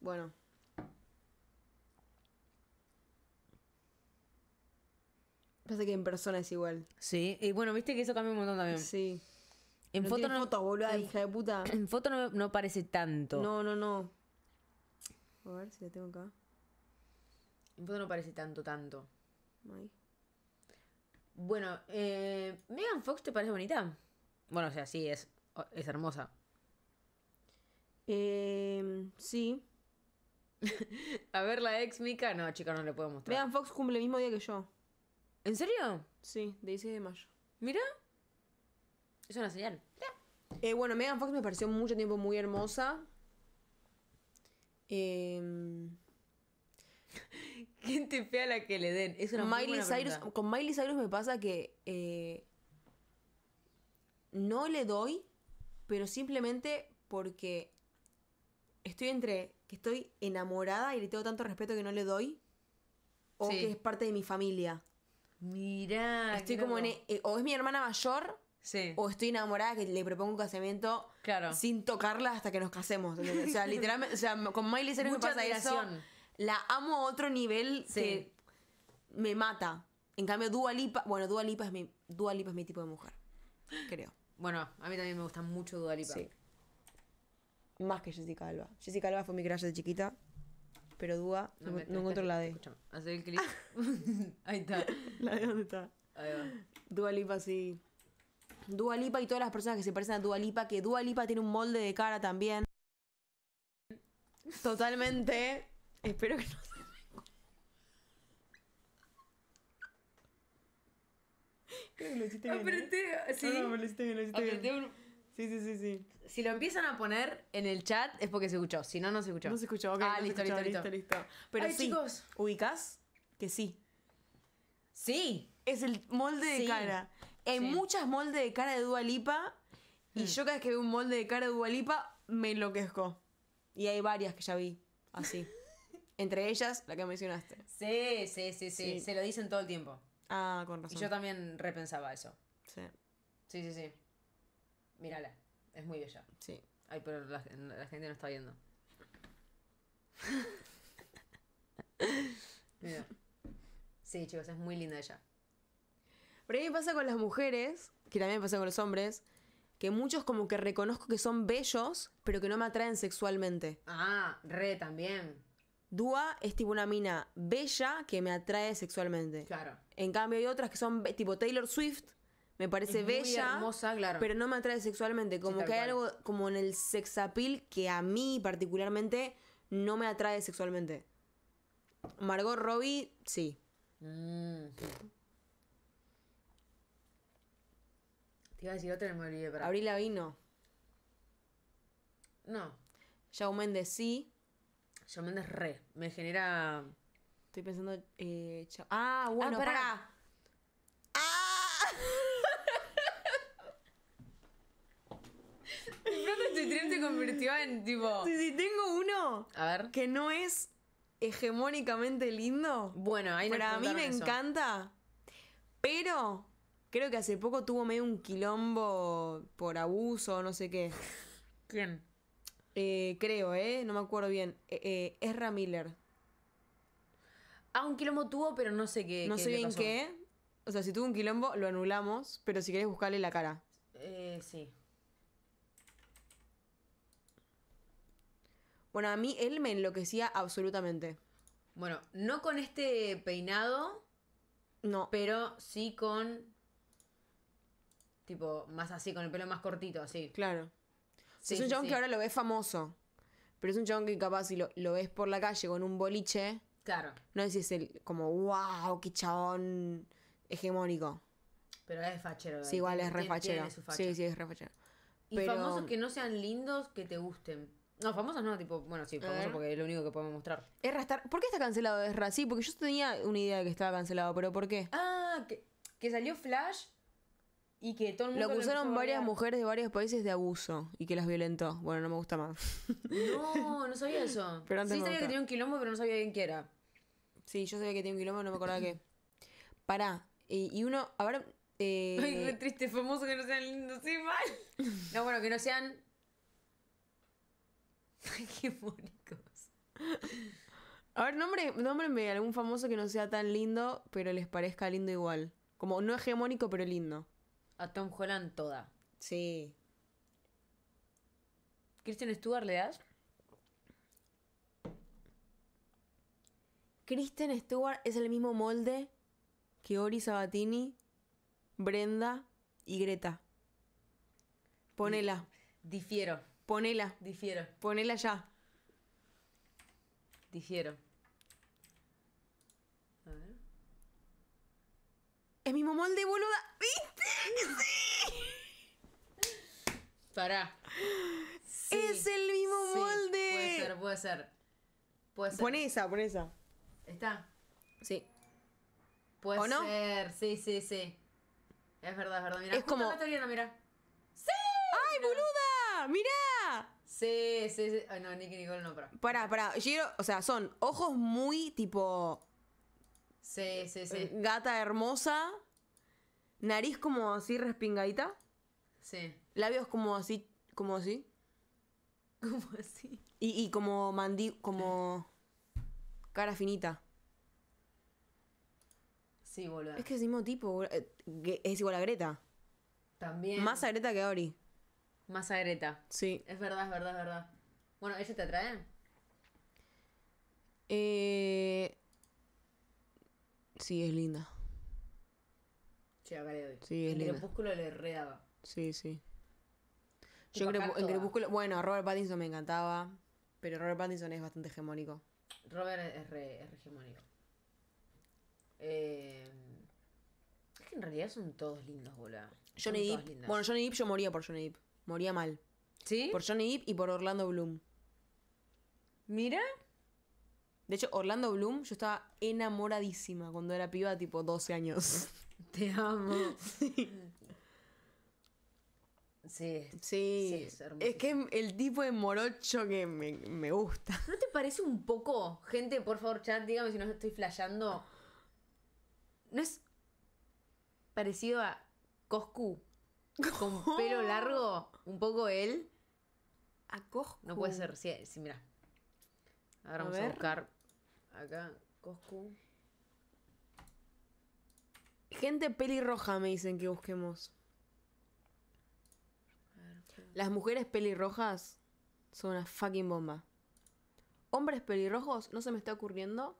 Bueno. Pasa que en persona es igual. Sí, y bueno, viste que eso cambia un montón también. Sí. En foto no. en, foto no, parece tanto. No, no, no. A ver si la tengo acá. En foto no parece tanto, tanto. Bueno, eh, Megan Fox te parece bonita. Bueno, o sea, sí, es, es hermosa. Em, sí. a ver, la ex Mika. No, chica, no le puedo mostrar. Megan Fox cumple el mismo día que yo. ¿En serio? Sí, de 16 de mayo. Mira. Es una señal. Eh, bueno, Megan Fox me pareció mucho tiempo muy hermosa. Eh... Gente fea la que le den. Es una con Miley Cyrus me pasa que eh, no le doy, pero simplemente porque estoy entre que estoy enamorada y le tengo tanto respeto que no le doy, o que es parte de mi familia. Mira, Estoy como en, e, eh, o es mi hermana mayor. Sí. O estoy enamorada que le propongo un casamiento claro. sin tocarla hasta que nos casemos. O sea, literalmente, o sea, con Miley Cyrus me pasa eso. La amo a otro nivel que me mata. En cambio, Dua Lipa, bueno, Dua Lipa es mi, Dua es mi tipo de mujer, creo. Bueno, a mí también me gusta mucho Dua Lipa. Sí. Más que Jessica Alba. Jessica Alba fue mi crush de chiquita pero Dúa no, encuentro la D. Hace el clic. Ahí está. ¿La D dónde está? Ahí Dua Lipa, sí. Dua Lipa y todas las personas que se parecen a Dua Lipa, que Dua Lipa tiene un molde de cara también. Totalmente. Espero que no se me... Creo que lo hiciste bien. Apreté, ¿eh? sí. No, lo hiciste bien, lo hiciste Sí, sí, sí, Si lo empiezan a poner en el chat es porque se escuchó. Si no, no se escuchó. No se escuchó, Ah, listo, listo, listo, Pero sí, chicos. ubicás que sí. Sí. Es el molde de cara. Hay muchas moldes de cara de Dualipa. Y hmm. yo cada vez que veo un molde de cara de Dualipa, me enloquezco. Y hay varias que ya vi. Así. Entre ellas, la que mencionaste. Sí, sí, sí, sí, Se lo dicen todo el tiempo. Ah, con razón. Y yo también repensaba eso. Sí. Sí, sí, sí. Mírala, es muy bella. Sí. Ay, pero la, gente no está viendo. Sí, chicos, es muy linda ella. Pero a mí me pasa con las mujeres, que también me pasa con los hombres, que muchos como que reconozco que son bellos, pero que no me atraen sexualmente. Ah, re también. Dua es tipo una mina bella que me atrae sexualmente. Claro. En cambio hay otras que son tipo Taylor Swift, me parece bella, hermosa, claro. pero no me atrae sexualmente, como que hay algo como en el sex appeal que a mí particularmente no me atrae sexualmente. Margot Robbie, sí. Mm. Te iba a decir otra, no me olvidé. Abril no. Yao Mendes, sí. Shawn Mendes, re. Me genera... Estoy pensando... Eh, ah, ah, bueno, para. ¡Ah! se convirtió en tipo. Si, tengo uno que no es hegemónicamente lindo. Bueno, a Para mí me encanta. Pero creo que hace poco tuvo medio un quilombo por abuso, no sé qué. ¿Quién? Eh, creo, ¿eh? No me acuerdo bien. Eh, eh Miller. Ah, un quilombo tuvo, pero no sé qué. No sé bien qué. O sea, si tuvo un quilombo, lo anulamos, pero si querés buscarle la cara. Eh, sí. Bueno, a mí él me enloquecía absolutamente. Bueno, no con este peinado. No. Pero sí con. Tipo, más así, con el pelo más cortito, así. Claro. es un chabón que ahora lo ves famoso. Pero es un chabón que capaz si lo, lo ves por la calle con un boliche. Claro. No sé si es el como, wow, qué chabón hegemónico. Pero es fachero. Sí, igual es refachero. Sí, sí, es refachero. Y famosos que no sean lindos, que te gusten. No, famosos no, tipo, bueno, sí, famosas porque es lo único que podemos mostrar. es ¿Por qué está cancelado Erra? Sí, porque yo tenía una idea de que estaba cancelado, pero ¿por qué? Ah, que, que salió Flash y que todo el mundo. Lo acusaron varias mujeres de varios países de abuso y que las violentó. Bueno, no me gusta más. No, no sabía eso. sí, sabía que tenía un quilombo, pero no sabía quién era. Sí, yo sabía que tenía un quilombo, no me acordaba qué. Pará. Eh, y uno, a Eh... Ay, qué triste, famoso que no sean lindos, sí, mal. No, bueno, que no sean Hegemónicos. A ver, nombre, algún famoso que no sea tan lindo, pero les parezca lindo igual. Como no hegemónico, pero lindo. A Tom Holland toda. Sí. ¿Christian Stewart le das? Kristen Stewart es el mismo molde que Ori Sabatini, Brenda y Greta. Ponela. Difiero. Ponela. Difiero. Ponela ya. Difiero. A ver. Es mi molde, boluda. ¿Viste? Sí. Pará. Sí, es el mismo molde. Puede ser, puede ser. Puede ser. Pon esa, pon esa. ¿Está? Sí. Puede ¿O ser. Sí, sí, sí. Es verdad, es verdad. Mira, es como... mira. ¡Sí! ¡Ay, boluda! ¡Mirá! Sí, sí, sí. ni no, Nicky Nicole no, para, Pará, pará. o sea, son ojos muy tipo. Sí, sí, sí. Eh, gata hermosa. Nariz como así respingadita. Sí. Labios como así. Como así. Como así. Y, como mandí. Como. Cara finita. Sí, boludo. Es que es el mismo tipo. Eh, es igual a Greta. También. Más a Greta que a Ori. Más a Sí. Es verdad, es verdad, es verdad. Bueno, ¿ella te atrae? Eh... Sí, es linda. Sí, acá le doy. Sí, es el Crepúsculo le daba. Sí, sí. Yo creo el Crepúsculo. Bueno, Robert Pattinson me encantaba. Pero Robert Pattinson es bastante hegemónico. Robert es re, hegemónico. Eh, es que en realidad son todos lindos, boludo. Johnny Depp. Bueno, Johnny Depp yo moría por Johnny Depp. Moría mal. ¿Sí? Por Johnny Depp y por Orlando Bloom. Mira. De hecho, Orlando Bloom, yo estaba enamoradísima cuando era piba, tipo 12 años. Te amo. Sí. Sí, sí. Es, que es el tipo de morocho que me, me, gusta. ¿No te parece un poco? Gente, por favor, chat, dígame si no estoy flasheando. ¿No es parecido a Coscu? con pelo largo, un poco él. A Coscu. No puede ser, sí, sí mira. Ahora vamos a buscar acá, Coscu. Gente pelirroja me dicen que busquemos. Las mujeres pelirrojas son una fucking bomba. Hombres pelirrojos, no se me está ocurriendo.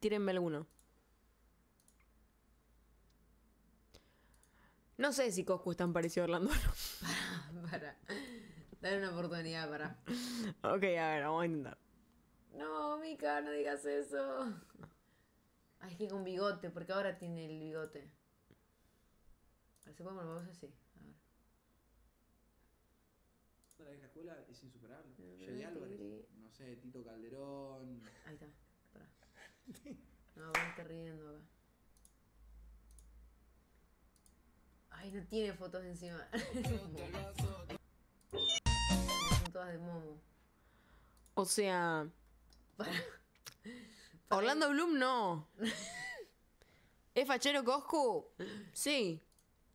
Tírenme alguno. No sé si Coscu es tan parecido a Orlando. para, para. Dale una oportunidad para. Ok, a ver, vamos a intentar. No, Mica, no digas eso. Ay, que con bigote, porque ahora tiene el bigote. A ver, se puede poner voz así. A ver. La escuela es insuperable. Genial, Álvarez, no sé, Tito Calderón. Ahí está, pará. No, voy a estar riendo acá. tiene fotos encima. Son todas de Momo. O sea. Orlando Bloom no. ¿Es fachero Coscu? Sí.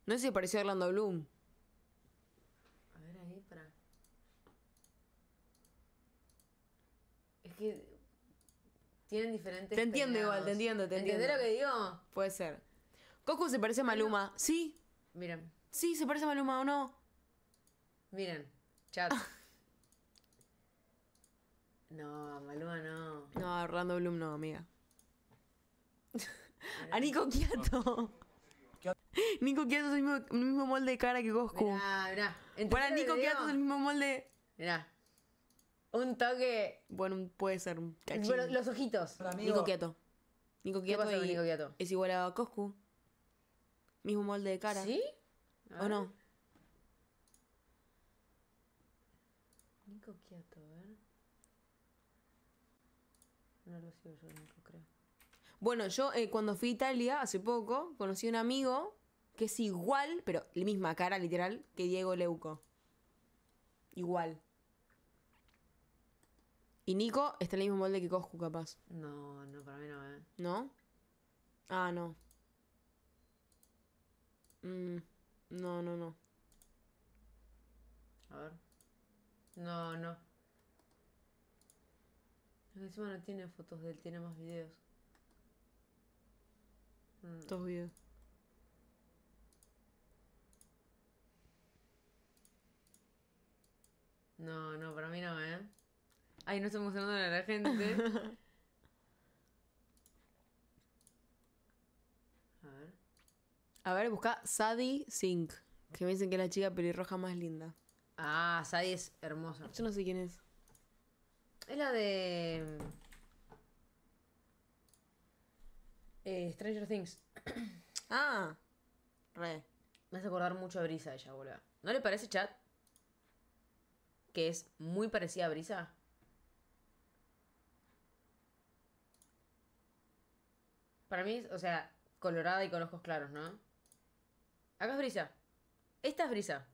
No sé si pareció Orlando Bloom. A ver ahí, para. Es que. Tienen diferentes. Te entiendo igual, te entiendo, te entiendo. ¿Entendés lo que digo? Puede ser. Coscu se parece a Maluma. Sí. Miren. Sí, se parece a Maluma o no. Miren, chat. Ah. no, Maluma no. No, Orlando Bloom no, amiga. a Nico Quiato. Nico Quiato es el mismo, molde de cara que Coscu. Mirá, mirá. Nico Quiato es el mismo molde. Mirá. Un toque. Bueno, puede ser un cachín. los ojitos. Nico Quiato. Nico Quiato. Es igual a Coscu mismo molde de cara. ¿Sí? ¿O no? Nico Quieto, a No lo creo. Bueno, yo eh, cuando fui a Italia hace poco, conocí a un amigo que es igual, pero la misma cara literal, que Diego Leuco. Igual. Y Nico está en el mismo molde que Cosco, capaz. No, no, para mí no, ¿eh? ¿No? Ah, no. Mm, no, no, no. A ver. No, no. Encima no tiene fotos de él, tiene más videos. No, mm. videos. No, no, para mí no, ¿eh? Ay, no estamos mostrando a la gente. A ver, busca Sadie Sink. Que me dicen que es la chica pelirroja más linda. Ah, Sadie es hermosa. Yo no sé quién es. Es la de. Eh, Stranger Things. ah, re. Me hace acordar mucho a Brisa ella, boludo. ¿No le parece, chat? Que es muy parecida a Brisa. Para mí, o sea, colorada y con ojos claros, ¿no? Acá es brisa. Esta es brisa.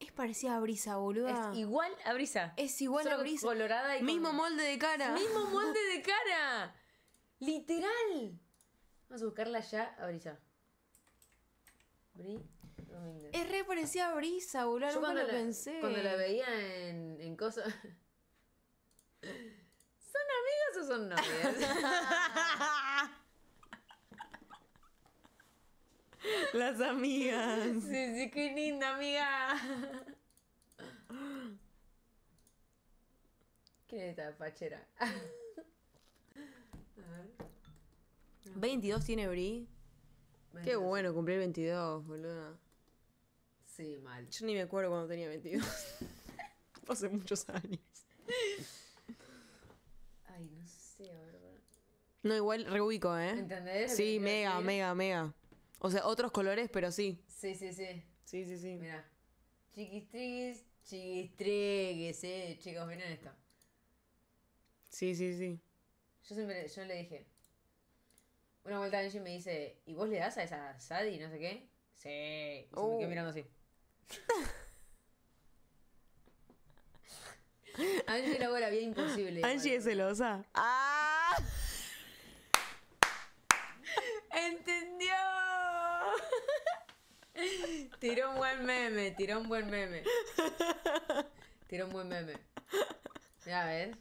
Es parecida a brisa, boludo. Es igual a brisa. Es igual a brisa. Colorada y Mismo molde de cara. Mismo molde de cara. Literal. Vamos a buscarla ya a brisa. Es re parecida a brisa, boludo. Yo cuando la, pensé. Cuando la veía en, en cosas. ¿Son amigas o son novias? Las amigas. Sí, sí, qué linda amiga. ¿Quién es esta fachera? A ver. 22 tiene Bri. Qué bueno cumplir 22, boluda. Sí, mal. Yo ni me acuerdo cuando tenía 22. Hace muchos años. Ay, no sé, No, igual reubico, ¿eh? ¿Entendés? Sí, mega, mega, mega. O sea, otros colores, pero sí. Sí, sí, sí. Sí, sí, sí. Mirá. Chiquistriguis, chiquistregues, eh. Chicos, miren esto. Sí, sí, sí. Yo siempre yo le dije. Una vuelta Angie me dice, ¿y vos le das a esa Sadie? No sé qué. Sí. Y se me quedó oh. mirando así. Angie la vida bien imposible. Angie es celosa. ¡Ah! ¡Entendió! Tiró un buen meme, tiró un buen meme. Tiró un buen meme. Ya ves.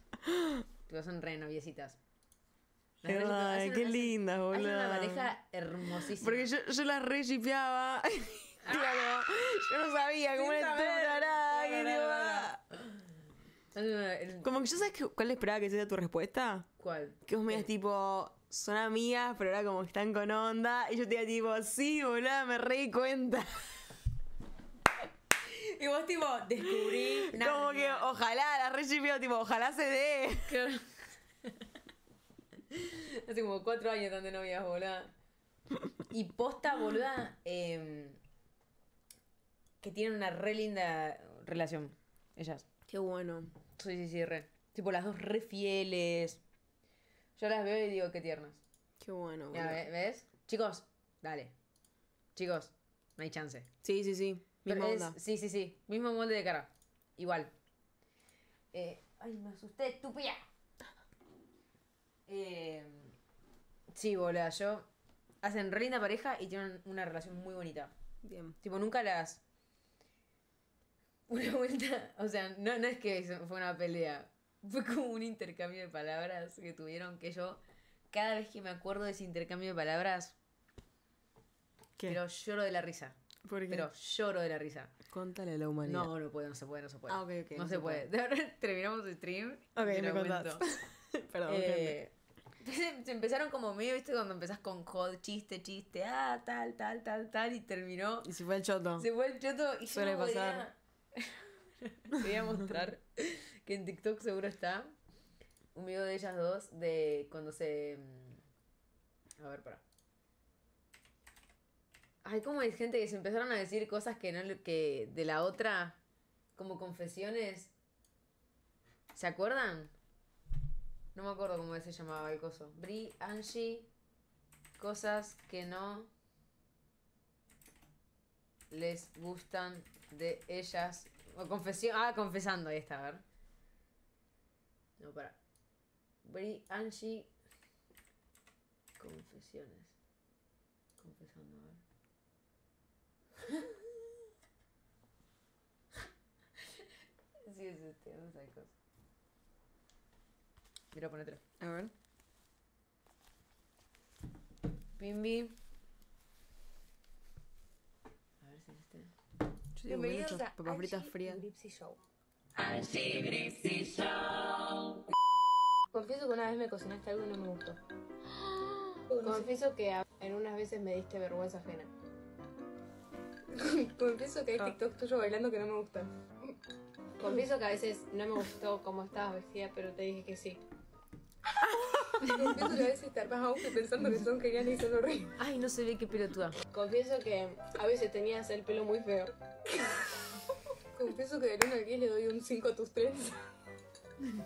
Tú son re noviecitas. Ay, qué lindas, boludo. Es una pareja hermosísima. Porque yo, yo las re shipeaba. Yo no sabía cómo era tu tarada. Como que yo sabes cuál esperaba que sea tu respuesta. ¿Cuál? Que vos me digas tipo son amigas, pero ahora como que están con onda. Y yo te digo, tipo, sí, boludo, me reí cuenta. Y vos, tipo, descubrí. Como que, ojalá, la re tipo, ojalá se dé. Hace como cuatro años donde no habías, boluda. Y posta, boluda, em, que tienen una re linda relación, ellas. Qué bueno. Sí, sí, sí, re. Tipo, las dos re fieles. Yo las veo y digo, qué tiernas. Qué bueno, ¿Ves? Chicos, dale. Chicos, no hay chance. Sí, sí, sí. Mismo sí, sí, sí. Mismo molde de cara. Igual. Eh, ay, me asusté, estúpida. Eh, sí, boludo. yo. Hacen reina pareja y tienen una relación muy bonita. Bien. Tipo, nunca las. Una vuelta. O sea, no, no es que fue una pelea. Fue como un intercambio de palabras que tuvieron que yo, cada vez que me acuerdo de ese intercambio de palabras, pero lloro de la risa. ¿Por qué? Pero lloro de la risa. Contale a la humanidad. No, no puede, no se puede, no se puede. Ah, ok, No, se, puede. De verdad, terminamos el stream. Ok, me contás. Perdón. Eh, se, empezaron como medio, viste, cuando empezás con jod, chiste, chiste, ah, tal, tal, tal, tal, y terminó. Y se fue el choto. Se fue el choto y Suele yo no pasar. Podía... voy a mostrar. que en TikTok seguro está. Un video de ellas dos de cuando se. Mm, a ver, para. hay como hay gente que se empezaron a decir cosas que no que de la otra, como confesiones. ¿Se acuerdan? No me acuerdo cómo se llamaba el coso. Bri, Angie, cosas que no les gustan de ellas confesión. Ah, confesando, ahí está, a ver. No, para. Bri Angie. Confesiones. Confesando, a ver. sí, es este, no sé cosas. Mira, ponetelo. A ver. Bimbi Yo Bienvenidos a papas fritas frías. Show. Show. Confieso que una vez me cocinaste algo y no me gustó. Confieso que en unas veces me diste vergüenza ajena. Confieso que hay ah. TikTok tuyo bailando que no me gustan. Confieso que a veces no me gustó cómo estabas vestida, pero te dije que sí que a veces estar más aún pensando que son geniales y son horribles. Ay, no se ve qué pelotuda. Confieso que a veces tenías el pelo muy feo. Confieso que del 1 al le doy un 5 a tus 3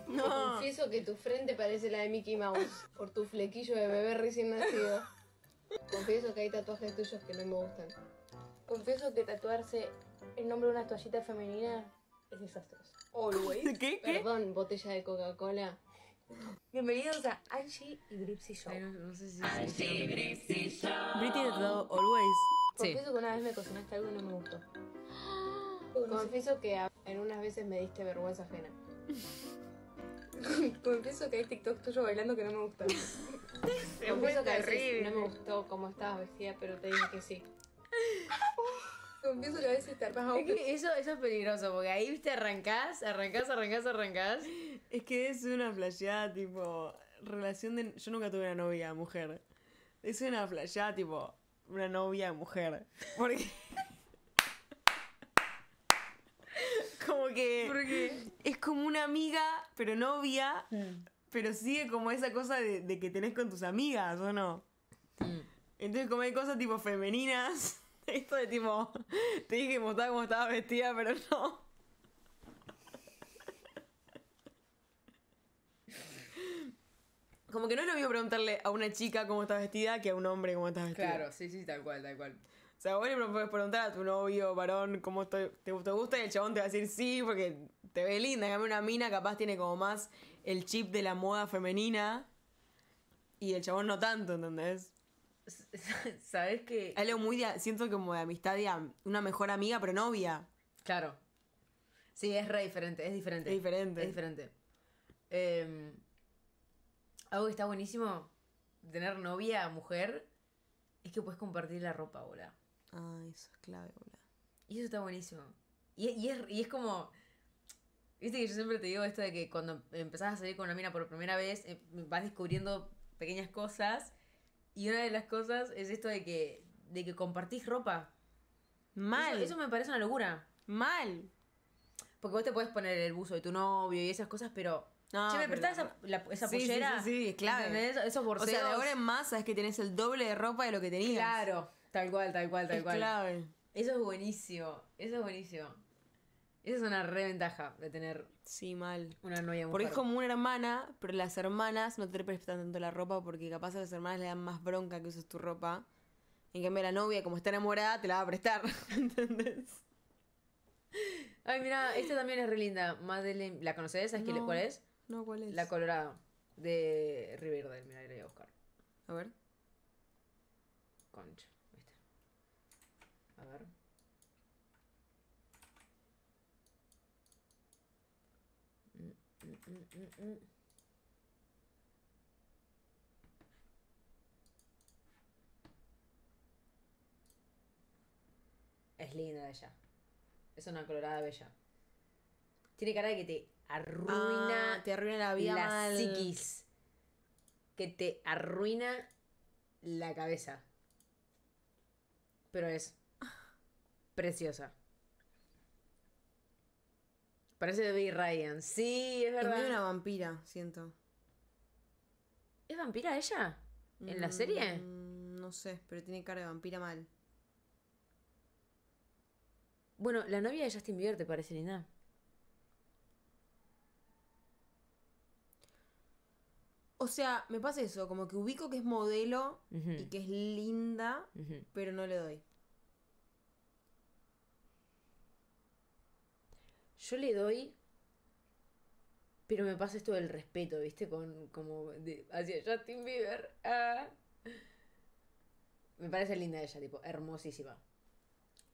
Confieso que tu frente parece la de Mickey Mouse por tu flequillo de bebé recién nacido. Confieso que hay tatuajes tuyos que no me gustan. Confieso que tatuarse el nombre de una toallita femenina es desastroso. Always. ¿Qué? ¿Qué? Perdón, botella de Coca-Cola. Bienvenidos a Angie y Gripsy Show. no, no sé si Angie y Gripsy Show. Britney de todo, always. Confieso que una vez me cocinaste algo y no me gustó. Confieso que en unas veces me diste vergüenza ajena. Confieso que hay TikTok tuyo bailando que no me gustó. Confieso que a veces no me gustó cómo estabas vestida, pero te dije que sí. Confieso que a veces te armas Es que eso, eso es peligroso, porque ahí, viste, arrancás, arrancás, arrancás, arrancás. Es que es una flasheada, tipo, relación de... Yo nunca tuve una novia mujer. Es una flasheada, tipo, una novia mujer. Porque... como que... Porque... Es como una amiga, pero novia, pero sigue como esa cosa de, que tenés con tus amigas, ¿o no? Mm. Entonces como hay cosas tipo femeninas, esto de tipo, te dije que estaba como estaba vestida, pero no. Como que no es lo mismo preguntarle a una chica cómo está vestida que a un hombre cómo está vestida. Claro, sí, sí, tal cual, tal cual. O sea, bueno, puedes preguntar a tu novio, varón, cómo te, te, gusta y el chabón te va a decir sí porque te ve linda. dame una mina capaz tiene como más el chip de la moda femenina y el chabón no tanto, ¿entendés? ¿Sabes que Algo muy de, siento como de amistad y una mejor amiga, pero novia. Claro. Sí, es re diferente, es diferente. Es diferente. Es diferente. Eh, algo que está buenísimo tener novia, mujer, es que puedes compartir la ropa, hola. Ah, eso es clave, hola. Y eso está buenísimo. Y, es, y es como. Viste que yo siempre te digo esto de que cuando empezás a salir con una mina por primera vez, eh, vas descubriendo pequeñas cosas. Y una de las cosas es esto de que, de que compartís ropa. Mal. Eso, eso me parece una locura. Mal. Porque vos te puedes poner el buzo de tu novio y esas cosas, pero me prestás esa, sí, pollera. Sí, sí, O sea, de ahora en más sabes que tenés el doble de ropa de lo que tenías. Claro, tal cual, tal cual, tal cual. Clave. Eso es buenísimo, eso es buenísimo. Esa es una reventaja de tener. Sí, mal. Una novia mujer. Porque es como una hermana, pero las hermanas no te prestan tanto la ropa porque capaz a las hermanas le dan más bronca que uses tu ropa. En cambio, la novia, como está enamorada, te la va a prestar. ¿Entendés? Ay, mira, esta también es re linda. Madeleine, ¿la conoces? ¿Sabes no. cuál es? No, ¿cuál es? La colorada de Riverdale, mira, la a buscar. A ver. Concha, A ver. Es linda ella. Es una colorada bella. Tiene cara de que te arruina. Ah, te arruina la vida. Que te arruina la cabeza. Pero es preciosa. Parece de Ryan. Sí, es verdad. Es una vampira, siento. ¿Es vampira ella? ¿En la mm, serie? No sé, pero tiene cara de vampira mal. Bueno, la novia de Justin Bieber te parece linda. O sea, me pasa eso, como que ubico que es modelo y que es linda, pero no le doy. Yo le doy, pero me pasa esto del respeto, ¿viste? Con, como de, hacia Justin Bieber. Ah. Me parece linda ella, tipo, hermosísima.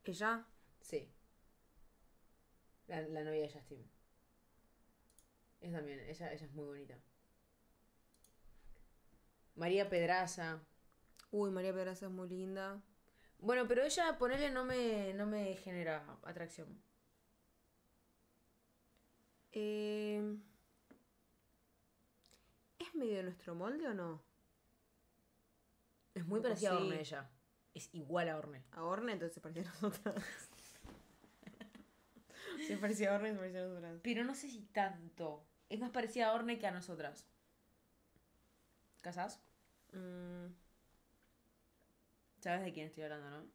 ¿Ella? Sí. La, novia de Justin. Es también, ella es muy bonita. María Pedraza. Uy, María Pedraza es muy linda. Bueno, pero ella, ponerle, no me, no me genera atracción. Eh, ¿Es medio nuestro molde o no? Es muy parecida a Orne ella. Es igual a Orne. A Orne, entonces se parecía a nosotras. se parecía a Orne, se parecía a nosotras. Pero no sé si tanto. Es más parecida a Orne que a nosotras. ¿Casás? Mm. ¿Sabes de quién estoy hablando, no?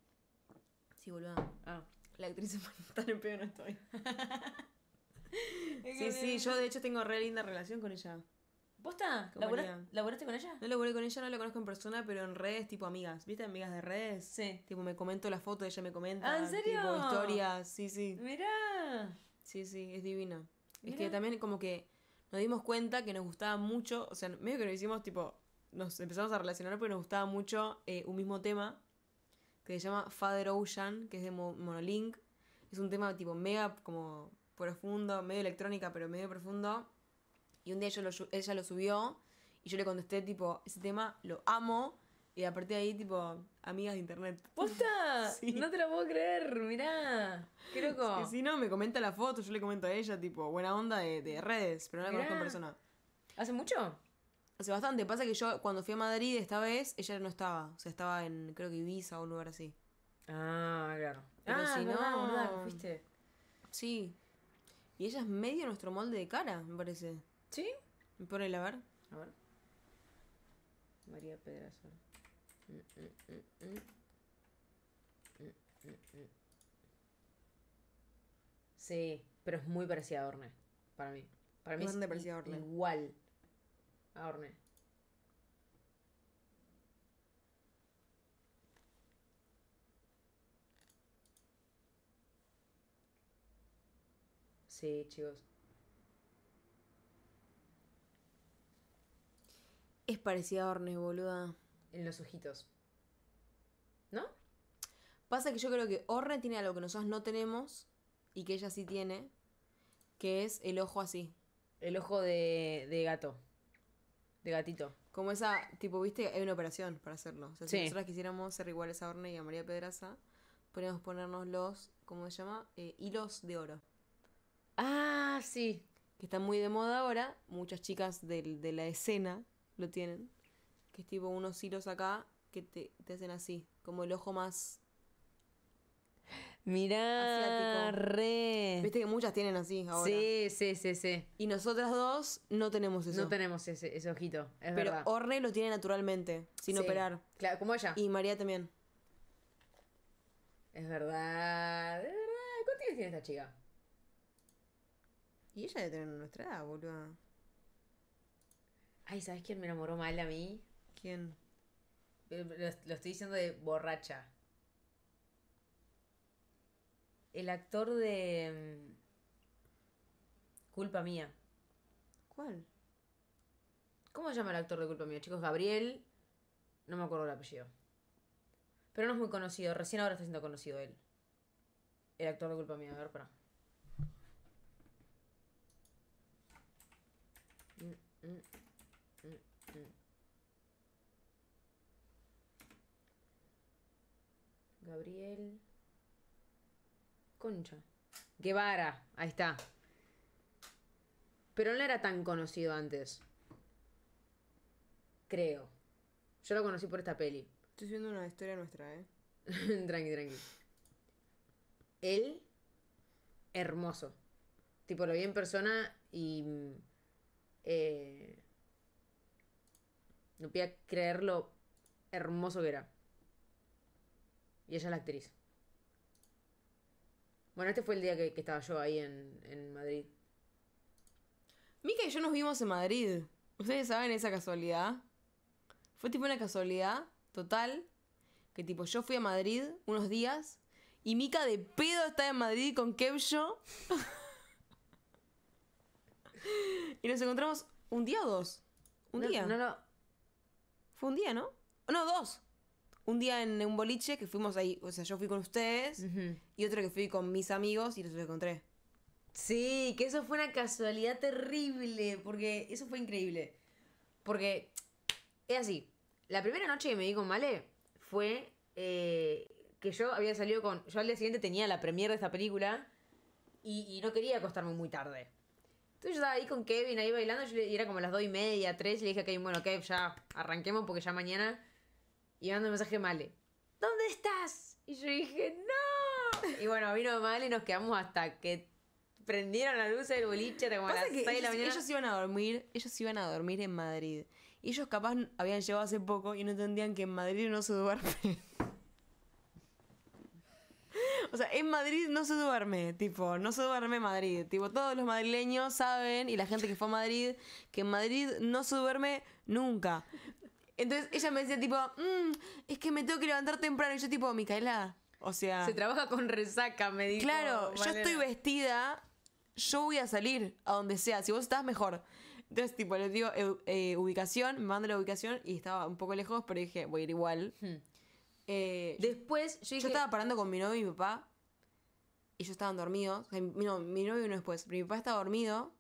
Sí, boludo. Ah. La actriz tan en pedo no estoy. sí, sí, yo de hecho tengo re linda relación con ella. ¿Vos estás? ¿Laburaste con ella? No laburé con ella, no la conozco en persona, pero en redes, tipo amigas. ¿Viste? Amigas de redes. Sí. Tipo, me comento la foto, ella me comenta. ¿Ah, en serio? Tipo, historias, sí, sí. Mirá. Sí, sí, es divina. Es que también como que nos dimos cuenta que nos gustaba mucho, o sea, medio que lo hicimos tipo nos empezamos a relacionar porque nos gustaba mucho eh, un mismo tema que se llama Father Ocean, que es de Monolink. Es un tema tipo mega como profundo, medio electrónica, pero medio profundo. Y un día ella lo subió y yo le contesté tipo, ese tema lo amo. Y a partir de ahí, tipo, amigas de internet. ¡Posta! No te lo puedo creer, mirá. Qué loco. si no, me comenta la foto, yo le comento a ella, tipo, buena onda de, redes, pero no la conozco en persona. ¿Hace mucho? Hace bastante. Pasa que yo cuando fui a Madrid esta vez, ella no estaba. O sea, estaba en, creo que Ibiza o un lugar así. Ah, claro. Pero ah, si no, ¿Viste? Sí. Y ella es medio nuestro molde de cara, me parece. ¿Sí? Me pone a ver. A ver. María Pedraza. Mm, mm, mm, sí, pero es muy parecida a Orne, para mí. Para mí es, parecida a igual. Orne Sí, chicos. Es parecida a Orne, boluda. En los ojitos. ¿No? Pasa que yo creo que Orne tiene algo que nosotros no tenemos y que ella sí tiene, que es el ojo así. El ojo de gato de gatito. Como esa, tipo, viste, hay una operación para hacerlo. O sea, si nosotras quisiéramos ser iguales a Orne y a María Pedraza, podríamos ponernos los, ¿cómo se llama? Eh, hilos de oro. Ah, sí. Que están muy de moda ahora. Muchas chicas de la escena lo tienen. Que es tipo unos hilos acá que te, te hacen así. Como el ojo más Mirá, asiático. Re. Viste que muchas tienen así ahora. Sí, sí, sí, sí. Y nosotras dos no tenemos eso. No tenemos ese, ojito, es Pero verdad. Orne lo tiene naturalmente, sin operar. Claro, como ella. Y María también. Es verdad, es verdad. ¿Cuántos años tiene esta chica? Y ella debe tener nuestra edad, boluda. Ay, ¿sabes quién me enamoró mal a mí? ¿Quién? Eh, lo estoy diciendo de borracha. El actor de. Mm, Culpa mía. ¿Cuál? ¿Cómo se llama el actor de Culpa mía, chicos? Gabriel. No me acuerdo el apellido. Pero no es muy conocido. Recién ahora está siendo conocido él. El actor de Culpa mía. A ver, para. Mm, mm, Gabriel. Concha. Guevara, ahí está. Pero no era tan conocido antes. Creo. Yo lo conocí por esta peli. Estoy viendo una historia nuestra, ¿eh? tranqui, tranqui. Él, hermoso. Tipo, lo vi en persona y... Eh, no podía creer lo hermoso que era. Y ella es la actriz. Bueno, este fue el día que, estaba yo ahí en, Madrid. Mica y yo nos vimos en Madrid. ¿Ustedes saben esa casualidad? Fue tipo una casualidad total. Que tipo, yo fui a Madrid unos días y Mica de pedo está en Madrid con Kevjo. y nos encontramos un día o dos. Un día. No, no. Fue un día, ¿no? No, dos un día en un boliche que fuimos ahí, o sea, yo fui con ustedes y otro que fui con mis amigos y los encontré. Sí, que eso fue una casualidad terrible, porque eso fue increíble. Porque es así, la primera noche que me digo con fue eh, que yo había salido con... Yo al día siguiente tenía la premiere de esta película y, no quería acostarme muy tarde. Entonces yo estaba ahí con Kevin ahí bailando y era como las dos y media, tres y le dije a Kevin, bueno Kev, ya arranquemos porque ya mañana y mando un mensaje Male. ¿Dónde estás? Y yo dije, ¡No! Y bueno, vino Male y nos quedamos hasta que prendieron la luz del boliche de la mañana. Ellos iban a dormir, ellos iban a dormir en Madrid. Y ellos capaz habían llegado hace poco y no entendían que en Madrid no se duerme. O sea, en Madrid no se duerme, tipo, no se duerme Madrid. Tipo, todos los madrileños saben y la gente que fue a Madrid que en Madrid no se duerme nunca. Entonces ella me decía tipo, mm, es que me tengo que levantar temprano. Y yo tipo, Micaela, o sea... Se trabaja con resaca, me dijo. Claro, yo estoy vestida, yo voy a salir a donde sea. Si vos estás, mejor. Entonces, tipo, les digo eh, ubicación, me manda la ubicación y estaba un poco lejos, pero dije, voy a ir igual. Hmm. Eh, después, yo, yo estaba parando con mi novio y mi papá y yo estaban dormidos. mi, novio no después, pero mi papá estaba dormido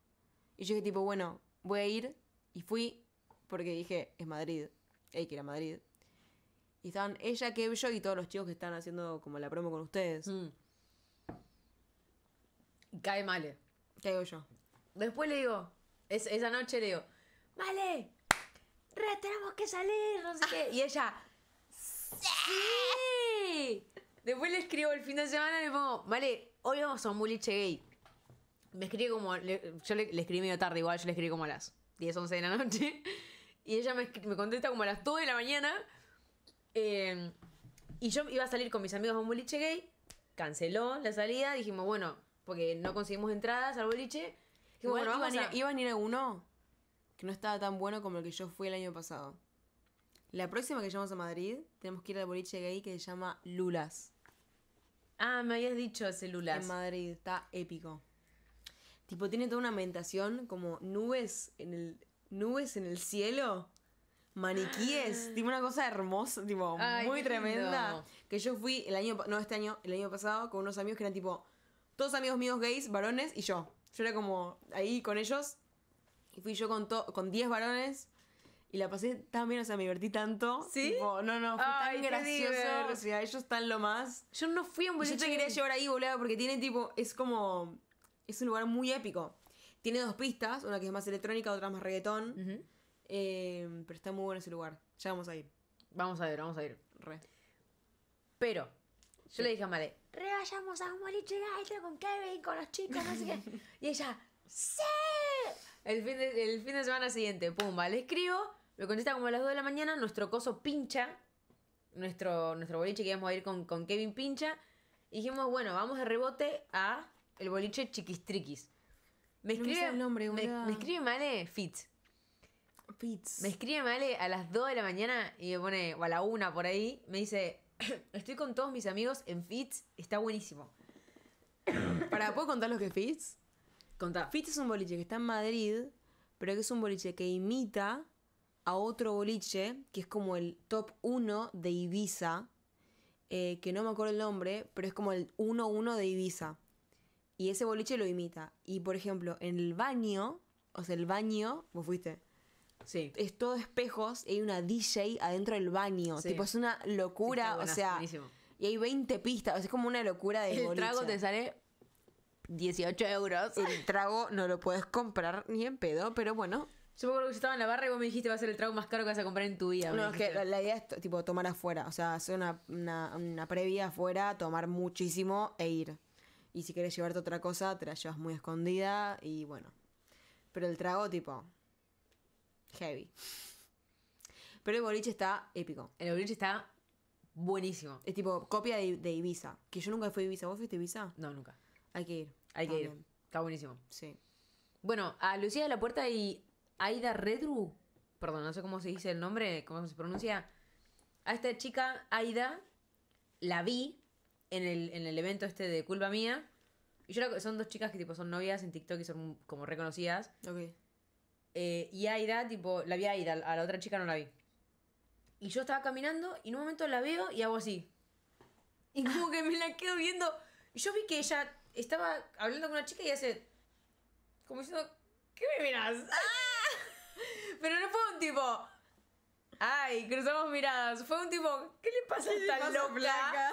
y yo dije, tipo, bueno, voy a ir y fui porque dije, es Madrid hay que ir a Madrid. Y estaban ella, que yo y todos los chicos que están haciendo como la promo con ustedes. Mm. Cae Male. Caigo yo. Después le digo, esa noche le digo, vale tenemos que salir, no sé qué. Ah. Y ella, ¡Sí! Después le escribo el fin de semana y le pongo, vale hoy vamos a un boliche gay. Me escribe como, yo le, le, escribí medio tarde igual, yo le escribí como a las 10, 11 de la noche. Y ella me, contesta como a las 2 de la mañana. Em, y yo iba a salir con mis amigos a un boliche gay. Canceló la salida. Dijimos, bueno, porque no conseguimos entradas al boliche. Dijimos, bueno, iba a... venir a uno que no estaba tan bueno como el que yo fui el año pasado. La próxima que llegamos a Madrid, tenemos que ir al boliche gay que se llama Lulas. Ah, me habías dicho ese Lulas. En Madrid, está épico. Tipo, tiene toda una ambientación como nubes en el, nubes en el cielo, maniquíes, ah. tipo una cosa hermosa, tipo muy tremenda. Que yo fui el año, no este año, el año pasado con unos amigos que eran tipo, todos amigos míos gays, varones y yo. Yo era como ahí con ellos y fui yo con, con 10 varones. Y la pasé tan bien, o sea, me divertí tanto. ¿Sí? Tipo, no, no, fue tan gracioso. O sea, ellos están lo más. Yo no fui a un Yo te quería llevar ahí, boludo, porque tiene tipo. Es como. Es un lugar muy épico. Tiene dos pistas, una que es más electrónica, otra más reggaetón. Eh, pero está muy bueno ese lugar. Ya vamos a ir. Vamos a ver, vamos a ir. Pero, yo le dije a Male, re vayamos a un boliche con Kevin, con los chicos, no sé Y ella, ¡sí! El fin, de, semana siguiente, pumba, le escribo, me contesta como a las 2 de la mañana, nuestro coso pincha, nuestro, boliche que íbamos a ir con, con Kevin pincha. Y dijimos, bueno, vamos de rebote a el boliche Chiquistriquis. Me escribe, el nombre, me, Male Fitz. Fitz. Me escribe Male a las 2 de la mañana y me pone, o a la 1 por ahí, me dice, estoy con todos mis amigos en Fitz, está buenísimo. ¿Para, puedo contar lo que es Fitz? Fitz es un boliche que está en Madrid, pero que es un boliche que imita a otro boliche, que es como el top 1 de Ibiza, eh, que no me acuerdo el nombre, pero es como el 1-1 de Ibiza y ese boliche lo imita. Y por ejemplo, en el baño, o sea, el baño, vos fuiste. Sí. Es todo espejos y hay una DJ adentro del baño. Tipo, es una locura, o sea. Y hay 20 pistas, es como una locura de. boliche El trago te sale 18 euros. El trago no lo puedes comprar ni en pedo, pero bueno. Yo me acuerdo que yo estaba en la barra y vos me dijiste va a ser el trago más caro que vas a comprar en tu vida. No, es que la, idea es tipo tomar afuera, o sea, hacer una, una, una previa afuera, tomar muchísimo e ir. Y si querés llevarte otra cosa, te la llevas muy escondida y bueno. Pero el trago, tipo. Heavy. Pero el boliche está épico. El boliche está buenísimo. Es tipo copia de, Ibiza. Que yo nunca fui a Ibiza. ¿Vos fuiste a Ibiza? No, nunca. Hay que ir. Hay que ir. Está buenísimo. Sí. Bueno, a Lucía de la Puerta y Aida Redru. Perdón, no sé cómo se dice el nombre, cómo se pronuncia. A esta chica, Aida, la vi en el, en el evento este de Culpa Mía. Y yo son dos chicas que tipo son novias en TikTok y son como reconocidas. Ok. Eh, y Aida, tipo, la vi a Aida, a la otra chica no la vi. Y yo estaba caminando y en un momento la veo y hago así. Y como que me la quedo viendo. Y yo vi que ella estaba hablando con una chica y hace. Como diciendo, ¿qué me miras? Ah. Pero no fue un tipo, Ay, cruzamos miradas. Fue un tipo, ¿qué le pasa a esta loca? blanca?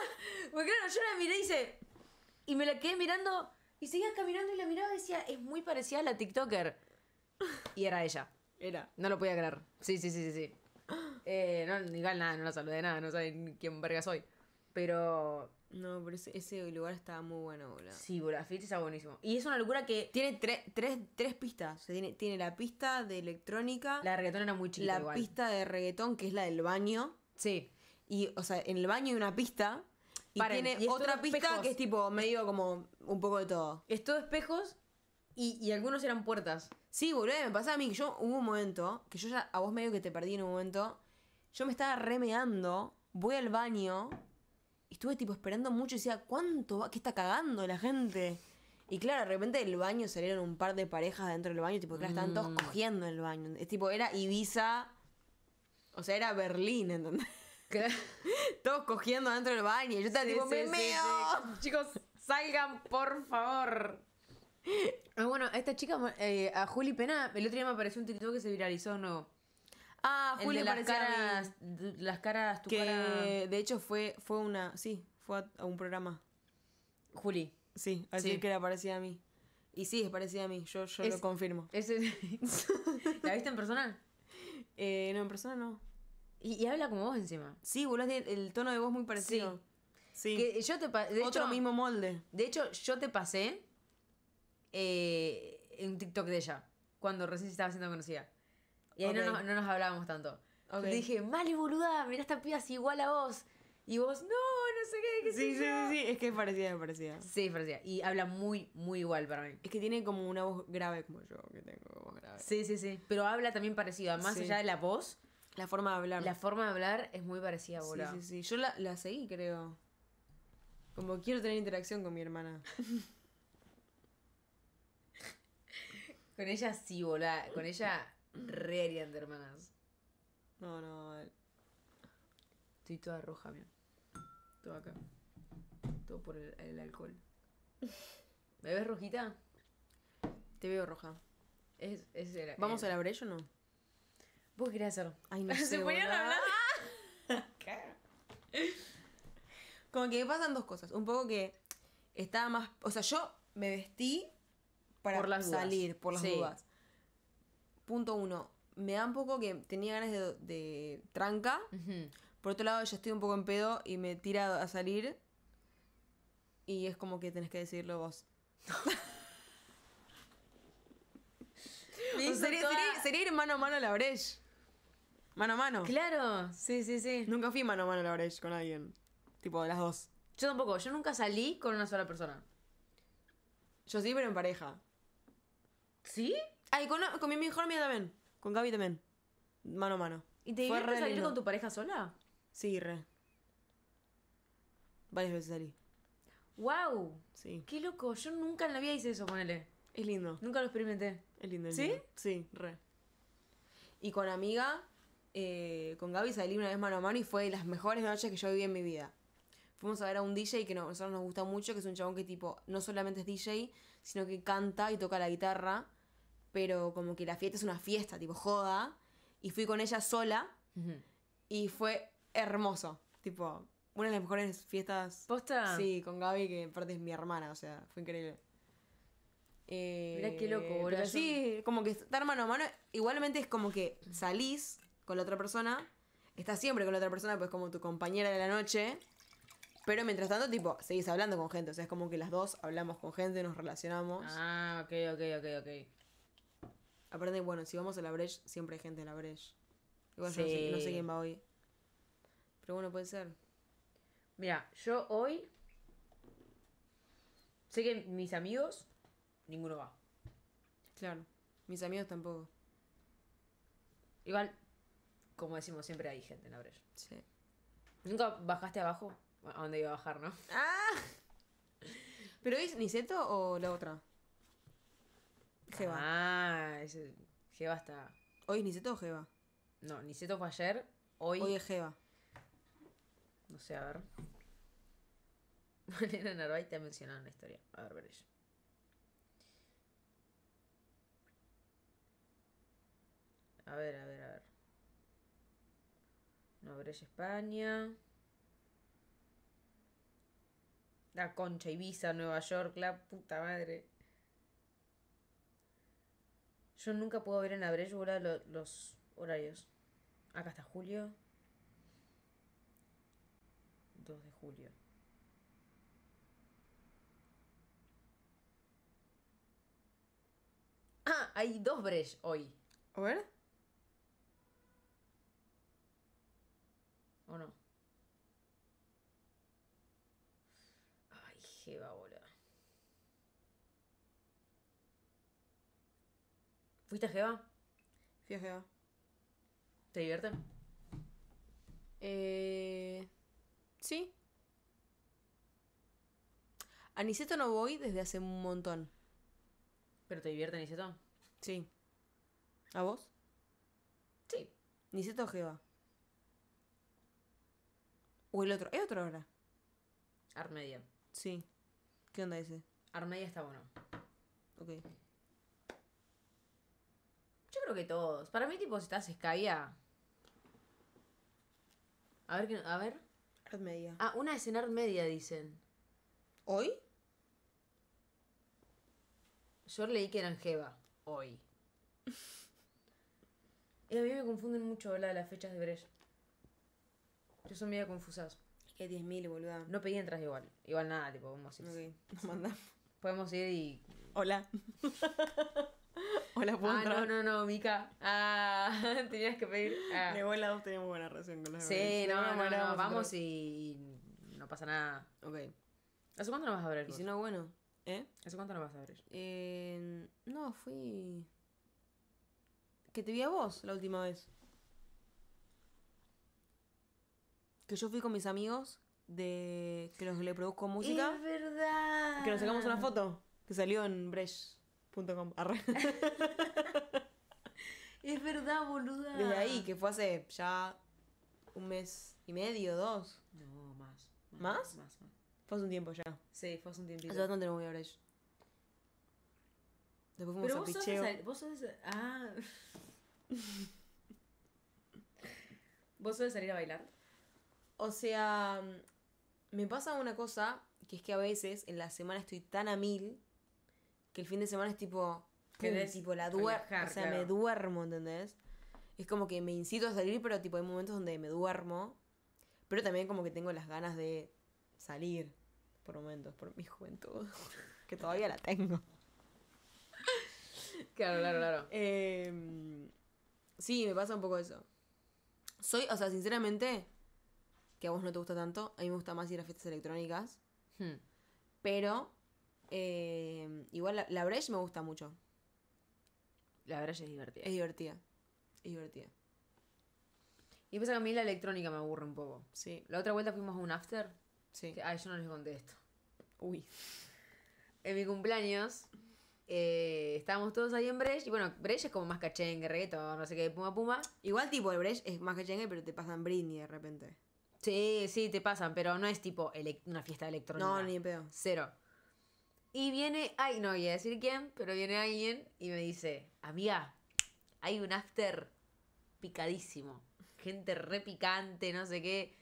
Porque claro, yo la miré y dice. Y me la quedé mirando. Y seguía caminando y la miraba y decía, es muy parecida a la TikToker. Y era ella. Era. No lo podía creer. Sí, sí, sí, sí, sí. Eh, no, igual nada, no la saludé nada, no saben quién verga soy. Pero no, pero ese, lugar estaba muy bueno, boludo. Sí, fiesta está buenísimo. Y es una locura que. Tiene tres, pistas. tiene, tiene, la pista de electrónica. La de reggaetón era muy Y La pista de reggaetón, que es la del baño. Sí. Y, o sea, en el baño hay una pista. Y tiene otra pista que es tipo medio como un poco de todo. Es todo espejos y, algunos eran puertas. Sí, boludo, me pasaba a mí que yo hubo un momento, que yo ya a vos medio que te perdí en un momento, yo me estaba remeando, voy al baño estuve tipo esperando mucho y decía, ¿cuánto va? ¿Qué está cagando la gente? Y claro, de repente del baño salieron un par de parejas dentro del baño, tipo, que estaban todos mm. cogiendo en el baño. Es tipo, era Ibiza, o sea, era Berlín, ¿entendés? Todos cogiendo dentro del baño. Y yo estaba tipo, Chicos, salgan, por favor. Ah, bueno, esta chica, eh, a Juli Pena, el otro día me apareció un título que se viralizó, ¿no? Ah, el las caras, tu que de hecho fue fue una, sí, fue a, un programa. Juli. Sí, así que era parecida a mí. Y sí, es parecida a mí, yo, yo lo confirmo. ¿La viste en persona? Eh, no, en persona no. Y, habla como vos encima. Sí, boludo, el tono de voz muy parecido. Sí. yo te de Otro mismo molde. De hecho, yo te pasé eh, en un TikTok de ella, cuando recién se estaba siendo conocida. Y ahí no, nos, hablábamos tanto. Okay. Dije, y boluda, mirá esta piba es igual a vos. Y vos, no, no sé qué, qué sí, sí, sí, sí, es que es parecida, es parecida. Sí, es parecida. Y habla muy, muy igual para mí. Es que tiene como una voz grave como yo, que tengo voz grave. Sí, sí, sí. Pero habla también parecida, más allá de la voz. La forma de hablar. La forma de hablar es muy parecida, boludo. Sí, sí, sí. Yo la, la seguí, creo. Como quiero tener interacción con mi hermana. con ella sí, boludo. Con ella Re de hermanas. No, no. Eh. Estoy toda roja, mira. Todo acá. Todo por el, alcohol. ¿Me ves rojita? Te veo roja. Es, ¿Vamos a la brecha o no? ¿Vos querías hacerlo Ay, no sé. Se ponían a hablar. Como que pasan dos cosas. Un poco que estaba más. O sea, yo me vestí para salir, por las dudas punto uno, me da un poco que tenía ganas de, tranca. Por otro lado, yo estoy un poco en pedo y me tira a salir. Y es como que tenés que decidirlo vos. sería, sería, ir mano a mano a la Breche. Mano a mano. Claro, sí, sí, sí. Nunca fui mano a mano a la Breche con alguien. Tipo, de las dos. Yo tampoco, yo nunca salí con una sola persona. Yo sí, pero en pareja. ¿Sí? Ah, con, con mi mejor amiga también. Con Gaby también. Mano a mano. ¿Y te iba a salir con tu pareja sola? Sí, re. Varias veces salí. ¡Wow! Sí. ¡Qué loco! Yo nunca en la vida hice eso, ponele. Es lindo. Nunca lo experimenté. Es lindo. es ¿Sí? lindo. Sí, re. Y con amiga, eh, con Gaby salí una vez mano a mano y fue de las mejores noches que yo viví en mi vida. Fuimos a ver a un DJ que a nosotros nos gusta mucho, que es un chabón que tipo, no solamente es DJ, sino que canta y toca la guitarra, pero como que la fiesta es una fiesta, tipo joda. Y fui con ella sola y fue hermoso, tipo, una de las mejores fiestas. ¿Posta? Sí, con Gaby, que en parte es mi hermana, o sea, fue increíble. Eh, mira qué loco, Sí, como que estar mano a mano, igualmente es como que salís con la otra persona, estás siempre con la otra persona, pues como tu compañera de la noche. Pero mientras tanto, tipo, seguís hablando con gente. O sea, es como que las dos hablamos con gente, nos relacionamos. Ah, ok, ok, ok, ok. Aparte, bueno, si vamos a la Breche, siempre hay gente en la Breche. Igual no sé, quién va hoy. Pero bueno, puede ser. Mira, yo hoy. Sé que mis amigos, ninguno va. Claro, mis amigos tampoco. Igual, como decimos siempre, hay gente en la brecha. Sí. ¿Nunca bajaste abajo? ¿A dónde iba a bajar, no? ¡Ah! ¿Pero es Niceto o la otra? Jeva. Ah, ese, Jeva está. ¿Hoy es Niceto o Jeva? No, Niceto fue ayer. Hoy. Hoy es Jeva. No sé, a ver. Malena Narváez te ha mencionado en la historia. A ver, ver A ver, a ver, a ver. No, veréis España. La concha, Ibiza, Nueva York, la puta madre. Yo nunca puedo ver en la brecha los horarios. Acá está julio. 2 de julio. Ah, hay dos Bresh hoy. A ver. ¿O no? lleva ¿Fuiste a Jeva? Fui a Jeva. ¿Te divierten? Eh... Sí. A no voy desde hace un montón. ¿Pero te divierte Niceto? Sí. ¿A vos? Sí. Niceto o Jeva. O el otro. ¿Es otro ahora? Armedia. Sí. ¿Qué onda ese? Armedia está bueno. Ok. Yo creo que todos. Para mí, tipo, si estás escabia. A ver, ¿qué a ver. Armedia. Ah, una escena Armedia media, dicen. ¿Hoy? Yo leí que eran Jeva. Hoy. a mí me confunden mucho la- las fechas de Brecht. Yo son medio confusas. Que 10.000, boluda. No pedí entras igual. Igual nada, tipo, vamos a ir. Ok, nos mandamos. Podemos ir y. Hola. Hola, ¿puedo ah, entrar? No, no, no, Mica. Ah, tenías que pedir. De ah. igual lado buena relación con las Sí, no, no, no, no, vamos y no pasa nada. Ok. ¿Hace cuánto no vas a abrir? Y si no, bueno. ¿Eh? ¿Hace cuánto no vas a abrir? Eh, no, fui. Que te vi a vos la última vez. que yo fui con mis amigos de que los le produzco música. Es verdad. Que nos sacamos una foto que salió en bresh.com. es verdad, boluda. Desde ahí, que fue hace ya un mes y medio, dos. No, más. ¿Más? Más, Fue hace un tiempo ya. Sí, fue hace un tiempo. Hace bastante no voy a Bresh. Después fuimos Pero a vos picheo. vos sos ah. ¿Vos sos salir a bailar? O sea, mm, me pasa una cosa, que es que a veces en la semana estoy tan a mil, que el fin de semana es tipo, ¿Qué tipo la o sea, me duermo, ¿entendés? Es como que me incito a salir, pero tipo hay momentos donde me duermo, pero también como que tengo las ganas de salir por momentos, por mi juventud, que todavía la tengo. Claro, claro, claro. Em, sí, me pasa un poco eso. Soy, o sea, sinceramente, que a vos no te gusta tanto. A mí me gusta más ir a fiestas electrónicas. Hmm. Pero eh, igual la, la me gusta mucho. La Breche es divertida. Es divertida. Es divertida. Y pasa que a mí la electrónica me aburre un poco. Sí. La otra vuelta fuimos a un after. Sí. A ay, no les conté esto. Uy. En mi cumpleaños eh, estábamos todos ahí en Brecht. Y bueno, Brecht es como más cachengue, reggaetón, no sé qué, puma puma. Igual tipo el Brecht es más cachengue, pero te pasan brindis de repente. Sí, sí, te pasan, pero no es tipo una fiesta electrónica. No, ni pedo. Cero. Y viene, ay, no voy a decir quién, pero viene alguien y me dice, amiga, hay un after picadísimo. Gente re picante, no sé qué.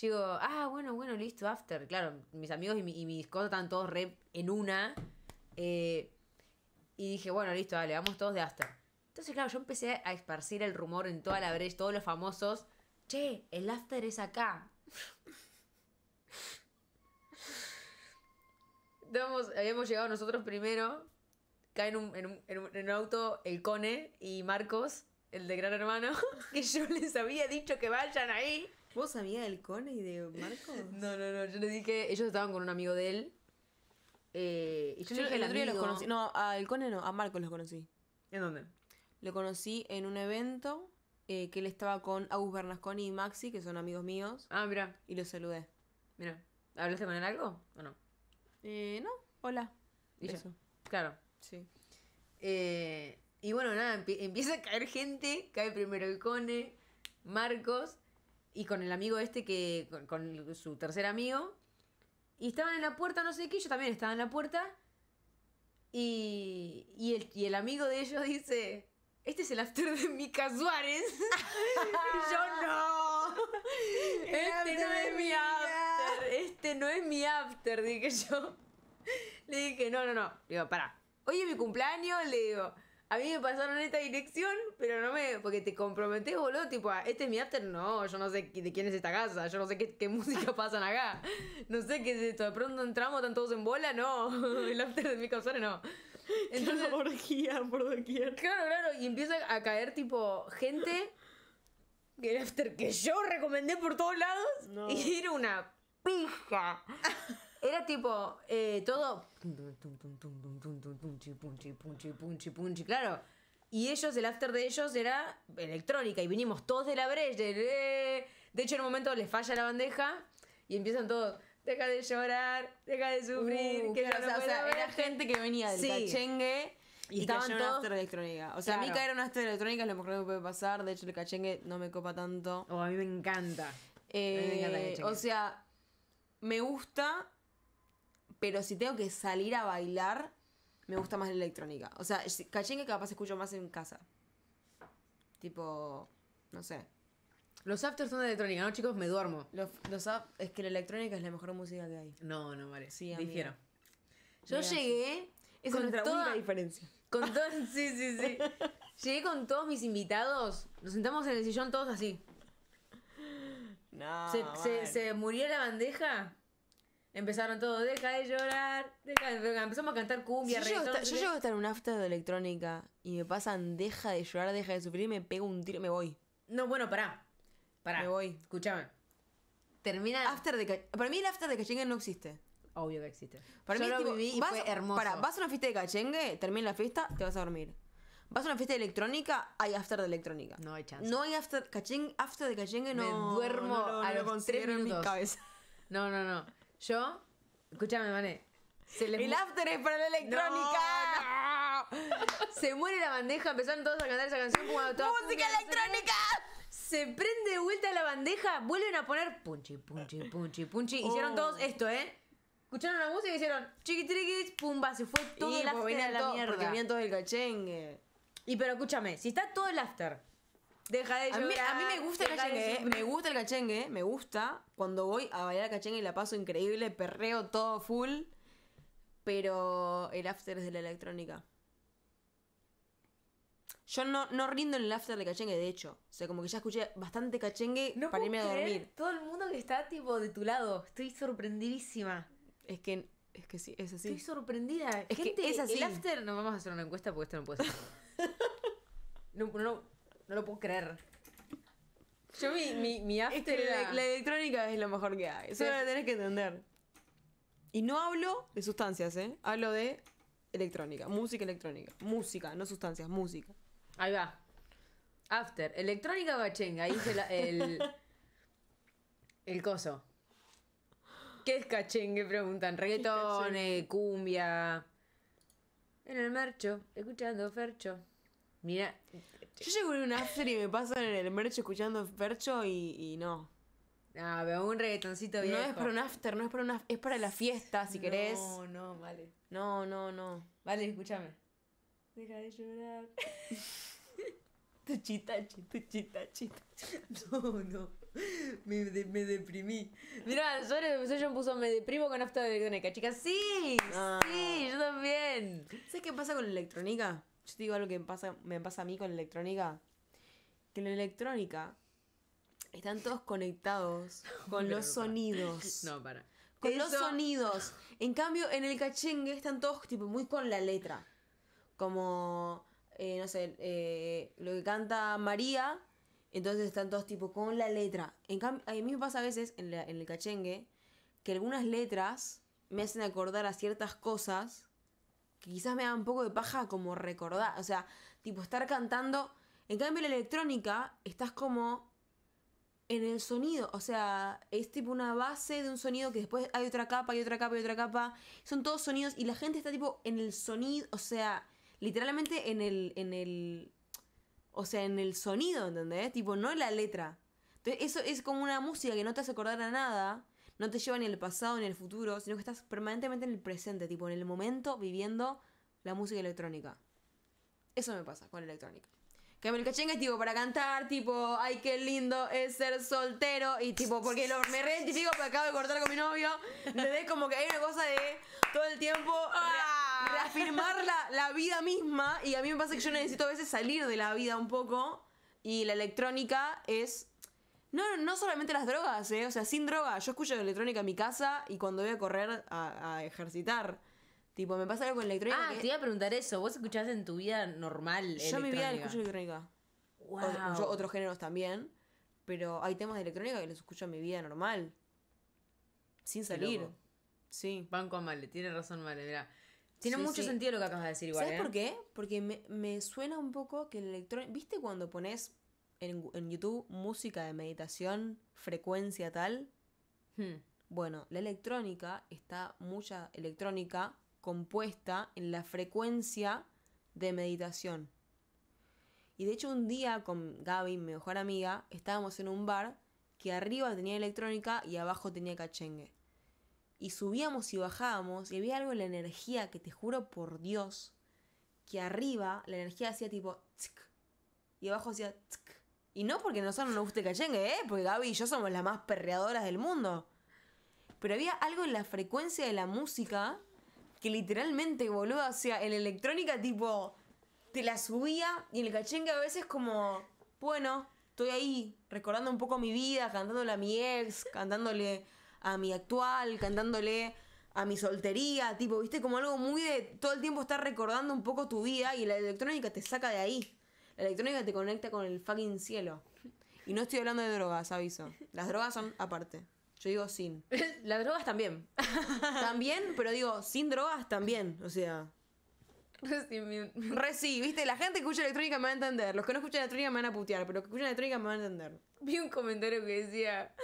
Llego, ah, bueno, bueno, listo, after. Claro, mis amigos y, mis cosas están todos rep en una. Eh, y dije, bueno, listo, dale, vamos todos de after. Entonces, claro, yo empecé a esparcir el rumor en toda la brecha, todos los famosos che, el after es acá. habíamos llegado nosotros primero. Caen en un, auto el Cone y Marcos, el de Gran Hermano, que yo les había dicho que vayan ahí. ¿Vos sabías del Cone y de Marcos? No, no, no. Yo le dije, ellos estaban con un amigo de él. Eh, y yo, dije, el otro los conocí. No, al Cone no, a Marcos los conocí. ¿En dónde? Lo conocí en un evento eh, que él estaba con August Bernasconi y Maxi, que son amigos míos. Ah, mira. Y los saludé. Mira. ¿Hablaste con él algo o no? Eh, no. Hola. Y Eso. Ya. Claro. Sí. Eh, y bueno, nada, empieza a caer gente. Cae primero el Cone, Marcos y con el amigo este que. con, su tercer amigo. Y estaban en la puerta, no sé qué, yo también estaba en la puerta. Y, el, y el amigo de ellos dice, este es el after de Mica Suárez. yo no. Este, este no es mi after. Este no es mi after, dije yo. Le dije, no, no, no. Le digo, para, Oye mi cumpleaños, le digo. A mí me pasaron esta dirección, pero no me. Porque te comprometes boludo. Tipo, ah, este es mi after. No, yo no sé de quién es esta casa. Yo no sé qué, qué música pasan acá. No sé qué es esto. De pronto entramos, están todos en bola. No. El after de Mica Suárez no. Entonces, claro, por Claro, claro, y empieza a caer tipo gente que, after, que yo recomendé por todos lados y era una pija. Era tipo todo. Claro. Y ellos, el after de ellos era electrónica y vinimos todos de la brecha. De hecho, en un momento les falla la bandeja y empiezan todos deja de llorar, deja de sufrir. Uh, que no o sea, era gente que venía del cachengue. Y, y estaban todos... electrónica. O sea, a mí caer una astro electrónica es lo mejor que me puede pasar. De hecho, el cachengue no me copa tanto. o oh, a mí me encanta. a me eh, encanta O sea, me gusta, pero si tengo que salir a bailar, me gusta más la electrónica. O sea, cachengue capaz escucho más en casa. Tipo, no sé. Los afters son de electrónica, ¿no, chicos? Me duermo. Los, es que la electrónica es la mejor música que hay. No, no, vale. Sí, dijeron. Yo llegué. Es con toda, la diferencia. Con todos, sí, sí, sí. llegué con todos mis invitados. Nos sentamos en el sillón todos así. No. Se, se, murió la bandeja. Empezaron todos, deja de llorar, deja Empezamos a cantar cumbia, Yo, llego a estar en un after de electrónica y me pasan, deja de llorar, deja de sufrir, me pego un tiro y me voy. No, bueno, pará. Me voy. Escúchame. Termina. After Para mí el after de Cachengue no existe. Obvio que existe. Para mí lo viví y fue hermoso. Para, vas a una fiesta de Cachengue, termina la fiesta, te vas a dormir. Vas a una fiesta de electrónica, hay after de electrónica. No hay chance. No hay after, cachengue, after de cachengue, no. Me duermo a los tres minutos. mi cabeza. No, no, no. Yo, escúchame, Mané. el after es para la electrónica. Se muere la bandeja, empezaron todos a cantar esa canción. Cuando ¡Música electrónica! se prende de vuelta la bandeja, vuelven a poner punchi, punchi, punchi, punchi. Hicieron oh. todos esto, ¿eh? Escucharon la música y hicieron chiquitriquis, pumba, se fue todo el after a la mierda. todo el cachengue. Y pero escúchame, si está todo el after, deja de llorar. A mí, ¿eh? me gusta el cachengue, me ¿eh? gusta el cachengue, me gusta. Cuando voy a bailar cachengue y la paso increíble, perreo todo full. Pero el after es de la electrónica. Yo no, rindo en el after de cachengue, de hecho. O sea, como que ya escuché bastante cachengue para irme a dormir. Todo el mundo que está tipo de tu lado. Estoy sorprendidísima. Es que, es que sí, es así. Estoy sorprendida. Es Gente, que El after no vamos a hacer una encuesta porque esto no puede ser. no, lo puedo creer. Yo mi, after. la, electrónica es lo mejor que hay. Eso lo tenés que entender. Y no hablo de sustancias, ¿eh? Hablo de electrónica, música electrónica. Música, no sustancias, música. Ahí va. After. Electrónica Bachenga. Ahí dice el. El coso. ¿Qué es cachengue? Preguntan. Reggaetón, cumbia. En el mercho, escuchando Fercho. Mira. Yo llego en un after y me pasan en el mercho escuchando fercho y, y no. Ah, veo un reggaetoncito bien. No es para un after, no es para after, Es para la fiesta, si querés. No, no, vale. No, no, no. Vale, escúchame. Deja de llorar. Tuchitachi, tuchitachi. No, no. Me, me deprimí. Mirá, Sora puso me deprimo con esto de electrónica. Chicas, sí, ah. sí, yo también. ¿Sabes qué pasa con la electrónica? Yo te digo algo que me pasa, me pasa a mí con la electrónica. Que la electrónica están todos conectados con los sonidos. No, para. Con los sonidos. En cambio, en el cachengue están todos tipo muy con la letra como, eh, no sé, eh, lo que canta María, entonces están todos tipo con la letra. En cambio, a mí me pasa a veces en, el cachengue que algunas letras me hacen acordar a ciertas cosas que quizás me dan un poco de paja como recordar, o sea, tipo estar cantando. En cambio, en la electrónica estás como en el sonido, o sea, es tipo una base de un sonido que después hay otra capa, y otra capa, y otra capa. Son todos sonidos y la gente está tipo en el sonido, o sea, literalmente en el, en el, o sea, en el sonido, ¿entendés? Tipo, no en la letra. Entonces, eso es como una música que no te hace acordar a nada, no te lleva ni al pasado ni al futuro, sino que estás permanentemente en el presente, tipo, en el momento viviendo la música electrónica. Eso me pasa con la electrónica. Que me cachenga es tipo para cantar, tipo, ay, qué lindo es ser soltero. Y tipo, porque lo, me reidentifico porque acabo de cortar con mi novio. Me ve como que hay una cosa de todo el tiempo. reafirmar la, la vida misma. Y a mí me pasa que yo necesito a veces salir de la vida un poco. Y la electrónica es no, no solamente las drogas, ¿eh? O sea, sin droga. Yo escucho electrónica en mi casa y cuando voy a correr a, ejercitar. Tipo, me pasa algo con electrónica. Ah, te iba a preguntar eso. ¿Vos escuchás en tu vida normal? Yo mi vida escucho electrónica. Wow. yo otros géneros también. Pero hay temas de electrónica que los escucho en mi vida normal. Sin salir. Sí. Banco a Male, tiene razón Male, mira tiene mucho sentido lo que acabas de decir igual. ¿Sabes por ¿eh? qué? Porque me, suena un poco que el electrónico. ¿Viste cuando pones en, YouTube música de meditación, frecuencia tal? Hmm. Bueno, la electrónica está mucha electrónica compuesta en la frecuencia de meditación. Y de hecho un día con Gaby, mi mejor amiga, estábamos en un bar que arriba tenía electrónica y abajo tenía cachengue y subíamos y bajábamos y había algo en la energía que te juro por Dios que arriba la energía hacía tipo tsk, y abajo hacía tsk. Y no porque a nosotros no nos guste cachengue, ¿eh? porque Gaby y yo somos las más perreadoras del mundo. Pero había algo en la frecuencia de la música que literalmente, boludo, hacia sea, en electrónica tipo te la subía y en el cachengue a veces como, bueno, estoy ahí recordando un poco mi vida, cantándole a mi ex, cantándole a mi actual, cantándole a mi soltería, tipo, viste, como algo muy de todo el tiempo estar recordando un poco tu vida y la electrónica te saca de ahí. La electrónica te conecta con el fucking cielo. Y no estoy hablando de drogas, aviso. Las drogas son aparte. Yo digo sin. Las drogas también. También, pero digo, sin drogas también. O sea. reci, viste, la gente que escucha electrónica me va a entender. Los que no escuchan electrónica me van a putear, pero los que escuchan electrónica me van a entender. Vi un comentario que decía.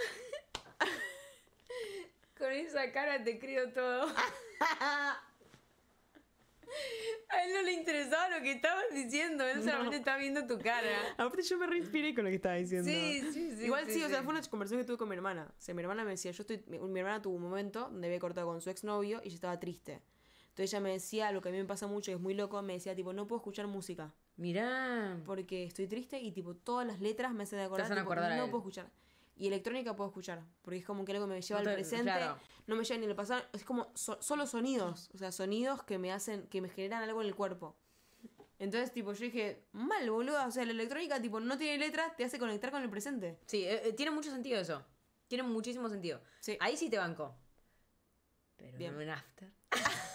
Con esa cara te creo todo. A él no le interesaba lo que estabas diciendo, él solamente está viendo tu cara. Aparte yo me reinspiré con lo que estaba diciendo. Sí, sí, sí. Igual sí, o sea, fue una conversación que tuve con mi hermana. O sea, mi hermana me decía, yo estoy, mi, hermana tuvo un momento donde había cortado con su exnovio y yo estaba triste. Entonces ella me decía, lo que a mí me pasa mucho, y es muy loco, me decía, tipo, no puedo escuchar música. Mirá. Porque estoy triste y, tipo, todas las letras me hacen acordar. Te hacen no puedo escuchar. Y electrónica puedo escuchar, porque es como que algo me lleva al presente, no me lleva ni al pasado, es como solo sonidos, o sea, sonidos que me hacen, que me generan algo en el cuerpo. Entonces, tipo, yo dije, mal, boludo, o sea, la electrónica, tipo, no tiene letras, te hace conectar con el presente. Sí, eh, eh, tiene mucho sentido eso, tiene muchísimo sentido. Ahí sí te banco. Pero en after.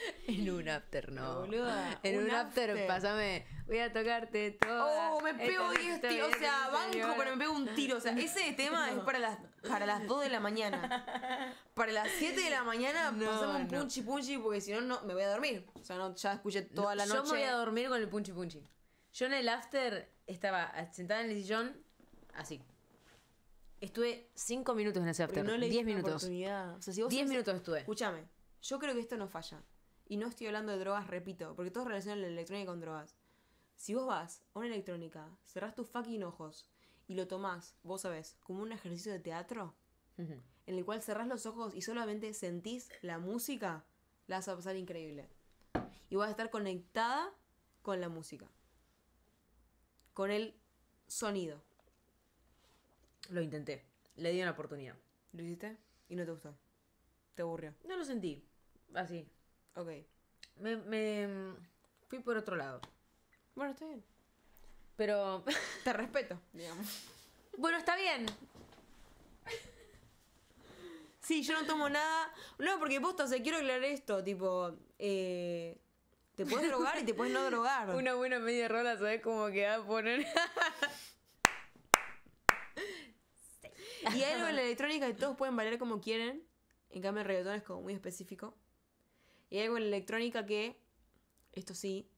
En un after, no. Boluda, en un, after, pasame pásame. Voy a tocarte todo. Oh, me pego 10 tiro. O sea, banco, pero me pego un tiro. O sea, ese tema es para las, para las 2 de la mañana. Para las 7 de la mañana pasame pasamos un punchy punchi punchi porque si no, no me voy a dormir. O sea, no, ya escuché toda la noche. Yo me voy a dormir con el punchi punchi. Yo en el after estaba sentada en el sillón, así. Estuve 5 minutos en ese after. 10 minutos. 10 minutos estuve. Escúchame, yo creo que esto no falla. Y no estoy hablando de drogas, repito, porque todos relacionan la electrónica con drogas. Si vos vas a una electrónica, cerrás tus fucking ojos y lo tomás, vos sabés, como un ejercicio de teatro, en el cual cerrás los ojos y solamente sentís la música, la vas a pasar increíble. Y vas a estar conectada con la música, con el sonido. Lo intenté, le di una oportunidad. ¿Lo hiciste? ¿Y no te gustó? ¿Te aburrió? No lo sentí, así. Ok. Me, me fui por otro lado. Bueno, está bien. Pero. Te respeto, digamos. Bueno, está bien. Sí, yo no tomo nada. No, porque posta, o quiero aclarar esto, tipo. Eh, te puedes drogar y te puedes no drogar. Una buena media rola, ¿sabes cómo que a poner? Y algo en la electrónica que todos pueden bailar como quieren. En cambio, el reggaetón es como muy específico. Y hay algo en la electrónica que, esto sí,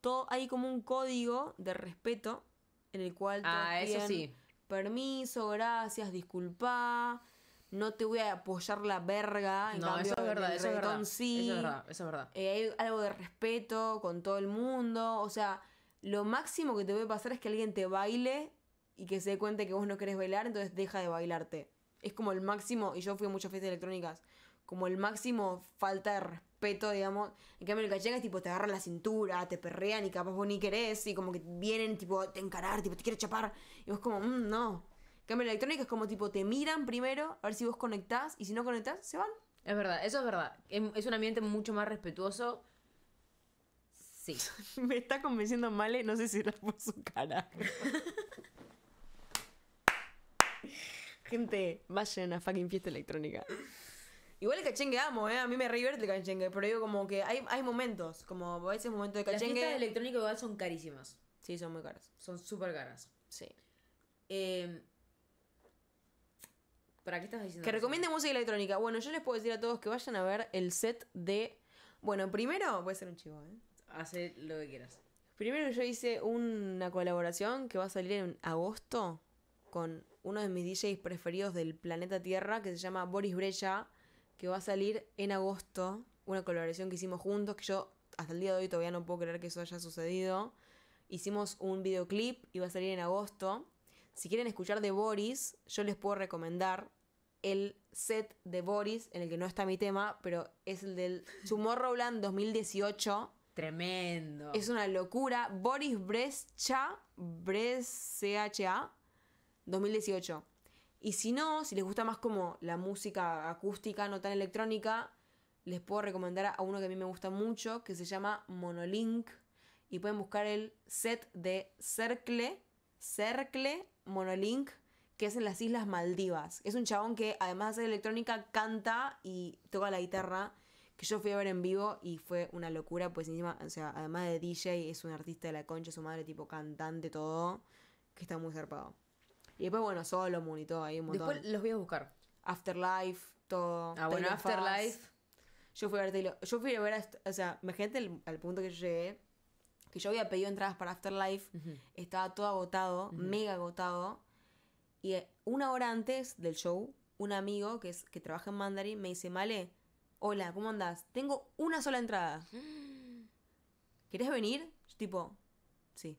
todo, hay como un código de respeto en el cual... Ah, eso sí. Permiso, gracias, disculpa no te voy a apoyar la verga. no, eso es verdad, eso es verdad, eso eh, es verdad. hay algo de respeto con todo el mundo. O sea, lo máximo que te puede pasar es que alguien te baile y que se dé cuenta que vos no querés bailar, entonces deja de bailarte. Es como el máximo, y yo fui a muchas fiestas electrónicas, como el máximo falta de respeto, digamos. En cambio, el llega es tipo, te agarran la cintura, te perrean y capaz vos ni querés, y como que vienen, tipo, te encarar, tipo, te quiere chapar. Y vos como, mm, no. En cambio, la electrónica es como tipo, te miran primero, a ver si vos conectás, y si no conectás, se van. Es verdad, eso es verdad. Em, es un ambiente mucho más respetuoso. Sí. Me está convenciendo Male, no sé si era por su cara. Gente, vayan a fucking fiesta electrónica. Igual el cachengue amo, ¿eh? A mí me reverte el cachengue, pero digo como que hay, momentos, como a momento momento de cachengue. Las fiestas electrónicas igual son carísimas. Sí, son muy caras. Son súper caras. Sí. Em, ¿Para qué estás diciendo? Que recomiende música electrónica. Bueno, yo les puedo decir a todos que vayan a ver el set de. Bueno, primero, voy a ser un chivo, ¿eh? Hacer lo que quieras. Primero, yo hice una colaboración que va a salir en agosto con uno de mis DJs preferidos del planeta Tierra que se llama Boris Brecha que va a salir en agosto, una colaboración que hicimos juntos, que yo hasta el día de hoy todavía no puedo creer que eso haya sucedido. Hicimos un videoclip y va a salir en agosto. Si quieren escuchar de Boris, yo les puedo recomendar el set de Boris, en el que no está mi tema, pero es el del Tomorrowland 2018. Tremendo. Es una locura. Boris Brescha, Brescha, 2018. Y si no, si les gusta más como la música acústica, no tan electrónica, les puedo recomendar a uno que a mí me gusta mucho, que se llama Monolink. Y pueden buscar el set de Cercle, Cercle Monolink, que es en las Islas Maldivas. Es un chabón que además de hacer electrónica, canta y toca la guitarra, que yo fui a ver en vivo y fue una locura, pues encima, o sea, además de DJ, es un artista de la concha, su madre, tipo cantante, todo, que está muy zarpado. Y después, bueno, Solomon y todo ahí un montón. Después los voy a buscar. Afterlife, todo. Ah, bueno, Afterlife. Yo fui a ver Yo fui a ver, o sea, imagínate gente al punto que yo llegué, que yo había pedido entradas para Afterlife, estaba todo agotado, mega agotado. Y eh, una hora antes del show, un amigo que, es, que trabaja en Mandarin me dice, Male, hola, ¿cómo andás? Tengo una sola entrada. ¿Querés venir? tipo, sí.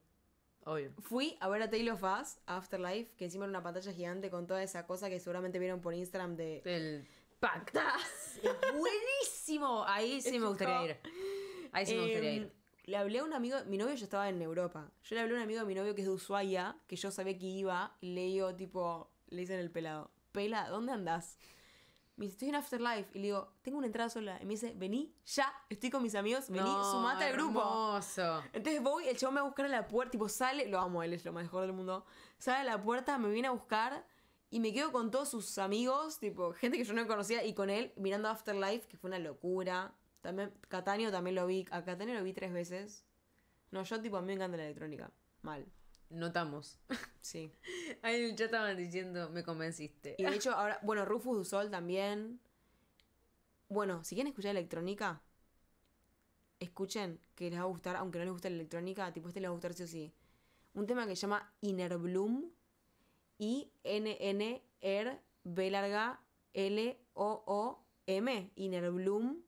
Fui a ver a Taylor of Afterlife, que encima era una pantalla gigante con toda esa cosa que seguramente vieron por Instagram de. El pactas. Buenísimo. Ahí sí me gustaría ir. Ahí sí me em, gustaría ir. Le hablé a un amigo, mi novio ya estaba en Europa. Yo le hablé a un amigo de mi novio que es de Ushuaia, que yo sabía que iba, y le digo tipo, le dicen el pelado, pela, ¿dónde andás? me estoy en Afterlife. Y le digo, tengo una entrada sola. Y me dice, vení ya, estoy con mis amigos, vení, sumate al grupo. Entonces voy, el chabón me va a la puerta, tipo sale, lo amo, él es lo mejor del mundo. Sale a la puerta, me viene a buscar y me quedo con todos sus amigos, tipo gente que yo no conocía, y con él mirando Afterlife, que fue una locura. También, Catania también lo vi, a Catania lo vi tres veces. No, yo tipo, a mí me encanta la electrónica, mal notamos. Sí. Ahí en estaban diciendo, me convenciste. Y de hecho, ahora, bueno, Rufus Du Sol también. Bueno, si quieren escuchar electrónica, escuchen que les va a gustar, aunque no les guste la electrónica, tipo este les va a gustar sí o sí. Un tema que se llama Inner Bloom n N e R B larga L O O M Inner Bloom.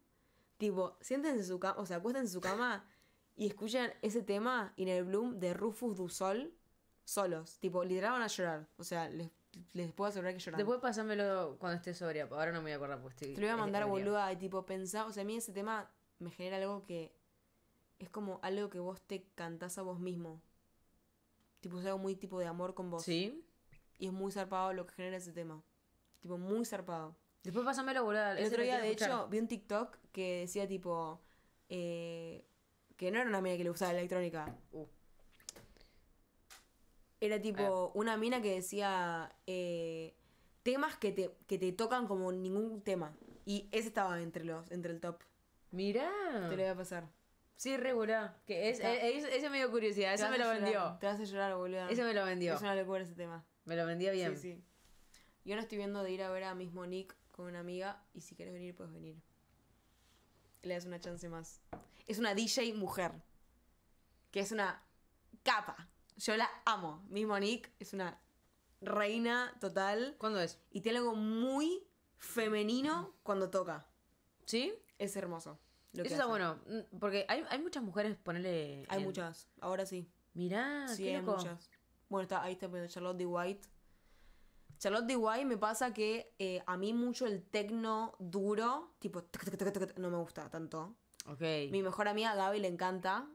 Tipo, siéntense en su cama, o sea, acuéstense en su cama y escuchan ese tema en el Bloom de Rufus Du Sol solos. Tipo, lideraban a llorar. O sea, les, puedo asegurar que lloran. Después pásamelo cuando esté sobria. Ahora no me voy a acordar. Pues, Te lo voy a mandar, boluda. Y tipo, pensá. O sea, a mí ese tema me genera algo que. Es como algo que vos te cantás a vos mismo. Tipo, es algo muy tipo de amor con vos. Sí. Y es muy zarpado lo que genera ese tema. Tipo, muy zarpado. Después pásamelo, boluda. El otro día, de hecho, vi un TikTok que decía tipo. Eh, que no era una mina que le gustaba la electrónica. Uh. Era tipo ah. una mina que decía eh, temas que te, que te tocan como ningún tema. Y ese estaba entre los, entre el top. Mira. Te lo voy a pasar. Sí, regular. Que es, es, eh, me dio curiosidad. Eso me lo vendió. Te vas a llorar, boludo. Eso me lo vendió. no le locura ese tema. Me lo vendía bien. Sí, sí. Yo no estoy viendo de ir a ver a mismo Nick con una amiga. Y si quieres venir, puedes venir le das una chance más. Es una DJ mujer, que es una capa. Yo la amo. Mi Monique es una reina total. ¿Cuándo es? Y tiene algo muy femenino cuando toca. ¿Sí? Es hermoso. Eso bueno, mm, porque hay, muchas mujeres, ponele... Hay muchas, ahora sí. Mirá, sí, hay muchas. Bueno, ahí está Charlotte White, Charlotte D.Y. me pasa que eh, a mí mucho el tecno duro, tipo, no me gusta tanto. Okay. Mi mejor amiga Gaby le encanta.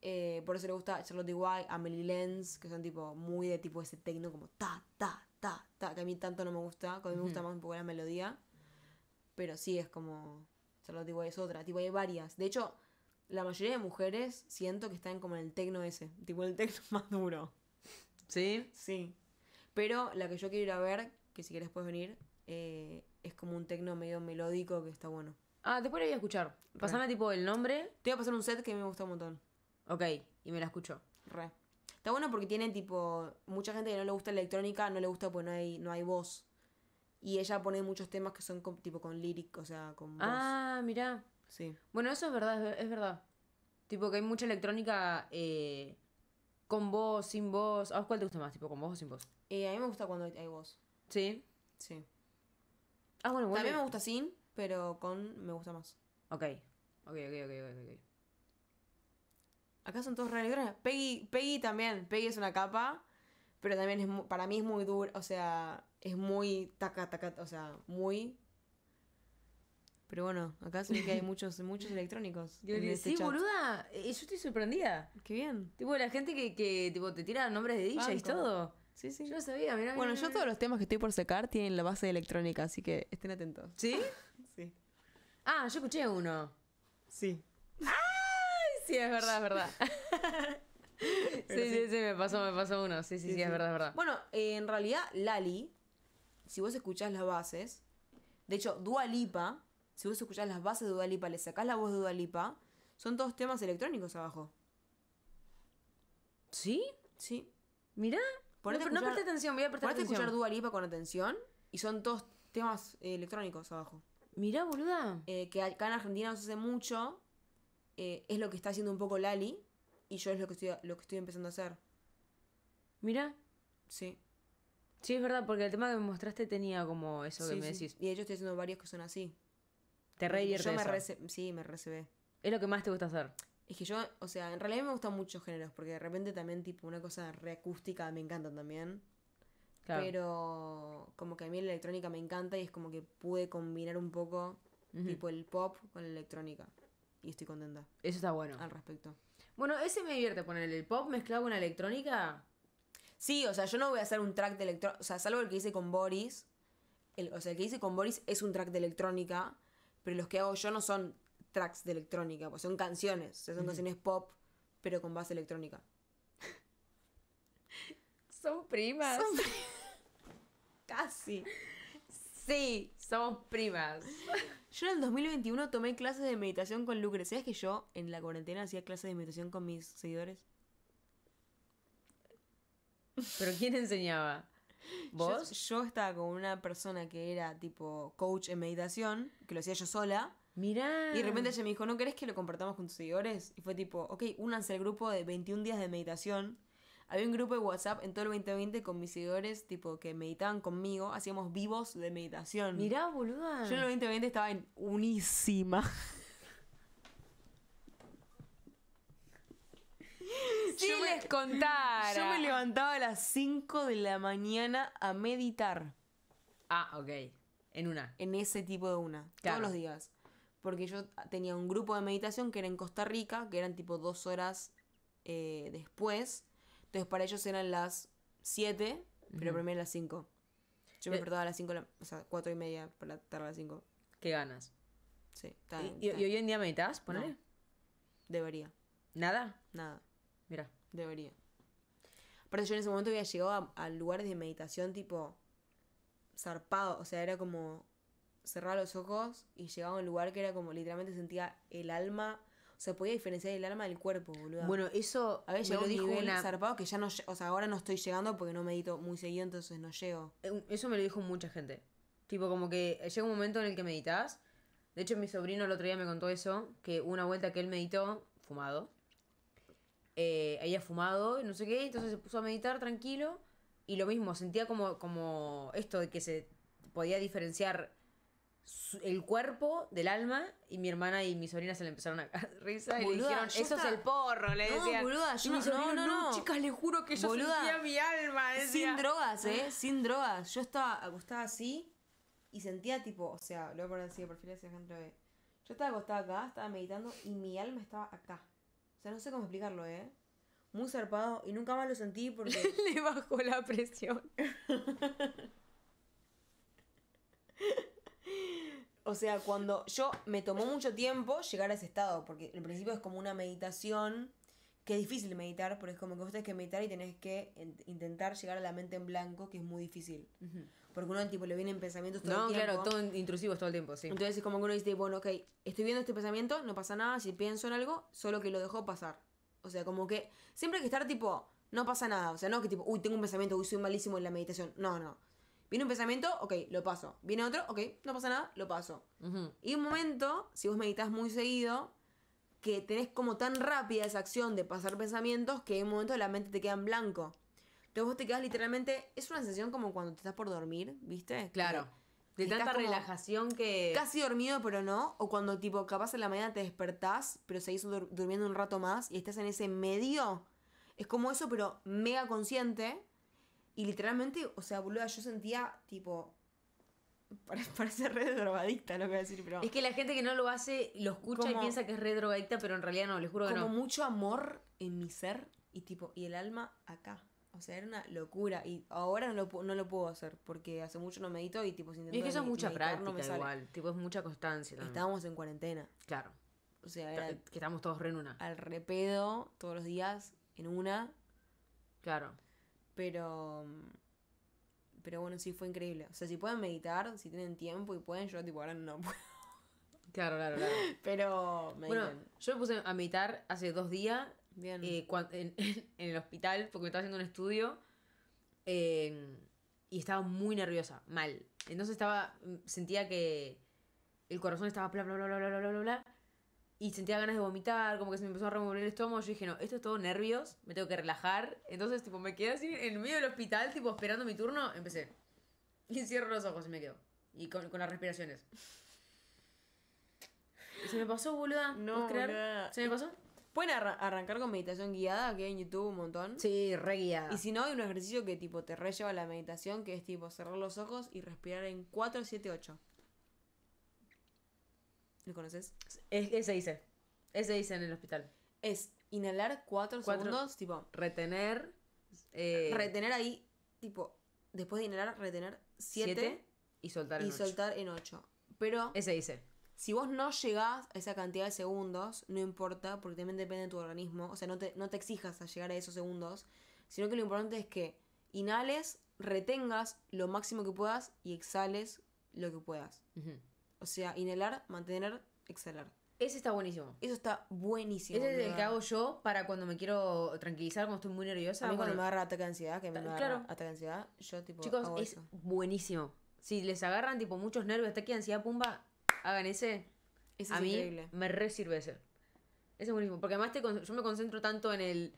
Eh, por eso le gusta Charlotte D.Y. Amelie Lenz, que son tipo muy de tipo ese tecno como ta, ta, ta, ta, que a mí tanto no me gusta. a mí me gusta más un poco la melodía. Pero sí es como. Charlotte D.Y. es otra. Tipo, hay varias. De hecho, la mayoría de mujeres siento que están como en el tecno ese. Tipo, el tecno más duro. ¿Sí? Sí. Pero la que yo quiero ir a ver, que si quieres puedes venir, eh, es como un tecno medio melódico que está bueno. Ah, después la voy a escuchar. Pasame tipo el nombre. Te voy a pasar un set que me gusta un montón. Ok, y me la escucho. Re. Está bueno porque tiene tipo. Mucha gente que no le gusta electrónica, no le gusta porque no hay, no hay voz. Y ella pone muchos temas que son tipo con lyric, o sea, con voz. Ah, mirá. Sí. Bueno, eso es verdad, es, verdad. Tipo que hay mucha electrónica eh, ¿Con voz, sin voz? ¿A vos cuál te gusta más? ¿Tipo con voz o sin voz? Eh, a mí me gusta cuando hay voz. ¿Sí? Sí. Ah, bueno, bueno. También me gusta sin, pero con me gusta más. Ok. Ok, ok, ok, ok, ok. Acá son todos reales. Peggy, Peggy también. Peggy es una capa, pero también es para mí es muy duro. O sea, es muy taca, taca, o sea, muy pero bueno, acá se ve que hay muchos, muchos electrónicos. Este sí, boluda, eh, yo estoy sorprendida. Qué bien. Tipo, la gente que, te tira nombres de DJ y todo. Sí, sí. Yo lo sabía, mirá, Bueno, yo todos los temas que estoy por secar tienen la base electrónica, así que estén atentos. ¿Sí? sí. Ah, yo escuché uno. Sí. ¡Ay! Sí, es verdad, es verdad. sí, sí, sí, me pasó, uno. Sí, sí, sí, es verdad, es verdad. Bueno, eh, en realidad, Lali, si vos escuchás las bases, de hecho, Dua Lipa si vos escuchás las bases de Lipa, le sacás la voz de Lipa, son todos temas electrónicos abajo. ¿Sí? Sí. Mirá. Pero no, no atención, voy a prestar atención. escuchar Dualipa con atención y son todos temas eh, electrónicos abajo. Mirá, boluda. Eh, que acá en Argentina no se hace mucho. Eh, es lo que está haciendo un poco Lali. Y yo es lo que estoy, lo que estoy empezando a hacer. Mirá. Sí. Sí, es verdad, porque el tema que me mostraste tenía como eso que me decís. Y yo estoy haciendo varios que son así. Te re me sí, me recebé. Es lo que más te gusta hacer. Es que yo, o sea, en realidad me gustan muchos géneros, porque de repente también, tipo, una cosa reacústica me encantan también. Claro. Pero como que a mí la electrónica me encanta y es como que pude combinar un poco, tipo, el pop con la electrónica. Y estoy contenta Eso está bueno. al respecto. Bueno, ese me divierte poner el pop mezclado con la electrónica. Sí, o sea, yo no voy a hacer un track de electrónica. O sea, salvo el que hice con Boris. o sea, el que hice con Boris es un track de electrónica pero los que hago yo no son tracks de electrónica, pues son canciones, son canciones pop, pero con base electrónica. Son primas. Casi. Sí, somos primas. Yo en el 2021 tomé clases de meditación con Lucre. ¿Sabes que yo en la cuarentena hacía clases de meditación con mis seguidores? ¿Pero quién enseñaba? ¿Vos? Yo, estaba con una persona que era tipo coach en meditación, que lo hacía yo sola. Mirá. Y de repente ella me dijo, ¿no querés que lo compartamos con tus seguidores? Y fue tipo, ok, únanse al grupo de 21 días de meditación. Había un grupo de WhatsApp en todo el 2020 con mis seguidores, tipo, que meditaban conmigo, hacíamos vivos de meditación. Mirá, boluda. Yo en el 2020 estaba en unísima. si me, contara. Yo me levantaba a las 5 de la mañana a meditar. Ah, ok. En una. En ese tipo de una. Todos los días. Porque yo tenía un grupo de meditación que era en Costa Rica, que eran tipo dos horas eh, después. Entonces para ellos eran las 7, pero primero las 5. Yo me eh. despertaba a las 5, o sea, 4 y media para la tarde a las 5. ¿Qué ganas? Sí. ¿Y, hoy en día meditas? por Debería. ¿Nada? Nada. Mira. Debería. Aparte, yo en ese momento había llegado a, lugares de meditación tipo zarpado. O sea, era como cerrar los ojos y llegaba a un lugar que era como literalmente sentía el alma. O sea, podía diferenciar el alma del cuerpo, boludo. Bueno, eso a veces lo dijo un zarpado que ya no. O sea, ahora no estoy llegando porque no medito muy seguido, entonces no llego. Eh, eso me lo dijo mucha gente. Tipo, como que llega un momento en el que meditas. De hecho, mi sobrino el otro día me contó eso, que una vuelta que él meditó, fumado, eh, había fumado, y no sé qué, entonces se puso a meditar tranquilo y lo mismo, sentía como, como esto de que se podía diferenciar el cuerpo del alma y mi hermana y mi sobrina se le empezaron a risa y le dijeron, eso es el porro, le no, Boluda, yo no, no, no, chicas, les juro que yo sentía mi alma. Sin drogas, ¿eh? Sin drogas. Yo estaba acostada así y sentía tipo, o sea, lo voy a poner así de perfil Yo estaba acostada acá, estaba meditando y mi alma estaba acá. O sea, no sé cómo explicarlo, ¿eh? Muy zarpado y nunca más lo sentí porque... Le bajó la presión. o sea, cuando yo me tomó mucho tiempo llegar a ese estado, porque en principio es como una meditación que es difícil meditar, porque es como que vos tenés que meditar y tenés que intentar llegar a la mente en blanco, que es muy difícil. Porque uno tipo le vienen pensamientos todo el tiempo. No, claro, todo intrusivos todo el tiempo, sí. Entonces es como que uno dice, bueno, ok, estoy viendo este pensamiento, no pasa nada, si pienso en algo, solo que lo dejo pasar. O sea, como que siempre hay que estar tipo, no pasa nada. O sea, no que tipo, uy, tengo un pensamiento, uy, soy malísimo en la meditación. No, no. Viene un pensamiento, ok, lo paso. Viene otro, ok, no pasa nada, lo paso. Y un momento, si vos meditas muy seguido, que tenés como tan rápida esa acción de pasar pensamientos que en un momento la mente te queda en blanco. Entonces vos te quedas literalmente. Es una sensación como cuando te estás por dormir, ¿viste? Claro. de tanta relajación que. Casi dormido, pero no. O cuando, tipo, capaz en la mañana te despertás, pero seguís durmiendo un rato más y estás en ese medio. Es como eso, pero mega consciente. Y literalmente, o sea, boluda, yo sentía, tipo, Parece re drogadicta lo que voy a decir, pero. Es que la gente que no lo hace lo escucha y piensa que es re pero en realidad no, les juro que no. Como mucho amor en mi ser y tipo, y el alma acá. O sea, era una locura. Y ahora no lo, no lo puedo hacer porque hace mucho no medito y tipo, sin Y es que eso es mucha práctica, igual. Tipo, es mucha constancia Estábamos en cuarentena. Claro. O sea, eh, que estamos todos re en una. Al repedo, todos los días, en una. Claro. Pero pero bueno, sí fue increíble. O sea, si pueden meditar, si tienen tiempo y pueden, yo tipo ahora no puedo. Claro, claro, claro. Pero Bueno, yo me puse a meditar hace dos días. Eh, en, el hospital, porque me estaba haciendo un estudio. Em, y estaba muy nerviosa, mal. Entonces estaba. Mm, sentía que el corazón estaba bla bla bla bla bla bla bla bla y sentía ganas de vomitar, como que se me empezó a remover el estómago. Yo dije, no, esto es todo nervios, me tengo que relajar. Entonces, tipo, me quedé así en medio del hospital, tipo, esperando mi turno. Empecé. Y cierro los ojos y me quedo. Y con, las respiraciones. Se me pasó, boluda. No, creer? ¿Se me pasó? Pueden arrancar con meditación guiada, que en YouTube un montón. Sí, re guiada. Y si no, hay un ejercicio que tipo te re la meditación, que es tipo cerrar los ojos y respirar en 4, 7, 8. ¿Lo conoces? ese dice. Ese dice en el hospital. Es inhalar 4 segundos, tipo. Retener. Eh, retener ahí, tipo. Después de inhalar, retener siete. y soltar en Y soltar en 8. Pero. Ese dice. Si vos no llegás a esa cantidad de segundos, no importa, porque también depende de tu organismo. O sea, no te, no te exijas a llegar a esos segundos. Sino que lo importante es que inhales, retengas lo máximo que puedas y exhales lo que puedas. O sea, inhalar, mantener, exhalar. Ese está buenísimo. Eso está buenísimo. Ese es el que hago yo para cuando me quiero tranquilizar, cuando estoy muy nerviosa. A mí me agarra ataque de ansiedad, que me, claro. ansiedad, yo tipo. Chicos, es buenísimo. Si les agarran tipo muchos nervios, ataque de ansiedad, pumba, hagan ese. a mí me resirve ese. Ese es buenísimo. Porque además te, yo me concentro tanto en el.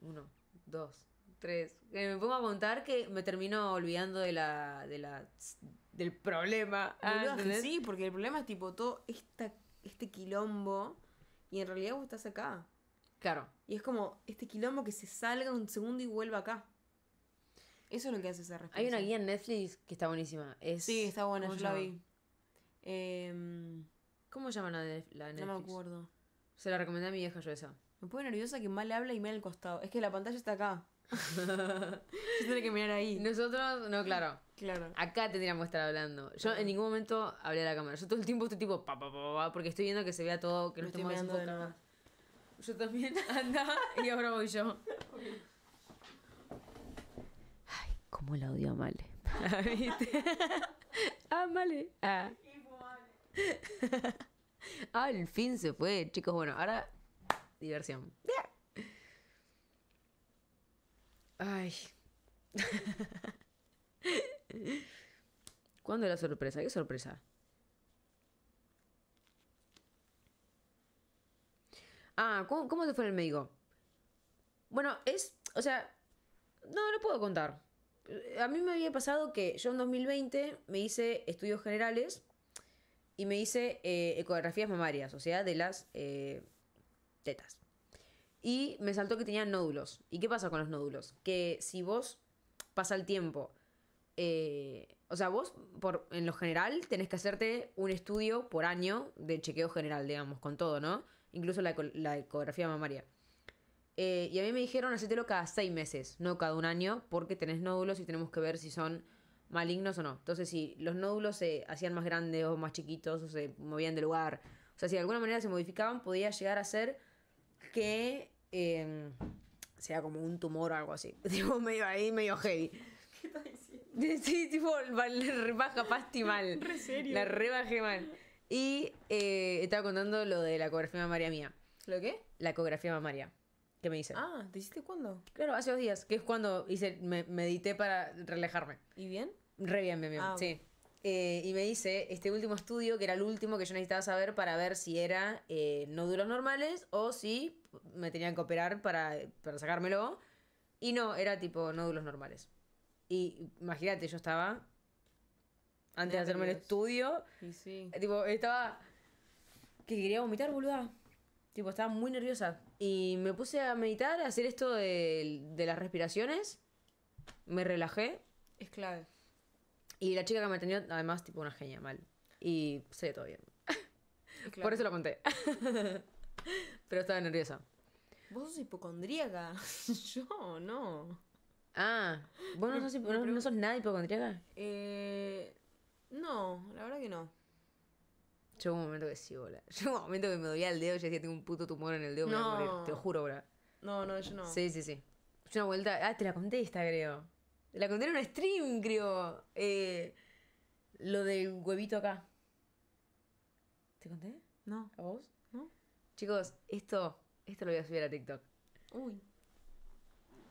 Uno, dos, tres. me pongo a contar que me termino olvidando de la. De la del problema. sí, porque el problema es tipo todo este quilombo y en realidad vos estás acá. Claro. Y es como este quilombo que se salga un segundo y vuelva acá. Eso es lo que hace esa respuesta. Hay una guía en Netflix que está buenísima. Sí, está buena, yo la vi. Em, ¿Cómo llaman la Netflix? No me acuerdo. Se la recomendé a mi vieja yo esa. Me pone nerviosa que mal habla y mal al costado. Es que la pantalla está acá. Yo que mirar ahí. Nosotros, no, claro. Claro. Acá tendríamos que estar hablando. Yo en ningún momento hablé a la cámara. Yo todo el tiempo estoy tipo pa pa pa, porque estoy viendo que se vea todo, que no estoy Yo también anda y ahora voy yo. Ay, cómo la odio a Male. ah, Male. Ah. ah. el fin se fue, chicos. Bueno, ahora diversión. Ay. ¿Cuándo la sorpresa? ¿Qué sorpresa? Ah, ¿cómo, te fue el médico? Bueno, es, o sea, no lo puedo contar. Eh, a mí me había pasado que yo en 2020 me hice estudios generales y me hice eh, ecografías mamarias, o sea, de las eh, tetas. Y me saltó que tenían nódulos. ¿Y qué pasa con los nódulos? Que si vos pasa el tiempo, eh, o sea, vos por, en lo general tenés que hacerte un estudio por año de chequeo general, digamos, con todo, ¿no? Incluso la, ecografía mamaria. Eh, y a mí me dijeron hacételo cada seis meses, no cada un año, porque tenés nódulos y tenemos que ver si son malignos o no. Entonces, si los nódulos se hacían más grandes o más chiquitos o se movían de lugar, o sea, si de alguna manera se modificaban, podía llegar a ser que Em, sea como un tumor o algo así. Tipo, medio ahí, medio heavy. ¿Qué estás diciendo? Sí, tipo, la rebaja pasti mal. serio. La rebajé mal. Y eh, estaba contando lo de la ecografía mamaria mía. ¿Lo qué? La ecografía mamaria. ¿Qué me dice? Ah, ¿te hiciste cuándo? Claro, hace dos días, que es cuando hice, me medité para relajarme. ¿Y bien? Re bien, bien ah, sí. Eh, y me dice este último estudio, que era el último que yo necesitaba saber para ver si era eh, nódulos normales o si me tenían que operar para, para sacármelo. Y no, era tipo nódulos normales. Y imagínate, yo estaba. Antes de hacerme el estudio. Y sí. Eh, tipo, estaba. Que quería vomitar, boluda. Tipo, estaba muy nerviosa. Y me puse a meditar, a hacer esto de, de las respiraciones. Me relajé. Es clave. Y la chica que me atendió, además, tipo una genia, mal. Y se todo bien. Por eso lo conté. Pero estaba nerviosa. Vos sos hipocondríaca. Yo no. Ah, ¿vos no, sos, no sos, nada hipocondríaca? Eh, no, la verdad que no. Llegó un momento que sí, hola. Llegó un momento que me dolía el dedo y decía, tengo un puto tumor en el dedo, me voy a morir. Te lo juro, bola. No, no, yo no. Sí, sí, sí. una vuelta. Ah, te la conté esta, creo. La conté en un stream, creo. Eh, lo del huevito acá. ¿Te conté? No. ¿A vos? No. Chicos, esto, esto lo voy a subir a TikTok. Uy.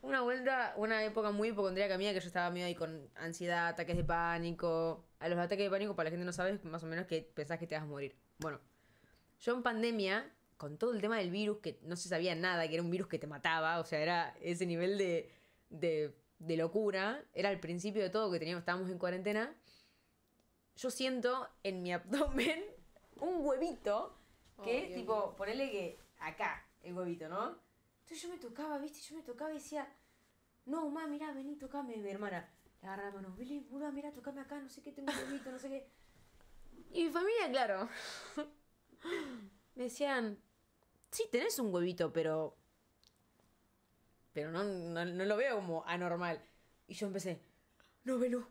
Una vuelta, una época muy hipocondríaca mía que yo estaba medio ahí con ansiedad, ataques de pánico. A los ataques de pánico, para la gente no sabe, más o menos que pensás que te vas a morir. Bueno, yo en pandemia, con todo el tema del virus, que no se sabía nada, que era un virus que te mataba, o sea, era ese nivel de de locura, era el principio de todo que teníamos, estábamos en cuarentena, yo siento en mi abdomen un huevito que tipo, ponele que acá, el huevito, ¿no? Entonces yo me tocaba, viste, yo me tocaba y decía, no, mamá, mirá, vení, tocame, mi hermana. Le agarra la mano, vení, mamá, mirá, tocame acá, no sé qué, tengo un huevito, no sé qué. Y mi familia, claro, me decían, sí, tenés un huevito, pero pero no, no, lo veo como anormal. Y yo empecé, no, Belú.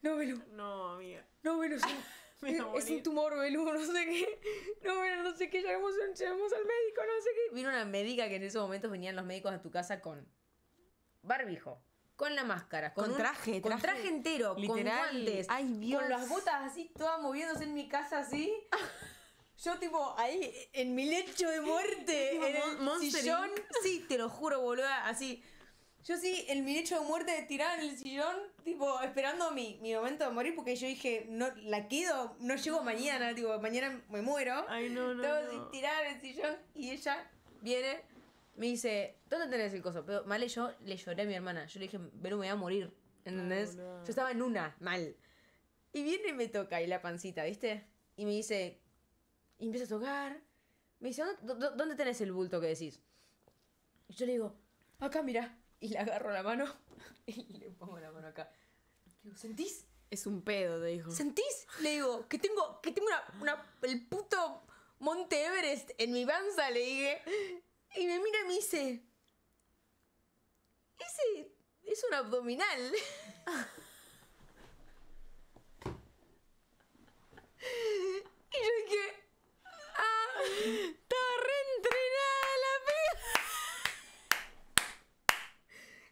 No, Belú. No, amiga. No, Belú. Es, un, tumor, Belú, no sé qué. No, Belú, no sé qué. Llegamos, al médico, no sé qué. Vino una médica que en esos momentos venían los médicos a tu casa con barbijo, con la máscara, con, traje, con traje entero, con guantes, ay, Dios. con las botas así, todas moviéndose en mi casa así. Yo, tipo, ahí en mi lecho de muerte, en el sillón. Sí, te lo juro, boluda, así. Yo sí, en mi lecho de muerte, tirada en el sillón, tipo, esperando mi, mi momento de morir, porque yo dije, no, la quedo, no llego mañana, tipo, mañana me muero. Ay, no, no. Estaba tirada en el sillón y ella viene, me dice, ¿dónde tenés el coso? Pero mal, yo le lloré a mi hermana. Yo le dije, pero me voy a morir. ¿Entendés? Yo estaba en una, mal. Y viene y me toca ahí la pancita, ¿viste? Y me dice, y empieza a tocar. Me dice, ¿dónde, tenés el bulto que decís? Y yo le digo, acá mira. Y le agarro la mano y le pongo la mano acá. digo, ¿sentís? Es un pedo, le dijo. ¿Sentís? Le digo, que tengo, que tengo el puto Monte Everest en mi panza, le dije. Y me mira y me dice, ese es un abdominal. y yo dije, estaba re entrenada la piba.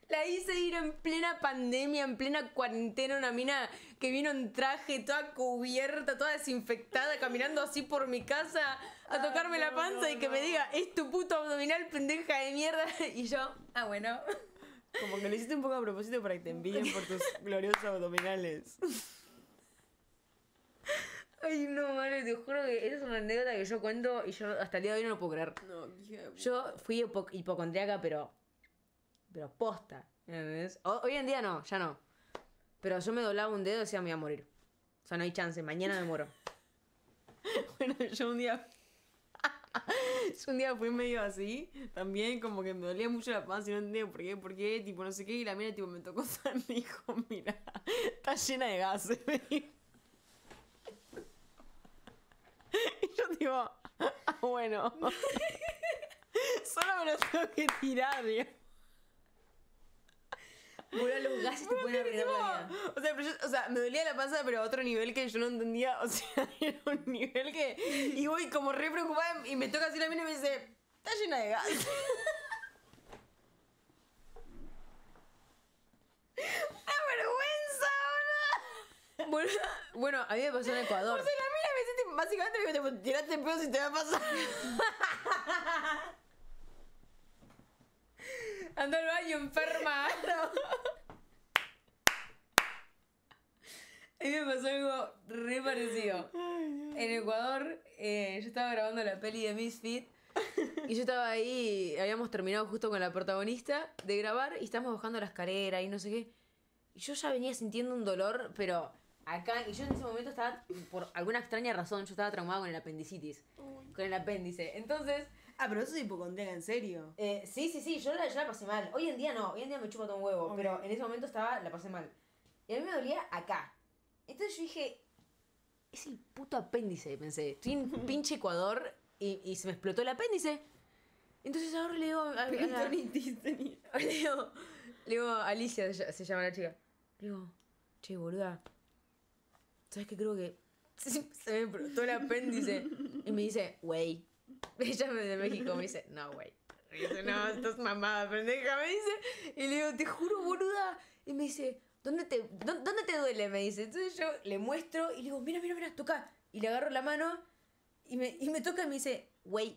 La hice ir en plena pandemia, en plena cuarentena, una mina que vino en traje, toda cubierta, toda desinfectada, caminando así por mi casa a tocarme la panza y que me diga, es tu puto abdominal, pendeja de mierda. Y yo, ah, bueno. Como que lo hiciste un poco a propósito para que te envíen por tus gloriosos abdominales. Ay, no, madre, te juro que esa es una anécdota que yo cuento y yo hasta el día de hoy no lo puedo creer. No, Yo fui hipocondriaca, pero. Pero posta. Hoy en día no, ya no. Pero yo me doblaba un dedo y decía, me voy a morir. O sea, no hay chance, mañana me muero. bueno, yo un día. yo un día fui medio así, también como que me dolía mucho la paz y no entendía por qué, por qué, tipo no sé qué, y la mía tipo me tocó tan me dijo, mira, está llena de gases, me dijo. yo digo bueno. Solo me lo tengo que tirar, digo. Bueno, los gases te pueden O sea, o sea, me dolía la panza, pero a otro nivel que yo no entendía. O sea, era un nivel que. Y voy como re preocupada y me toca así la mina y me dice: Está llena de gas. una vergüenza, Bueno, había a mí me pasó en Ecuador básicamente le digo, el pedo si te va a pasar. Ando al baño, enferma. A mí me pasó algo re parecido. en Ecuador, eh, yo estaba grabando la peli de Misfit. Y yo estaba ahí, habíamos terminado justo con la protagonista de grabar y estábamos bajando la escalera y no sé qué. Y yo ya venía sintiendo un dolor, pero acá, y yo en ese momento estaba, por alguna extraña razón, yo estaba traumada con el apendicitis, con el apéndice. Entonces... Ah, pero eso es ¿en serio? Eh, sí, sí, sí, yo la, pasé mal. Hoy en día no, hoy en día me chupa todo un huevo, pero en ese momento estaba, la pasé mal. Y a mí me dolía acá. Entonces yo dije, es el puto apéndice, pensé. Estoy en pinche Ecuador y, y se me explotó el apéndice. Entonces ahora le digo a, a, a le, digo, le digo, Alicia se llama la chica. Le digo, che, boluda, ¿sabes qué? Creo que se me brotó el apéndice. Y me dice, güey. Ella me de México me dice, no, güey. Me dice, no, estás mamada, pendeja, me dice. Y le digo, te juro, boluda. Y me dice, ¿dónde te, dónde te duele? Me dice. Entonces yo le muestro y le digo, mira, mira, mira, toca. Y le agarro la mano y me, y me toca y me dice, güey,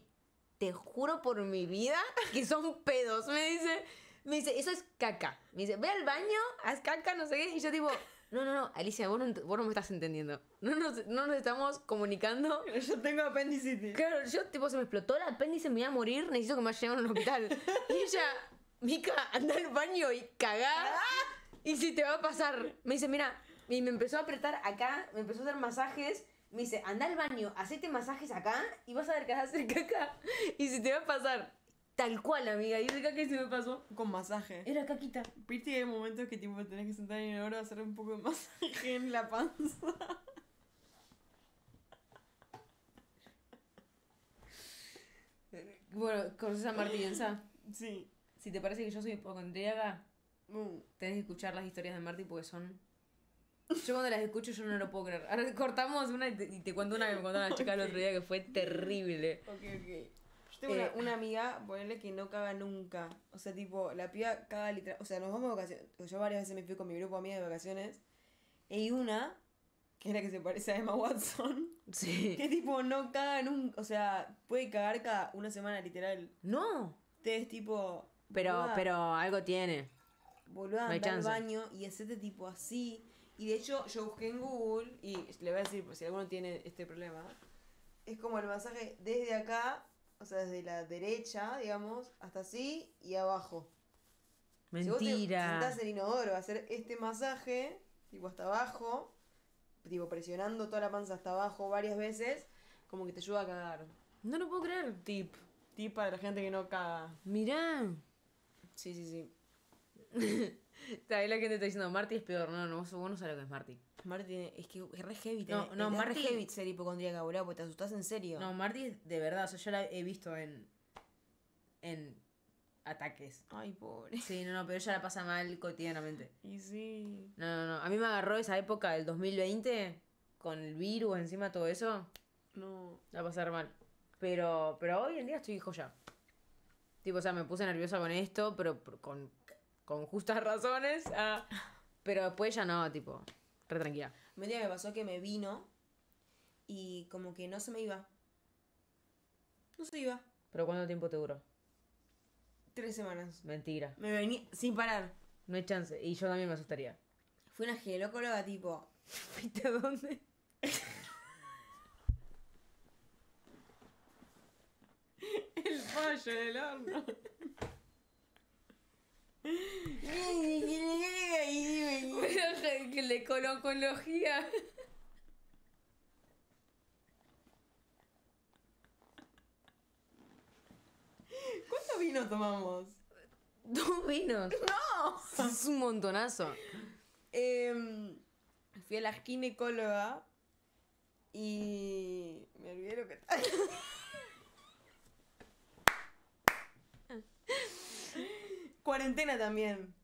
te juro por mi vida que son pedos. Me dice, me dice, eso es caca. Me dice, ve al baño, haz caca, no sé qué. Y yo digo, no, no, no, Alicia, vos no, me estás entendiendo. No nos, no nos estamos comunicando. Yo tengo apendicitis. Claro, yo, tipo, se me explotó el apéndice, me iba a morir, necesito que me lleven al hospital. y ella, Mica, anda al baño y cagá. y si te va a pasar. Me dice, mira, y me empezó a apretar acá, me empezó a hacer masajes. Me dice, anda al baño, hacete masajes acá y vas a ver que vas a hacer caca. Y si te va a pasar. Tal cual, amiga. Y acá que se me pasó. Con masaje. Era caquita. Viste hay momentos que tipo tenés que sentar en el oro a hacer un poco de masaje en la panza. bueno, conoces a Martín Sí. Si te parece que yo soy hipocondríaca, mm. tenés que escuchar las historias de Marti porque son. Yo cuando las escucho yo no lo puedo creer. Ahora cortamos una y te, cuento una que me contó una chica el otro día que fue terrible. Ok, ok. Eh, una, amiga, ponerle que no caga nunca. O sea, tipo, la piba caga literal. O sea, nos vamos de vacaciones. Yo varias veces me fui con mi grupo amiga de vacaciones. y una, que es la que se parece a Emma Watson. Sí. Que tipo, no caga nunca. O sea, puede cagar cada una semana, literal. No. Te es tipo. Pero, pero algo tiene. Boluda, no al baño y este tipo así. Y de hecho, yo busqué en Google, y le voy a decir, por si alguno tiene este problema, es como el masaje desde acá o sea, desde la derecha, digamos, hasta así y abajo. Mentira. Si vos te el inodoro a hacer este masaje, tipo hasta abajo, tipo presionando toda la panza hasta abajo varias veces, como que te ayuda a cagar. No lo puedo creer. Tip. Tip para la gente que no caga. Mirá. Sí, sí, sí. Está ahí la gente está diciendo, Marty es peor. No, no, vos, no sabés lo que es Marty. Marty es que es re heavy. No, es re heavy ser hipocondríaca, porque te asustás en serio. No, Marty de verdad, ya yo la he visto en. en ataques. Ay, pobre. Sí, no, no, pero ella la pasa mal cotidianamente. Y sí. No, no, no. A mí me agarró esa época del 2020 con el virus encima todo eso. No. La pasar mal. Pero, pero hoy en día estoy ya. Tipo, o sea, me puse nerviosa con esto, pero con, con justas razones. Ah, pero después ya no, tipo tranquila. Un día me pasó que me vino y como que no se me iba. No se iba. ¿Pero cuánto tiempo te duró? Tres semanas. Mentira. Me venía sin parar. No hay chance. Y yo también me asustaría. Fue una gelócologa tipo. ¿Viste dónde? El fallo del horno. le Ginecología. ¿Cuántos vino tomamos? Dos vinos. ¡No! Es un montonazo. Em, fui a la ginecóloga y me olvidé lo que... cuarentena también.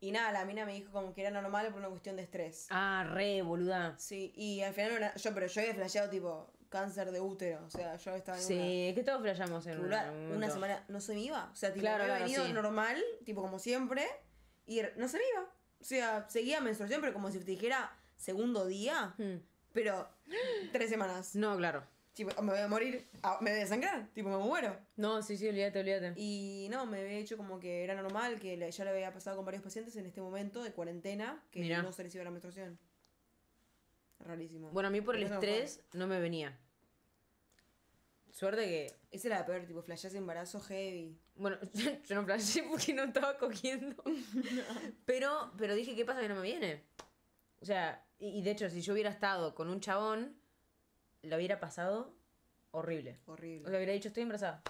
Y nada, la mina me dijo como que era normal por una cuestión de estrés. Ah, re, boluda. Sí, y al final yo, pero yo había flasheado tipo cáncer de útero, o sea, yo estaba Sí, es que todos flashamos en una, una semana, no se me iba, o sea, tipo, había venido normal, tipo como siempre, y no se me iba. O sea, seguía menstruación, pero como si te dijera segundo día, hmm. pero tres semanas. No, claro. Tipo, me voy a morir, ah, me voy a sangrar, tipo, me muero. No, sí, sí, olvídate, olvídate. Y no, me había hecho como que era normal, que ya le había pasado con varios pacientes en este momento de cuarentena, que no se les la menstruación. Rarísimo. Bueno, a mí por el estrés no, me venía. Suerte que. Esa era la peor, tipo, flasheas embarazo heavy. Bueno, yo, no flashé porque no estaba cogiendo. Pero, pero dije, ¿qué pasa que no me viene? O sea, y, de hecho, si yo hubiera estado con un chabón, lo hubiera pasado horrible. Horrible. lo hubiera dicho, estoy embarazada.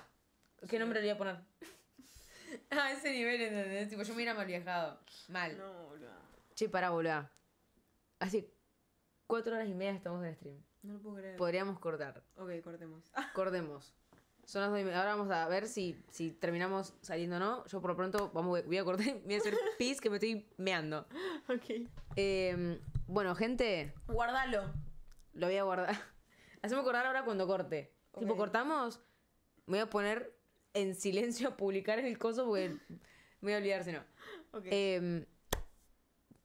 ¿Qué nombre le voy a poner? a ese nivel, ¿entendés? Tipo, yo me hubiera mal viajado. Mal. No, boludo. Che, pará, boludo. Así, cuatro horas y media estamos en stream. No lo puedo creer. Podríamos cortar. Ok, cortemos. Cortemos. Son las dos y media. Ahora vamos a ver si, si terminamos saliendo o no. Yo por lo pronto vamos, voy a cortar. Voy a hacer pis que me estoy meando. Ok. Em, bueno, gente. Guardalo. Lo voy a guardar. Hacemos acordar ahora cuando corte. Si Tipo, cortamos, me voy a poner en silencio a publicar el coso porque me voy a olvidar si no. Em,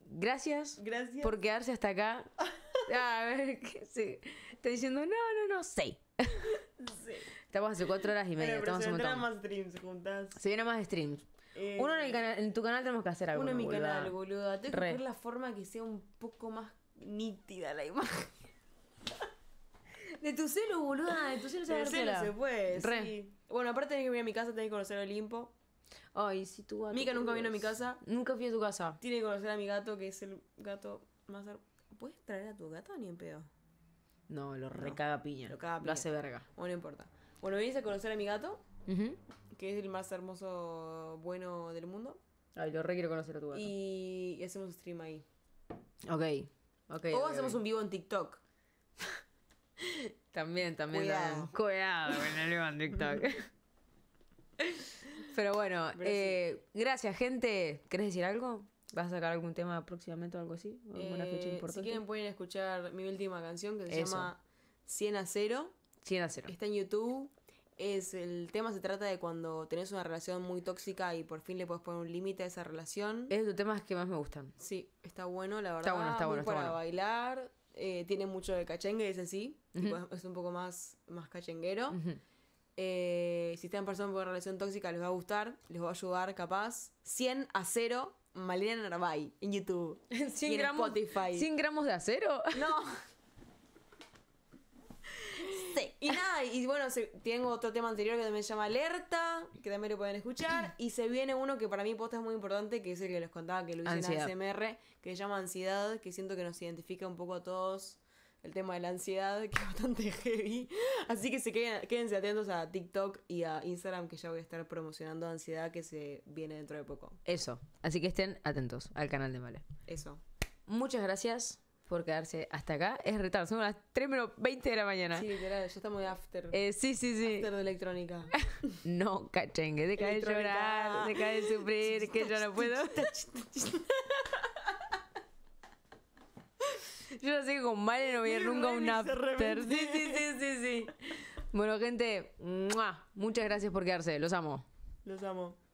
gracias, gracias por quedarse hasta acá. Ah, a ver, ¿qué? sí. Estoy diciendo, no, no, no, sí. sí. Estamos hace cuatro horas y media. se vienen más streams juntas. Se vienen más streams. Eh, uno en, el canal, en tu canal tenemos que hacer algo. Uno en mi canal, boluda. Tengo que ver la forma que sea un poco más nítida la imagen. De tu celu, boluda, de tu celu se Bueno, aparte tenés que venir a mi casa, tenés que conocer a Olimpo. Ay, si tú Mica nunca vino a mi casa. Nunca fui a tu casa. Tiene que conocer a mi gato, que es el gato más... ¿Puedes traer a tu gato ni en pedo? No, lo recaga piña. Lo hace verga. Bueno, no importa. Bueno, venís a conocer a mi gato, que es el más hermoso, bueno del mundo. Ay, lo re quiero conocer a tu gato. Y, hacemos un stream ahí. Ok. Ok. o hacemos un vivo en TikTok. también, también. Cuidado. con el TikTok. Pero bueno, eh, gracias, gente. ¿Querés decir algo? ¿Vas a sacar algún tema próximamente o algo así? ¿Alguna eh, fecha importante? Si quieren pueden escuchar mi última canción que se llama 100 a 0. 100 a 0. Está en YouTube. Es, el tema se trata de cuando tenés una relación muy tóxica y por fin le puedes poner un límite a esa relación. Es de los temas que más me gustan. Sí, está bueno, la verdad. Está bueno, está bueno. Muy bueno. para bailar, eh, tiene mucho de cachengue, es así es un poco más, más cachenguero. Eh, si están pasando por relación tóxica, les va a gustar, les va a ayudar, capaz. 100 a 0, Malena Narvay, en YouTube. 100 en gramos, Spotify. ¿100 gramos de acero? No. sí. Y nada, y bueno, tengo otro tema anterior que también llama Alerta, que también lo pueden escuchar. Y se viene uno que para mí posta es muy importante, que es el que les contaba que lo hice en ASMR, que se llama Ansiedad, que siento que nos identifica un poco a todos el tema de la ansiedad, que es bastante heavy. Así que se queden, quédense atentos a TikTok y a Instagram, que ya voy a estar promocionando ansiedad que se viene dentro de poco. Eso. Así que estén atentos al canal de Male. Eso. Muchas gracias por quedarse hasta acá. Es retardo, son las 3 menos 20 de la mañana. Sí, literal, ya estamos de after. Eh, sí, sí, sí. After de electrónica. no, cachengue, deja de llorar, deja de sufrir, que yo no puedo. Yo ya sé que con Vale no voy a ir nunca un after. Sí, sí, sí, sí, sí. Bueno, gente, muchas gracias por quedarse. Los amo. Los amo.